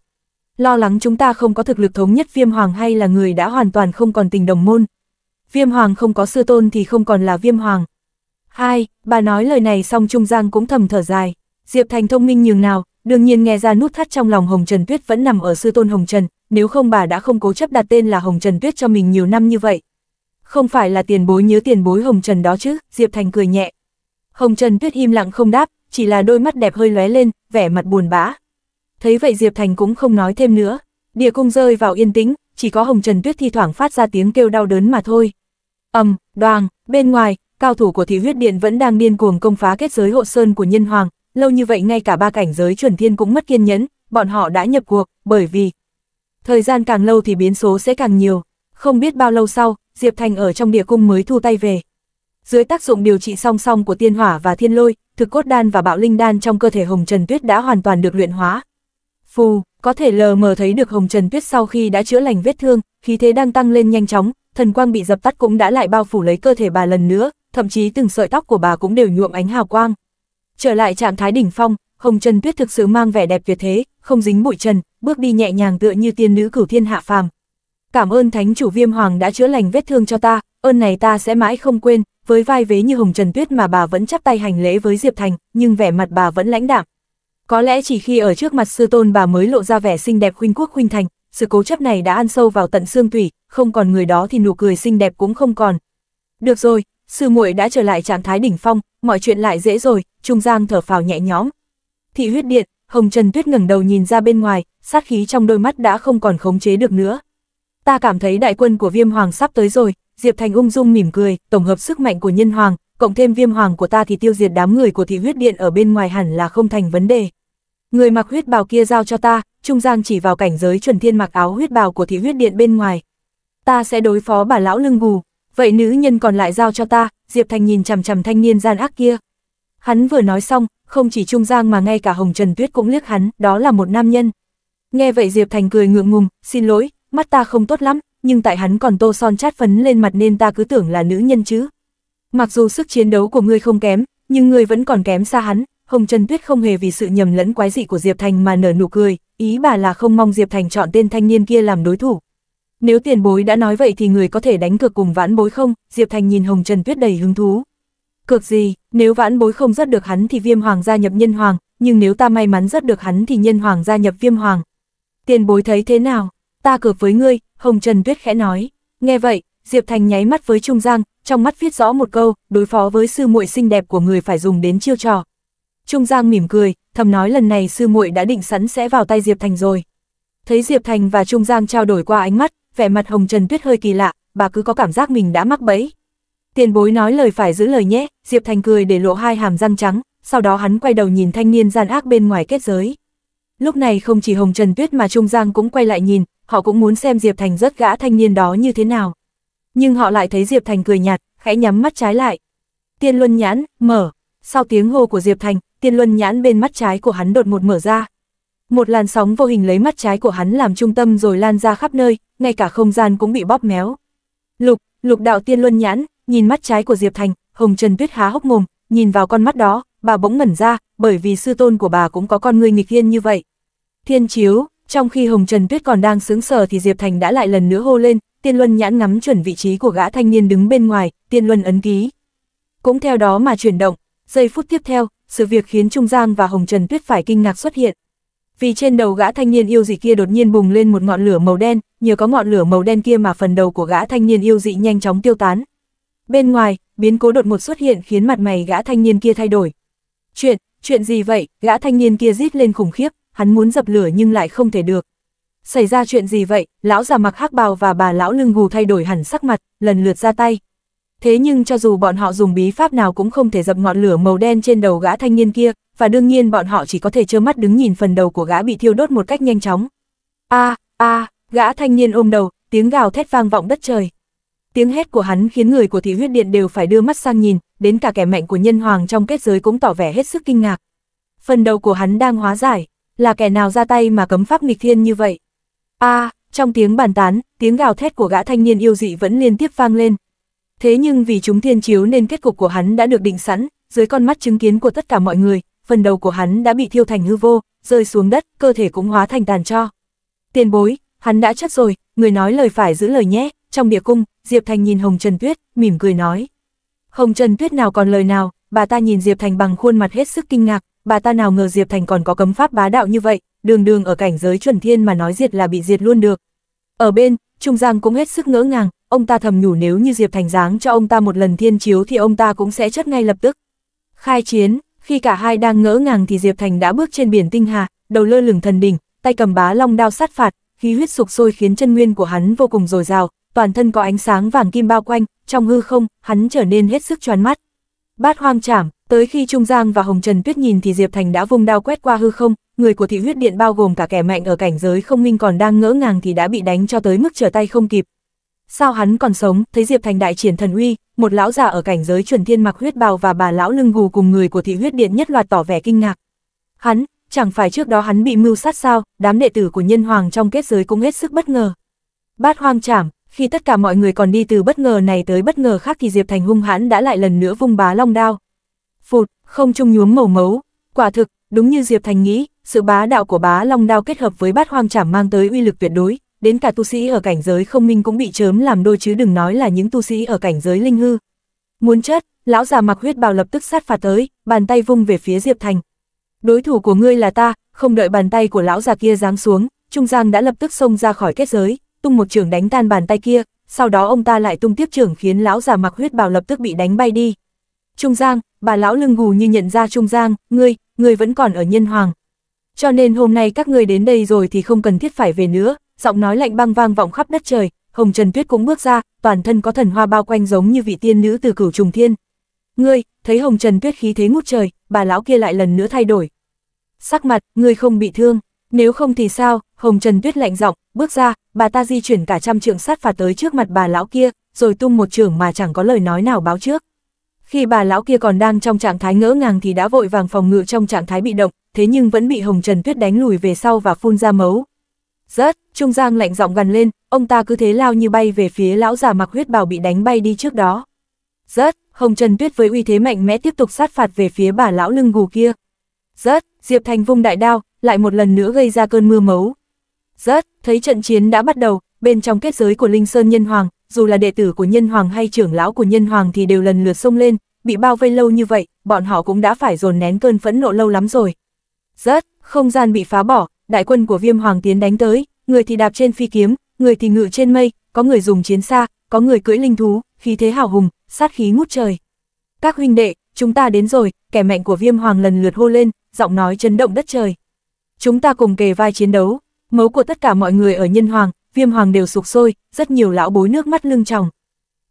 Lo lắng chúng ta không có thực lực thống nhất Viêm Hoàng hay là người đã hoàn toàn không còn tình đồng môn, viêm hoàng không có sư tôn thì không còn là viêm hoàng. Hai, bà nói lời này xong Trung Giang cũng thầm thở dài. Diệp Thành thông minh nhường nào, đương nhiên nghe ra nút thắt trong lòng Hồng Trần Tuyết vẫn nằm ở sư tôn Hồng Trần, nếu không bà đã không cố chấp đặt tên là Hồng Trần Tuyết cho mình nhiều năm như vậy. Không phải là tiền bối nhớ tiền bối Hồng Trần đó chứ, Diệp Thành cười nhẹ. Hồng Trần Tuyết im lặng không đáp, chỉ là đôi mắt đẹp hơi lóe lên, vẻ mặt buồn bã. Thấy vậy Diệp Thành cũng không nói thêm nữa, địa cung rơi vào yên tĩnh, chỉ có Hồng Trần Tuyết thi thoảng phát ra tiếng kêu đau đớn mà thôi. ầm, um, đoàng, bên ngoài, cao thủ của thị huyết điện vẫn đang điên cuồng công phá kết giới hộ sơn của nhân hoàng, lâu như vậy ngay cả ba cảnh giới chuẩn thiên cũng mất kiên nhẫn, bọn họ đã nhập cuộc, bởi vì thời gian càng lâu thì biến số sẽ càng nhiều. Không biết bao lâu sau, Diệp Thành ở trong địa cung mới thu tay về. Dưới tác dụng điều trị song song của tiên hỏa và thiên lôi, thực cốt đan và bạo linh đan trong cơ thể Hồng Trần Tuyết đã hoàn toàn được luyện hóa. Phù, có thể lờ mờ thấy được Hồng Trần Tuyết sau khi đã chữa lành vết thương, khí thế đang tăng lên nhanh chóng, thần quang bị dập tắt cũng đã lại bao phủ lấy cơ thể bà lần nữa, thậm chí từng sợi tóc của bà cũng đều nhuộm ánh hào quang. Trở lại trạng thái đỉnh phong, Hồng Trần Tuyết thực sự mang vẻ đẹp tuyệt thế, không dính bụi trần, bước đi nhẹ nhàng tựa như tiên nữ cửu thiên hạ phàm. Cảm ơn Thánh chủ Viêm Hoàng đã chữa lành vết thương cho ta, ơn này ta sẽ mãi không quên, với vai vế như Hồng Trần Tuyết mà bà vẫn chắp tay hành lễ với Diệp Thành, nhưng vẻ mặt bà vẫn lãnh đạm, có lẽ chỉ khi ở trước mặt sư tôn bà mới lộ ra vẻ xinh đẹp khuynh quốc khuynh thành, sự cố chấp này đã ăn sâu vào tận xương tủy, không còn người đó thì nụ cười xinh đẹp cũng không còn. Được rồi, sư muội đã trở lại trạng thái đỉnh phong, mọi chuyện lại dễ rồi, Trung Giang thở phào nhẹ nhõm. Thị huyết điện, Hồng Trần Tuyết ngẩng đầu nhìn ra bên ngoài, sát khí trong đôi mắt đã không còn khống chế được nữa. Ta cảm thấy đại quân của Viêm Hoàng sắp tới rồi, Diệp Thành ung dung mỉm cười, tổng hợp sức mạnh của Nhân Hoàng, cộng thêm viêm hoàng của ta thì tiêu diệt đám người của thị huyết điện ở bên ngoài hẳn là không thành vấn đề. Người mặc huyết bào kia giao cho ta, Trung Giang chỉ vào cảnh giới chuẩn thiên mặc áo huyết bào của thị huyết điện bên ngoài. Ta sẽ đối phó bà lão lưng gù, vậy nữ nhân còn lại giao cho ta, Diệp Thành nhìn chằm chằm thanh niên gian ác kia. Hắn vừa nói xong, không chỉ Trung Giang mà ngay cả Hồng Trần Tuyết cũng liếc hắn, đó là một nam nhân. Nghe vậy Diệp Thành cười ngượng ngùng, xin lỗi, mắt ta không tốt lắm, nhưng tại hắn còn tô son chát phấn lên mặt nên ta cứ tưởng là nữ nhân chứ. Mặc dù sức chiến đấu của ngươi không kém, nhưng ngươi vẫn còn kém xa hắn, Hồng Trần Tuyết không hề vì sự nhầm lẫn quái dị của Diệp Thành mà nở nụ cười, ý bà là không mong Diệp Thành chọn tên thanh niên kia làm đối thủ. Nếu tiền bối đã nói vậy thì người có thể đánh cược cùng vãn bối không? Diệp Thành nhìn Hồng Trần Tuyết đầy hứng thú. Cược gì, nếu vãn bối không rất được hắn thì viêm hoàng gia nhập nhân hoàng, nhưng nếu ta may mắn rất được hắn thì nhân hoàng gia nhập viêm hoàng. Tiền bối thấy thế nào? Ta cược với ngươi, Hồng Trần Tuyết khẽ nói. Nghe vậy, Diệp Thành nháy mắt với Trung Giang, trong mắt viết rõ một câu, đối phó với sư muội xinh đẹp của người phải dùng đến chiêu trò. Trung Giang mỉm cười, thầm nói lần này sư muội đã định sẵn sẽ vào tay Diệp Thành rồi. Thấy Diệp Thành và Trung Giang trao đổi qua ánh mắt, vẻ mặt Hồng Trần Tuyết hơi kỳ lạ, bà cứ có cảm giác mình đã mắc bẫy. Tiền bối nói lời phải giữ lời nhé, Diệp Thành cười để lộ hai hàm răng trắng, sau đó hắn quay đầu nhìn thanh niên gian ác bên ngoài kết giới. Lúc này không chỉ Hồng Trần Tuyết mà Trung Giang cũng quay lại nhìn, họ cũng muốn xem Diệp Thành rất gã thanh niên đó như thế nào nhưng họ lại thấy Diệp Thành cười nhạt, khẽ nhắm mắt trái lại. Tiên Luân Nhãn, mở. Sau tiếng hô của Diệp Thành, Tiên Luân Nhãn bên mắt trái của hắn đột một mở ra. Một làn sóng vô hình lấy mắt trái của hắn làm trung tâm rồi lan ra khắp nơi, ngay cả không gian cũng bị bóp méo. Lục, Lục Đạo Tiên Luân Nhãn, nhìn mắt trái của Diệp Thành, Hồng Trần Tuyết há hốc mồm, nhìn vào con mắt đó, bà bỗng ngẩn ra, bởi vì sư tôn của bà cũng có con người nghịch thiên như vậy. Thiên chiếu, trong khi Hồng Trần Tuyết còn đang sướng sở thì Diệp Thành đã lại lần nữa hô lên, tiên luân nhãn ngắm chuẩn vị trí của gã thanh niên đứng bên ngoài, tiên luân ấn ký. Cũng theo đó mà chuyển động, giây phút tiếp theo, sự việc khiến Trung Giang và Hồng Trần Tuyết phải kinh ngạc xuất hiện. Vì trên đầu gã thanh niên yêu dị kia đột nhiên bùng lên một ngọn lửa màu đen, nhờ có ngọn lửa màu đen kia mà phần đầu của gã thanh niên yêu dị nhanh chóng tiêu tán. Bên ngoài, biến cố đột ngột xuất hiện khiến mặt mày gã thanh niên kia thay đổi. Chuyện, chuyện gì vậy, gã thanh niên kia rít lên khủng khiếp, hắn muốn dập lửa nhưng lại không thể được xảy ra chuyện gì vậy, lão già mặc hắc bào và bà lão lưng gù thay đổi hẳn sắc mặt, lần lượt ra tay. Thế nhưng cho dù bọn họ dùng bí pháp nào cũng không thể dập ngọn lửa màu đen trên đầu gã thanh niên kia, và đương nhiên bọn họ chỉ có thể trơ mắt đứng nhìn phần đầu của gã bị thiêu đốt một cách nhanh chóng. A, a, gã thanh niên ôm đầu, tiếng gào thét vang vọng đất trời. Tiếng hét của hắn khiến người của thị huyết điện đều phải đưa mắt sang nhìn, đến cả kẻ mạnh của nhân hoàng trong kết giới cũng tỏ vẻ hết sức kinh ngạc. Phần đầu của hắn đang hóa giải, là kẻ nào ra tay mà cấm pháp nghịch thiên như vậy a à, trong tiếng bàn tán, tiếng gào thét của gã thanh niên yêu dị vẫn liên tiếp vang lên. Thế nhưng vì chúng thiên chiếu nên kết cục của hắn đã được định sẵn, dưới con mắt chứng kiến của tất cả mọi người, phần đầu của hắn đã bị thiêu thành hư vô, rơi xuống đất, cơ thể cũng hóa thành tàn cho. Tiền bối, hắn đã chết rồi, người nói lời phải giữ lời nhé, trong địa cung, Diệp Thành nhìn Hồng Trần Tuyết, mỉm cười nói. Hồng Trần Tuyết nào còn lời nào, bà ta nhìn Diệp Thành bằng khuôn mặt hết sức kinh ngạc, bà ta nào ngờ Diệp Thành còn có cấm pháp bá đạo như vậy, đường đường ở cảnh giới chuẩn thiên mà nói diệt là bị diệt luôn được. Ở bên, Trung Giang cũng hết sức ngỡ ngàng, ông ta thầm nhủ nếu như Diệp Thành Giáng cho ông ta một lần thiên chiếu thì ông ta cũng sẽ chất ngay lập tức. Khai chiến, khi cả hai đang ngỡ ngàng thì Diệp Thành đã bước trên biển tinh hà, đầu lơ lửng thần đỉnh, tay cầm bá long đao sát phạt, khí huyết sục sôi khiến chân nguyên của hắn vô cùng dồi dào, toàn thân có ánh sáng vàng kim bao quanh, trong hư không, hắn trở nên hết sức choán mắt. Bát hoang chảm, tới khi Trung Giang và Hồng Trần Tuyết nhìn thì Diệp Thành đã vung đao quét qua hư không, người của thị huyết điện bao gồm cả kẻ mạnh ở cảnh giới không minh còn đang ngỡ ngàng thì đã bị đánh cho tới mức trở tay không kịp. Sao hắn còn sống, thấy Diệp Thành đại triển thần uy, một lão già ở cảnh giới chuẩn thiên mặc huyết bào và bà lão lưng gù cùng người của thị huyết điện nhất loạt tỏ vẻ kinh ngạc. Hắn, chẳng phải trước đó hắn bị mưu sát sao, đám đệ tử của nhân hoàng trong kết giới cũng hết sức bất ngờ. Bát hoang trảm, khi tất cả mọi người còn đi từ bất ngờ này tới bất ngờ khác thì Diệp Thành hung hãn đã lại lần nữa vung bá long đao. Phụt, không trung nhuốm màu mấu, quả thực, đúng như Diệp Thành nghĩ, sự bá đạo của bá long đao kết hợp với bát hoang trảm mang tới uy lực tuyệt đối, đến cả tu sĩ ở cảnh giới không minh cũng bị chớm làm đôi chứ đừng nói là những tu sĩ ở cảnh giới linh hư. Muốn chết, lão già mặc huyết bào lập tức sát phạt tới, bàn tay vung về phía Diệp Thành. Đối thủ của ngươi là ta, không đợi bàn tay của lão già kia giáng xuống, Trung Giang đã lập tức xông ra khỏi kết giới, tung một trường đánh tan bàn tay kia, sau đó ông ta lại tung tiếp trường khiến lão già mặc huyết bào lập tức bị đánh bay đi. Trung Giang, bà lão lưng gù như nhận ra Trung Giang, ngươi, ngươi vẫn còn ở nhân hoàng. Cho nên hôm nay các ngươi đến đây rồi thì không cần thiết phải về nữa, giọng nói lạnh băng vang vọng khắp đất trời, Hồng Trần Tuyết cũng bước ra, toàn thân có thần hoa bao quanh giống như vị tiên nữ từ cửu trùng thiên. Ngươi, thấy Hồng Trần Tuyết khí thế ngút trời, bà lão kia lại lần nữa thay đổi. Sắc mặt, ngươi không bị thương, nếu không thì sao, Hồng Trần Tuyết lạnh giọng, bước ra, bà ta di chuyển cả trăm trượng sát phạt tới trước mặt bà lão kia, rồi tung một trường mà chẳng có lời nói nào báo trước. Khi bà lão kia còn đang trong trạng thái ngỡ ngàng thì đã vội vàng phòng ngự trong trạng thái bị động, thế nhưng vẫn bị Hồng Trần Tuyết đánh lùi về sau và phun ra mấu. Rớt, Trung Giang lạnh giọng gần lên, ông ta cứ thế lao như bay về phía lão già mặc huyết bào bị đánh bay đi trước đó. Rớt, Hồng Trần Tuyết với uy thế mạnh mẽ tiếp tục sát phạt về phía bà lão lưng gù kia. Rớt, Diệp Thành vung đại đao, lại một lần nữa gây ra cơn mưa mấu. Rớt, thấy trận chiến đã bắt đầu, bên trong kết giới của Linh Sơn Nhân Hoàng, dù là đệ tử của Nhân Hoàng hay trưởng lão của Nhân Hoàng thì đều lần lượt xông lên, bị bao vây lâu như vậy, bọn họ cũng đã phải dồn nén cơn phẫn nộ lâu lắm rồi, rất, không gian bị phá bỏ, đại quân của viêm hoàng tiến đánh tới, người thì đạp trên phi kiếm, người thì ngự trên mây, có người dùng chiến xa, có người cưỡi linh thú, khí thế hào hùng, sát khí ngút trời. Các huynh đệ, chúng ta đến rồi, kẻ mạnh của viêm hoàng lần lượt hô lên, giọng nói chấn động đất trời. Chúng ta cùng kề vai chiến đấu, mấu của tất cả mọi người ở nhân hoàng, viêm hoàng đều sục sôi, rất nhiều lão bối nước mắt lưng tròng.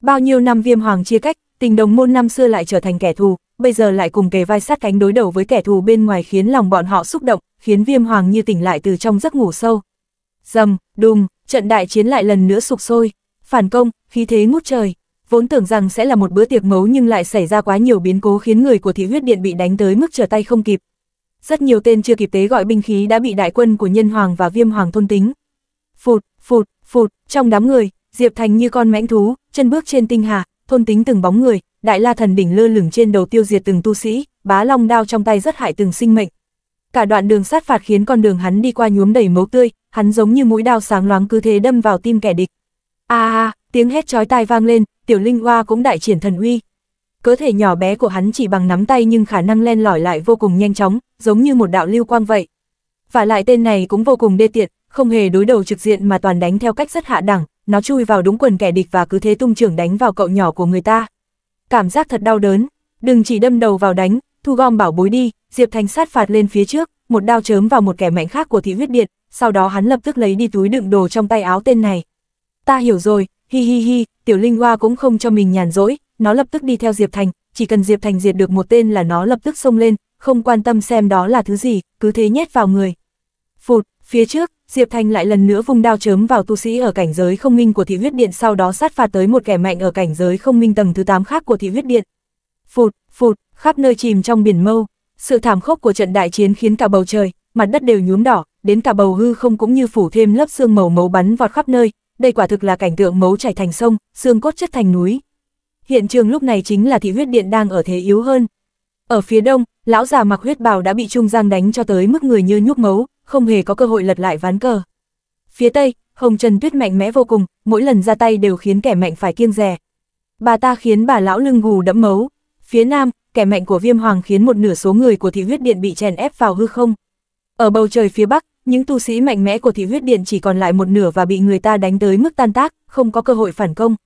Bao nhiêu năm viêm hoàng chia cách, tình đồng môn năm xưa lại trở thành kẻ thù, bây giờ lại cùng kề vai sát cánh đối đầu với kẻ thù bên ngoài khiến lòng bọn họ xúc động, khiến viêm hoàng như tỉnh lại từ trong giấc ngủ sâu. Dầm, đùng, trận đại chiến lại lần nữa sụp sôi, phản công, khí thế ngút trời. Vốn tưởng rằng sẽ là một bữa tiệc mấu nhưng lại xảy ra quá nhiều biến cố khiến người của thị huyết điện bị đánh tới mức trở tay không kịp. Rất nhiều tên chưa kịp tế gọi binh khí đã bị đại quân của nhân hoàng và viêm hoàng thôn tính. Phụt, phụt, phụt, trong đám người, Diệp Thành như con mãnh thú, chân bước trên tinh hà, thôn tính từng bóng người, đại la thần đỉnh lơ lửng trên đầu tiêu diệt từng tu sĩ, bá long đao trong tay rất hại từng sinh mệnh. Cả đoạn đường sát phạt khiến con đường hắn đi qua nhuốm đầy máu tươi, hắn giống như mũi đao sáng loáng cứ thế đâm vào tim kẻ địch. A a, tiếng hét chói tai vang lên, tiểu linh hoa cũng đại triển thần uy. Cơ thể nhỏ bé của hắn chỉ bằng nắm tay nhưng khả năng len lỏi lại vô cùng nhanh chóng, giống như một đạo lưu quang vậy. Và lại tên này cũng vô cùng đê tiện, không hề đối đầu trực diện mà toàn đánh theo cách rất hạ đẳng, nó chui vào đúng quần kẻ địch và cứ thế tung trưởng đánh vào cậu nhỏ của người ta cảm giác thật đau đớn, đừng chỉ đâm đầu vào đánh, thu gom bảo bối đi, Diệp Thành sát phạt lên phía trước, một đao chớm vào một kẻ mạnh khác của thị huyết điện, sau đó hắn lập tức lấy đi túi đựng đồ trong tay áo tên này. Ta hiểu rồi, hi hi hi, tiểu linh hoa cũng không cho mình nhàn rỗi, nó lập tức đi theo Diệp Thành, chỉ cần Diệp Thành diệt được một tên là nó lập tức xông lên, không quan tâm xem đó là thứ gì, cứ thế nhét vào người. Phụt, phía trước, Diệp Thanh lại lần nữa vung đao chớm vào tu sĩ ở cảnh giới không minh của thị huyết điện sau đó sát phạt tới một kẻ mạnh ở cảnh giới không minh tầng thứ 8 khác của thị huyết điện. Phụt, phụt, khắp nơi chìm trong biển mâu, sự thảm khốc của trận đại chiến khiến cả bầu trời, mặt đất đều nhuốm đỏ, đến cả bầu hư không cũng như phủ thêm lớp xương màu máu bắn vọt khắp nơi, đây quả thực là cảnh tượng máu chảy thành sông, xương cốt chất thành núi. Hiện trường lúc này chính là thị huyết điện đang ở thế yếu hơn. Ở phía đông, lão già mặc huyết bào đã bị trung giang đánh cho tới mức người như nhúc máu, không hề có cơ hội lật lại ván cờ. Phía Tây, Hồng Trần Tuyết mạnh mẽ vô cùng, mỗi lần ra tay đều khiến kẻ mạnh phải kiêng rè. Bà ta khiến bà lão lưng gù đẫm mấu. Phía Nam, kẻ mạnh của Viêm Hoàng khiến một nửa số người của thị huyết điện bị chèn ép vào hư không. Ở bầu trời phía Bắc, những tu sĩ mạnh mẽ của thị huyết điện chỉ còn lại một nửa và bị người ta đánh tới mức tan tác, không có cơ hội phản công.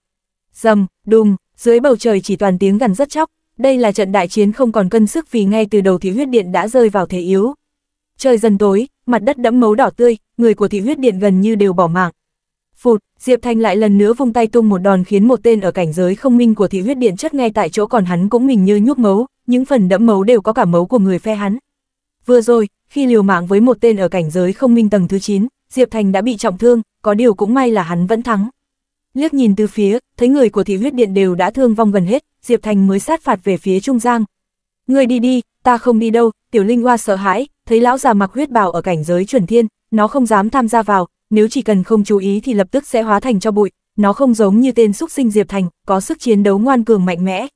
rầm đùng, dưới bầu trời chỉ toàn tiếng gằn rất chóc, đây là trận đại chiến không còn cân sức vì ngay từ đầu thị huyết điện đã rơi vào thế yếu. Trời dần tối, mặt đất đẫm máu đỏ tươi, người của thị huyết điện gần như đều bỏ mạng. Phụt, Diệp Thanh lại lần nữa vung tay tung một đòn khiến một tên ở cảnh giới không minh của thị huyết điện chất ngay tại chỗ còn hắn cũng mình như nhuốc máu những phần đẫm máu đều có cả máu của người phe hắn. Vừa rồi, khi liều mạng với một tên ở cảnh giới không minh tầng thứ 9, Diệp Thành đã bị trọng thương, có điều cũng may là hắn vẫn thắng. Liếc nhìn từ phía, thấy người của thị huyết điện đều đã thương vong gần hết, Diệp Thành mới sát phạt về phía Trung Giang. Người đi đi, ta không đi đâu, Tiểu Linh Hoa sợ hãi, thấy lão già mặc huyết bào ở cảnh giới chuẩn thiên, nó không dám tham gia vào, nếu chỉ cần không chú ý thì lập tức sẽ hóa thành cho bụi, nó không giống như tên xúc sinh Diệp Thành, có sức chiến đấu ngoan cường mạnh mẽ.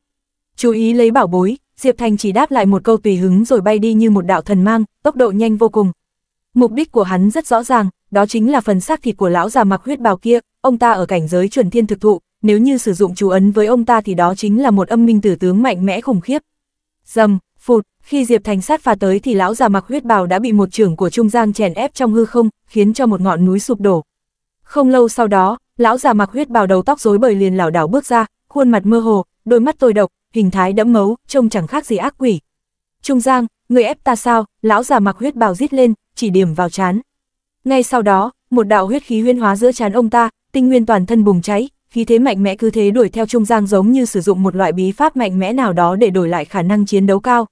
Chú ý lấy bảo bối, Diệp Thành chỉ đáp lại một câu tùy hứng rồi bay đi như một đạo thần mang, tốc độ nhanh vô cùng. Mục đích của hắn rất rõ ràng, đó chính là phần xác thịt của lão già mặc huyết bào kia, ông ta ở cảnh giới chuẩn thiên thực thụ, nếu như sử dụng chú ấn với ông ta thì đó chính là một âm minh tử tướng mạnh mẽ khủng khiếp. Dầm, Phụt, khi Diệp Thành sát phà tới thì lão già mặc huyết bào đã bị một trưởng của Trung Giang chèn ép trong hư không, khiến cho một ngọn núi sụp đổ. Không lâu sau đó, lão già mặc huyết bào đầu tóc rối bời liền lảo đảo bước ra, khuôn mặt mơ hồ, đôi mắt tôi độc, hình thái đẫm máu, trông chẳng khác gì ác quỷ. Trung Giang, người ép ta sao? Lão già mặc huyết bào rít lên, chỉ điểm vào chán. Ngay sau đó, một đạo huyết khí huyên hóa giữa chán ông ta, tinh nguyên toàn thân bùng cháy, khí thế mạnh mẽ cứ thế đuổi theo Trung Giang giống như sử dụng một loại bí pháp mạnh mẽ nào đó để đổi lại khả năng chiến đấu cao.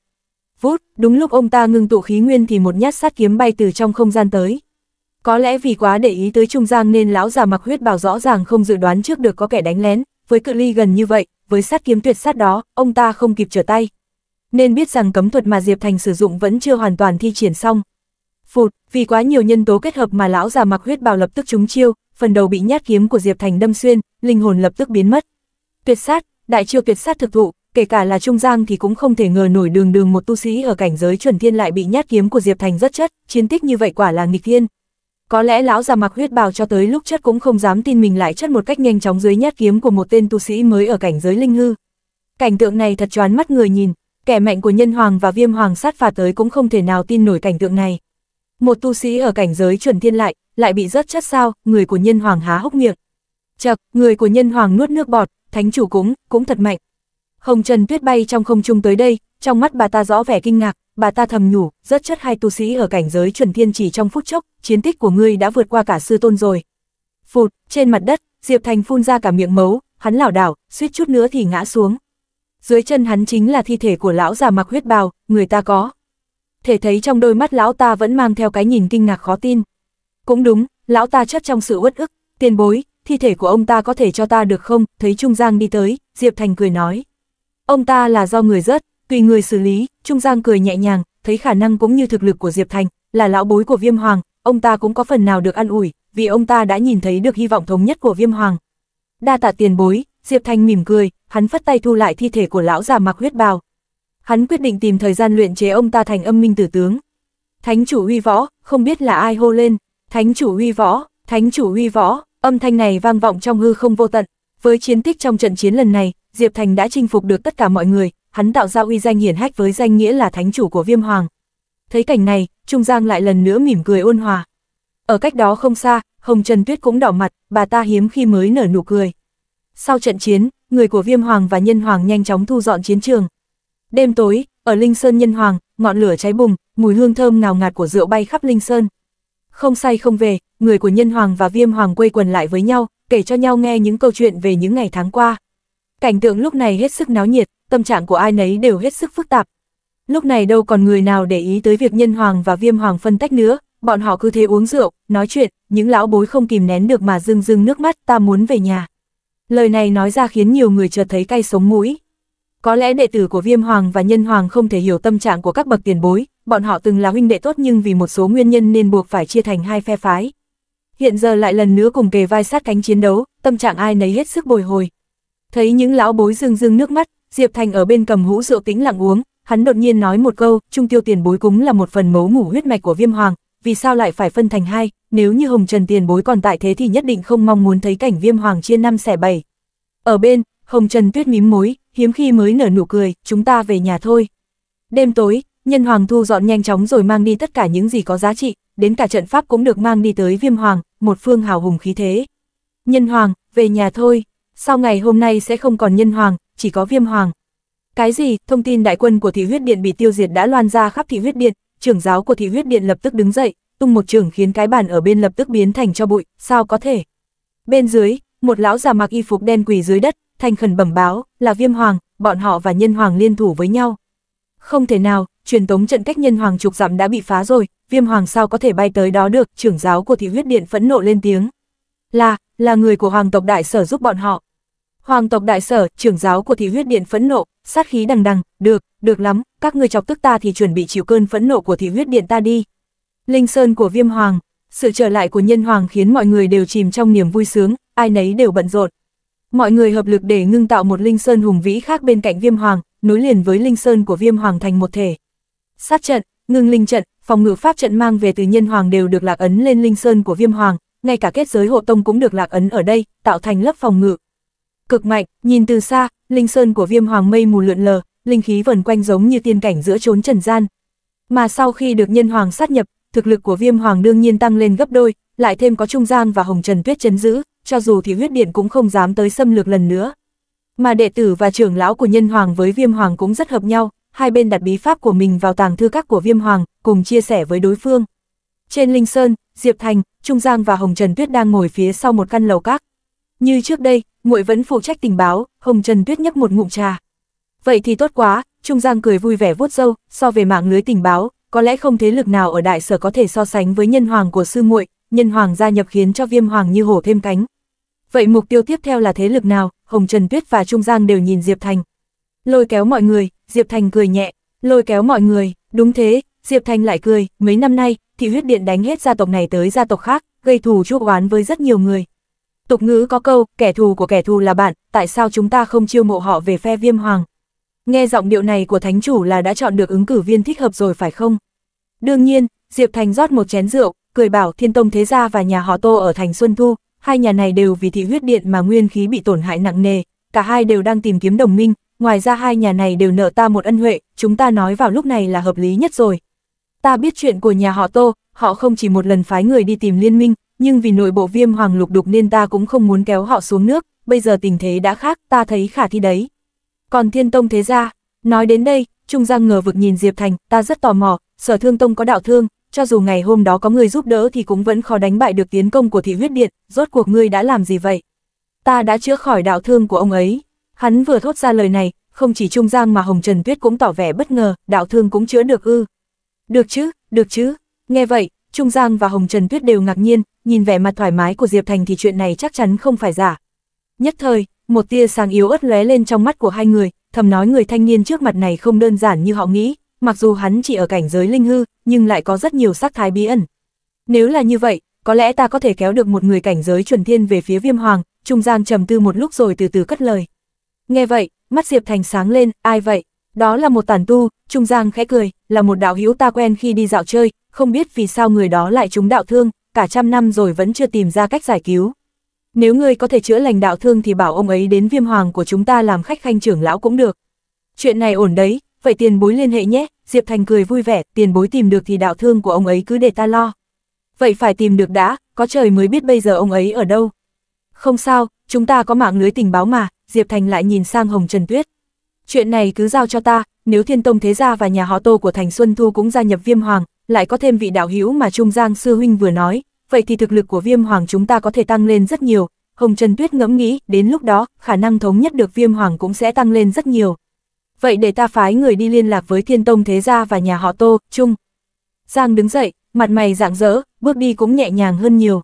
Vút, đúng lúc ông ta ngưng tụ khí nguyên thì một nhát sát kiếm bay từ trong không gian tới. Có lẽ vì quá để ý tới Trung Giang nên lão già mặc huyết bảo rõ ràng không dự đoán trước được có kẻ đánh lén, với cự ly gần như vậy, với sát kiếm tuyệt sát đó, ông ta không kịp trở tay. Nên biết rằng cấm thuật mà Diệp Thành sử dụng vẫn chưa hoàn toàn thi triển xong. Phụt, vì quá nhiều nhân tố kết hợp mà lão già mặc huyết bào lập tức trúng chiêu, phần đầu bị nhát kiếm của Diệp Thành đâm xuyên, linh hồn lập tức biến mất. Tuyệt sát, đại chiêu tuyệt sát thực thụ, kể cả là Trung Giang thì cũng không thể ngờ nổi đường đường một tu sĩ ở cảnh giới chuẩn thiên lại bị nhát kiếm của Diệp Thành rất chất, chiến tích như vậy quả là nghịch thiên. Có lẽ lão già mặc huyết bào cho tới lúc chất cũng không dám tin mình lại chất một cách nhanh chóng dưới nhát kiếm của một tên tu sĩ mới ở cảnh giới linh hư. Cảnh tượng này thật choán mắt người nhìn, kẻ mạnh của nhân hoàng và viêm hoàng sát phạt tới cũng không thể nào tin nổi cảnh tượng này. Một tu sĩ ở cảnh giới chuẩn thiên lại, lại bị rất chất sao, người của nhân hoàng há hốc miệng. Chật, người của nhân hoàng nuốt nước bọt, thánh chủ cũng, cũng thật mạnh, Hồng Trần Tuyết bay trong không trung tới đây, trong mắt bà ta rõ vẻ kinh ngạc, bà ta thầm nhủ, rất chất hai tu sĩ ở cảnh giới chuẩn thiên chỉ trong phút chốc, chiến tích của ngươi đã vượt qua cả sư tôn rồi. Phụt, trên mặt đất, Diệp Thành phun ra cả miệng máu hắn lảo đảo, suýt chút nữa thì ngã xuống. Dưới chân hắn chính là thi thể của lão già mặc huyết bào, người ta có. Thể thấy trong đôi mắt lão ta vẫn mang theo cái nhìn kinh ngạc khó tin. Cũng đúng, lão ta chất trong sự uất ức, tiền bối, thi thể của ông ta có thể cho ta được không, thấy Trung Giang đi tới, Diệp Thành cười nói. Ông ta là do người rớt, tùy người xử lý, Trung Giang cười nhẹ nhàng, thấy khả năng cũng như thực lực của Diệp Thành, là lão bối của Viêm Hoàng, ông ta cũng có phần nào được an ủi, vì ông ta đã nhìn thấy được hy vọng thống nhất của Viêm Hoàng. Đa tạ tiền bối, Diệp Thành mỉm cười, hắn phất tay thu lại thi thể của lão già mặc huyết bào. Hắn quyết định tìm thời gian luyện chế ông ta thành âm minh tử tướng. Thánh chủ uy võ, không biết là ai hô lên, thánh chủ uy võ, thánh chủ uy võ, âm thanh này vang vọng trong hư không vô tận. Với chiến tích trong trận chiến lần này, Diệp Thành đã chinh phục được tất cả mọi người, hắn tạo ra uy danh hiển hách với danh nghĩa là thánh chủ của Viêm Hoàng. Thấy cảnh này, Trung Giang lại lần nữa mỉm cười ôn hòa. Ở cách đó không xa, Hồng Trần Tuyết cũng đỏ mặt, bà ta hiếm khi mới nở nụ cười. Sau trận chiến, người của Viêm Hoàng và Nhân Hoàng nhanh chóng thu dọn chiến trường. Đêm tối, ở Linh Sơn Nhân Hoàng, ngọn lửa cháy bùng, mùi hương thơm ngào ngạt của rượu bay khắp Linh Sơn. Không say không về, người của Nhân Hoàng và Viêm Hoàng quây quần lại với nhau, kể cho nhau nghe những câu chuyện về những ngày tháng qua. Cảnh tượng lúc này hết sức náo nhiệt, tâm trạng của ai nấy đều hết sức phức tạp. Lúc này đâu còn người nào để ý tới việc nhân hoàng và viêm hoàng phân tách nữa, bọn họ cứ thế uống rượu, nói chuyện, những lão bối không kìm nén được mà rưng rưng nước mắt ta muốn về nhà. Lời này nói ra khiến nhiều người chợt thấy cay sống mũi. Có lẽ đệ tử của Viêm Hoàng và Nhân Hoàng không thể hiểu tâm trạng của các bậc tiền bối, bọn họ từng là huynh đệ tốt nhưng vì một số nguyên nhân nên buộc phải chia thành hai phe phái. Hiện giờ lại lần nữa cùng kề vai sát cánh chiến đấu, tâm trạng ai nấy hết sức bồi hồi, Thấy những lão bối rưng rưng nước mắt, Diệp Thành ở bên cầm hũ rượu tĩnh lặng uống, hắn đột nhiên nói một câu, trung tiêu tiền bối cúng là một phần mấu ngủ huyết mạch của viêm hoàng, vì sao lại phải phân thành hai, nếu như hồng trần tiền bối còn tại thế thì nhất định không mong muốn thấy cảnh viêm hoàng chia năm xẻ bảy. Ở bên, hồng trần tuyết mím mối, hiếm khi mới nở nụ cười, chúng ta về nhà thôi. Đêm tối, nhân hoàng thu dọn nhanh chóng rồi mang đi tất cả những gì có giá trị, đến cả trận pháp cũng được mang đi tới viêm hoàng, một phương hào hùng khí thế. Nhân hoàng, về nhà thôi. Sau ngày hôm nay sẽ không còn nhân hoàng, chỉ có viêm hoàng. Cái gì, thông tin đại quân của thị huyết điện bị tiêu diệt đã loan ra khắp thị huyết điện, trưởng giáo của thị huyết điện lập tức đứng dậy, tung một trưởng khiến cái bàn ở bên lập tức biến thành cho bụi, sao có thể. Bên dưới, một lão già mặc y phục đen quỳ dưới đất, thành khẩn bẩm báo, là viêm hoàng, bọn họ và nhân hoàng liên thủ với nhau. Không thể nào, truyền tống trận cách nhân hoàng trục dặm đã bị phá rồi, viêm hoàng sao có thể bay tới đó được, trưởng giáo của thị huyết điện phẫn nộ lên tiếng là, là người của hoàng tộc đại sở giúp bọn họ. Hoàng tộc đại sở, trưởng giáo của thị huyết điện phẫn nộ, sát khí đằng đằng, được, được lắm, các ngươi chọc tức ta thì chuẩn bị chịu cơn phẫn nộ của thị huyết điện ta đi. Linh sơn của viêm hoàng, sự trở lại của nhân hoàng khiến mọi người đều chìm trong niềm vui sướng, ai nấy đều bận rộn. Mọi người hợp lực để ngưng tạo một linh sơn hùng vĩ khác bên cạnh viêm hoàng, nối liền với linh sơn của viêm hoàng thành một thể. Sát trận, ngưng linh trận, phòng ngự pháp trận mang về từ nhân hoàng đều được lạc ấn lên linh sơn của viêm hoàng, ngay cả kết giới hộ tông cũng được lạc ấn ở đây, tạo thành lớp phòng ngự. Cực mạnh, nhìn từ xa, linh sơn của viêm hoàng mây mù lượn lờ, linh khí vần quanh giống như tiên cảnh giữa chốn trần gian. Mà sau khi được nhân hoàng sát nhập, thực lực của viêm hoàng đương nhiên tăng lên gấp đôi, lại thêm có Trung Giang và Hồng Trần Tuyết chấn giữ, cho dù thì huyết điện cũng không dám tới xâm lược lần nữa. Mà đệ tử và trưởng lão của nhân hoàng với viêm hoàng cũng rất hợp nhau, hai bên đặt bí pháp của mình vào tàng thư các của viêm hoàng, cùng chia sẻ với đối phương. Trên Linh Sơn, Diệp Thành, Trung Giang và Hồng Trần Tuyết đang ngồi phía sau một căn lầu các. Như trước đây, muội vẫn phụ trách tình báo, Hồng Trần Tuyết nhấp một ngụm trà. Vậy thì tốt quá, Trung Giang cười vui vẻ vuốt dâu, so về mạng lưới tình báo, có lẽ không thế lực nào ở đại sở có thể so sánh với nhân hoàng của sư muội, nhân hoàng gia nhập khiến cho viêm hoàng như hổ thêm cánh. Vậy mục tiêu tiếp theo là thế lực nào, Hồng Trần Tuyết và Trung Giang đều nhìn Diệp Thành. Lôi kéo mọi người, Diệp Thành cười nhẹ, lôi kéo mọi người, đúng thế, Diệp Thành lại cười, mấy năm nay, thị huyết điện đánh hết gia tộc này tới gia tộc khác, gây thù chuốc oán với rất nhiều người. Tục ngữ có câu, kẻ thù của kẻ thù là bạn, tại sao chúng ta không chiêu mộ họ về phe viêm hoàng? Nghe giọng điệu này của thánh chủ là đã chọn được ứng cử viên thích hợp rồi phải không? Đương nhiên, Diệp Thành rót một chén rượu, cười bảo Thiên Tông Thế Gia và nhà họ Tô ở thành Xuân Thu, hai nhà này đều vì thị huyết điện mà nguyên khí bị tổn hại nặng nề, cả hai đều đang tìm kiếm đồng minh, ngoài ra hai nhà này đều nợ ta một ân huệ, chúng ta nói vào lúc này là hợp lý nhất rồi, Ta biết chuyện của nhà họ Tô, họ không chỉ một lần phái người đi tìm liên minh, nhưng vì nội bộ viêm hoàng lục đục nên ta cũng không muốn kéo họ xuống nước, bây giờ tình thế đã khác, ta thấy khả thi đấy. Còn thiên tông thế ra, nói đến đây, Trung Giang ngờ vực nhìn Diệp Thành, ta rất tò mò, sở thương tông có đạo thương, cho dù ngày hôm đó có người giúp đỡ thì cũng vẫn khó đánh bại được tiến công của thị huyết điện, rốt cuộc ngươi đã làm gì vậy? Ta đã chữa khỏi đạo thương của ông ấy. Hắn vừa thốt ra lời này, không chỉ Trung Giang mà Hồng Trần Tuyết cũng tỏ vẻ bất ngờ, đạo thương cũng chữa được ư. Được chứ, được chứ. Nghe vậy, Trung Giang và Hồng Trần Tuyết đều ngạc nhiên, nhìn vẻ mặt thoải mái của Diệp Thành thì chuyện này chắc chắn không phải giả. Nhất thời, một tia sáng yếu ớt lóe lên trong mắt của hai người, thầm nói người thanh niên trước mặt này không đơn giản như họ nghĩ, mặc dù hắn chỉ ở cảnh giới linh hư, nhưng lại có rất nhiều sắc thái bí ẩn. Nếu là như vậy, có lẽ ta có thể kéo được một người cảnh giới chuẩn thiên về phía Viêm Hoàng, Trung Giang trầm tư một lúc rồi từ từ cất lời. Nghe vậy, mắt Diệp Thành sáng lên, ai vậy? Đó là một tản tu, Trung Giang khẽ cười, là một đạo hữu ta quen khi đi dạo chơi, không biết vì sao người đó lại trúng đạo thương, cả trăm năm rồi vẫn chưa tìm ra cách giải cứu. Nếu ngươi có thể chữa lành đạo thương thì bảo ông ấy đến viêm hoàng của chúng ta làm khách khanh trưởng lão cũng được. Chuyện này ổn đấy, vậy tiền bối liên hệ nhé, Diệp Thành cười vui vẻ, tiền bối tìm được thì đạo thương của ông ấy cứ để ta lo. Vậy phải tìm được đã, có trời mới biết bây giờ ông ấy ở đâu. Không sao, chúng ta có mạng lưới tình báo mà, Diệp Thành lại nhìn sang Hồng Trần Tuyết chuyện này cứ giao cho ta, nếu thiên tông thế gia và nhà họ tô của Thành Xuân Thu cũng gia nhập viêm hoàng, lại có thêm vị đạo hữu mà Trung Giang Sư Huynh vừa nói, vậy thì thực lực của viêm hoàng chúng ta có thể tăng lên rất nhiều. Hồng Trần Tuyết ngẫm nghĩ, đến lúc đó, khả năng thống nhất được viêm hoàng cũng sẽ tăng lên rất nhiều. Vậy để ta phái người đi liên lạc với thiên tông thế gia và nhà họ tô, Trung. Giang đứng dậy, mặt mày rạng rỡ, bước đi cũng nhẹ nhàng hơn nhiều.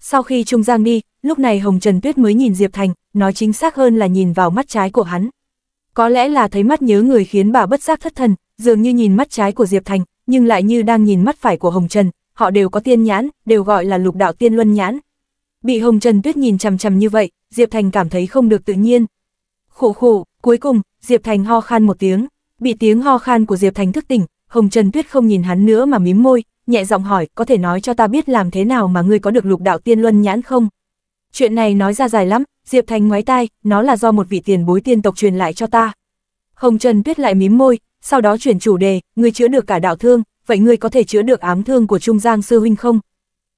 Sau khi Trung Giang đi, lúc này Hồng Trần Tuyết mới nhìn Diệp Thành, nói chính xác hơn là nhìn vào mắt trái của hắn có lẽ là thấy mắt nhớ người khiến bà bất giác thất thần, dường như nhìn mắt trái của Diệp Thành, nhưng lại như đang nhìn mắt phải của Hồng Trần, họ đều có tiên nhãn, đều gọi là lục đạo tiên luân nhãn. Bị Hồng Trần Tuyết nhìn chằm chằm như vậy, Diệp Thành cảm thấy không được tự nhiên. Khổ khổ, cuối cùng, Diệp Thành ho khan một tiếng, bị tiếng ho khan của Diệp Thành thức tỉnh, Hồng Trần Tuyết không nhìn hắn nữa mà mím môi, nhẹ giọng hỏi, có thể nói cho ta biết làm thế nào mà ngươi có được lục đạo tiên luân nhãn không? chuyện này nói ra dài lắm, Diệp Thành ngoái tai, nó là do một vị tiền bối tiên tộc truyền lại cho ta. Hồng Trần Tuyết lại mím môi, sau đó chuyển chủ đề, ngươi chữa được cả đạo thương, vậy ngươi có thể chữa được ám thương của Trung Giang Sư Huynh không?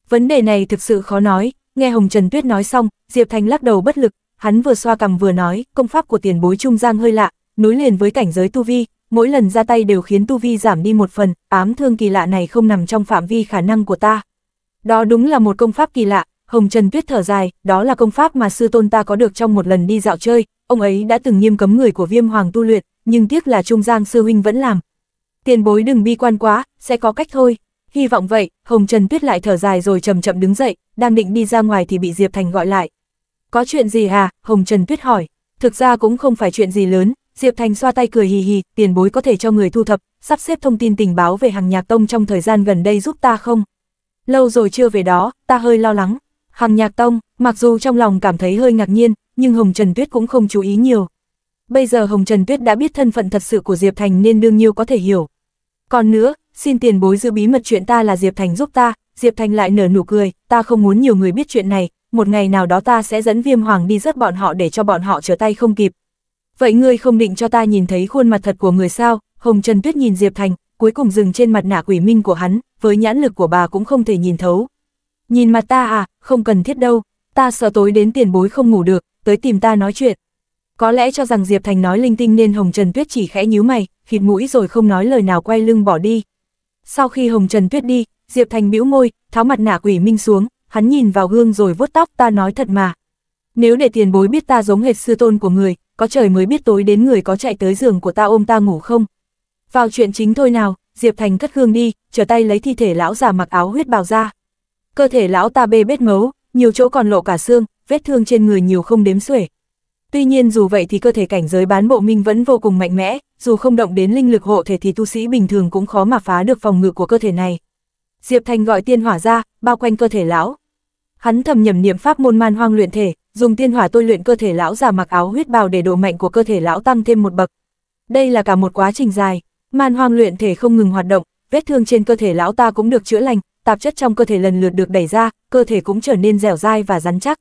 Vấn đề này thực sự khó nói, nghe Hồng Trần Tuyết nói xong, Diệp Thành lắc đầu bất lực, hắn vừa xoa cằm vừa nói, công pháp của tiền bối Trung Giang hơi lạ, nối liền với cảnh giới Tu Vi, mỗi lần ra tay đều khiến Tu Vi giảm đi một phần, ám thương kỳ lạ này không nằm trong phạm vi khả năng của ta. Đó đúng là một công pháp kỳ lạ, Hồng Trần Tuyết thở dài, đó là công pháp mà sư tôn ta có được trong một lần đi dạo chơi, ông ấy đã từng nghiêm cấm người của viêm hoàng tu luyện, nhưng tiếc là Trung Giang sư huynh vẫn làm. Tiền bối đừng bi quan quá, sẽ có cách thôi. Hy vọng vậy, Hồng Trần Tuyết lại thở dài rồi chậm chậm đứng dậy, đang định đi ra ngoài thì bị Diệp Thành gọi lại. Có chuyện gì hả? Hồng Trần Tuyết hỏi. Thực ra cũng không phải chuyện gì lớn, Diệp Thành xoa tay cười hì hì, tiền bối có thể cho người thu thập, sắp xếp thông tin tình báo về hàng nhạc tông trong thời gian gần đây giúp ta không? Lâu rồi chưa về đó, ta hơi lo lắng, Hằng Nhạc Tông, mặc dù trong lòng cảm thấy hơi ngạc nhiên, nhưng Hồng Trần Tuyết cũng không chú ý nhiều. Bây giờ Hồng Trần Tuyết đã biết thân phận thật sự của Diệp Thành nên đương nhiêu có thể hiểu. Còn nữa, xin tiền bối giữ bí mật chuyện ta là Diệp Thành giúp ta, Diệp Thành lại nở nụ cười, ta không muốn nhiều người biết chuyện này, một ngày nào đó ta sẽ dẫn viêm hoàng đi rất bọn họ để cho bọn họ trở tay không kịp. Vậy ngươi không định cho ta nhìn thấy khuôn mặt thật của người sao? Hồng Trần Tuyết nhìn Diệp Thành, cuối cùng dừng trên mặt nạ quỷ minh của hắn, với nhãn lực của bà cũng không thể nhìn thấu, Nhìn mặt ta à, không cần thiết đâu, ta sợ tối đến tiền bối không ngủ được, tới tìm ta nói chuyện. Có lẽ cho rằng Diệp Thành nói linh tinh nên Hồng Trần Tuyết chỉ khẽ nhíu mày, khịt mũi rồi không nói lời nào quay lưng bỏ đi. Sau khi Hồng Trần Tuyết đi, Diệp Thành bĩu môi, tháo mặt nạ quỷ minh xuống, hắn nhìn vào gương rồi vuốt tóc ta nói thật mà. Nếu để tiền bối biết ta giống hệt sư tôn của người, có trời mới biết tối đến người có chạy tới giường của ta ôm ta ngủ không. Vào chuyện chính thôi nào, Diệp Thành cất gương đi, trở tay lấy thi thể lão già mặc áo huyết bào ra, cơ thể lão ta bê bết ngấu, nhiều chỗ còn lộ cả xương, vết thương trên người nhiều không đếm xuể. Tuy nhiên dù vậy thì cơ thể cảnh giới bán bộ minh vẫn vô cùng mạnh mẽ, dù không động đến linh lực hộ thể thì tu sĩ bình thường cũng khó mà phá được phòng ngự của cơ thể này. Diệp Thành gọi tiên hỏa ra, bao quanh cơ thể lão. Hắn thầm nhầm niệm pháp môn man hoang luyện thể, dùng tiên hỏa tôi luyện cơ thể lão già mặc áo huyết bào để độ mạnh của cơ thể lão tăng thêm một bậc. Đây là cả một quá trình dài, man hoang luyện thể không ngừng hoạt động, vết thương trên cơ thể lão ta cũng được chữa lành, tạp chất trong cơ thể lần lượt được đẩy ra, cơ thể cũng trở nên dẻo dai và rắn chắc.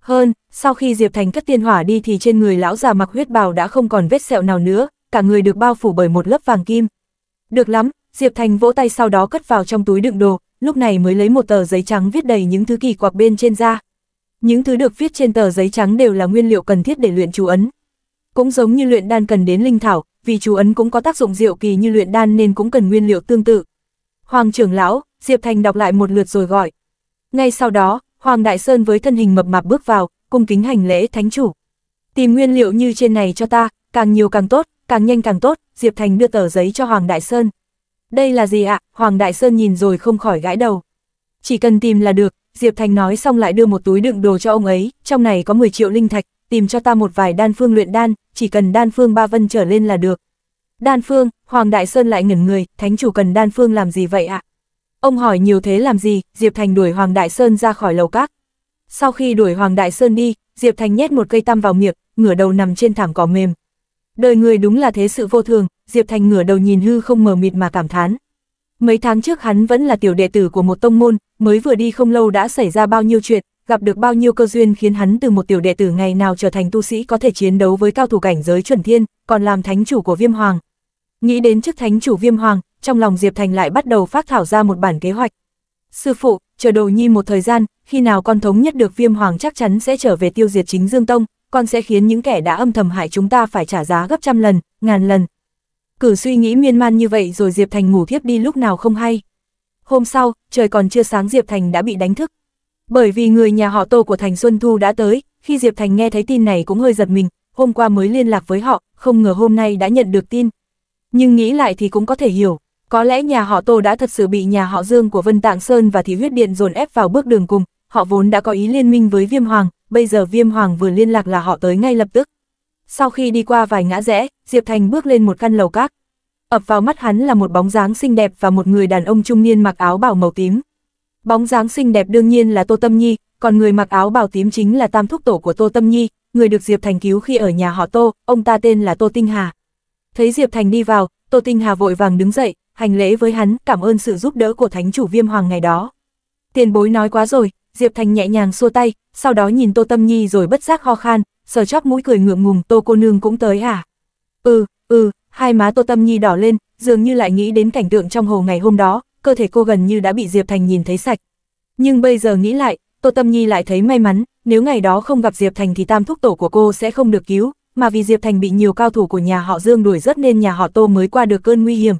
Hơn, sau khi Diệp Thành cất tiên hỏa đi thì trên người lão già mặc huyết bào đã không còn vết sẹo nào nữa, cả người được bao phủ bởi một lớp vàng kim. Được lắm, Diệp Thành vỗ tay sau đó cất vào trong túi đựng đồ, lúc này mới lấy một tờ giấy trắng viết đầy những thứ kỳ quặc bên trên ra. Những thứ được viết trên tờ giấy trắng đều là nguyên liệu cần thiết để luyện chú ấn. Cũng giống như luyện đan cần đến linh thảo, vì chú ấn cũng có tác dụng diệu kỳ như luyện đan nên cũng cần nguyên liệu tương tự. Hoàng trưởng lão, Diệp Thành đọc lại một lượt rồi gọi. Ngay sau đó, Hoàng Đại Sơn với thân hình mập mạp bước vào, cung kính hành lễ thánh chủ. Tìm nguyên liệu như trên này cho ta, càng nhiều càng tốt, càng nhanh càng tốt, Diệp Thành đưa tờ giấy cho Hoàng Đại Sơn. Đây là gì ạ? Hoàng Đại Sơn nhìn rồi không khỏi gãi đầu. Chỉ cần tìm là được, Diệp Thành nói xong lại đưa một túi đựng đồ cho ông ấy, trong này có 10 triệu linh thạch, tìm cho ta một vài đan phương luyện đan, chỉ cần đan phương ba vân trở lên là được. Đan phương, Hoàng Đại Sơn lại ngẩn người, thánh chủ cần đan phương làm gì vậy ạ? Ông hỏi nhiều thế làm gì, Diệp Thành đuổi Hoàng Đại Sơn ra khỏi lầu các. Sau khi đuổi Hoàng Đại Sơn đi, Diệp Thành nhét một cây tăm vào miệng, ngửa đầu nằm trên thảm cỏ mềm. Đời người đúng là thế sự vô thường, Diệp Thành ngửa đầu nhìn hư không mờ mịt mà cảm thán. Mấy tháng trước hắn vẫn là tiểu đệ tử của một tông môn, mới vừa đi không lâu đã xảy ra bao nhiêu chuyện, gặp được bao nhiêu cơ duyên khiến hắn từ một tiểu đệ tử ngày nào trở thành tu sĩ có thể chiến đấu với cao thủ cảnh giới chuẩn thiên, còn làm thánh chủ của Viêm Hoàng. Nghĩ đến chức thánh chủ Viêm Hoàng, trong lòng Diệp Thành lại bắt đầu phát thảo ra một bản kế hoạch. Sư phụ, chờ đồ nhi một thời gian, khi nào con thống nhất được viêm hoàng chắc chắn sẽ trở về tiêu diệt chính Dương Tông, con sẽ khiến những kẻ đã âm thầm hại chúng ta phải trả giá gấp trăm lần, ngàn lần. Cử suy nghĩ miên man như vậy rồi Diệp Thành ngủ thiếp đi lúc nào không hay. Hôm sau, trời còn chưa sáng Diệp Thành đã bị đánh thức. Bởi vì người nhà họ tô của Thành Xuân Thu đã tới, khi Diệp Thành nghe thấy tin này cũng hơi giật mình, hôm qua mới liên lạc với họ, không ngờ hôm nay đã nhận được tin. Nhưng nghĩ lại thì cũng có thể hiểu. Có lẽ nhà họ Tô đã thật sự bị nhà họ Dương của Vân Tạng Sơn và Thí Huyết Điện dồn ép vào bước đường cùng, họ vốn đã có ý liên minh với Viêm Hoàng, bây giờ Viêm Hoàng vừa liên lạc là họ tới ngay lập tức. Sau khi đi qua vài ngã rẽ, Diệp Thành bước lên một căn lầu các. Ập vào mắt hắn là một bóng dáng xinh đẹp và một người đàn ông trung niên mặc áo bào màu tím. Bóng dáng xinh đẹp đương nhiên là Tô Tâm Nhi, còn người mặc áo bào tím chính là tam thúc tổ của Tô Tâm Nhi, người được Diệp Thành cứu khi ở nhà họ Tô, ông ta tên là Tô Tinh Hà. Thấy Diệp Thành đi vào, Tô Tinh Hà vội vàng đứng dậy, hành lễ với hắn, cảm ơn sự giúp đỡ của thánh chủ viêm hoàng ngày đó. Tiền bối nói quá rồi, Diệp Thành nhẹ nhàng xua tay, sau đó nhìn Tô Tâm Nhi rồi bất giác ho khan, sờ chóp mũi cười ngượng ngùng Tô cô nương cũng tới hả à? Ừ, ừ, hai má Tô Tâm Nhi đỏ lên, dường như lại nghĩ đến cảnh tượng trong hồ ngày hôm đó, cơ thể cô gần như đã bị Diệp Thành nhìn thấy sạch. Nhưng bây giờ nghĩ lại, Tô Tâm Nhi lại thấy may mắn, nếu ngày đó không gặp Diệp Thành thì tam thúc tổ của cô sẽ không được cứu, mà vì Diệp Thành bị nhiều cao thủ của nhà họ Dương đuổi rất nên nhà họ Tô mới qua được cơn nguy hiểm,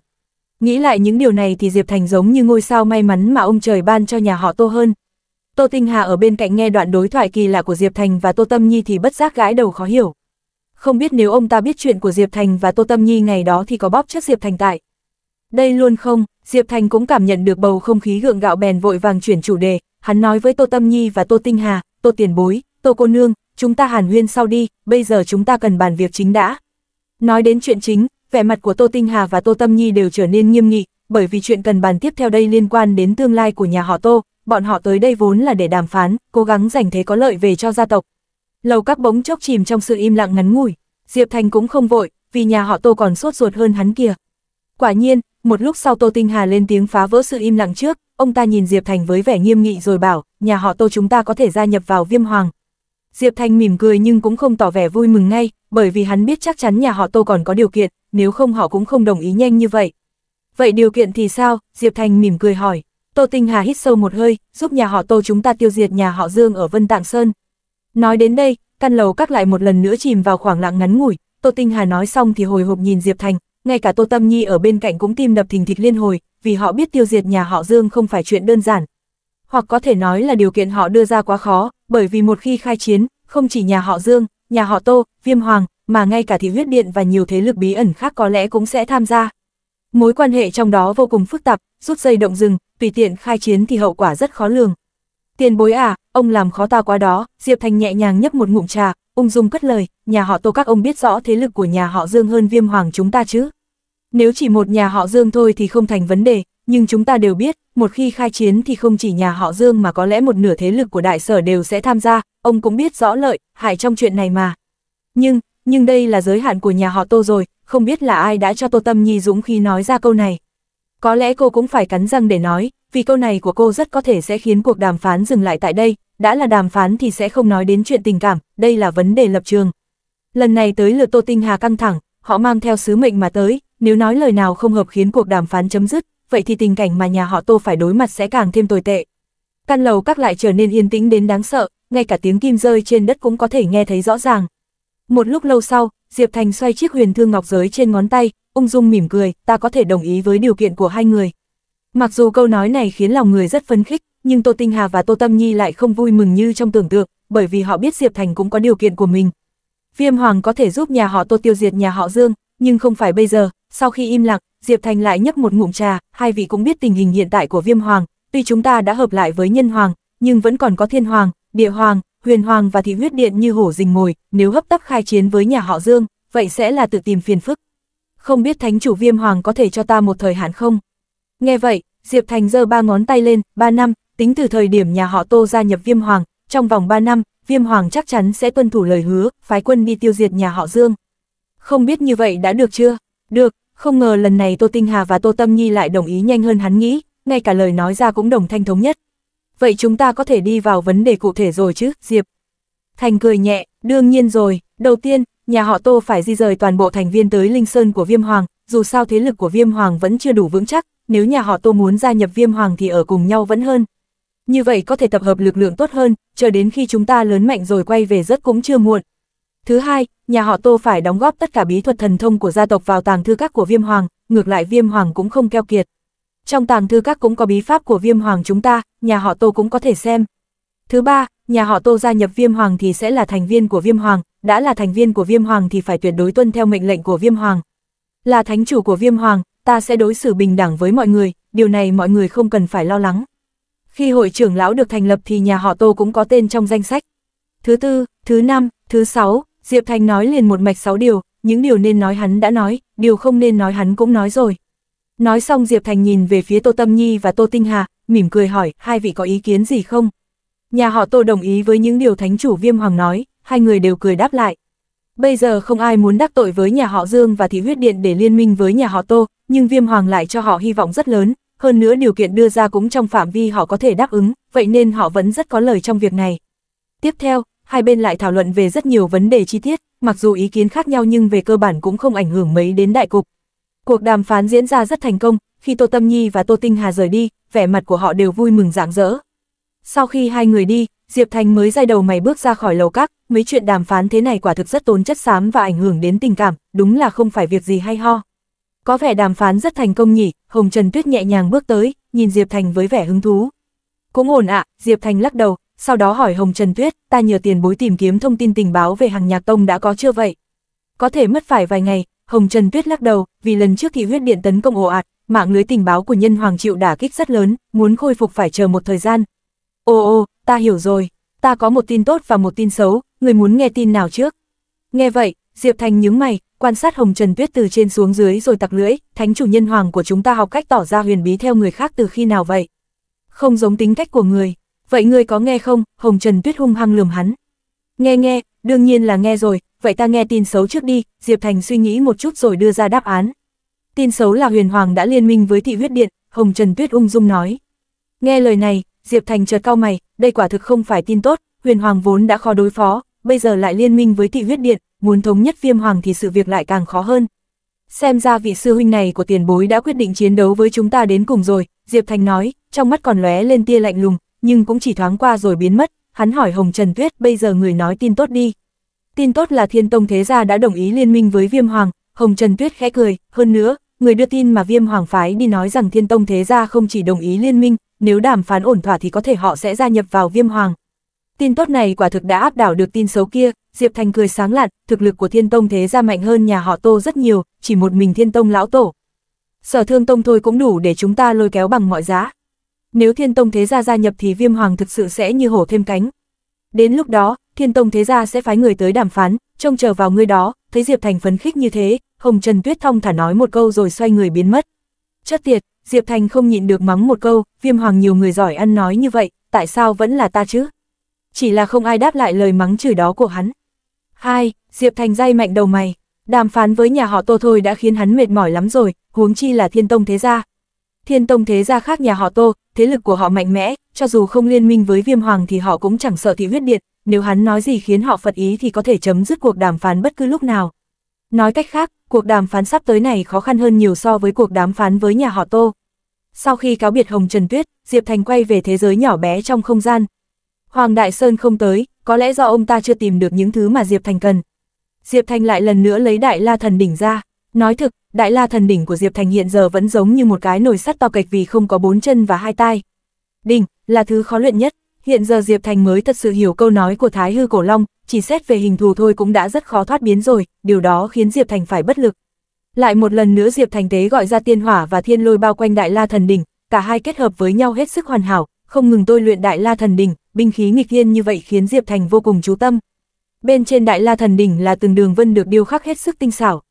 Nghĩ lại những điều này thì Diệp Thành giống như ngôi sao may mắn mà ông trời ban cho nhà họ Tô hơn. Tô Tinh Hà ở bên cạnh nghe đoạn đối thoại kỳ lạ của Diệp Thành và Tô Tâm Nhi thì bất giác gãi đầu khó hiểu. Không biết nếu ông ta biết chuyện của Diệp Thành và Tô Tâm Nhi ngày đó thì có bóp chết Diệp Thành tại. Đây luôn không, Diệp Thành cũng cảm nhận được bầu không khí gượng gạo bèn vội vàng chuyển chủ đề, hắn nói với Tô Tâm Nhi và Tô Tinh Hà, Tô Tiền Bối, Tô Cô Nương, chúng ta hàn huyên sau đi, bây giờ chúng ta cần bàn việc chính đã. Nói đến chuyện chính, vẻ mặt của Tô Tinh Hà và Tô Tâm Nhi đều trở nên nghiêm nghị, bởi vì chuyện cần bàn tiếp theo đây liên quan đến tương lai của nhà họ Tô, bọn họ tới đây vốn là để đàm phán, cố gắng giành thế có lợi về cho gia tộc. Lầu các bỗng chốc chìm trong sự im lặng ngắn ngủi, Diệp Thành cũng không vội, vì nhà họ Tô còn sốt ruột hơn hắn kia Quả nhiên, một lúc sau Tô Tinh Hà lên tiếng phá vỡ sự im lặng trước, ông ta nhìn Diệp Thành với vẻ nghiêm nghị rồi bảo, nhà họ Tô chúng ta có thể gia nhập vào Viêm Hoàng, Diệp Thanh mỉm cười nhưng cũng không tỏ vẻ vui mừng ngay, bởi vì hắn biết chắc chắn nhà họ Tô còn có điều kiện, nếu không họ cũng không đồng ý nhanh như vậy. Vậy điều kiện thì sao? Diệp Thanh mỉm cười hỏi. Tô Tinh Hà hít sâu một hơi, giúp nhà họ Tô chúng ta tiêu diệt nhà họ Dương ở Vân Tạng Sơn. Nói đến đây, căn lầu các lại một lần nữa chìm vào khoảng lặng ngắn ngủi, Tô Tinh Hà nói xong thì hồi hộp nhìn Diệp Thanh, ngay cả Tô Tâm Nhi ở bên cạnh cũng tim đập thình thịch liên hồi, vì họ biết tiêu diệt nhà họ Dương không phải chuyện đơn giản. Hoặc có thể nói là điều kiện họ đưa ra quá khó, bởi vì một khi khai chiến, không chỉ nhà họ Dương, nhà họ Tô, Viêm Hoàng, mà ngay cả thị huyết điện và nhiều thế lực bí ẩn khác có lẽ cũng sẽ tham gia. Mối quan hệ trong đó vô cùng phức tạp, rút dây động rừng, tùy tiện khai chiến thì hậu quả rất khó lường. Tiền bối à, ông làm khó ta quá đó, Diệp Thành nhẹ nhàng nhấp một ngụm trà, ung dung cất lời, nhà họ Tô các ông biết rõ thế lực của nhà họ Dương hơn Viêm Hoàng chúng ta chứ. Nếu chỉ một nhà họ Dương thôi thì không thành vấn đề, nhưng chúng ta đều biết, một khi khai chiến thì không chỉ nhà họ Dương mà có lẽ một nửa thế lực của đại sở đều sẽ tham gia, ông cũng biết rõ lợi, hại trong chuyện này mà. Nhưng, nhưng đây là giới hạn của nhà họ Tô rồi, không biết là ai đã cho Tô Tâm Nhi dũng khi nói ra câu này. Có lẽ cô cũng phải cắn răng để nói, vì câu này của cô rất có thể sẽ khiến cuộc đàm phán dừng lại tại đây, đã là đàm phán thì sẽ không nói đến chuyện tình cảm, đây là vấn đề lập trường. Lần này tới lượt Tô Tinh Hà căng thẳng, họ mang theo sứ mệnh mà tới, nếu nói lời nào không hợp khiến cuộc đàm phán chấm dứt, vậy thì tình cảnh mà nhà họ Tô phải đối mặt sẽ càng thêm tồi tệ. Căn lầu các lại trở nên yên tĩnh đến đáng sợ, ngay cả tiếng kim rơi trên đất cũng có thể nghe thấy rõ ràng. Một lúc lâu sau, Diệp Thành xoay chiếc huyền thương ngọc giới trên ngón tay, ung dung mỉm cười, ta có thể đồng ý với điều kiện của hai người. Mặc dù câu nói này khiến lòng người rất phấn khích, nhưng Tô Tinh Hà và Tô Tâm Nhi lại không vui mừng như trong tưởng tượng, bởi vì họ biết Diệp Thành cũng có điều kiện của mình. Viêm Hoàng có thể giúp nhà họ Tô tiêu diệt nhà họ Dương, nhưng không phải bây giờ, sau khi im lặng, Diệp Thành lại nhấp một ngụm trà, hai vị cũng biết tình hình hiện tại của Viêm Hoàng, tuy chúng ta đã hợp lại với Nhân Hoàng, nhưng vẫn còn có Thiên Hoàng, Địa Hoàng, Huyền Hoàng và Thị Huyết Điện như hổ rình mồi, nếu hấp tấp khai chiến với nhà họ Dương, vậy sẽ là tự tìm phiền phức. Không biết Thánh chủ Viêm Hoàng có thể cho ta một thời hạn không? Nghe vậy, Diệp Thành giơ ba ngón tay lên, ba năm, tính từ thời điểm nhà họ Tô gia nhập Viêm Hoàng, trong vòng ba năm, Viêm Hoàng chắc chắn sẽ tuân thủ lời hứa, phái quân đi tiêu diệt nhà họ Dương. Không biết như vậy đã được chưa? Được, không ngờ lần này Tô Tinh Hà và Tô Tâm Nhi lại đồng ý nhanh hơn hắn nghĩ, ngay cả lời nói ra cũng đồng thanh thống nhất. Vậy chúng ta có thể đi vào vấn đề cụ thể rồi chứ, Diệp? Thành cười nhẹ, đương nhiên rồi, đầu tiên, nhà họ Tô phải di rời toàn bộ thành viên tới Linh Sơn của Viêm Hoàng, dù sao thế lực của Viêm Hoàng vẫn chưa đủ vững chắc, nếu nhà họ Tô muốn gia nhập Viêm Hoàng thì ở cùng nhau vẫn hơn. Như vậy có thể tập hợp lực lượng tốt hơn, chờ đến khi chúng ta lớn mạnh rồi quay về rất cũng chưa muộn, Thứ hai, nhà họ Tô phải đóng góp tất cả bí thuật thần thông của gia tộc vào tàng thư các của Viêm Hoàng, ngược lại Viêm Hoàng cũng không keo kiệt. Trong tàng thư các cũng có bí pháp của Viêm Hoàng chúng ta, nhà họ Tô cũng có thể xem. Thứ ba, nhà họ Tô gia nhập Viêm Hoàng thì sẽ là thành viên của Viêm Hoàng, đã là thành viên của Viêm Hoàng thì phải tuyệt đối tuân theo mệnh lệnh của Viêm Hoàng. Là thánh chủ của Viêm Hoàng, ta sẽ đối xử bình đẳng với mọi người, điều này mọi người không cần phải lo lắng. Khi hội trưởng lão được thành lập thì nhà họ Tô cũng có tên trong danh sách. Thứ tư, thứ năm, thứ sáu, Diệp Thành nói liền một mạch sáu điều, những điều nên nói hắn đã nói, điều không nên nói hắn cũng nói rồi. Nói xong Diệp Thành nhìn về phía Tô Tâm Nhi và Tô Tinh Hà, mỉm cười hỏi, hai vị có ý kiến gì không? Nhà họ Tô đồng ý với những điều Thánh chủ Viêm Hoàng nói, hai người đều cười đáp lại. Bây giờ không ai muốn đắc tội với nhà họ Dương và Thị huyết điện để liên minh với nhà họ Tô, nhưng Viêm Hoàng lại cho họ hy vọng rất lớn, hơn nữa điều kiện đưa ra cũng trong phạm vi họ có thể đáp ứng, vậy nên họ vẫn rất có lời trong việc này. Tiếp theo, hai bên lại thảo luận về rất nhiều vấn đề chi tiết, mặc dù ý kiến khác nhau nhưng về cơ bản cũng không ảnh hưởng mấy đến đại cục. Cuộc đàm phán diễn ra rất thành công, khi Tô Tâm Nhi và Tô Tinh Hà rời đi, vẻ mặt của họ đều vui mừng rạng rỡ. Sau khi hai người đi, Diệp Thành mới dây đầu mày bước ra khỏi lầu các, mấy chuyện đàm phán thế này quả thực rất tốn chất xám và ảnh hưởng đến tình cảm, đúng là không phải việc gì hay ho. Có vẻ đàm phán rất thành công nhỉ, Hồng Trần Tuyết nhẹ nhàng bước tới, nhìn Diệp Thành với vẻ hứng thú. Cũng ổn ạ, Diệp Thành lắc đầu, sau đó hỏi Hồng Trần Tuyết, ta nhờ tiền bối tìm kiếm thông tin tình báo về hàng nhạc tông đã có chưa vậy? Có thể mất phải vài ngày, Hồng Trần Tuyết lắc đầu, vì lần trước thị huyết điện tấn công ồ ạt, mạng lưới tình báo của nhân hoàng chịu đả kích rất lớn, muốn khôi phục phải chờ một thời gian. Ô ô, ta hiểu rồi, ta có một tin tốt và một tin xấu, người muốn nghe tin nào trước? Nghe vậy, Diệp Thành nhướng mày, quan sát Hồng Trần Tuyết từ trên xuống dưới rồi tặc lưỡi, thánh chủ nhân hoàng của chúng ta học cách tỏ ra huyền bí theo người khác từ khi nào vậy? Không giống tính cách của người, vậy ngươi có nghe không, Hồng Trần Tuyết hung hăng lườm hắn. Nghe nghe, đương nhiên là nghe rồi, vậy ta nghe tin xấu trước đi, Diệp Thành suy nghĩ một chút rồi đưa ra đáp án. Tin xấu là huyền hoàng đã liên minh với thị huyết điện, Hồng Trần Tuyết ung dung nói. Nghe lời này, Diệp Thành chợt cao mày, đây quả thực không phải tin tốt, huyền hoàng vốn đã khó đối phó, bây giờ lại liên minh với thị huyết điện, muốn thống nhất viêm hoàng thì sự việc lại càng khó hơn. Xem ra vị sư huynh này của tiền bối đã quyết định chiến đấu với chúng ta đến cùng rồi, Diệp Thành nói, trong mắt còn lóe lên tia lạnh lùng, nhưng cũng chỉ thoáng qua rồi biến mất, hắn hỏi Hồng Trần Tuyết bây giờ người nói tin tốt đi. Tin tốt là Thiên Tông Thế Gia đã đồng ý liên minh với Viêm Hoàng, Hồng Trần Tuyết khẽ cười, hơn nữa, người đưa tin mà Viêm Hoàng phái đi nói rằng Thiên Tông Thế Gia không chỉ đồng ý liên minh, nếu đàm phán ổn thỏa thì có thể họ sẽ gia nhập vào Viêm Hoàng. Tin tốt này quả thực đã áp đảo được tin xấu kia, Diệp Thành cười sáng lạn, thực lực của Thiên Tông Thế Gia mạnh hơn nhà họ Tô rất nhiều, chỉ một mình Thiên Tông Lão Tổ. Sở Thương Tông thôi cũng đủ để chúng ta lôi kéo bằng mọi giá, nếu thiên tông thế gia gia nhập thì viêm hoàng thực sự sẽ như hổ thêm cánh. Đến lúc đó, thiên tông thế gia sẽ phái người tới đàm phán, trông chờ vào người đó, thấy Diệp Thành phấn khích như thế, Hồng Trần Tuyết Thông thả nói một câu rồi xoay người biến mất. Chất tiệt, Diệp Thành không nhịn được mắng một câu, viêm hoàng nhiều người giỏi ăn nói như vậy, tại sao vẫn là ta chứ? Chỉ là không ai đáp lại lời mắng chửi đó của hắn. Hai, Diệp Thành day mạnh đầu mày, đàm phán với nhà họ Tô thôi đã khiến hắn mệt mỏi lắm rồi, huống chi là thiên tông thế gia, Thiên tông thế gia khác nhà họ Tô, thế lực của họ mạnh mẽ, cho dù không liên minh với viêm hoàng thì họ cũng chẳng sợ thị huyết điện, nếu hắn nói gì khiến họ phật ý thì có thể chấm dứt cuộc đàm phán bất cứ lúc nào. Nói cách khác, cuộc đàm phán sắp tới này khó khăn hơn nhiều so với cuộc đàm phán với nhà họ Tô. Sau khi cáo biệt Hồng Trần Tuyết, Diệp Thành quay về thế giới nhỏ bé trong không gian. Hoàng Đại Sơn không tới, có lẽ do ông ta chưa tìm được những thứ mà Diệp Thành cần. Diệp Thành lại lần nữa lấy Đại La Thần Đỉnh ra. Nói thực, Đại la thần đỉnh của Diệp Thành hiện giờ vẫn giống như một cái nồi sắt to cạch vì không có bốn chân và hai tai. Đỉnh, là thứ khó luyện nhất, hiện giờ Diệp Thành mới thật sự hiểu câu nói của Thái Hư Cổ Long, chỉ xét về hình thù thôi cũng đã rất khó thoát biến rồi, điều đó khiến Diệp Thành phải bất lực. Lại một lần nữa Diệp Thành tế gọi ra tiên hỏa và thiên lôi bao quanh Đại La Thần Đỉnh, cả hai kết hợp với nhau hết sức hoàn hảo, không ngừng tôi luyện Đại La Thần Đỉnh, binh khí nghịch thiên như vậy khiến Diệp Thành vô cùng chú tâm. Bên trên Đại La Thần Đỉnh là từng đường vân được điêu khắc hết sức tinh xảo,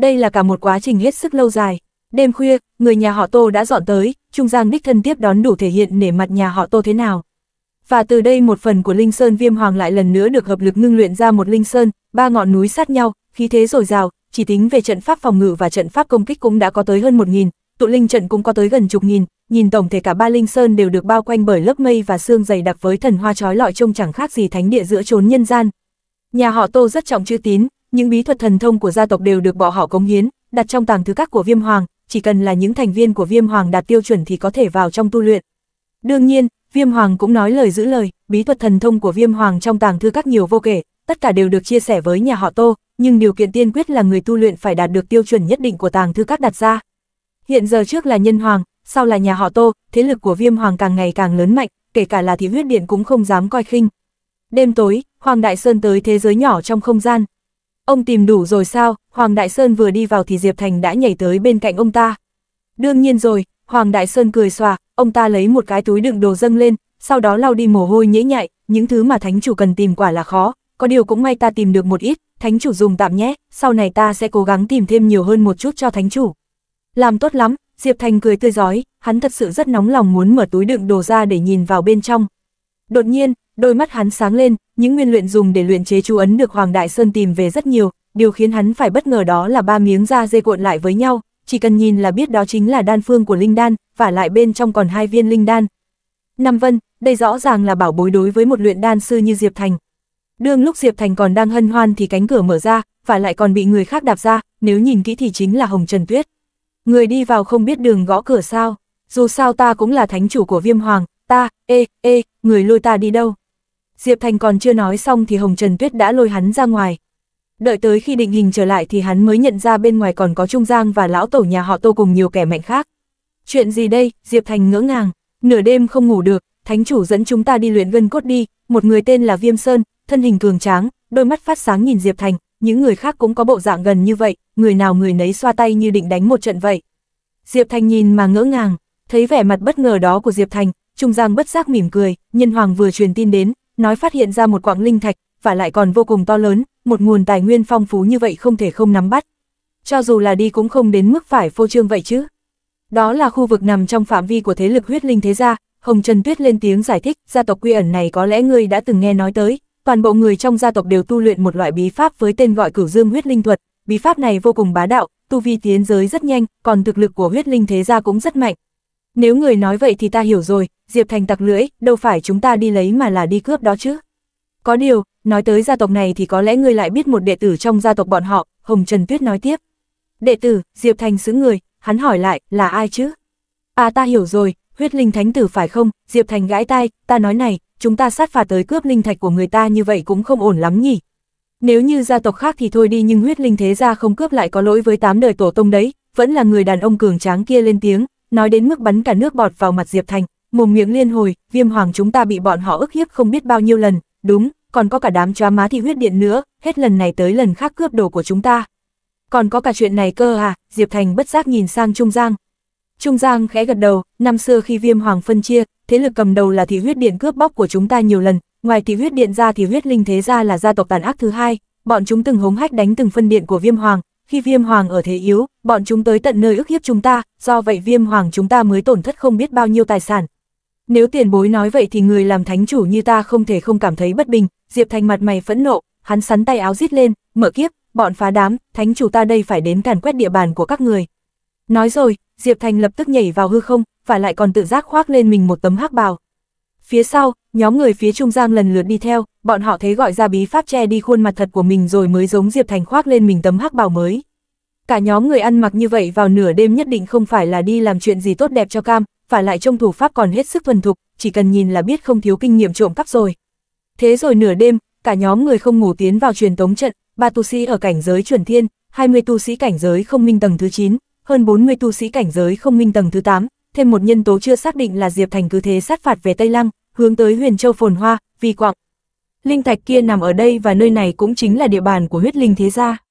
đây là cả một quá trình hết sức lâu dài. Đêm khuya, người nhà họ Tô đã dọn tới, Trung Giang đích thân tiếp đón đủ thể hiện nể mặt nhà họ Tô thế nào. Và từ đây một phần của Linh Sơn Viêm Hoàng lại lần nữa được hợp lực ngưng luyện ra một Linh Sơn, ba ngọn núi sát nhau, khí thế dồi dào, chỉ tính về trận pháp phòng ngự và trận pháp công kích cũng đã có tới hơn một nghìn, tụ linh trận cũng có tới gần chục nghìn, nhìn tổng thể cả ba Linh Sơn đều được bao quanh bởi lớp mây và xương dày đặc với thần hoa trói lọi trông chẳng khác gì thánh địa giữa chốn nhân gian. Nhà họ Tô rất trọng chữ tín, những bí thuật thần thông của gia tộc đều được bọn họ cống hiến, đặt trong tàng thư các của Viêm Hoàng, chỉ cần là những thành viên của Viêm Hoàng đạt tiêu chuẩn thì có thể vào trong tu luyện. Đương nhiên, Viêm Hoàng cũng nói lời giữ lời, bí thuật thần thông của Viêm Hoàng trong tàng thư các nhiều vô kể, tất cả đều được chia sẻ với nhà họ Tô, nhưng điều kiện tiên quyết là người tu luyện phải đạt được tiêu chuẩn nhất định của tàng thư các đặt ra. Hiện giờ trước là Nhân Hoàng, sau là nhà họ Tô, thế lực của Viêm Hoàng càng ngày càng lớn mạnh, kể cả là thị huyết điện cũng không dám coi khinh. Đêm tối, Hoàng Đại Sơn tới thế giới nhỏ trong không gian, Ông tìm đủ rồi sao, Hoàng Đại Sơn vừa đi vào thì Diệp Thành đã nhảy tới bên cạnh ông ta. Đương nhiên rồi, Hoàng Đại Sơn cười xòa, ông ta lấy một cái túi đựng đồ dâng lên, sau đó lau đi mồ hôi nhễ nhại, những thứ mà thánh chủ cần tìm quả là khó, có điều cũng may ta tìm được một ít, thánh chủ dùng tạm nhé, sau này ta sẽ cố gắng tìm thêm nhiều hơn một chút cho thánh chủ. Làm tốt lắm, Diệp Thành cười tươi giói, hắn thật sự rất nóng lòng muốn mở túi đựng đồ ra để nhìn vào bên trong. Đột nhiên, Đôi mắt hắn sáng lên, những nguyên luyện dùng để luyện chế chú ấn được Hoàng Đại Sơn tìm về rất nhiều, điều khiến hắn phải bất ngờ đó là ba miếng da dê cuộn lại với nhau, chỉ cần nhìn là biết đó chính là đan phương của linh đan, và lại bên trong còn hai viên linh đan. Năm Vân, đây rõ ràng là bảo bối đối với một luyện đan sư như Diệp Thành. Đương lúc Diệp Thành còn đang hân hoan thì cánh cửa mở ra, và lại còn bị người khác đạp ra, nếu nhìn kỹ thì chính là Hồng Trần Tuyết. Người đi vào không biết đường gõ cửa sao, dù sao ta cũng là thánh chủ của Viêm Hoàng, ta, ê, ê, người lôi ta đi đâu? Diệp Thành còn chưa nói xong thì Hồng Trần Tuyết đã lôi hắn ra ngoài. Đợi tới khi định hình trở lại thì hắn mới nhận ra bên ngoài còn có Trung Giang và lão tổ nhà họ Tô cùng nhiều kẻ mạnh khác. Chuyện gì đây, Diệp Thành ngỡ ngàng, nửa đêm không ngủ được, thánh chủ dẫn chúng ta đi luyện gân cốt đi, một người tên là Viêm Sơn, thân hình cường tráng, đôi mắt phát sáng nhìn Diệp Thành, những người khác cũng có bộ dạng gần như vậy, người nào người nấy xoa tay như định đánh một trận vậy. Diệp Thành nhìn mà ngỡ ngàng, thấy vẻ mặt bất ngờ đó của Diệp Thành, Trung Giang bất giác mỉm cười, nhân hoàng vừa truyền tin đến, nói phát hiện ra một quạng linh thạch, và lại còn vô cùng to lớn, một nguồn tài nguyên phong phú như vậy không thể không nắm bắt. Cho dù là đi cũng không đến mức phải phô trương vậy chứ. Đó là khu vực nằm trong phạm vi của thế lực huyết linh thế gia, Hồng Trần Tuyết lên tiếng giải thích, gia tộc quy ẩn này có lẽ ngươi đã từng nghe nói tới, toàn bộ người trong gia tộc đều tu luyện một loại bí pháp với tên gọi Cửu Dương Huyết Linh Thuật, bí pháp này vô cùng bá đạo, tu vi tiến giới rất nhanh, còn thực lực của huyết linh thế gia cũng rất mạnh, nếu người nói vậy thì ta hiểu rồi, Diệp Thành tặc lưỡi, đâu phải chúng ta đi lấy mà là đi cướp đó chứ. Có điều, nói tới gia tộc này thì có lẽ người lại biết một đệ tử trong gia tộc bọn họ, Hồng Trần Tuyết nói tiếp. Đệ tử, Diệp Thành xứ người, hắn hỏi lại, là ai chứ? À ta hiểu rồi, huyết linh thánh tử phải không? Diệp Thành gãi tai, ta nói này, chúng ta sát phạt tới cướp linh thạch của người ta như vậy cũng không ổn lắm nhỉ. Nếu như gia tộc khác thì thôi đi nhưng huyết linh thế gia không cướp lại có lỗi với tám đời tổ tông đấy, vẫn là người đàn ông cường tráng kia lên tiếng, nói đến mức bắn cả nước bọt vào mặt Diệp Thành, mồm miệng liên hồi, viêm hoàng chúng ta bị bọn họ ức hiếp không biết bao nhiêu lần, đúng, còn có cả đám chó má thị huyết điện nữa, hết lần này tới lần khác cướp đồ của chúng ta. Còn có cả chuyện này cơ à, Diệp Thành bất giác nhìn sang Trung Giang. Trung Giang khẽ gật đầu, năm xưa khi viêm hoàng phân chia, thế lực cầm đầu là thị huyết điện cướp bóc của chúng ta nhiều lần, ngoài thị huyết điện ra thì huyết linh thế gia là gia tộc tàn ác thứ hai, bọn chúng từng hống hách đánh từng phân điện của viêm hoàng, khi viêm hoàng ở thế yếu, bọn chúng tới tận nơi ức hiếp chúng ta, do vậy viêm hoàng chúng ta mới tổn thất không biết bao nhiêu tài sản. Nếu tiền bối nói vậy thì người làm thánh chủ như ta không thể không cảm thấy bất bình, Diệp Thành mặt mày phẫn nộ, hắn sắn tay áo rít lên, mở kiếp, bọn phá đám, thánh chủ ta đây phải đến càn quét địa bàn của các người. Nói rồi, Diệp Thành lập tức nhảy vào hư không, và lại còn tự giác khoác lên mình một tấm hắc bào. Phía sau, nhóm người phía trung giang lần lượt đi theo, bọn họ thấy gọi ra bí pháp che đi khuôn mặt thật của mình rồi mới giống Diệp Thành khoác lên mình tấm hắc bào mới. Cả nhóm người ăn mặc như vậy vào nửa đêm nhất định không phải là đi làm chuyện gì tốt đẹp cho cam, phải lại trong thủ pháp còn hết sức thuần thục, chỉ cần nhìn là biết không thiếu kinh nghiệm trộm cắp rồi. Thế rồi nửa đêm, cả nhóm người không ngủ tiến vào truyền tống trận, ba tu sĩ ở cảnh giới chuẩn thiên, 20 tu sĩ cảnh giới không minh tầng thứ 9, hơn 40 tu sĩ cảnh giới không minh tầng thứ 8, thêm một nhân tố chưa xác định là Diệp Thành cứ thế sát phạt về Tây Lăng hướng tới huyền châu phồn hoa, vi quạng. Linh thạch kia nằm ở đây và nơi này cũng chính là địa bàn của huyết linh thế gia.